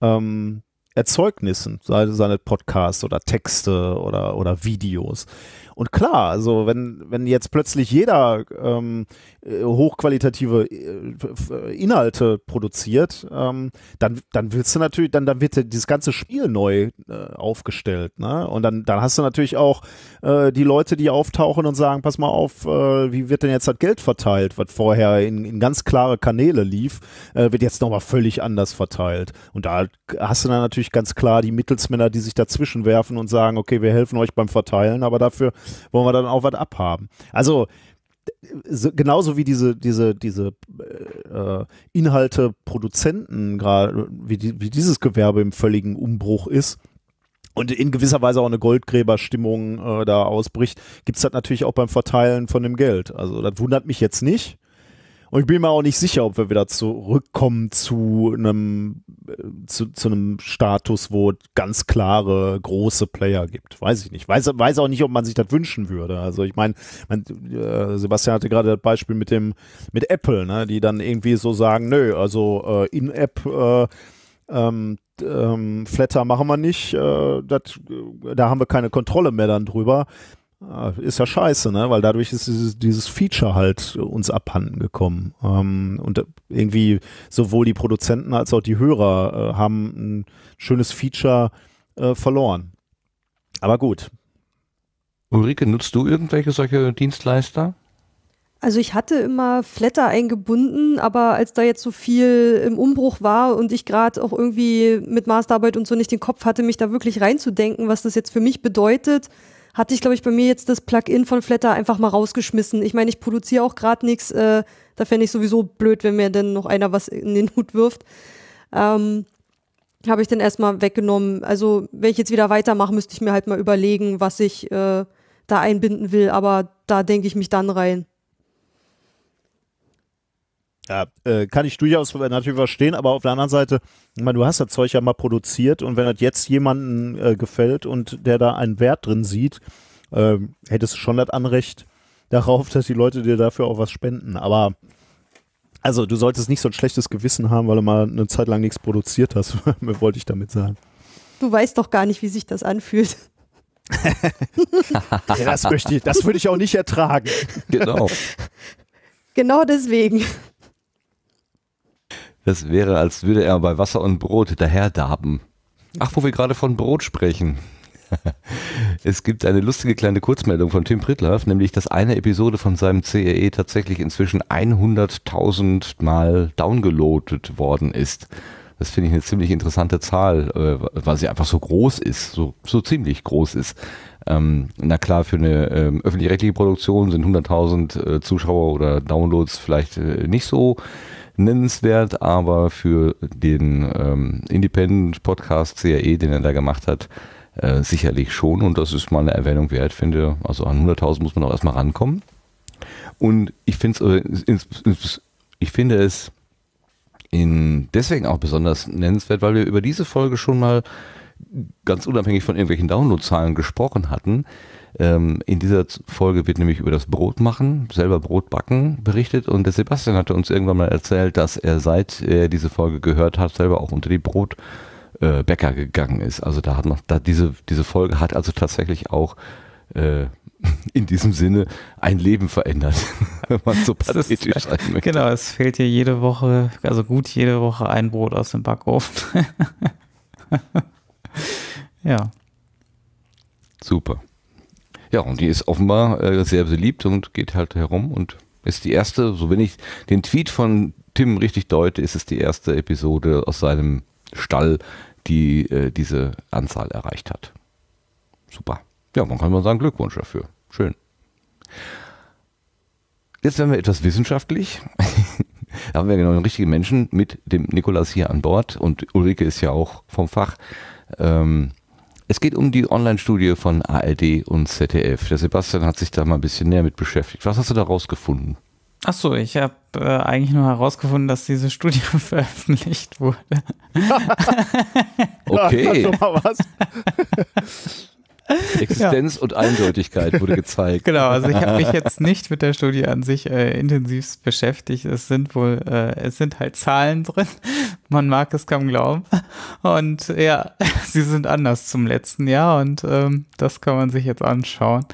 [SPEAKER 4] ähm, Erzeugnissen, es seine Podcasts oder Texte oder, oder Videos. Und klar, also wenn, wenn jetzt plötzlich jeder ähm, äh, hochqualitative äh, äh, Inhalte produziert, ähm, dann, dann willst du natürlich, dann, dann wird dieses ganze Spiel neu äh, aufgestellt. Ne? Und dann, dann hast du natürlich auch äh, die Leute, die auftauchen und sagen, pass mal auf, äh, wie wird denn jetzt das Geld verteilt, was vorher in, in ganz klare Kanäle lief, wird jetzt nochmal völlig anders verteilt. Und da hast du dann natürlich natürlich ganz klar die Mittelsmänner, die sich dazwischen werfen und sagen, okay, wir helfen euch beim Verteilen, aber dafür wollen wir dann auch was abhaben. Also äh, so, genauso wie diese, diese, diese äh, äh, Inhalte Produzenten, gerade wie, die, wie dieses Gewerbe im völligen Umbruch ist, und in gewisser Weise auch eine Goldgräberstimmung äh, da ausbricht, gibt es das natürlich auch beim Verteilen von dem Geld. Also das wundert mich jetzt nicht. Und ich bin mir auch nicht sicher, ob wir wieder zurückkommen zu einem, äh, zu, zu einem Status, wo es ganz klare große Player gibt. Weiß ich nicht. Weiß, weiß auch nicht, ob man sich das wünschen würde. Also ich meine, mein, äh, Sebastian hatte gerade das Beispiel mit dem, mit Apple, ne, die dann irgendwie so sagen, nö, also äh, in-App äh, ähm, ähm, Flatter machen wir nicht, äh, dat, äh, da haben wir keine Kontrolle mehr dann drüber. Ah, ist ja scheiße, ne? Weil dadurch ist dieses, dieses Feature halt uns abhanden gekommen. Ähm, und irgendwie sowohl die Produzenten als auch die Hörer äh, haben ein schönes Feature äh, verloren. Aber gut. Ulrike, nutzt du irgendwelche solche Dienstleister?
[SPEAKER 3] Also ich hatte immer Flatter eingebunden, aber als da jetzt so viel im Umbruch war und ich gerade auch irgendwie mit Masterarbeit und so nicht den Kopf hatte, mich da wirklich reinzudenken, was das jetzt für mich bedeutet, hatte ich, glaube ich, bei mir jetzt das Plugin von Flatter einfach mal rausgeschmissen. Ich meine, ich produziere auch gerade nichts. Äh, da fände ich sowieso blöd, wenn mir denn noch einer was in den Hut wirft. Ähm, habe ich dann erstmal weggenommen. Also, wenn ich jetzt wieder weitermache, müsste ich mir halt mal überlegen, was ich äh, da einbinden will. Aber da denke ich mich dann rein.
[SPEAKER 4] Ja, äh, kann ich durchaus natürlich verstehen, aber auf der anderen Seite, ich meine, du hast das Zeug ja mal produziert und wenn das jetzt jemanden äh, gefällt und der da einen Wert drin sieht, äh, hättest du schon das Anrecht darauf, dass die Leute dir dafür auch was spenden. Aber also du solltest nicht so ein schlechtes Gewissen haben, weil du mal eine Zeit lang nichts produziert hast, wollte ich damit sagen.
[SPEAKER 3] Du weißt doch gar nicht, wie sich das anfühlt.
[SPEAKER 4] ja, das das würde ich auch nicht ertragen. Genau.
[SPEAKER 3] Genau deswegen.
[SPEAKER 2] Das wäre, als würde er bei Wasser und Brot daherdaben. Ach, wo wir gerade von Brot sprechen. Es gibt eine lustige kleine Kurzmeldung von Tim Pritlove, nämlich dass eine Episode von seinem CEE e tatsächlich inzwischen 100.000 Mal downgeloadet worden ist. Das finde ich eine ziemlich interessante Zahl, äh, weil sie einfach so groß ist, so, so ziemlich groß ist. Ähm, na klar, für eine ähm, öffentlich-rechtliche Produktion sind 100.000 äh, Zuschauer oder Downloads vielleicht äh, nicht so nennenswert, aber für den ähm, Independent-Podcast CAE, den er da gemacht hat, äh, sicherlich schon. Und das ist mal eine Erwähnung wert, finde. Also an 100.000 muss man auch erstmal rankommen. Und ich, find's, äh, ins, ins, ich finde es in, deswegen auch besonders nennenswert, weil wir über diese Folge schon mal ganz unabhängig von irgendwelchen Downloadzahlen gesprochen hatten. Ähm, in dieser Folge wird nämlich über das Brot machen, selber Brot backen berichtet und der Sebastian hatte uns irgendwann mal erzählt, dass er seit er diese Folge gehört hat, selber auch unter die Brotbäcker äh, gegangen ist. Also da hat man, da diese, diese Folge hat also tatsächlich auch äh, in diesem Sinne ein Leben verändert, wenn man so pathetisch ist,
[SPEAKER 6] sein möchte. Genau, es fehlt hier jede Woche, also gut jede Woche ein Brot aus dem Backofen. ja.
[SPEAKER 2] Super. Ja, und die ist offenbar äh, sehr beliebt und geht halt herum und ist die erste, so wenn ich den Tweet von Tim richtig deute, ist es die erste Episode aus seinem Stall, die äh, diese Anzahl erreicht hat. Super. Ja, man kann mal sagen, Glückwunsch dafür. Schön. Jetzt werden wir etwas wissenschaftlich. da haben wir genau den richtigen Menschen mit dem Nikolas hier an Bord und Ulrike ist ja auch vom Fach. Ähm, es geht um die Online-Studie von ARD und ZDF. Der Sebastian hat sich da mal ein bisschen näher mit beschäftigt. Was hast du da rausgefunden?
[SPEAKER 6] Achso, ich habe äh, eigentlich nur herausgefunden, dass diese Studie veröffentlicht wurde. okay. okay. Existenz ja. und
[SPEAKER 2] Eindeutigkeit wurde gezeigt. Genau, also ich habe mich jetzt
[SPEAKER 6] nicht mit der Studie an sich äh, intensivst beschäftigt. Es sind wohl, äh, es sind halt Zahlen drin. Man mag es kaum glauben. Und ja, sie sind anders zum letzten Jahr und ähm, das kann man sich jetzt anschauen.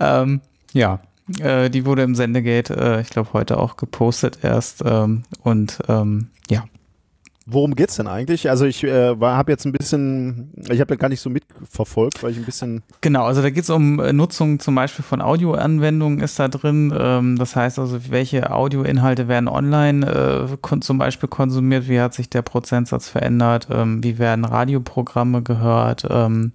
[SPEAKER 6] Ähm, ja, äh, die wurde im Sendegate, äh, ich glaube, heute auch gepostet erst ähm, und ähm,
[SPEAKER 4] Worum geht's denn eigentlich? Also ich äh, habe jetzt ein bisschen, ich habe da gar nicht so mitverfolgt, weil ich ein bisschen.
[SPEAKER 6] Genau, also da geht's um äh, Nutzung zum Beispiel von Audioanwendungen ist da drin. Ähm, das heißt also, welche Audioinhalte werden online äh, zum Beispiel konsumiert? Wie hat sich der Prozentsatz verändert? Ähm, wie werden Radioprogramme gehört? Ähm,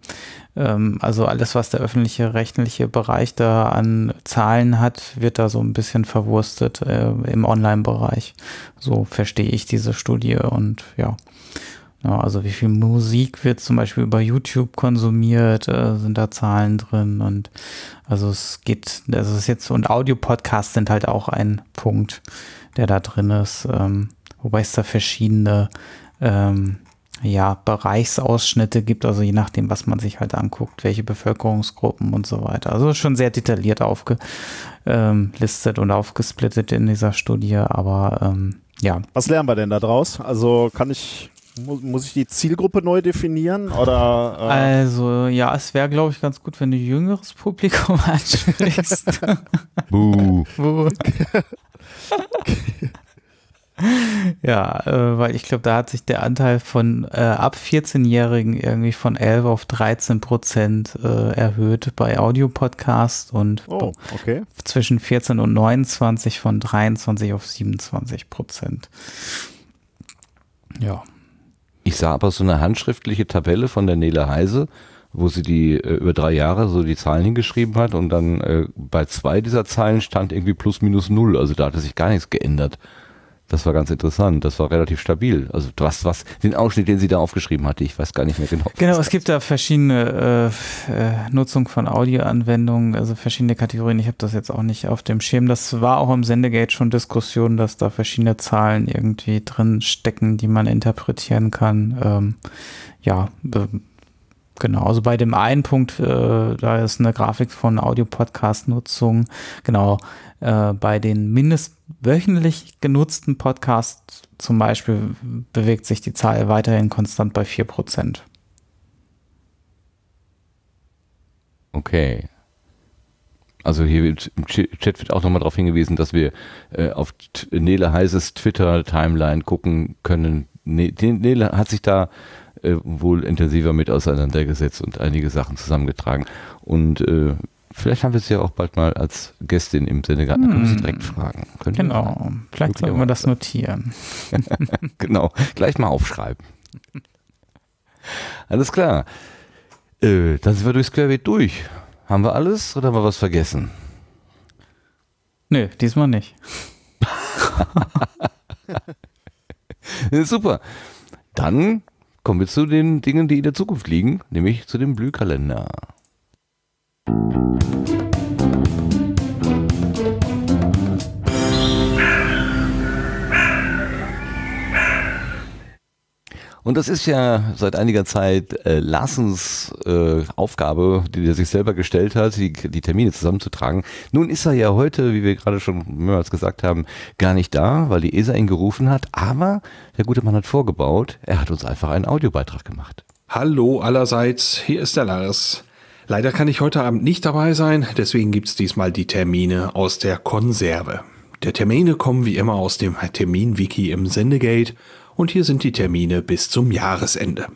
[SPEAKER 6] ähm, also alles, was der öffentliche rechtliche Bereich da an Zahlen hat, wird da so ein bisschen verwurstet äh, im Online-Bereich. So verstehe ich diese Studie und ja. Also wie viel Musik wird zum Beispiel über YouTube konsumiert, äh, sind da Zahlen drin und also es geht, das ist jetzt und Audio-Podcasts sind halt auch ein Punkt, der da drin ist, ähm, wobei es da verschiedene ähm, ja, Bereichsausschnitte gibt, also je nachdem, was man sich halt anguckt, welche Bevölkerungsgruppen und so weiter. Also schon sehr detailliert aufgelistet ähm, und aufgesplittet in dieser Studie, aber ähm,
[SPEAKER 4] ja. Was lernen wir denn da draus? Also kann ich, muss ich die Zielgruppe neu definieren oder? Äh?
[SPEAKER 6] Also ja, es wäre glaube ich ganz gut, wenn du jüngeres Publikum ansprichst. Buh.
[SPEAKER 4] Buh.
[SPEAKER 6] ja, äh, weil ich glaube, da hat sich der Anteil von äh, ab 14-Jährigen irgendwie von 11 auf 13 Prozent äh, erhöht bei Audiopodcasts und oh, okay. zwischen 14 und 29 von 23 auf 27 Prozent. Ja.
[SPEAKER 2] Ich sah aber so eine handschriftliche Tabelle von der Nele Heise, wo sie die äh, über drei Jahre so die Zahlen hingeschrieben hat und dann äh, bei zwei dieser Zahlen stand irgendwie plus minus null. Also da hatte sich gar nichts geändert. Das war ganz interessant. Das war relativ stabil. Also was, was den Ausschnitt, den sie da aufgeschrieben hatte, ich weiß gar nicht mehr genau.
[SPEAKER 6] Genau, es gibt da verschiedene äh, äh, Nutzung von Audioanwendungen, also verschiedene Kategorien. Ich habe das jetzt auch nicht auf dem Schirm. Das war auch im Sendegate schon Diskussion, dass da verschiedene Zahlen irgendwie drin stecken, die man interpretieren kann. Ähm, ja. Genau, also bei dem einen Punkt, äh, da ist eine Grafik von Audio-Podcast-Nutzung. Genau, äh, bei den mindestwöchentlich genutzten Podcasts zum Beispiel bewegt sich die Zahl weiterhin konstant bei 4%.
[SPEAKER 2] Okay. Also hier im Chat wird auch nochmal darauf hingewiesen, dass wir äh, auf Nele Heises Twitter-Timeline gucken können. Ne Nele hat sich da äh, wohl intensiver mit auseinandergesetzt und einige Sachen zusammengetragen. Und äh, Vielleicht haben wir sie ja auch bald mal als Gästin im Senegal. Hm. Dann können wir sie direkt fragen. Können genau. Vielleicht sollten wir das
[SPEAKER 6] notieren.
[SPEAKER 2] genau. Gleich mal aufschreiben. Alles klar. Äh, dann sind wir durch Square Querbeet durch. Haben wir alles oder haben wir was vergessen? Nö, diesmal nicht. Super. Dann kommen wir zu den Dingen, die in der Zukunft liegen, nämlich zu dem Blühkalender. Und das ist ja seit einiger Zeit äh, Larsens äh, Aufgabe, die er sich selber gestellt hat, die, die, Termine zusammenzutragen. Nun ist er ja heute, wie wir gerade schon mehrmals gesagt haben, gar nicht da, weil die ESA ihn gerufen hat. Aber der gute Mann hat vorgebaut, er hat uns einfach einen Audiobeitrag gemacht.
[SPEAKER 12] Hallo allerseits, hier ist der Lars. Leider kann ich heute Abend nicht dabei sein, deswegen gibt's diesmal die Termine aus der Konserve. Der Termine kommen wie immer aus dem Terminwiki im Sendegate und hier sind die Termine bis zum Jahresende.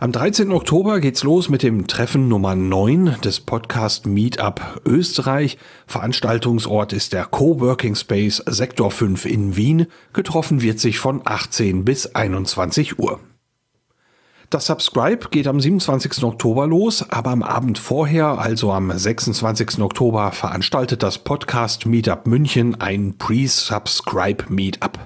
[SPEAKER 12] Am 13. Oktober geht's los mit dem Treffen Nummer 9 des Podcast Meetup Österreich. Veranstaltungsort ist der Coworking Space Sektor 5 in Wien. Getroffen wird sich von 18 bis 21 Uhr. Das Subscribe geht am 27. Oktober los, aber am Abend vorher, also am 26. Oktober, veranstaltet das Podcast Meetup München ein Pre-Subscribe Meetup.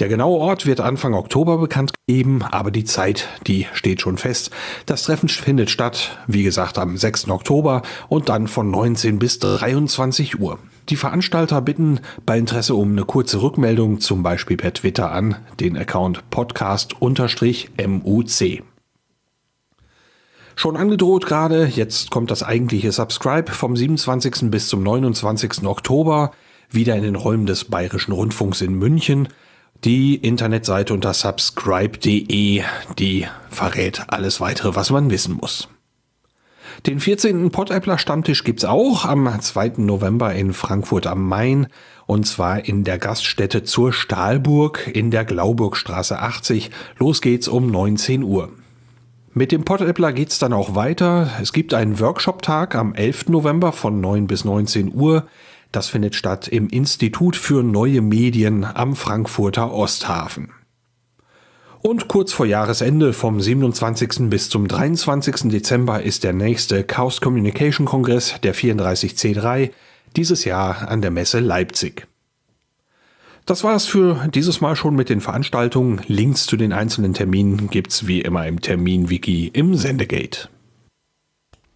[SPEAKER 12] Der genaue Ort wird Anfang Oktober bekannt gegeben, aber die Zeit, die steht schon fest. Das Treffen findet statt, wie gesagt, am 6. Oktober und dann von 19 bis 23 Uhr. Die Veranstalter bitten bei Interesse um eine kurze Rückmeldung, zum Beispiel per Twitter an den Account podcast-muc. Schon angedroht gerade, jetzt kommt das eigentliche Subscribe vom 27. bis zum 29. Oktober wieder in den Räumen des Bayerischen Rundfunks in München. Die Internetseite unter subscribe.de, die verrät alles weitere, was man wissen muss. Den 14. Pottäppler Stammtisch gibt's auch am 2. November in Frankfurt am Main und zwar in der Gaststätte zur Stahlburg in der Glauburgstraße 80. Los geht's um 19 Uhr. Mit dem Pottäppler geht es dann auch weiter. Es gibt einen Workshop-Tag am 11. November von 9 bis 19 Uhr. Das findet statt im Institut für neue Medien am Frankfurter Osthafen. Und kurz vor Jahresende vom 27. bis zum 23. Dezember ist der nächste Chaos Communication Kongress, der 34C3, dieses Jahr an der Messe Leipzig. Das war es für dieses Mal schon mit den Veranstaltungen. Links zu den einzelnen Terminen gibt es wie immer im Terminwiki im Sendegate.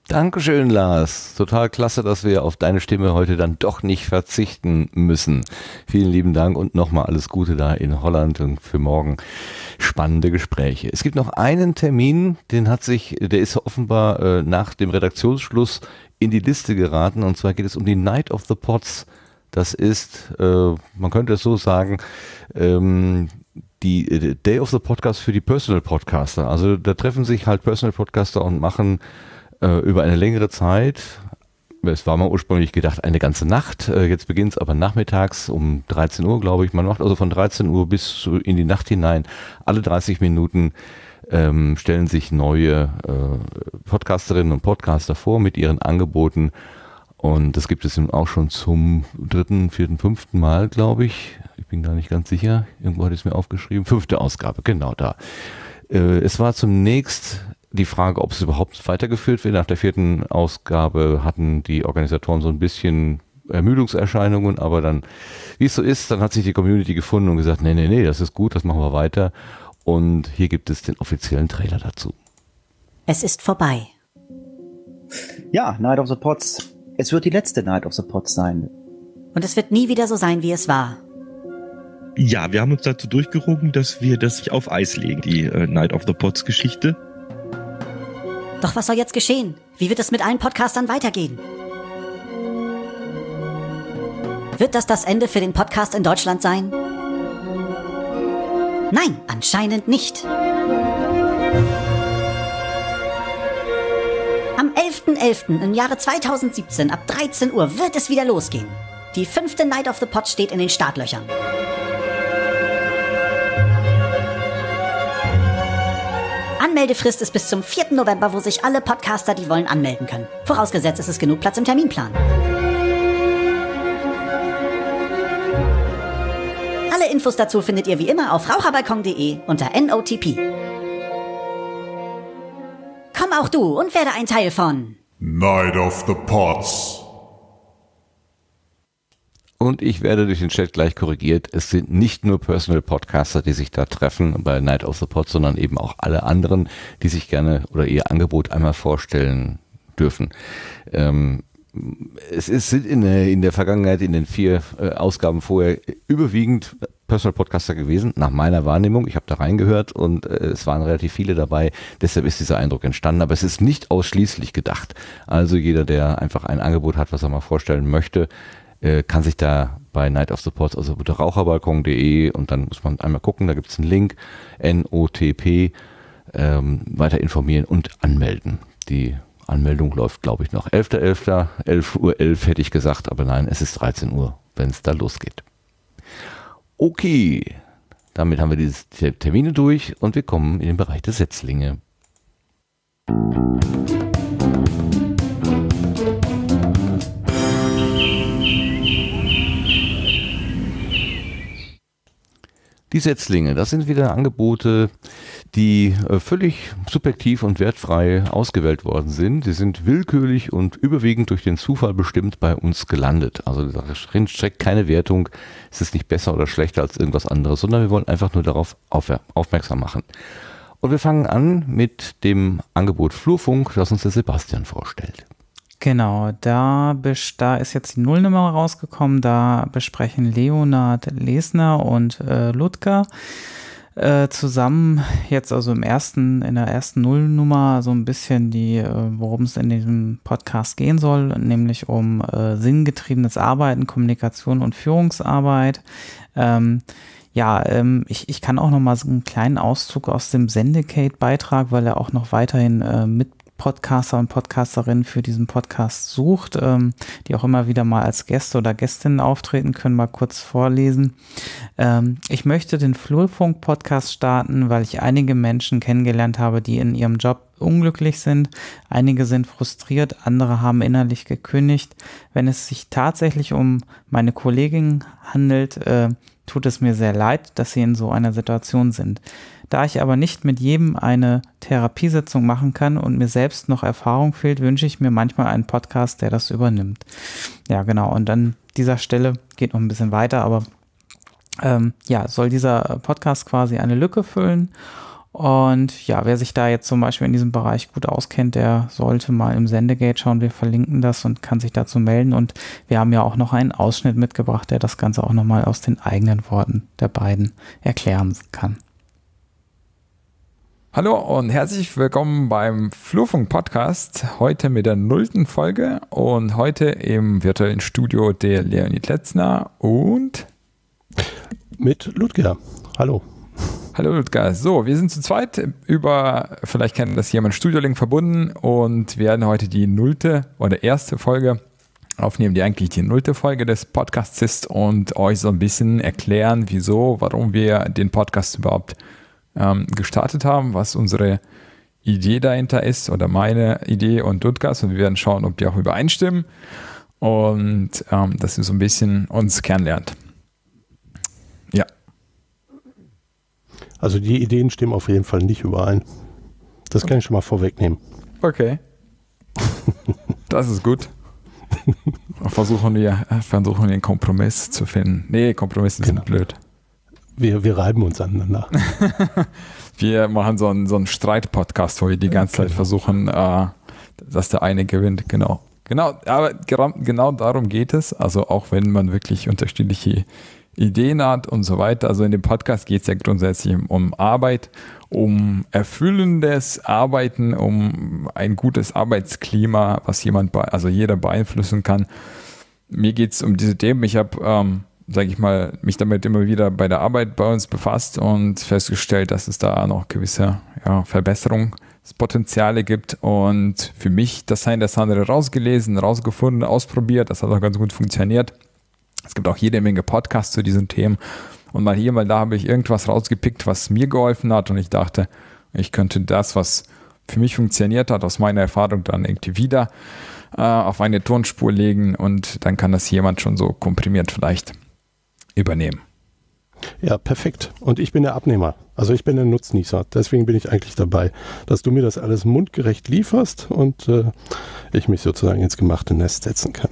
[SPEAKER 12] Dankeschön, Lars. Total
[SPEAKER 2] klasse, dass wir auf deine Stimme heute dann doch nicht verzichten müssen. Vielen lieben Dank und nochmal alles Gute da in Holland und für morgen spannende Gespräche. Es gibt noch einen Termin, den hat sich, der ist offenbar äh, nach dem Redaktionsschluss in die Liste geraten und zwar geht es um die Night of the Pots das ist, äh, man könnte es so sagen, ähm, die äh, Day of the Podcast für die Personal Podcaster. Also da treffen sich halt Personal Podcaster und machen äh, über eine längere Zeit, es war mal ursprünglich gedacht, eine ganze Nacht. Äh, jetzt beginnt es aber nachmittags um 13 Uhr, glaube ich. Man macht also von 13 Uhr bis in die Nacht hinein alle 30 Minuten ähm, stellen sich neue äh, Podcasterinnen und Podcaster vor mit ihren Angeboten und das gibt es nun auch schon zum dritten, vierten, fünften Mal, glaube ich. Ich bin gar nicht ganz sicher. Irgendwo hat es mir aufgeschrieben. Fünfte Ausgabe, genau da. Äh, es war zunächst die Frage, ob es überhaupt weitergeführt wird. Nach der vierten Ausgabe hatten die Organisatoren so ein bisschen Ermüdungserscheinungen, aber dann, wie es so ist, dann hat sich die Community gefunden und gesagt, nee, nee, nee, das ist gut, das machen wir weiter. Und hier gibt es den offiziellen Trailer
[SPEAKER 5] dazu.
[SPEAKER 7] Es ist vorbei. Ja, Night of the Pots
[SPEAKER 5] es wird die letzte Night of the Pots sein.
[SPEAKER 7] Und es wird nie wieder so sein, wie es war.
[SPEAKER 5] Ja, wir haben uns dazu durchgerungen, dass wir das auf Eis legen, die äh, Night of the Pots Geschichte.
[SPEAKER 7] Doch was soll jetzt geschehen? Wie wird es mit allen Podcastern weitergehen? Wird das das Ende für den Podcast in Deutschland sein? Nein, anscheinend nicht. 3.11. im Jahre 2017 ab 13 Uhr wird es wieder losgehen. Die fünfte Night of the Pot steht in den Startlöchern. Anmeldefrist ist bis zum 4. November, wo sich alle Podcaster, die wollen, anmelden können. Vorausgesetzt ist es genug Platz im Terminplan. Alle Infos dazu findet ihr wie immer auf raucherbalkon.de unter NOTP. Komm auch du und werde ein Teil von
[SPEAKER 10] Night of the Pots.
[SPEAKER 2] Und ich werde durch den Chat gleich korrigiert. Es sind nicht nur Personal Podcaster, die sich da treffen bei Night of the Pod, sondern eben auch alle anderen, die sich gerne oder ihr Angebot einmal vorstellen dürfen. Ähm, es ist, sind in der, in der Vergangenheit, in den vier äh, Ausgaben vorher, überwiegend Personal Podcaster gewesen, nach meiner Wahrnehmung. Ich habe da reingehört und äh, es waren relativ viele dabei. Deshalb ist dieser Eindruck entstanden. Aber es ist nicht ausschließlich gedacht. Also jeder, der einfach ein Angebot hat, was er mal vorstellen möchte, äh, kann sich da bei Night of Supports, also unter raucherbalkon.de und dann muss man einmal gucken, da gibt es einen Link, NOTP, ähm, weiter informieren und anmelden. Die Anmeldung läuft, glaube ich, noch 11.11. 11.11 Uhr Uhr 11 hätte ich gesagt, aber nein, es ist 13 Uhr, wenn es da losgeht. Okay, damit haben wir diese Termine durch und wir kommen in den Bereich der Setzlinge. Die Setzlinge, das sind wieder Angebote, die äh, völlig subjektiv und wertfrei ausgewählt worden sind. Die sind willkürlich und überwiegend durch den Zufall bestimmt bei uns gelandet. Also darin steckt keine Wertung, es ist nicht besser oder schlechter als irgendwas anderes, sondern wir wollen einfach nur darauf aufmerksam machen. Und wir fangen an mit dem Angebot Flurfunk, das uns der Sebastian vorstellt.
[SPEAKER 6] Genau, da, da ist jetzt die Nullnummer rausgekommen. Da besprechen Leonard Lesner und äh, Ludger äh, zusammen jetzt also im ersten, in der ersten Nullnummer so ein bisschen die, äh, worum es in diesem Podcast gehen soll, nämlich um äh, sinngetriebenes Arbeiten, Kommunikation und Führungsarbeit. Ähm, ja, ähm, ich, ich kann auch noch mal so einen kleinen Auszug aus dem Sendicate-Beitrag, weil er auch noch weiterhin äh, mit Podcaster und Podcasterinnen für diesen Podcast sucht, ähm, die auch immer wieder mal als Gäste oder Gästinnen auftreten können, mal kurz vorlesen. Ähm, ich möchte den Flurfunk-Podcast starten, weil ich einige Menschen kennengelernt habe, die in ihrem Job unglücklich sind, einige sind frustriert, andere haben innerlich gekündigt. Wenn es sich tatsächlich um meine Kollegin handelt, äh, tut es mir sehr leid, dass sie in so einer Situation sind. Da ich aber nicht mit jedem eine Therapiesitzung machen kann und mir selbst noch Erfahrung fehlt, wünsche ich mir manchmal einen Podcast, der das übernimmt. Ja, genau. Und an dieser Stelle geht noch ein bisschen weiter, aber ähm, ja, soll dieser Podcast quasi eine Lücke füllen. Und ja, wer sich da jetzt zum Beispiel in diesem Bereich gut auskennt, der sollte mal im Sendegate schauen. Wir verlinken das und kann sich dazu melden. Und wir haben ja auch noch einen Ausschnitt mitgebracht, der das Ganze auch nochmal aus den eigenen Worten der beiden erklären kann.
[SPEAKER 10] Hallo und herzlich willkommen beim Flurfunk Podcast. Heute mit der nullten Folge und heute im virtuellen Studio der Leonid Letzner und mit Ludger. Hallo. Hallo Ludger. So, wir sind zu zweit über, vielleicht kennt das jemand, Studiolink verbunden und werden heute die nullte oder erste Folge aufnehmen, die eigentlich die nullte Folge des Podcasts ist und euch so ein bisschen erklären, wieso, warum wir den Podcast überhaupt ähm, gestartet haben, was unsere Idee dahinter ist oder meine Idee und Dudgas und wir werden schauen, ob die auch übereinstimmen und ähm, dass ihr so ein bisschen uns kennenlernt. Ja. Also die Ideen stimmen auf
[SPEAKER 8] jeden Fall nicht überein.
[SPEAKER 10] Das kann ich schon mal vorwegnehmen. Okay. Das ist gut. Versuchen wir, versuchen wir einen Kompromiss zu finden. Nee, Kompromisse ist genau. blöd. Wir, wir reiben uns aneinander. wir machen so einen, so einen Streit-Podcast, wo wir die ganze genau. Zeit versuchen, äh, dass der eine gewinnt, genau. Genau, aber genau darum geht es. Also auch wenn man wirklich unterschiedliche Ideen hat und so weiter. Also in dem Podcast geht es ja grundsätzlich um Arbeit, um erfüllendes Arbeiten, um ein gutes Arbeitsklima, was jemand, also jeder beeinflussen kann. Mir geht es um diese Themen. Ich habe ähm, sage ich mal, mich damit immer wieder bei der Arbeit bei uns befasst und festgestellt, dass es da noch gewisse ja, Verbesserungspotenziale gibt. Und für mich das Sein das andere rausgelesen, rausgefunden, ausprobiert. Das hat auch ganz gut funktioniert. Es gibt auch jede Menge Podcasts zu diesen Themen. Und mal hier, mal da habe ich irgendwas rausgepickt, was mir geholfen hat. Und ich dachte, ich könnte das, was für mich funktioniert hat, aus meiner Erfahrung dann irgendwie wieder äh, auf eine Tonspur legen. Und dann kann das jemand schon so komprimiert vielleicht übernehmen.
[SPEAKER 12] Ja, perfekt. Und ich bin der Abnehmer. Also ich bin der Nutznießer. Deswegen bin ich eigentlich dabei, dass du mir das alles mundgerecht lieferst und äh, ich mich sozusagen ins gemachte Nest setzen kann.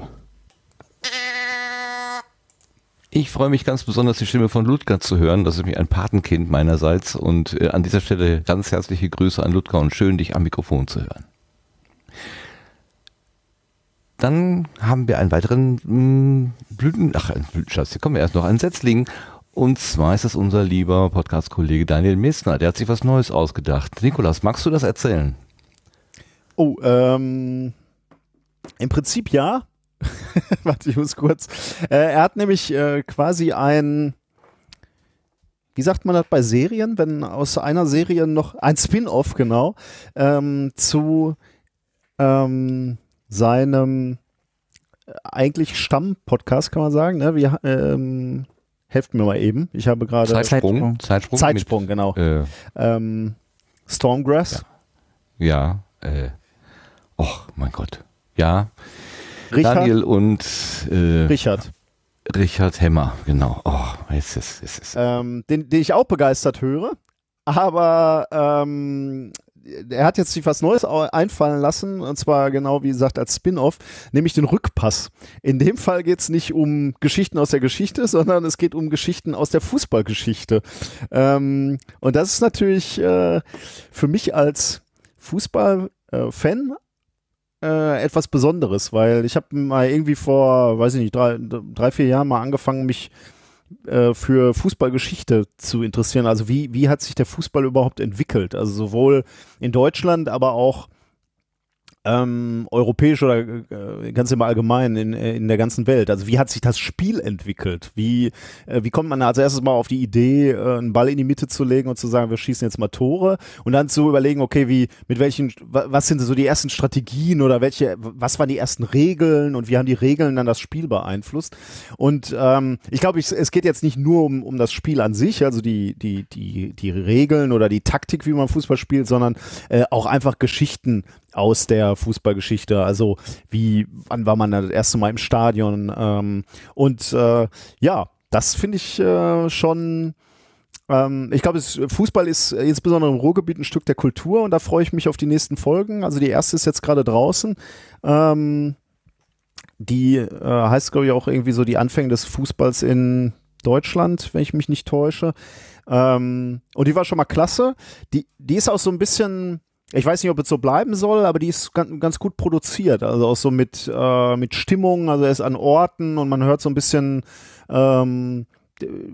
[SPEAKER 12] Ich freue mich
[SPEAKER 2] ganz besonders, die Stimme von Ludger zu hören. Das ist nämlich ein Patenkind meinerseits. Und äh, an dieser Stelle ganz herzliche Grüße an Ludger und schön, dich am Mikrofon zu hören. Dann haben wir einen weiteren mh, mm, Blüten, ach, einen Blütenschatz, hier kommen wir erst noch, einen Setzling. Und zwar ist das unser lieber Podcast-Kollege Daniel Messner. Der hat sich was Neues ausgedacht. Nikolas, magst du das erzählen?
[SPEAKER 4] Oh, ähm, im Prinzip ja. Warte, ich muss kurz. Äh, er hat nämlich äh, quasi ein, wie sagt man das bei Serien, wenn aus einer Serie noch ein Spin-off, genau, ähm, zu ähm, seinem äh, eigentlich Stamm-Podcast, kann man sagen. Ne? Wir, ähm, helft mir mal eben. Ich habe gerade. Zeitsprung. Zeitsprung, Zeitsprung mit, genau. Äh, ähm, Stormgrass.
[SPEAKER 2] Ja. ja äh, och, mein Gott. Ja. Richard, Daniel und. Äh, Richard. Richard Hemmer, genau. Oh, es ist es.
[SPEAKER 4] ist. Ähm, den, den ich auch begeistert höre. Aber ähm, er hat jetzt sich was Neues einfallen lassen, und zwar genau wie gesagt als Spin-off, nämlich den Rückpass. In dem Fall geht es nicht um Geschichten aus der Geschichte, sondern es geht um Geschichten aus der Fußballgeschichte. Ähm, und das ist natürlich äh, für mich als Fußballfan äh, äh, etwas Besonderes, weil ich habe mal irgendwie vor, weiß ich nicht, drei, drei vier Jahren mal angefangen, mich äh, für Fußballgeschichte zu interessieren. Also wie, wie hat sich der Fußball überhaupt entwickelt? Also sowohl in Deutschland, aber auch ähm, europäisch oder äh, ganz im Allgemeinen in, äh, in der ganzen Welt? Also wie hat sich das Spiel entwickelt? Wie, äh, wie kommt man als erstes mal auf die Idee, äh, einen Ball in die Mitte zu legen und zu sagen, wir schießen jetzt mal Tore und dann zu überlegen, okay, wie, mit welchen, was sind so die ersten Strategien oder welche, was waren die ersten Regeln und wie haben die Regeln dann das Spiel beeinflusst? Und ähm, ich glaube, es geht jetzt nicht nur um, um das Spiel an sich, also die, die, die, die Regeln oder die Taktik, wie man Fußball spielt, sondern äh, auch einfach Geschichten, aus der Fußballgeschichte. Also wie, wann war man das erste Mal im Stadion? Ähm, und äh, ja, das finde ich äh, schon ähm, ich glaube, Fußball ist insbesondere im Ruhrgebiet ein Stück der Kultur und da freue ich mich auf die nächsten Folgen. Also die erste ist jetzt gerade draußen. Ähm, die äh, heißt, glaube ich, auch irgendwie so die Anfänge des Fußballs in Deutschland, wenn ich mich nicht täusche. Ähm, und die war schon mal klasse. Die, die ist auch so ein bisschen ich weiß nicht, ob es so bleiben soll, aber die ist ganz, ganz gut produziert. Also auch so mit, äh, mit Stimmung, also er ist an Orten und man hört so ein bisschen ähm,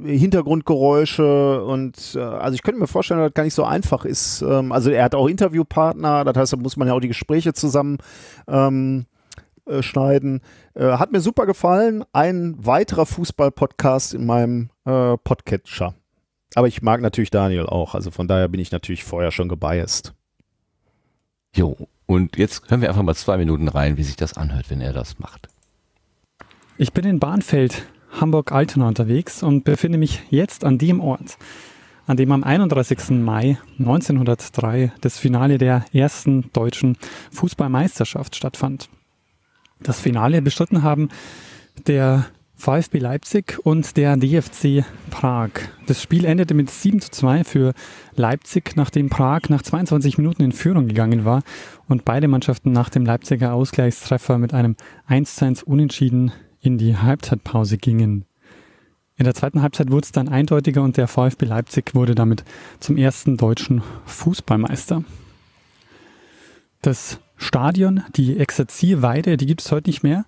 [SPEAKER 4] Hintergrundgeräusche und äh, also ich könnte mir vorstellen, dass das gar nicht so einfach ist. Ähm, also er hat auch Interviewpartner, das heißt, da muss man ja auch die Gespräche zusammen ähm, äh, schneiden. Äh, hat mir super gefallen. Ein weiterer Fußball-Podcast in meinem äh, Podcatcher. Aber ich mag natürlich Daniel auch, also von daher bin ich natürlich vorher schon gebiased. Jo, und jetzt hören wir einfach mal zwei Minuten rein, wie sich das anhört, wenn er das macht.
[SPEAKER 11] Ich bin in Bahnfeld, Hamburg-Altena unterwegs und befinde mich jetzt an dem Ort, an dem am 31. Mai 1903 das Finale der ersten deutschen Fußballmeisterschaft stattfand. Das Finale bestritten haben der VfB Leipzig und der DFC Prag. Das Spiel endete mit 7 zu 2 für Leipzig, nachdem Prag nach 22 Minuten in Führung gegangen war und beide Mannschaften nach dem Leipziger Ausgleichstreffer mit einem 1 zu 1 Unentschieden in die Halbzeitpause gingen. In der zweiten Halbzeit wurde es dann eindeutiger und der VfB Leipzig wurde damit zum ersten deutschen Fußballmeister. Das Stadion, die Exerzierweide, die gibt es heute nicht mehr.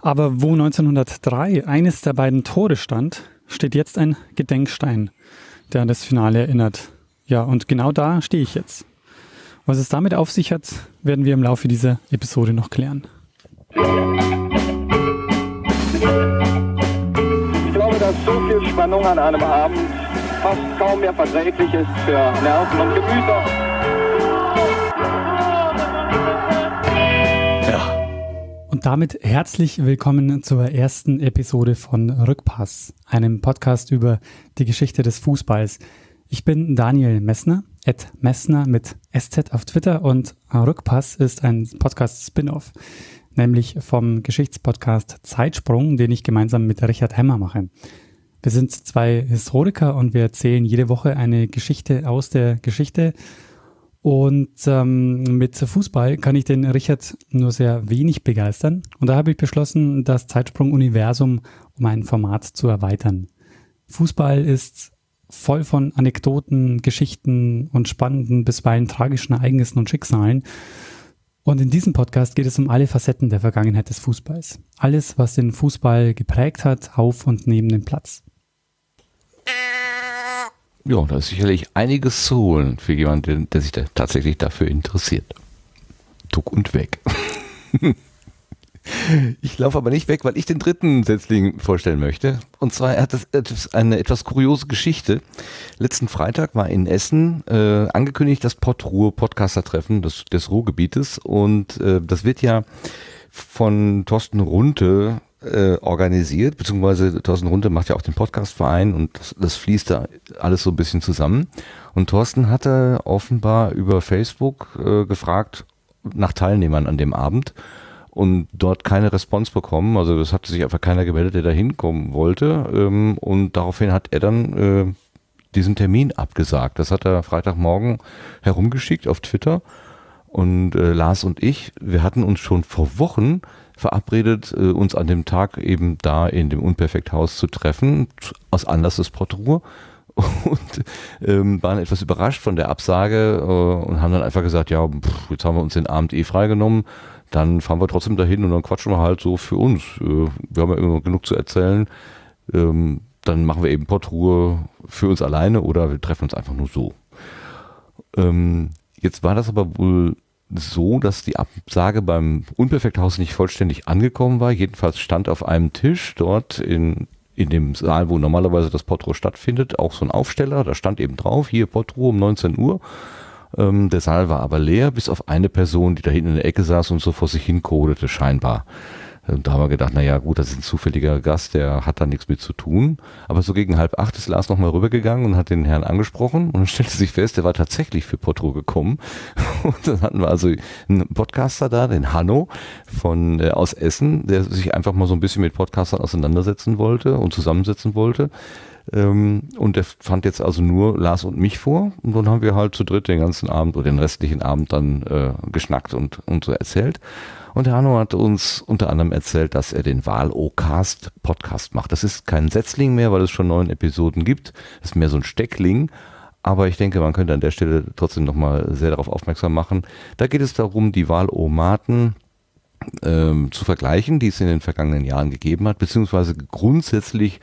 [SPEAKER 11] Aber wo 1903 eines der beiden Tore stand, steht jetzt ein Gedenkstein, der an das Finale erinnert. Ja, und genau da stehe ich jetzt. Was es damit auf sich hat, werden wir im Laufe dieser Episode noch klären. Ich
[SPEAKER 2] glaube, dass so viel Spannung an einem Abend fast kaum mehr verträglich ist für Nerven und Gemüter.
[SPEAKER 11] Und damit herzlich willkommen zur ersten Episode von Rückpass, einem Podcast über die Geschichte des Fußballs. Ich bin Daniel Messner, at Messner mit SZ auf Twitter und Rückpass ist ein Podcast-Spin-off, nämlich vom Geschichtspodcast Zeitsprung, den ich gemeinsam mit Richard Hemmer mache. Wir sind zwei Historiker und wir erzählen jede Woche eine Geschichte aus der Geschichte und ähm, mit Fußball kann ich den Richard nur sehr wenig begeistern. Und da habe ich beschlossen, das Zeitsprung-Universum um ein Format zu erweitern. Fußball ist voll von Anekdoten, Geschichten und spannenden, bisweilen tragischen Ereignissen und Schicksalen. Und in diesem Podcast geht es um alle Facetten der Vergangenheit des Fußballs. Alles, was den Fußball geprägt hat, auf und neben dem Platz
[SPEAKER 2] ja, da ist sicherlich einiges zu holen für jemanden, der sich da tatsächlich dafür interessiert. Duck und weg. ich laufe aber nicht weg, weil ich den dritten Setzling vorstellen möchte. Und zwar hat das eine etwas kuriose Geschichte. Letzten Freitag war in Essen äh, angekündigt das pott podcaster treffen des, des Ruhrgebietes. Und äh, das wird ja von Thorsten Runte äh, organisiert, beziehungsweise Thorsten Runte macht ja auch den Podcastverein und das, das, fließt da alles so ein bisschen zusammen. Und Thorsten hatte offenbar über Facebook äh, gefragt nach Teilnehmern an dem Abend und dort keine Response bekommen. Also es hatte sich einfach keiner gemeldet, der da hinkommen wollte. Ähm, und daraufhin hat er dann äh, diesen Termin abgesagt. Das hat er Freitagmorgen herumgeschickt auf Twitter. Und äh, Lars und ich, wir hatten uns schon vor Wochen verabredet, äh, uns an dem Tag eben da in dem Unperfekthaus zu treffen, aus Anlass des Portruhr und ähm, waren etwas überrascht von der Absage äh, und haben dann einfach gesagt, ja, pff, jetzt haben wir uns den Abend eh freigenommen, dann fahren wir trotzdem dahin und dann quatschen wir halt so für uns. Äh, wir haben ja immer genug zu erzählen. Ähm, dann machen wir eben Portruhe für uns alleine oder wir treffen uns einfach nur so. Ähm, jetzt war das aber wohl so, dass die Absage beim Unperfekthaus nicht vollständig angekommen war. Jedenfalls stand auf einem Tisch dort in, in dem Saal, wo normalerweise das Potro stattfindet, auch so ein Aufsteller. Da stand eben drauf, hier Potro um 19 Uhr. Ähm, der Saal war aber leer, bis auf eine Person, die da hinten in der Ecke saß und so vor sich hinkodete scheinbar da haben wir gedacht, naja gut, das ist ein zufälliger Gast, der hat da nichts mit zu tun. Aber so gegen halb acht ist Lars nochmal rübergegangen und hat den Herrn angesprochen und dann stellte sich fest, der war tatsächlich für Potro gekommen. Und dann hatten wir also einen Podcaster da, den Hanno von, äh, aus Essen, der sich einfach mal so ein bisschen mit Podcastern auseinandersetzen wollte und zusammensetzen wollte. Ähm, und er fand jetzt also nur Lars und mich vor. Und dann haben wir halt zu dritt den ganzen Abend oder den restlichen Abend dann äh, geschnackt und, und so erzählt. Und der Hanno hat uns unter anderem erzählt, dass er den Wahl-O-Cast Podcast macht. Das ist kein Setzling mehr, weil es schon neun Episoden gibt. Das ist mehr so ein Steckling. Aber ich denke, man könnte an der Stelle trotzdem nochmal sehr darauf aufmerksam machen. Da geht es darum, die wahl Wahlomaten ähm, zu vergleichen, die es in den vergangenen Jahren gegeben hat, beziehungsweise grundsätzlich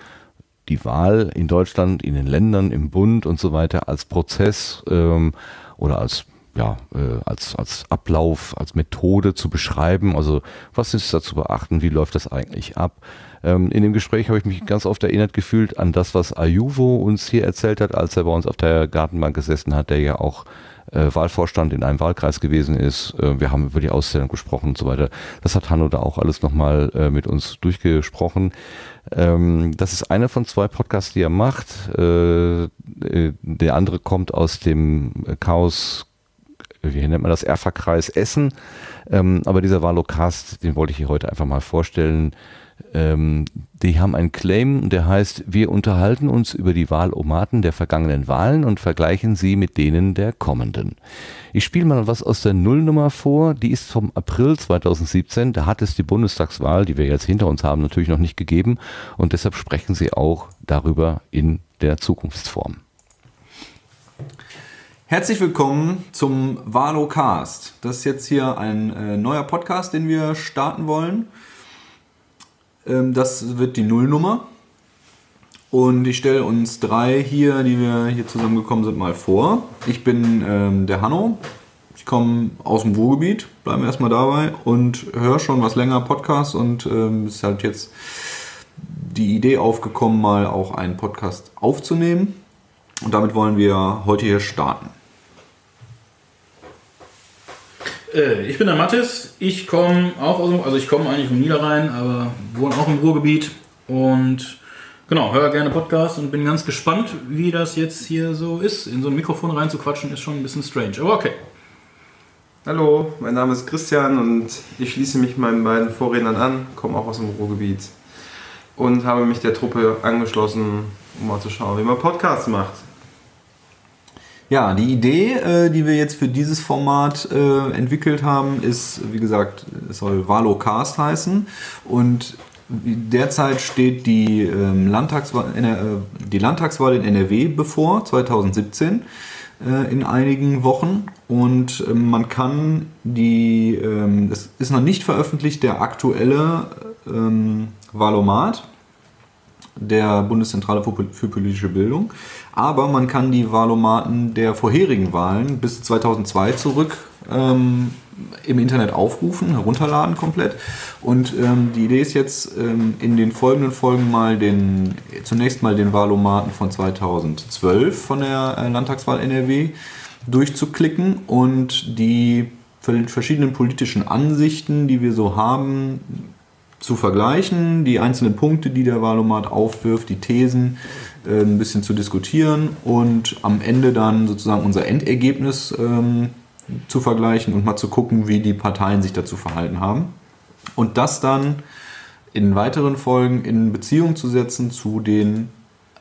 [SPEAKER 2] die Wahl in Deutschland, in den Ländern, im Bund und so weiter als Prozess ähm, oder als ja, äh, als, als Ablauf, als Methode zu beschreiben. Also was ist da zu beachten? Wie läuft das eigentlich ab? Ähm, in dem Gespräch habe ich mich ganz oft erinnert gefühlt an das, was Ayuvo uns hier erzählt hat, als er bei uns auf der Gartenbank gesessen hat, der ja auch äh, Wahlvorstand in einem Wahlkreis gewesen ist. Äh, wir haben über die Auszählung gesprochen und so weiter. Das hat Hanno da auch alles nochmal äh, mit uns durchgesprochen. Ähm, das ist einer von zwei Podcasts, die er macht. Äh, äh der andere kommt aus dem Chaos wie nennt man das, Erferkreis Essen. Ähm, aber dieser Valocast, den wollte ich hier heute einfach mal vorstellen. Ähm, die haben einen Claim, der heißt, wir unterhalten uns über die Wahlomaten der vergangenen Wahlen und vergleichen sie mit denen der kommenden. Ich spiele mal was aus der Nullnummer vor, die ist vom April 2017, da hat es die Bundestagswahl, die wir jetzt hinter uns haben, natürlich noch nicht gegeben und deshalb sprechen sie auch darüber in der Zukunftsform.
[SPEAKER 5] Herzlich willkommen zum Valocast. Das ist jetzt hier ein äh, neuer Podcast, den wir starten wollen. Ähm, das wird die Nullnummer. Und ich stelle uns drei hier, die wir hier zusammengekommen sind, mal vor. Ich bin ähm, der Hanno. Ich komme aus dem Ruhrgebiet, bleiben wir erstmal dabei und höre schon was länger Podcasts und ähm, ist halt jetzt die Idee aufgekommen, mal auch einen Podcast aufzunehmen. Und damit wollen wir heute hier starten.
[SPEAKER 9] Äh, ich bin der Mathis. Ich komme auch aus dem, also ich komme eigentlich vom Niederrhein, aber wohne auch im Ruhrgebiet. Und genau, höre gerne Podcasts und bin ganz gespannt, wie das jetzt hier so ist. In so ein Mikrofon reinzuquatschen ist schon ein bisschen
[SPEAKER 5] strange, aber okay.
[SPEAKER 8] Hallo, mein Name ist Christian und ich schließe mich meinen beiden Vorrednern an, komme auch aus dem Ruhrgebiet und habe mich der Truppe angeschlossen, um mal zu schauen, wie man Podcasts
[SPEAKER 5] macht. Ja, die Idee, äh, die wir jetzt für dieses Format äh, entwickelt haben, ist, wie gesagt, es soll Valocast heißen. Und derzeit steht die, ähm, Landtagswahl, äh, die Landtagswahl in NRW bevor, 2017, in einigen Wochen. Und ähm, man kann die, es ähm, ist noch nicht veröffentlicht, der aktuelle Wahlomat der Bundeszentrale für politische Bildung. Aber man kann die Wahlomaten der vorherigen Wahlen bis 2002 zurück ähm, im Internet aufrufen, herunterladen komplett. Und ähm, die Idee ist jetzt, ähm, in den folgenden Folgen mal den, zunächst mal den Wahlomaten von 2012 von der äh, Landtagswahl NRW durchzuklicken und die verschiedenen politischen Ansichten, die wir so haben, zu vergleichen, die einzelnen Punkte, die der Wahlomat aufwirft, die Thesen, äh, ein bisschen zu diskutieren und am Ende dann sozusagen unser Endergebnis ähm, zu vergleichen und mal zu gucken, wie die Parteien sich dazu verhalten haben. Und das dann in weiteren Folgen in Beziehung zu setzen zu den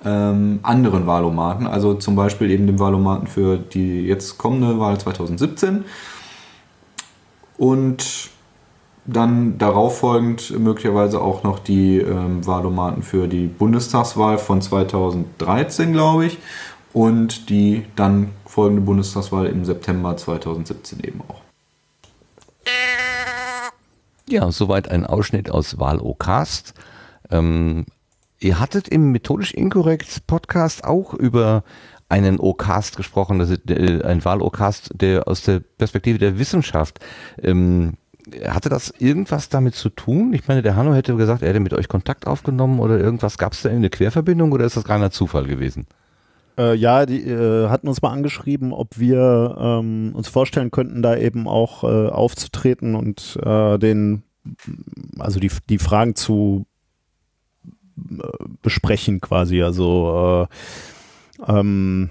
[SPEAKER 5] ähm, anderen Wahlomaten, also zum Beispiel eben dem Wahlomaten für die jetzt kommende Wahl 2017. Und dann darauf folgend möglicherweise auch noch die ähm, Wahlomaten für die Bundestagswahl von 2013, glaube ich, und die dann folgende Bundestagswahl im September 2017 eben auch. Ja, soweit ein Ausschnitt aus wahl Wahlokast.
[SPEAKER 2] Ähm, ihr hattet im methodisch inkorrekt Podcast auch über einen O-Cast gesprochen, das ist, äh, ein Wahlokast, der aus der Perspektive der Wissenschaft ähm, hatte das irgendwas damit zu tun? Ich meine, der Hanno hätte gesagt, er hätte mit euch Kontakt aufgenommen oder irgendwas. Gab es da eine Querverbindung oder ist das reiner Zufall gewesen?
[SPEAKER 4] Äh, ja, die äh, hatten uns mal angeschrieben, ob wir ähm, uns vorstellen könnten, da eben auch äh, aufzutreten und äh, den, also die, die Fragen zu äh, besprechen quasi. Also äh, ähm,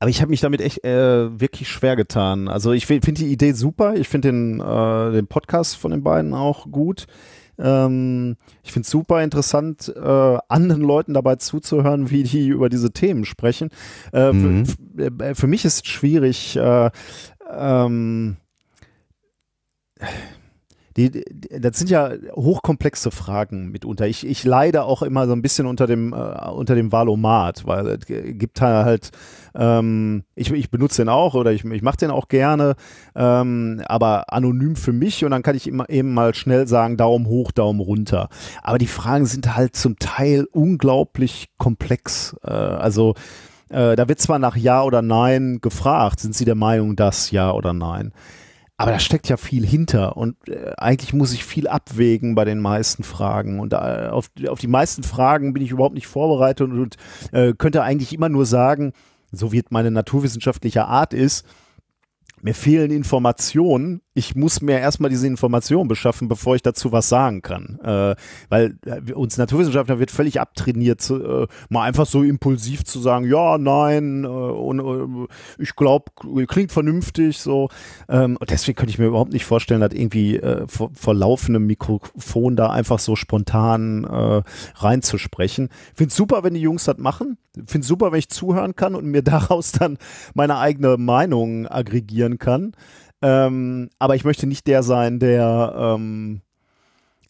[SPEAKER 4] aber ich habe mich damit echt äh, wirklich schwer getan. Also ich finde die Idee super. Ich finde den, äh, den Podcast von den beiden auch gut. Ähm, ich finde es super interessant, äh, anderen Leuten dabei zuzuhören, wie die über diese Themen sprechen. Äh, mhm. für, äh, für, mich ist es schwierig. Äh, ähm, die, das sind ja hochkomplexe Fragen mitunter. Ich, ich leide auch immer so ein bisschen unter dem, äh, unter dem Valomat, weil es gibt halt, ähm, ich, ich benutze den auch oder ich, ich mache den auch gerne, ähm, aber anonym für mich und dann kann ich immer eben mal schnell sagen, Daumen hoch, Daumen runter. Aber die Fragen sind halt zum Teil unglaublich komplex. Äh, also äh, da wird zwar nach Ja oder Nein gefragt, sind Sie der Meinung, dass Ja oder Nein? Aber da steckt ja viel hinter und äh, eigentlich muss ich viel abwägen bei den meisten Fragen. Und äh, auf, auf, die meisten Fragen bin ich überhaupt nicht vorbereitet und, und äh, könnte eigentlich immer nur sagen, so wird meine naturwissenschaftliche Art ist, mir fehlen Informationen. Ich muss mir erstmal diese Informationen beschaffen, bevor ich dazu was sagen kann. Äh, weil äh, uns Naturwissenschaftler wird völlig abtrainiert, äh, mal einfach so impulsiv zu sagen, ja, nein, äh, und äh, ich glaube, klingt vernünftig so. Ähm, deswegen könnte ich mir überhaupt nicht vorstellen, dass irgendwie äh, vor, vor, laufendem Mikrofon da einfach so spontan reinzusprechen. Ich finde es super, wenn die Jungs das machen. Ich finde es super, wenn ich zuhören kann und mir daraus dann meine eigene Meinung aggregieren passieren kann. Ähm, aber ich möchte nicht der sein, der ähm,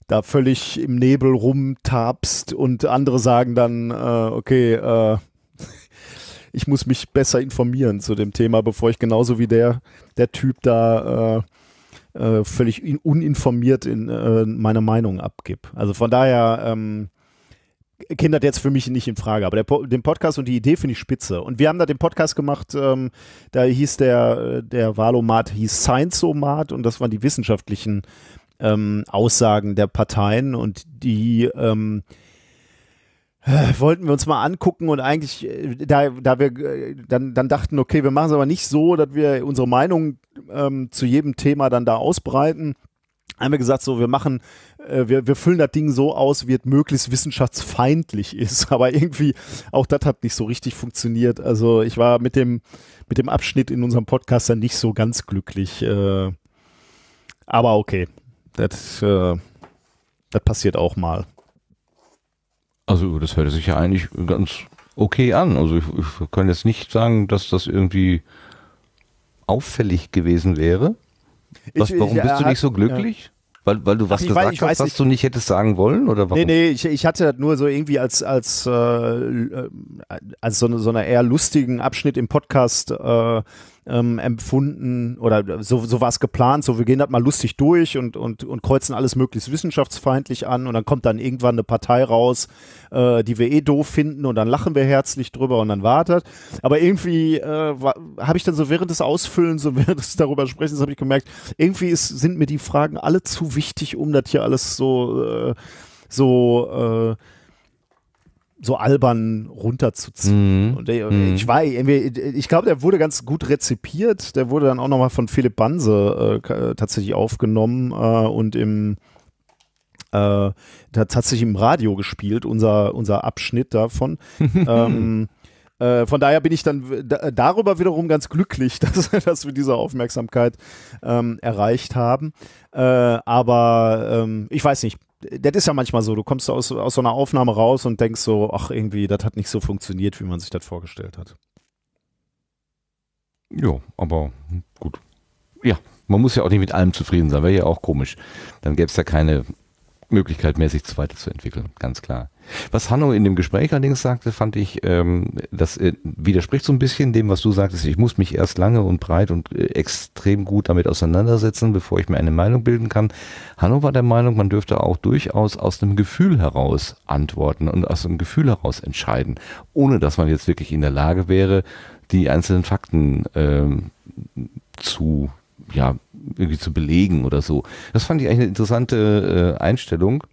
[SPEAKER 4] da völlig im Nebel rumtapst und andere sagen dann, äh, okay, äh, ich muss mich besser informieren zu dem Thema, bevor ich genauso wie der, der Typ da äh, äh völlig uninformiert in äh, meine Meinung abgib. Also von daher, ähm, Kindert jetzt für mich nicht in Frage, aber der, den Podcast und die Idee finde ich spitze. Und wir haben da den Podcast gemacht, ähm, da hieß der, der Wahlomat, hieß Scienceomat und das waren die wissenschaftlichen ähm, Aussagen der Parteien und die ähm, äh, wollten wir uns mal angucken und eigentlich, äh, da, da wir äh, dann, dann dachten, okay, wir machen es aber nicht so, dass wir unsere Meinung ähm, zu jedem Thema dann da ausbreiten, haben wir gesagt, so, wir machen, äh, wir, wir füllen das Ding so aus, wie es möglichst wissenschaftsfeindlich ist. Aber irgendwie, auch das hat nicht so richtig funktioniert. Also ich war mit dem, mit dem Abschnitt in unserem Podcast dann nicht so ganz glücklich. Äh, aber okay, das, äh, das passiert
[SPEAKER 2] auch mal. Also das hört sich ja eigentlich ganz okay an. Also ich, ich kann jetzt nicht sagen, dass das irgendwie auffällig gewesen wäre. Was, warum bist du nicht so glücklich? Weil, weil du was Ach, gesagt weiß, hast, was du nicht hättest sagen wollen? Oder warum? Nee,
[SPEAKER 4] nee, ich, ich hatte das nur so irgendwie als, als, äh, äh als so, eine, so einer eher lustigen Abschnitt im Podcast äh, ähm, empfunden oder so, so war es geplant, so wir gehen das mal lustig durch und, und, und kreuzen alles möglichst wissenschaftsfeindlich an und dann kommt dann irgendwann eine Partei raus, äh, die wir eh doof finden und dann lachen wir herzlich drüber und dann wartet. Aber irgendwie äh, habe ich dann so während des Ausfüllens und während des darüber Sprechens habe ich gemerkt, irgendwie ist, sind mir die Fragen alle zu wichtig, um das hier alles so, äh, so äh, so albern runterzuziehen. Mhm. Und der, äh, mhm. ich war ich glaube, der wurde ganz gut rezipiert. Der wurde dann auch nochmal von Philipp Banse äh, äh tatsächlich aufgenommen äh, und im äh, tatsächlich im Radio gespielt, unser, unser Abschnitt davon. ähm, äh, von daher bin ich dann darüber wiederum ganz glücklich, dass, dass wir diese Aufmerksamkeit ähm, erreicht haben. Äh, aber ähm, ich weiß nicht, das ist ja manchmal so, du kommst aus, aus so einer Aufnahme raus und denkst so, ach irgendwie, das hat nicht so funktioniert, wie man sich das
[SPEAKER 8] vorgestellt hat.
[SPEAKER 2] Ja, aber gut. Ja, man muss ja auch nicht mit allem zufrieden sein, wäre ja auch komisch. Dann gäbe es ja keine Möglichkeit mehr, sich weiterzuentwickeln, ganz klar. Was Hanno in dem Gespräch allerdings sagte, fand ich, ähm, das äh, widerspricht so ein bisschen dem, was du sagtest. Ich muss mich erst lange und breit und äh, extrem gut damit auseinandersetzen, bevor ich mir eine Meinung bilden kann. Hanno war der Meinung, man dürfte auch durchaus aus einem Gefühl heraus antworten und aus einem Gefühl heraus entscheiden, ohne dass man jetzt wirklich in der Lage wäre, die einzelnen Fakten ähm, zu, ja, irgendwie zu belegen oder so. Das fand ich eigentlich eine interessante äh, Einstellung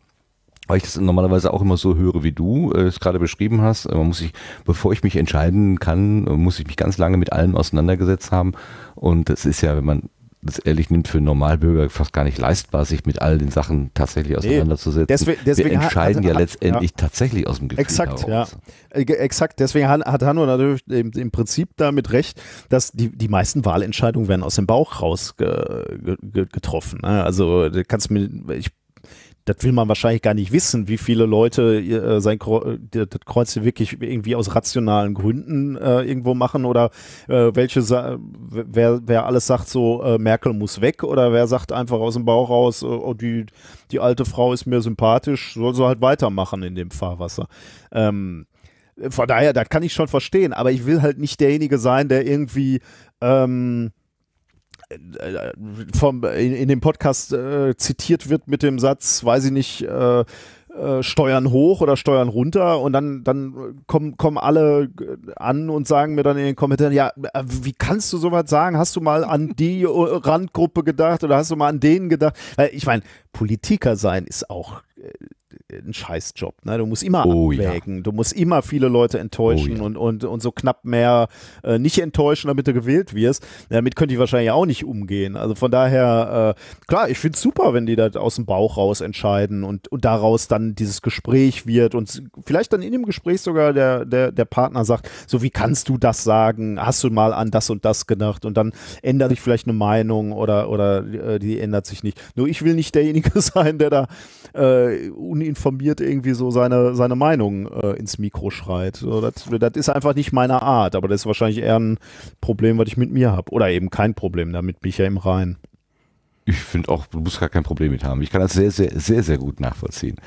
[SPEAKER 2] weil ich das normalerweise auch immer so höre, wie du äh, es gerade beschrieben hast. Äh, man muss sich, bevor ich mich entscheiden kann, äh, muss ich mich ganz lange mit allem auseinandergesetzt haben. Und das ist ja, wenn man das ehrlich nimmt, für Normalbürger fast gar nicht leistbar, sich mit all den Sachen tatsächlich auseinanderzusetzen. Nee, deswegen, deswegen Wir entscheiden hat, hat, ja letztendlich ja. tatsächlich aus dem Gefühl Exakt,
[SPEAKER 4] heraus. ja. Exakt, deswegen hat, Hanno natürlich im, Prinzip damit recht, dass die, die meisten Wahlentscheidungen werden aus dem Bauch raus ge, ge, getroffen. Ne? Also kannst mir, ich das will man wahrscheinlich gar nicht wissen, wie viele Leute äh, sein äh, das Kreuz wirklich irgendwie aus rationalen Gründen äh, irgendwo machen oder äh, welche wer, wer alles sagt so äh, Merkel muss weg oder wer sagt einfach aus dem Bauch raus äh, oh, die die alte Frau ist mir sympathisch soll sie halt weitermachen in dem Fahrwasser. Ähm, von daher, das kann ich schon verstehen, aber ich will halt nicht derjenige sein, der irgendwie ähm, äh, äh, vom, in, in, dem Podcast äh, zitiert wird mit dem Satz, weiß ich nicht, äh, äh, Steuern hoch oder Steuern runter und dann, dann kommen, kommen alle äh, an und sagen mir dann in den Kommentaren, ja, wie kannst du sowas sagen? Hast du mal an die Randgruppe gedacht oder hast du mal an denen gedacht? Ich meine, Politiker sein ist auch ein Scheißjob. Ne? Du musst immer oh, abwägen, ja. du musst immer viele Leute enttäuschen oh, ja. und, und, und so knapp mehr äh, nicht enttäuschen, damit du gewählt wirst. Damit könnte ich wahrscheinlich auch nicht umgehen. Also von daher, äh, klar, ich finde es super, wenn die das aus dem Bauch raus entscheiden und, und daraus dann dieses Gespräch wird und vielleicht dann in dem Gespräch sogar der, der, der Partner sagt, so wie kannst du das sagen? Hast du mal an das und das gedacht? Und dann ändert sich vielleicht eine Meinung oder, oder äh, die ändert sich nicht. Nur ich will nicht derjenige sein, der da äh, uninformiert irgendwie so seine, seine Meinung äh, ins Mikro schreit. So, das, das ist einfach nicht meine Art, aber das ist wahrscheinlich eher ein Problem, was ich mit mir habe. Oder eben kein Problem, damit bin ich ja im Rein. Ich finde auch, du musst gar kein Problem mit haben. Ich kann das sehr, sehr, sehr, sehr gut nachvollziehen.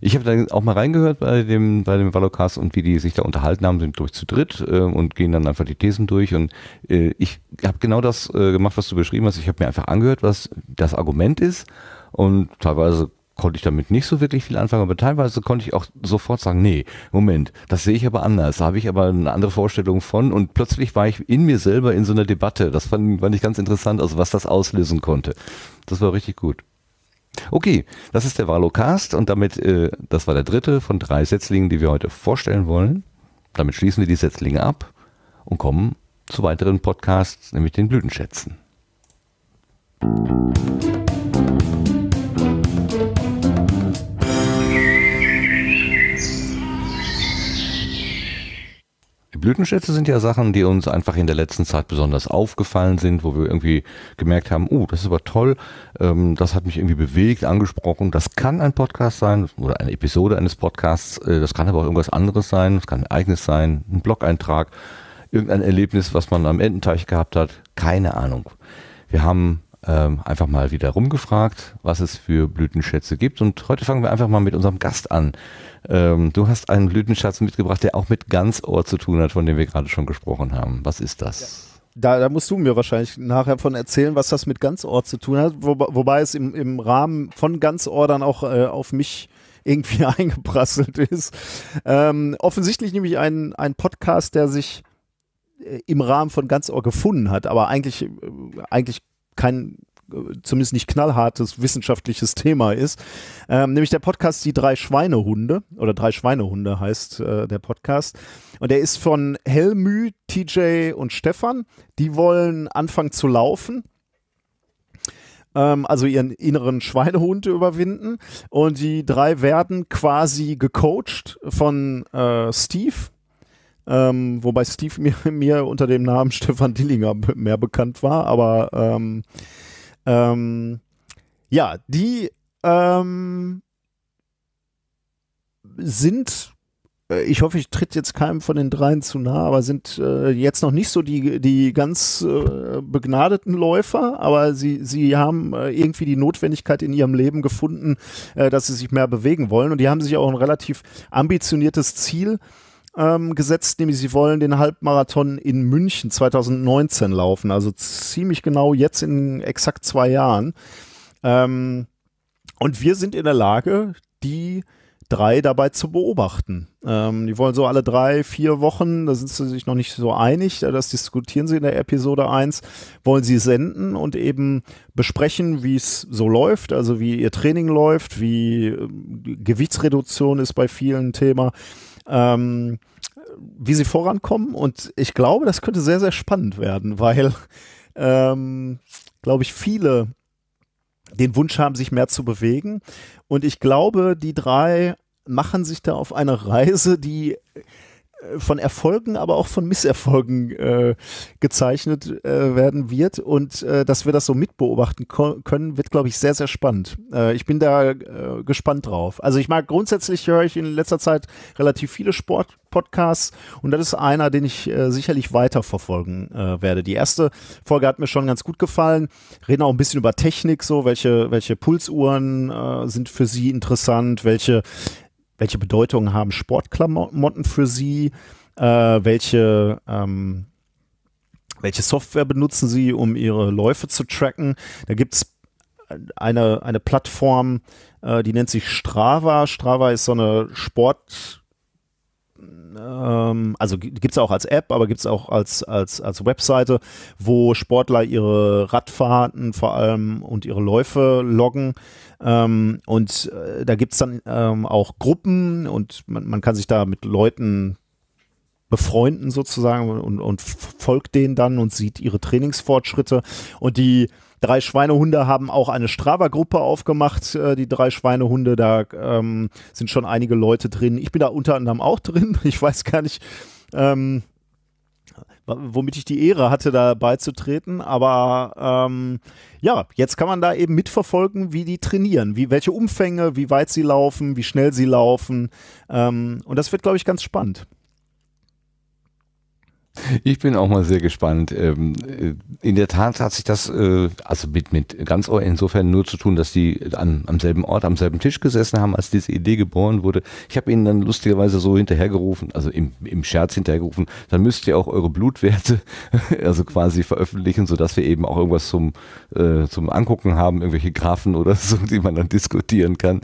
[SPEAKER 2] Ich habe da auch mal reingehört bei dem, bei dem Valocast und wie die sich da unterhalten haben, sind durch zu dritt äh, und gehen dann einfach die Thesen durch. Und äh, ich habe genau das äh, gemacht, was du beschrieben hast. Ich habe mir einfach angehört, was das Argument ist. Und teilweise konnte ich damit nicht so wirklich viel anfangen, aber teilweise konnte ich auch sofort sagen, nee, Moment, das sehe ich aber anders, da habe ich aber eine andere Vorstellung von und plötzlich war ich in mir selber in so einer Debatte. Das fand, fand ich ganz interessant, also was das auslösen konnte. Das war richtig gut. Okay, das ist der Valocast und damit, äh, das war der dritte von drei Setzlingen, die wir heute vorstellen wollen. Damit schließen wir die Setzlinge ab und kommen zu weiteren Podcasts, nämlich den Blütenschätzen. Musik Die Blütenschätze sind ja Sachen, die uns einfach in der letzten Zeit besonders aufgefallen sind, wo wir irgendwie gemerkt haben, oh, uh, das ist aber toll, ähm, das hat mich irgendwie bewegt, angesprochen. Das kann ein Podcast sein oder eine Episode eines Podcasts, äh, das kann aber auch irgendwas anderes sein, das kann ein Ereignis sein, ein Blog-Eintrag, irgendein Erlebnis, was man am Ententeich gehabt hat, keine Ahnung. Wir haben ähm, einfach mal wieder rumgefragt, was es für Blütenschätze gibt und heute fangen wir einfach mal mit unserem Gast an. Ähm, du hast einen Blütenschatz mitgebracht, der auch mit Ganzohr zu tun hat, von dem wir gerade schon gesprochen haben. Was ist das? Ja.
[SPEAKER 4] Da, da, musst du mir wahrscheinlich nachher von erzählen, was das mit Ganzohr zu tun hat, wo, wobei es im, im Rahmen von Ganzohr dann auch äh, auf mich irgendwie eingeprasselt ist. Ähm, offensichtlich nämlich ein, ein Podcast, der sich äh, im Rahmen von Ganzohr gefunden hat, aber eigentlich, äh, eigentlich kein zumindest nicht knallhartes wissenschaftliches Thema ist. Ähm, nämlich der Podcast Die drei Schweinehunde oder drei Schweinehunde heißt äh, der Podcast. Und der ist von Helmü, TJ und Stefan. Die wollen anfangen zu laufen ähm, also ihren inneren Schweinehund überwinden. Und die drei werden quasi gecoacht von äh, Steve. Ähm, wobei Steve mir, mir, unter dem Namen Stefan Dillinger mehr bekannt war, aber ähm, ähm, ja, die ähm, sind, äh, ich hoffe, ich tritt jetzt keinem von den dreien zu nah, aber sind äh, jetzt noch nicht so die, die ganz äh, begnadeten Läufer, aber sie, sie haben äh, irgendwie die Notwendigkeit in ihrem Leben gefunden, äh, dass sie sich mehr bewegen wollen und die haben sich auch ein relativ ambitioniertes Ziel äh, ähm, gesetzt, nämlich sie wollen den Halbmarathon in München 2019 laufen, also ziemlich genau jetzt in exakt zwei Jahren. Ähm, und wir sind in der Lage, die drei dabei zu beobachten. Ähm, die wollen so alle drei, vier Wochen, da sind sie sich noch nicht so einig, äh, das diskutieren sie in der Episode 1, wollen sie senden und eben besprechen, wie es so läuft, also wie ihr Training läuft, wie äh, Gewichtsreduktion ist bei vielen Thema ähm, wie sie vorankommen. Und ich glaube, das könnte sehr, sehr spannend werden, weil, ähm, glaube ich, viele den Wunsch haben, sich mehr zu bewegen. Und ich glaube, die drei machen sich da auf eine Reise, die äh, von Erfolgen, aber auch von Misserfolgen äh, gezeichnet äh, werden wird. Und äh, dass wir das so mitbeobachten können, wird, glaube ich, sehr, sehr spannend. Äh, ich bin da äh, gespannt drauf. Also ich mag grundsätzlich, höre ich in letzter Zeit relativ viele Sport-Podcasts und das ist einer, den ich äh, sicherlich weiterverfolgen werde. Die erste Folge hat mir schon ganz gut gefallen. Reden auch ein bisschen über Technik, so welche, welche Pulsuhren äh, sind für Sie interessant, welche welche Bedeutung haben Sportklamotten für sie, äh, welche, ähm, welche Software benutzen sie, um ihre Läufe zu tracken. Da gibt es eine, eine Plattform, äh, die nennt sich Strava. Strava ist so eine Sport- ähm, also gibt es auch als App, aber gibt es auch als, als, als Webseite, wo Sportler ihre Radfahrten vor allem und ihre Läufe loggen. Ähm, und äh, da gibt es dann ähm, auch Gruppen und man, man, kann sich da mit Leuten befreunden sozusagen und, und folgt denen dann und sieht ihre Trainingsfortschritte. Und die drei Schweinehunde haben auch eine Strava-Gruppe aufgemacht, äh, die drei Schweinehunde. Da ähm, sind schon einige Leute drin. Ich bin da unter anderem auch drin. Ich weiß gar nicht. Ähm, womit ich die Ehre hatte, da beizutreten. Aber ähm, ja, jetzt kann man da eben mitverfolgen, wie die trainieren, wie, welche Umfänge, wie weit sie laufen, wie schnell sie laufen. Ähm, und das wird, glaube ich, ganz spannend.
[SPEAKER 2] Ich bin auch mal sehr gespannt. Ähm, äh, in der Tat hat sich das äh, also mit, mit ganz insofern nur zu tun, dass die an, am selben Ort, am selben Tisch gesessen haben, als diese Idee geboren wurde. Ich habe ihnen dann lustigerweise so hinterhergerufen, also im, im Scherz hinterhergerufen, dann müsst ihr auch eure Blutwerte also quasi veröffentlichen, sodass wir eben auch irgendwas zum, äh,
[SPEAKER 4] zum Angucken haben, irgendwelche Graphen oder so, die man dann diskutieren kann.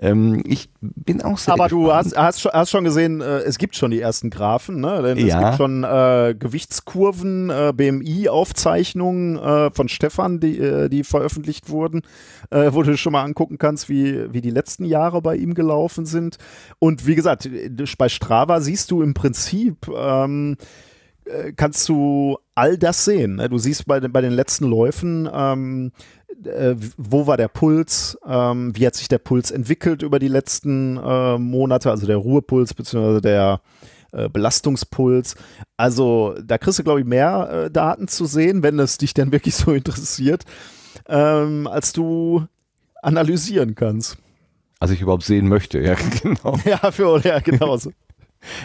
[SPEAKER 4] Ähm, ich bin auch sehr. Aber gespannt. du hast, hast, schon, gesehen, äh, es gibt schon die ersten Graphen, ne? Denn ja. es gibt schon äh, Gewichtskurven, äh, BMI-Aufzeichnungen äh, von Stefan, die, äh, die veröffentlicht wurden, äh, wo du schon mal angucken kannst, wie, wie die letzten Jahre bei ihm gelaufen sind. Und wie gesagt, bei Strava siehst du im Prinzip. Ähm, kannst du all das sehen. Ne? Du siehst bei den, bei den letzten Läufen, ähm, äh, wo war der Puls, ähm, wie hat sich der Puls entwickelt über die letzten äh, Monate, also der Ruhepuls bzw. der äh, Belastungspuls. Also da kriegst du, glaube ich, mehr äh, Daten zu sehen, wenn es dich denn wirklich so interessiert, ähm, als du analysieren kannst.
[SPEAKER 2] Als ich überhaupt sehen möchte, ja,
[SPEAKER 4] genau. ja, für, ja, genau so.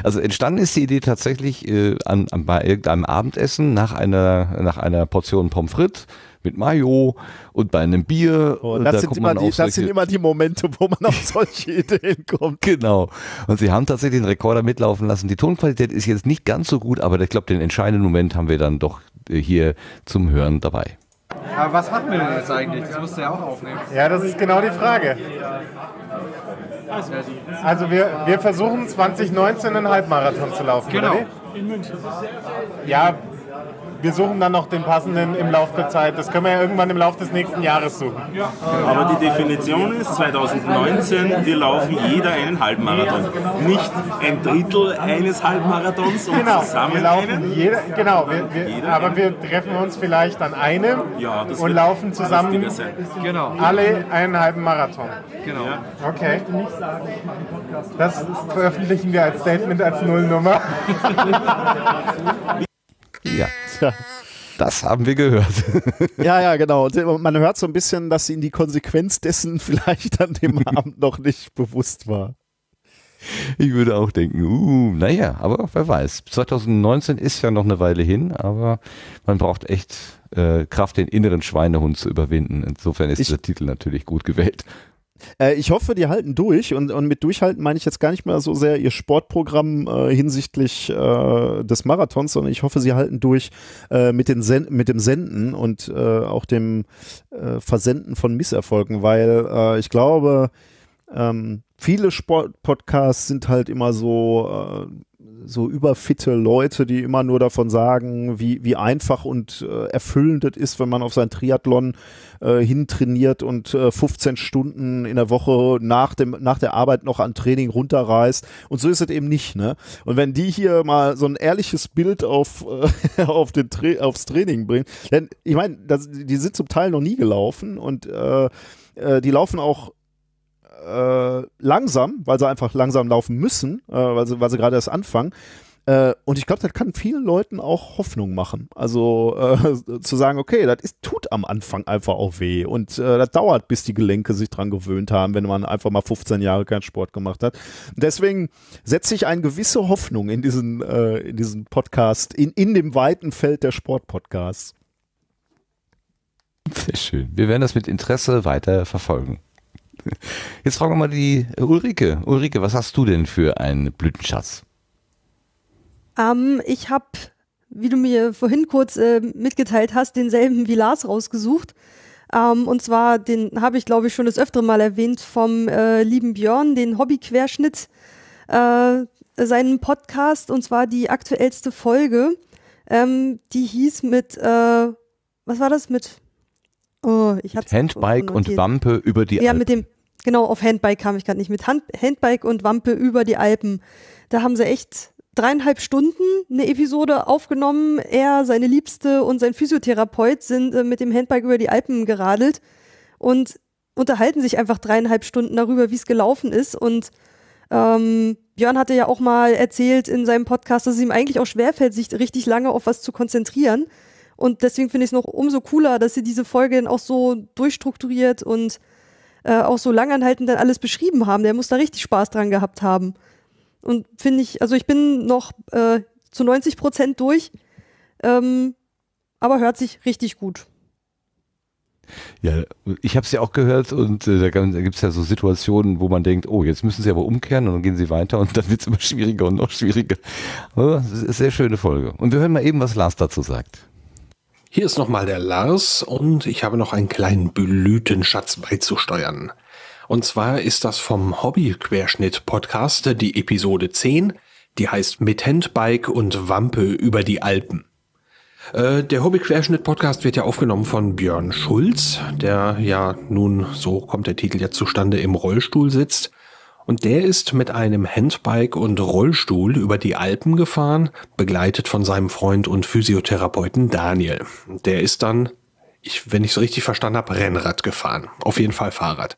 [SPEAKER 2] Also entstanden ist die Idee tatsächlich äh, an, an, bei irgendeinem Abendessen nach einer, nach einer Portion Pommes frites mit Mayo und bei einem Bier. Oh, das, da sind immer die, das sind immer
[SPEAKER 4] die Momente, wo man auf solche Ideen
[SPEAKER 2] kommt. Genau. Und sie haben tatsächlich den Rekorder mitlaufen lassen. Die Tonqualität ist jetzt nicht ganz so gut, aber ich glaube, den entscheidenden Moment haben wir dann doch äh, hier zum Hören dabei.
[SPEAKER 12] Aber was machen wir denn jetzt eigentlich?
[SPEAKER 8] Das musst du ja auch aufnehmen. Ja, das ist genau die Frage. Also wir, wir versuchen 2019 einen Halbmarathon zu laufen, genau. In München.
[SPEAKER 4] Ja, wir suchen dann noch den passenden im Laufe der Zeit. Das können wir ja irgendwann im Laufe
[SPEAKER 9] des nächsten Jahres suchen.
[SPEAKER 8] Aber die Definition ist 2019, wir laufen jeder einen Halbmarathon. Nicht ein Drittel eines Halbmarathons und genau, zusammen wir laufen
[SPEAKER 4] einen. Jeder, genau, wir, wir, jeder
[SPEAKER 8] aber einen. wir treffen uns vielleicht an einem ja, und laufen zusammen genau. alle einen halben Marathon.
[SPEAKER 5] Genau. Okay.
[SPEAKER 8] Das veröffentlichen wir als Statement, als Nullnummer. ja ja. Das haben wir gehört. ja, ja, genau.
[SPEAKER 4] man hört so ein bisschen, dass ihnen die Konsequenz dessen vielleicht an dem Abend noch nicht bewusst war.
[SPEAKER 2] Ich würde auch denken, uh, naja, aber wer weiß. 2019 ist ja noch eine Weile hin, aber man braucht echt äh, Kraft, den inneren Schweinehund zu überwinden. Insofern ist ich, dieser Titel natürlich gut gewählt.
[SPEAKER 4] Äh, ich hoffe, die halten durch und, und mit durchhalten meine ich jetzt gar nicht mehr so sehr ihr Sportprogramm äh, hinsichtlich äh, des Marathons, sondern ich hoffe, sie halten durch äh, mit, den Sen mit dem Senden und äh, auch dem äh, Versenden von Misserfolgen, weil ich glaube, ähm, viele Sportpodcasts sind halt immer so so überfitte Leute, die immer nur davon sagen, wie, wie einfach und äh, erfüllend es ist, wenn man auf sein Triathlon äh, hintrainiert und äh, 15 Stunden in der Woche nach, dem, nach der Arbeit noch an Training runterreißt. Und so ist es eben nicht. Ne? Und wenn die hier mal so ein ehrliches Bild auf, äh, auf den Tra aufs Training bringen, denn ich meine, die sind zum Teil noch nie gelaufen und äh, äh, die laufen auch äh, langsam, weil sie einfach langsam laufen müssen, äh, weil sie, weil sie gerade erst anfangen. Äh, und ich glaube, das kann vielen Leuten auch Hoffnung machen. Also äh, zu sagen, okay, das ist, tut am Anfang einfach auch weh. Und äh, das dauert, bis die Gelenke sich dran gewöhnt haben, wenn man einfach mal 15 Jahre keinen Sport gemacht hat. deswegen setze ich eine gewisse Hoffnung in diesen, äh, in diesen Podcast, in, in dem weiten Feld der Sportpodcasts. Sehr schön.
[SPEAKER 2] Wir werden das mit Interesse weiter verfolgen. Jetzt fragen wir mal die äh, Ulrike. Ulrike, was hast du denn für einen Blütenschatz?
[SPEAKER 3] Ähm, ich habe, wie du mir vorhin kurz äh, mitgeteilt hast, denselben wie Lars rausgesucht. Ähm, und zwar, den habe ich, glaube ich, schon das öftere Mal erwähnt, vom äh, lieben Björn, den Hobbyquerschnitt, äh, seinen Podcast, und zwar die aktuellste Folge. Ähm, die hieß mit, äh, was war das, mit Oh, ich hab's Handbike und
[SPEAKER 2] Wampe über die ja, Alpen. Ja, mit dem,
[SPEAKER 3] genau, auf Handbike kam ich gerade nicht. Mit Hand, Handbike und Wampe über die Alpen. Da haben sie echt dreieinhalb Stunden eine Episode aufgenommen. Er, seine Liebste und sein Physiotherapeut sind äh, mit dem Handbike über die Alpen geradelt und unterhalten sich einfach dreieinhalb Stunden darüber, wie es gelaufen ist. Und ähm, Björn hatte ja auch mal erzählt in seinem Podcast, dass es ihm eigentlich auch schwerfällt, sich richtig lange auf was zu konzentrieren. Und deswegen finde ich es noch umso cooler, dass sie diese Folge dann auch so durchstrukturiert und äh, auch so langanhaltend dann alles beschrieben haben. Der muss da richtig Spaß dran gehabt haben. Und finde ich, also ich bin noch äh, zu 90 Prozent durch, ähm, aber hört sich richtig gut.
[SPEAKER 2] Ja, ich habe es ja auch gehört und äh, da, gibt es ja so Situationen, wo man denkt, oh, jetzt müssen sie aber umkehren und dann gehen sie weiter und dann wird es immer schwieriger und noch schwieriger. Aber sehr schöne Folge.
[SPEAKER 12] Und wir hören mal eben, was Lars dazu sagt. Hier ist nochmal der Lars und ich habe noch einen kleinen Blütenschatz beizusteuern. Und zwar ist das vom Hobby-Querschnitt-Podcast die Episode 10, die heißt Mit Handbike und Wampe über die Alpen. Äh, der Hobby-Querschnitt-Podcast wird ja aufgenommen von Björn Schulz, der ja nun, so kommt der Titel ja zustande, im Rollstuhl sitzt und der ist mit einem Handbike und Rollstuhl über die Alpen gefahren, begleitet von seinem Freund und Physiotherapeuten Daniel. Der ist dann, ich, wenn ich es richtig verstanden habe, Rennrad gefahren. Auf jeden Fall Fahrrad.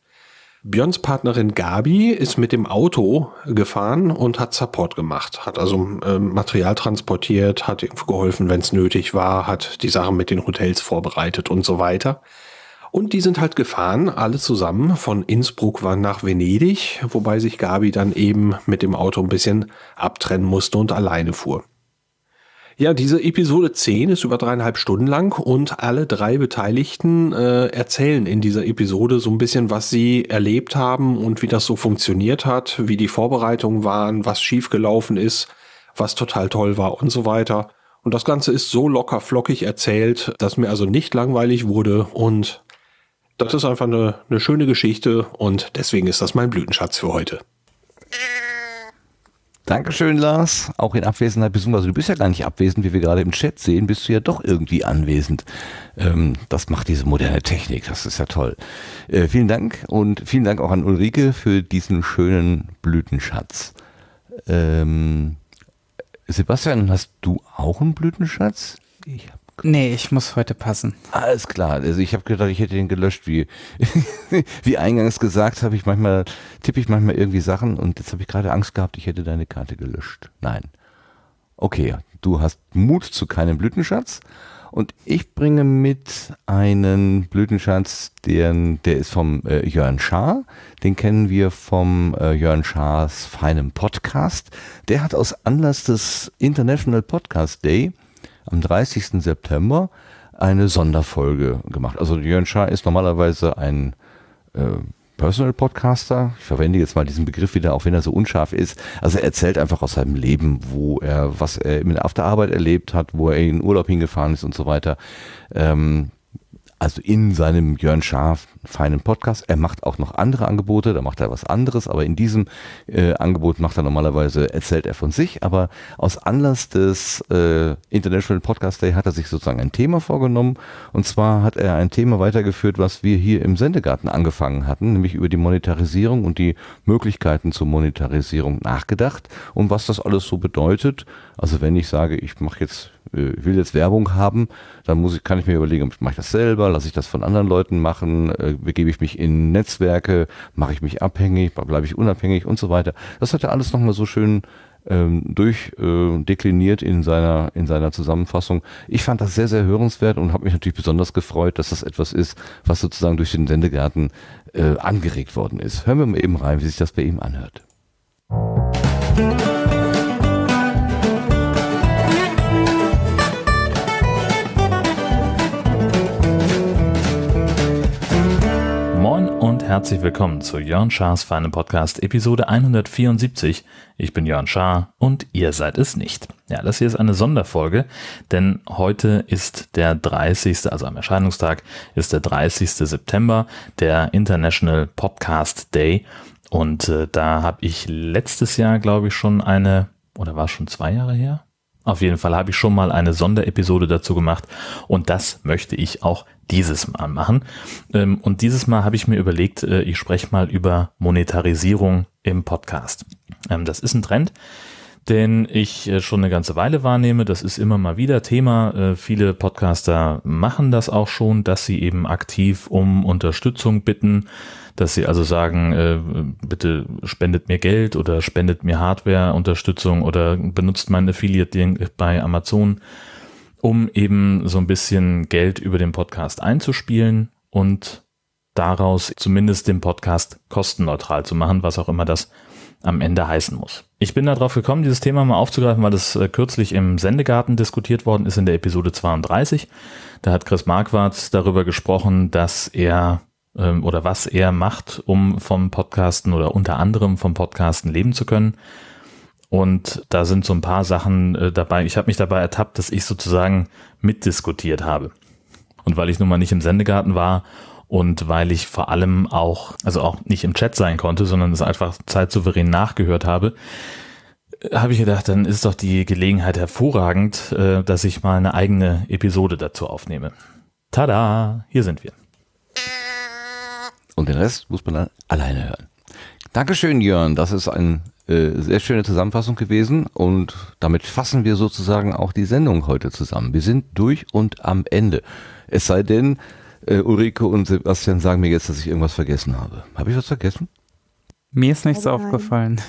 [SPEAKER 12] Björns Partnerin Gabi ist mit dem Auto gefahren und hat Support gemacht, hat also äh, Material transportiert, hat geholfen, wenn es nötig war, hat die Sachen mit den Hotels vorbereitet und so weiter. Und die sind halt gefahren, alle zusammen, von Innsbruck war nach Venedig, wobei sich Gabi dann eben mit dem Auto ein bisschen abtrennen musste und alleine fuhr. Ja, diese Episode 10 ist über dreieinhalb Stunden lang und alle drei Beteiligten äh, erzählen in dieser Episode so ein bisschen, was sie erlebt haben und wie das so funktioniert hat, wie die Vorbereitungen waren, was schiefgelaufen ist, was total toll war und so weiter. Und das Ganze ist so locker flockig erzählt, dass mir also nicht langweilig wurde und das ist einfach eine, eine schöne Geschichte und deswegen ist das mein Blütenschatz für heute. Dankeschön, Lars. Auch in Abwesenheit, beziehungsweise du bist ja gar nicht abwesend,
[SPEAKER 2] wie wir gerade im Chat sehen, bist du ja doch irgendwie anwesend. Ähm, das macht diese moderne Technik, das ist ja toll. Äh, vielen Dank und vielen Dank auch an Ulrike für diesen schönen Blütenschatz. Ähm, Sebastian, hast du auch
[SPEAKER 6] einen Blütenschatz? Ich habe Nee, ich muss heute passen.
[SPEAKER 2] Alles klar. Also
[SPEAKER 6] ich habe gedacht, ich hätte
[SPEAKER 2] den gelöscht. Wie, wie eingangs gesagt, habe ich manchmal, tippe ich manchmal irgendwie Sachen und jetzt habe ich gerade Angst gehabt, ich hätte deine Karte gelöscht. Nein. Okay, du hast Mut zu keinem Blütenschatz. Und ich bringe mit einen Blütenschatz, der, der ist vom äh, Jörn Schaar. Den kennen wir vom äh, Jörn Schaars feinem Podcast. Der hat aus Anlass des International Podcast Day am 30. September eine Sonderfolge gemacht. Also Jörn Schaar ist normalerweise ein äh, Personal Podcaster. Ich verwende jetzt mal diesen Begriff wieder, auch wenn er so unscharf ist. Also er erzählt einfach aus seinem Leben, wo er, was er auf der Arbeit erlebt hat, wo er in Urlaub hingefahren ist und so weiter. Ähm, also in seinem Jörn Schaaf feinen Podcast. Er macht auch noch andere Angebote, da macht er was anderes, aber in diesem äh, Angebot macht er normalerweise, erzählt er von sich, aber aus Anlass des äh, International Podcast Day hat er sich sozusagen ein Thema vorgenommen und zwar hat er ein Thema weitergeführt, was wir hier im Sendegarten angefangen hatten, nämlich über die Monetarisierung und die Möglichkeiten zur Monetarisierung nachgedacht und was das alles so bedeutet. Also wenn ich sage, ich mache jetzt ich äh, will jetzt Werbung haben, dann muss ich, kann ich mir überlegen, mache ich das selber, lasse ich das von anderen Leuten machen, äh, begebe ich mich in Netzwerke, mache ich mich abhängig, bleibe ich unabhängig und so weiter. Das hat er alles nochmal so schön ähm, durchdekliniert äh, in seiner, in seiner Zusammenfassung. Ich fand das sehr, sehr hörenswert und habe mich natürlich besonders gefreut, dass das etwas ist, was sozusagen durch den Sendegarten äh, angeregt worden ist. Hören wir mal eben rein, wie sich das bei ihm anhört. Musik
[SPEAKER 9] Moin und herzlich willkommen zu Jörn Schars Feinem Podcast Episode 174. Ich bin Jörn Schaar und ihr seid es nicht. Ja, das hier ist eine Sonderfolge, denn heute ist der 30., also am Erscheinungstag ist der 30. September, der International Podcast Day. Und äh, da habe ich letztes Jahr, glaube ich, schon eine, oder war schon zwei Jahre her? Auf jeden Fall habe ich schon mal eine Sonderepisode dazu gemacht und das möchte ich auch dieses Mal machen. Ähm, und dieses Mal habe ich mir überlegt, äh, ich spreche mal über Monetarisierung im Podcast. Ähm, das ist ein Trend, den ich äh, schon eine ganze Weile wahrnehme. Das ist immer mal wieder Thema. Äh, viele Podcaster machen das auch schon, dass sie eben aktiv um Unterstützung bitten, dass sie also sagen, bitte spendet mir Geld oder spendet mir Hardware-Unterstützung oder benutzt mein Affiliate-Link bei Amazon um eben so ein bisschen Geld über den Podcast einzuspielen und daraus zumindest den Podcast kostenneutral zu machen, was auch immer das am Ende heißen muss. Ich bin darauf gekommen, dieses Thema mal aufzugreifen, weil das äh, kürzlich im Sendegarten diskutiert worden ist in der Episode 32. Da hat Chris Marquardt darüber gesprochen, dass er ähm, oder was er macht, um vom Podcasten oder unter anderem vom Podcasten leben zu können. Und da sind so ein paar Sachen äh, dabei. Ich habe mich dabei ertappt, dass ich sozusagen mitdiskutiert habe. Und weil ich nun mal nicht im Sendegarten war und weil ich vor allem auch, also auch nicht im Chat sein konnte, sondern es einfach zeitsouverän nachgehört habe, habe ich gedacht, dann ist doch die Gelegenheit hervorragend, äh, dass ich mal eine eigene Episode dazu aufnehme. Tada, hier sind wir. Und den Rest muss man dann alleine hören. Dankeschön, Jörn. Das ist
[SPEAKER 2] ein äh, sehr schöne Zusammenfassung gewesen und damit fassen wir sozusagen auch die Sendung heute zusammen. Wir sind durch und am Ende. Es sei denn, äh, Ulrike und Sebastian sagen mir jetzt, dass ich irgendwas vergessen habe. Habe ich was vergessen?
[SPEAKER 6] Mir ist nichts also aufgefallen.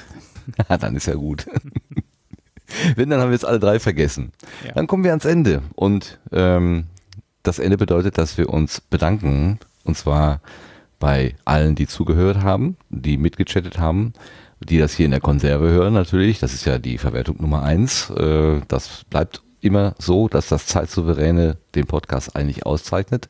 [SPEAKER 2] Na, ah, dann ist ja gut. Wenn, dann haben wir jetzt alle drei vergessen. Ja. Dann kommen wir ans Ende. Und ähm, das Ende bedeutet, dass wir uns bedanken. Und zwar bei allen, die zugehört haben, die mitgechattet haben, die das hier in der Konserve hören natürlich. Das ist ja die Verwertung Nummer eins. Äh, das bleibt immer so, dass das Zeitsouveräne den Podcast eigentlich auszeichnet.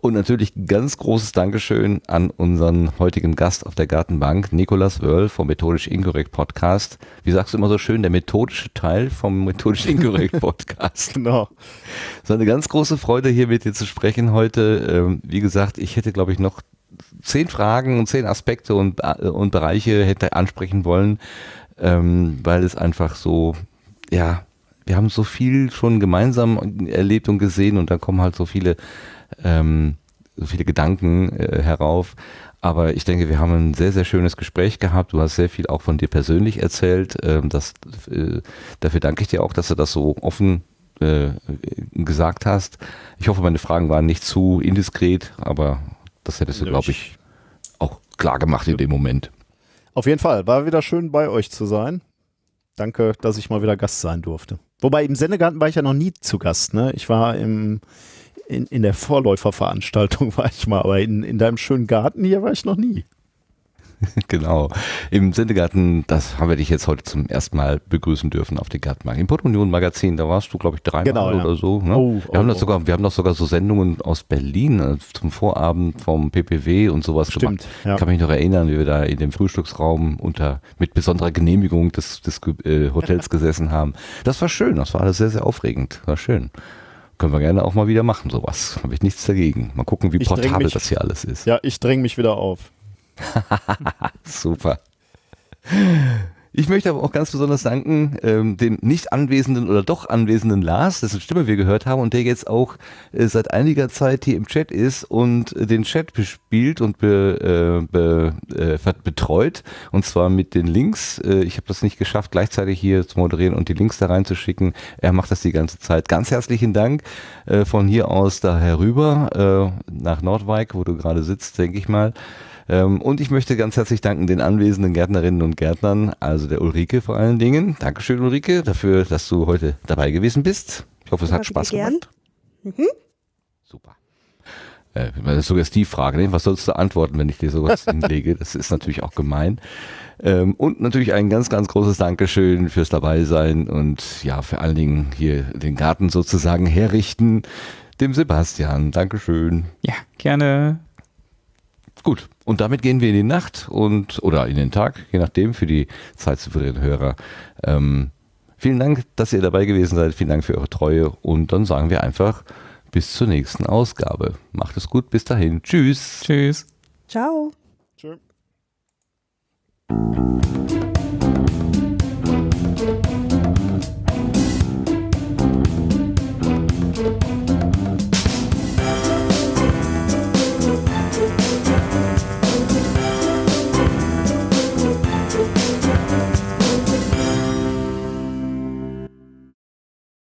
[SPEAKER 2] Und natürlich ganz großes Dankeschön an unseren heutigen Gast auf der Gartenbank, Nikolas Wörl vom Methodisch Inkorrekt Podcast. Wie sagst du immer so schön, der methodische Teil vom Methodisch Inkorrekt Podcast. genau. So eine ganz große Freude, hier mit dir zu sprechen heute. Ähm, wie gesagt, ich hätte, glaube ich, noch zehn Fragen und zehn Aspekte und, äh, und Bereiche hätte ansprechen wollen, ähm, weil es einfach so, ja, wir haben so viel schon gemeinsam erlebt und gesehen und da kommen halt so viele, ähm, so viele Gedanken äh, herauf. Aber ich denke, wir haben ein sehr, sehr schönes Gespräch gehabt. Du hast sehr viel auch von dir persönlich erzählt. Ähm, das, äh, dafür danke ich dir auch, dass du das so offen äh, gesagt hast. Ich hoffe, meine Fragen waren nicht zu indiskret, aber das hättest du, glaube ich, auch klar gemacht in dem Moment.
[SPEAKER 4] Auf jeden Fall, war wieder schön bei euch zu sein. Danke, dass ich mal wieder Gast sein durfte. Wobei im Sendegarten war ich ja noch nie zu Gast. Ne? Ich war im, in, in der Vorläuferveranstaltung war ich mal, aber in, in deinem schönen Garten hier war ich noch nie.
[SPEAKER 2] genau. Im Sendegarten, das haben wir dich jetzt heute zum ersten Mal begrüßen dürfen auf den Gartenmarkt. Im Portunion Magazin, da warst du, glaube ich, dreimal genau, oder ja. so. Ne? Oh, wir, oh, haben oh. sogar, wir haben doch sogar so Sendungen aus Berlin äh, zum Vorabend vom PPW und sowas Stimmt, gemacht. Ja. Ich kann mich noch erinnern, wie wir da in dem Frühstücksraum unter, mit besonderer Genehmigung des, des äh, Hotels gesessen haben. Das war schön, das war alles sehr, sehr aufregend. War schön können wir gerne auch mal wieder machen, sowas. Habe ich nichts dagegen. Mal gucken, wie ich portabel mich, das hier alles
[SPEAKER 4] ist. Ja, ich dränge mich wieder auf.
[SPEAKER 2] Super. Ich möchte aber auch ganz besonders danken ähm, dem nicht anwesenden oder doch anwesenden Lars, dessen Stimme wir gehört haben und der jetzt auch äh, seit einiger Zeit hier im Chat ist und äh, den Chat bespielt und be, äh, be, äh, betreut und zwar mit den Links. Äh, ich habe das nicht geschafft, gleichzeitig hier zu moderieren und die Links da reinzuschicken. Er macht das die ganze Zeit. Ganz herzlichen Dank äh, von hier aus da herüber äh, nach Nordwijk, wo du gerade sitzt, denke ich mal. Ähm, und ich möchte ganz herzlich danken den anwesenden Gärtnerinnen und Gärtnern, also der Ulrike vor allen Dingen. Dankeschön, Ulrike, dafür, dass du heute dabei gewesen bist. Ich hoffe, es hat Spaß
[SPEAKER 3] gemacht. Mhm. Super.
[SPEAKER 2] Äh, eine Suggestivfrage, ne? was sollst du antworten, wenn ich dir sowas hinlege? Das ist natürlich auch gemein. Ähm, und natürlich ein ganz, ganz großes Dankeschön fürs Dabeisein und ja, vor allen Dingen hier den Garten sozusagen herrichten, dem Sebastian. Dankeschön. Ja, gerne. Gut, und damit gehen wir in die Nacht und oder in den Tag, je nachdem, für die zeitsouveränen Hörer. Ähm, vielen Dank, dass ihr dabei gewesen seid. Vielen Dank für eure Treue. Und dann sagen wir einfach bis zur nächsten Ausgabe. Macht es gut, bis dahin. Tschüss.
[SPEAKER 6] Tschüss.
[SPEAKER 3] Ciao. Tschüss.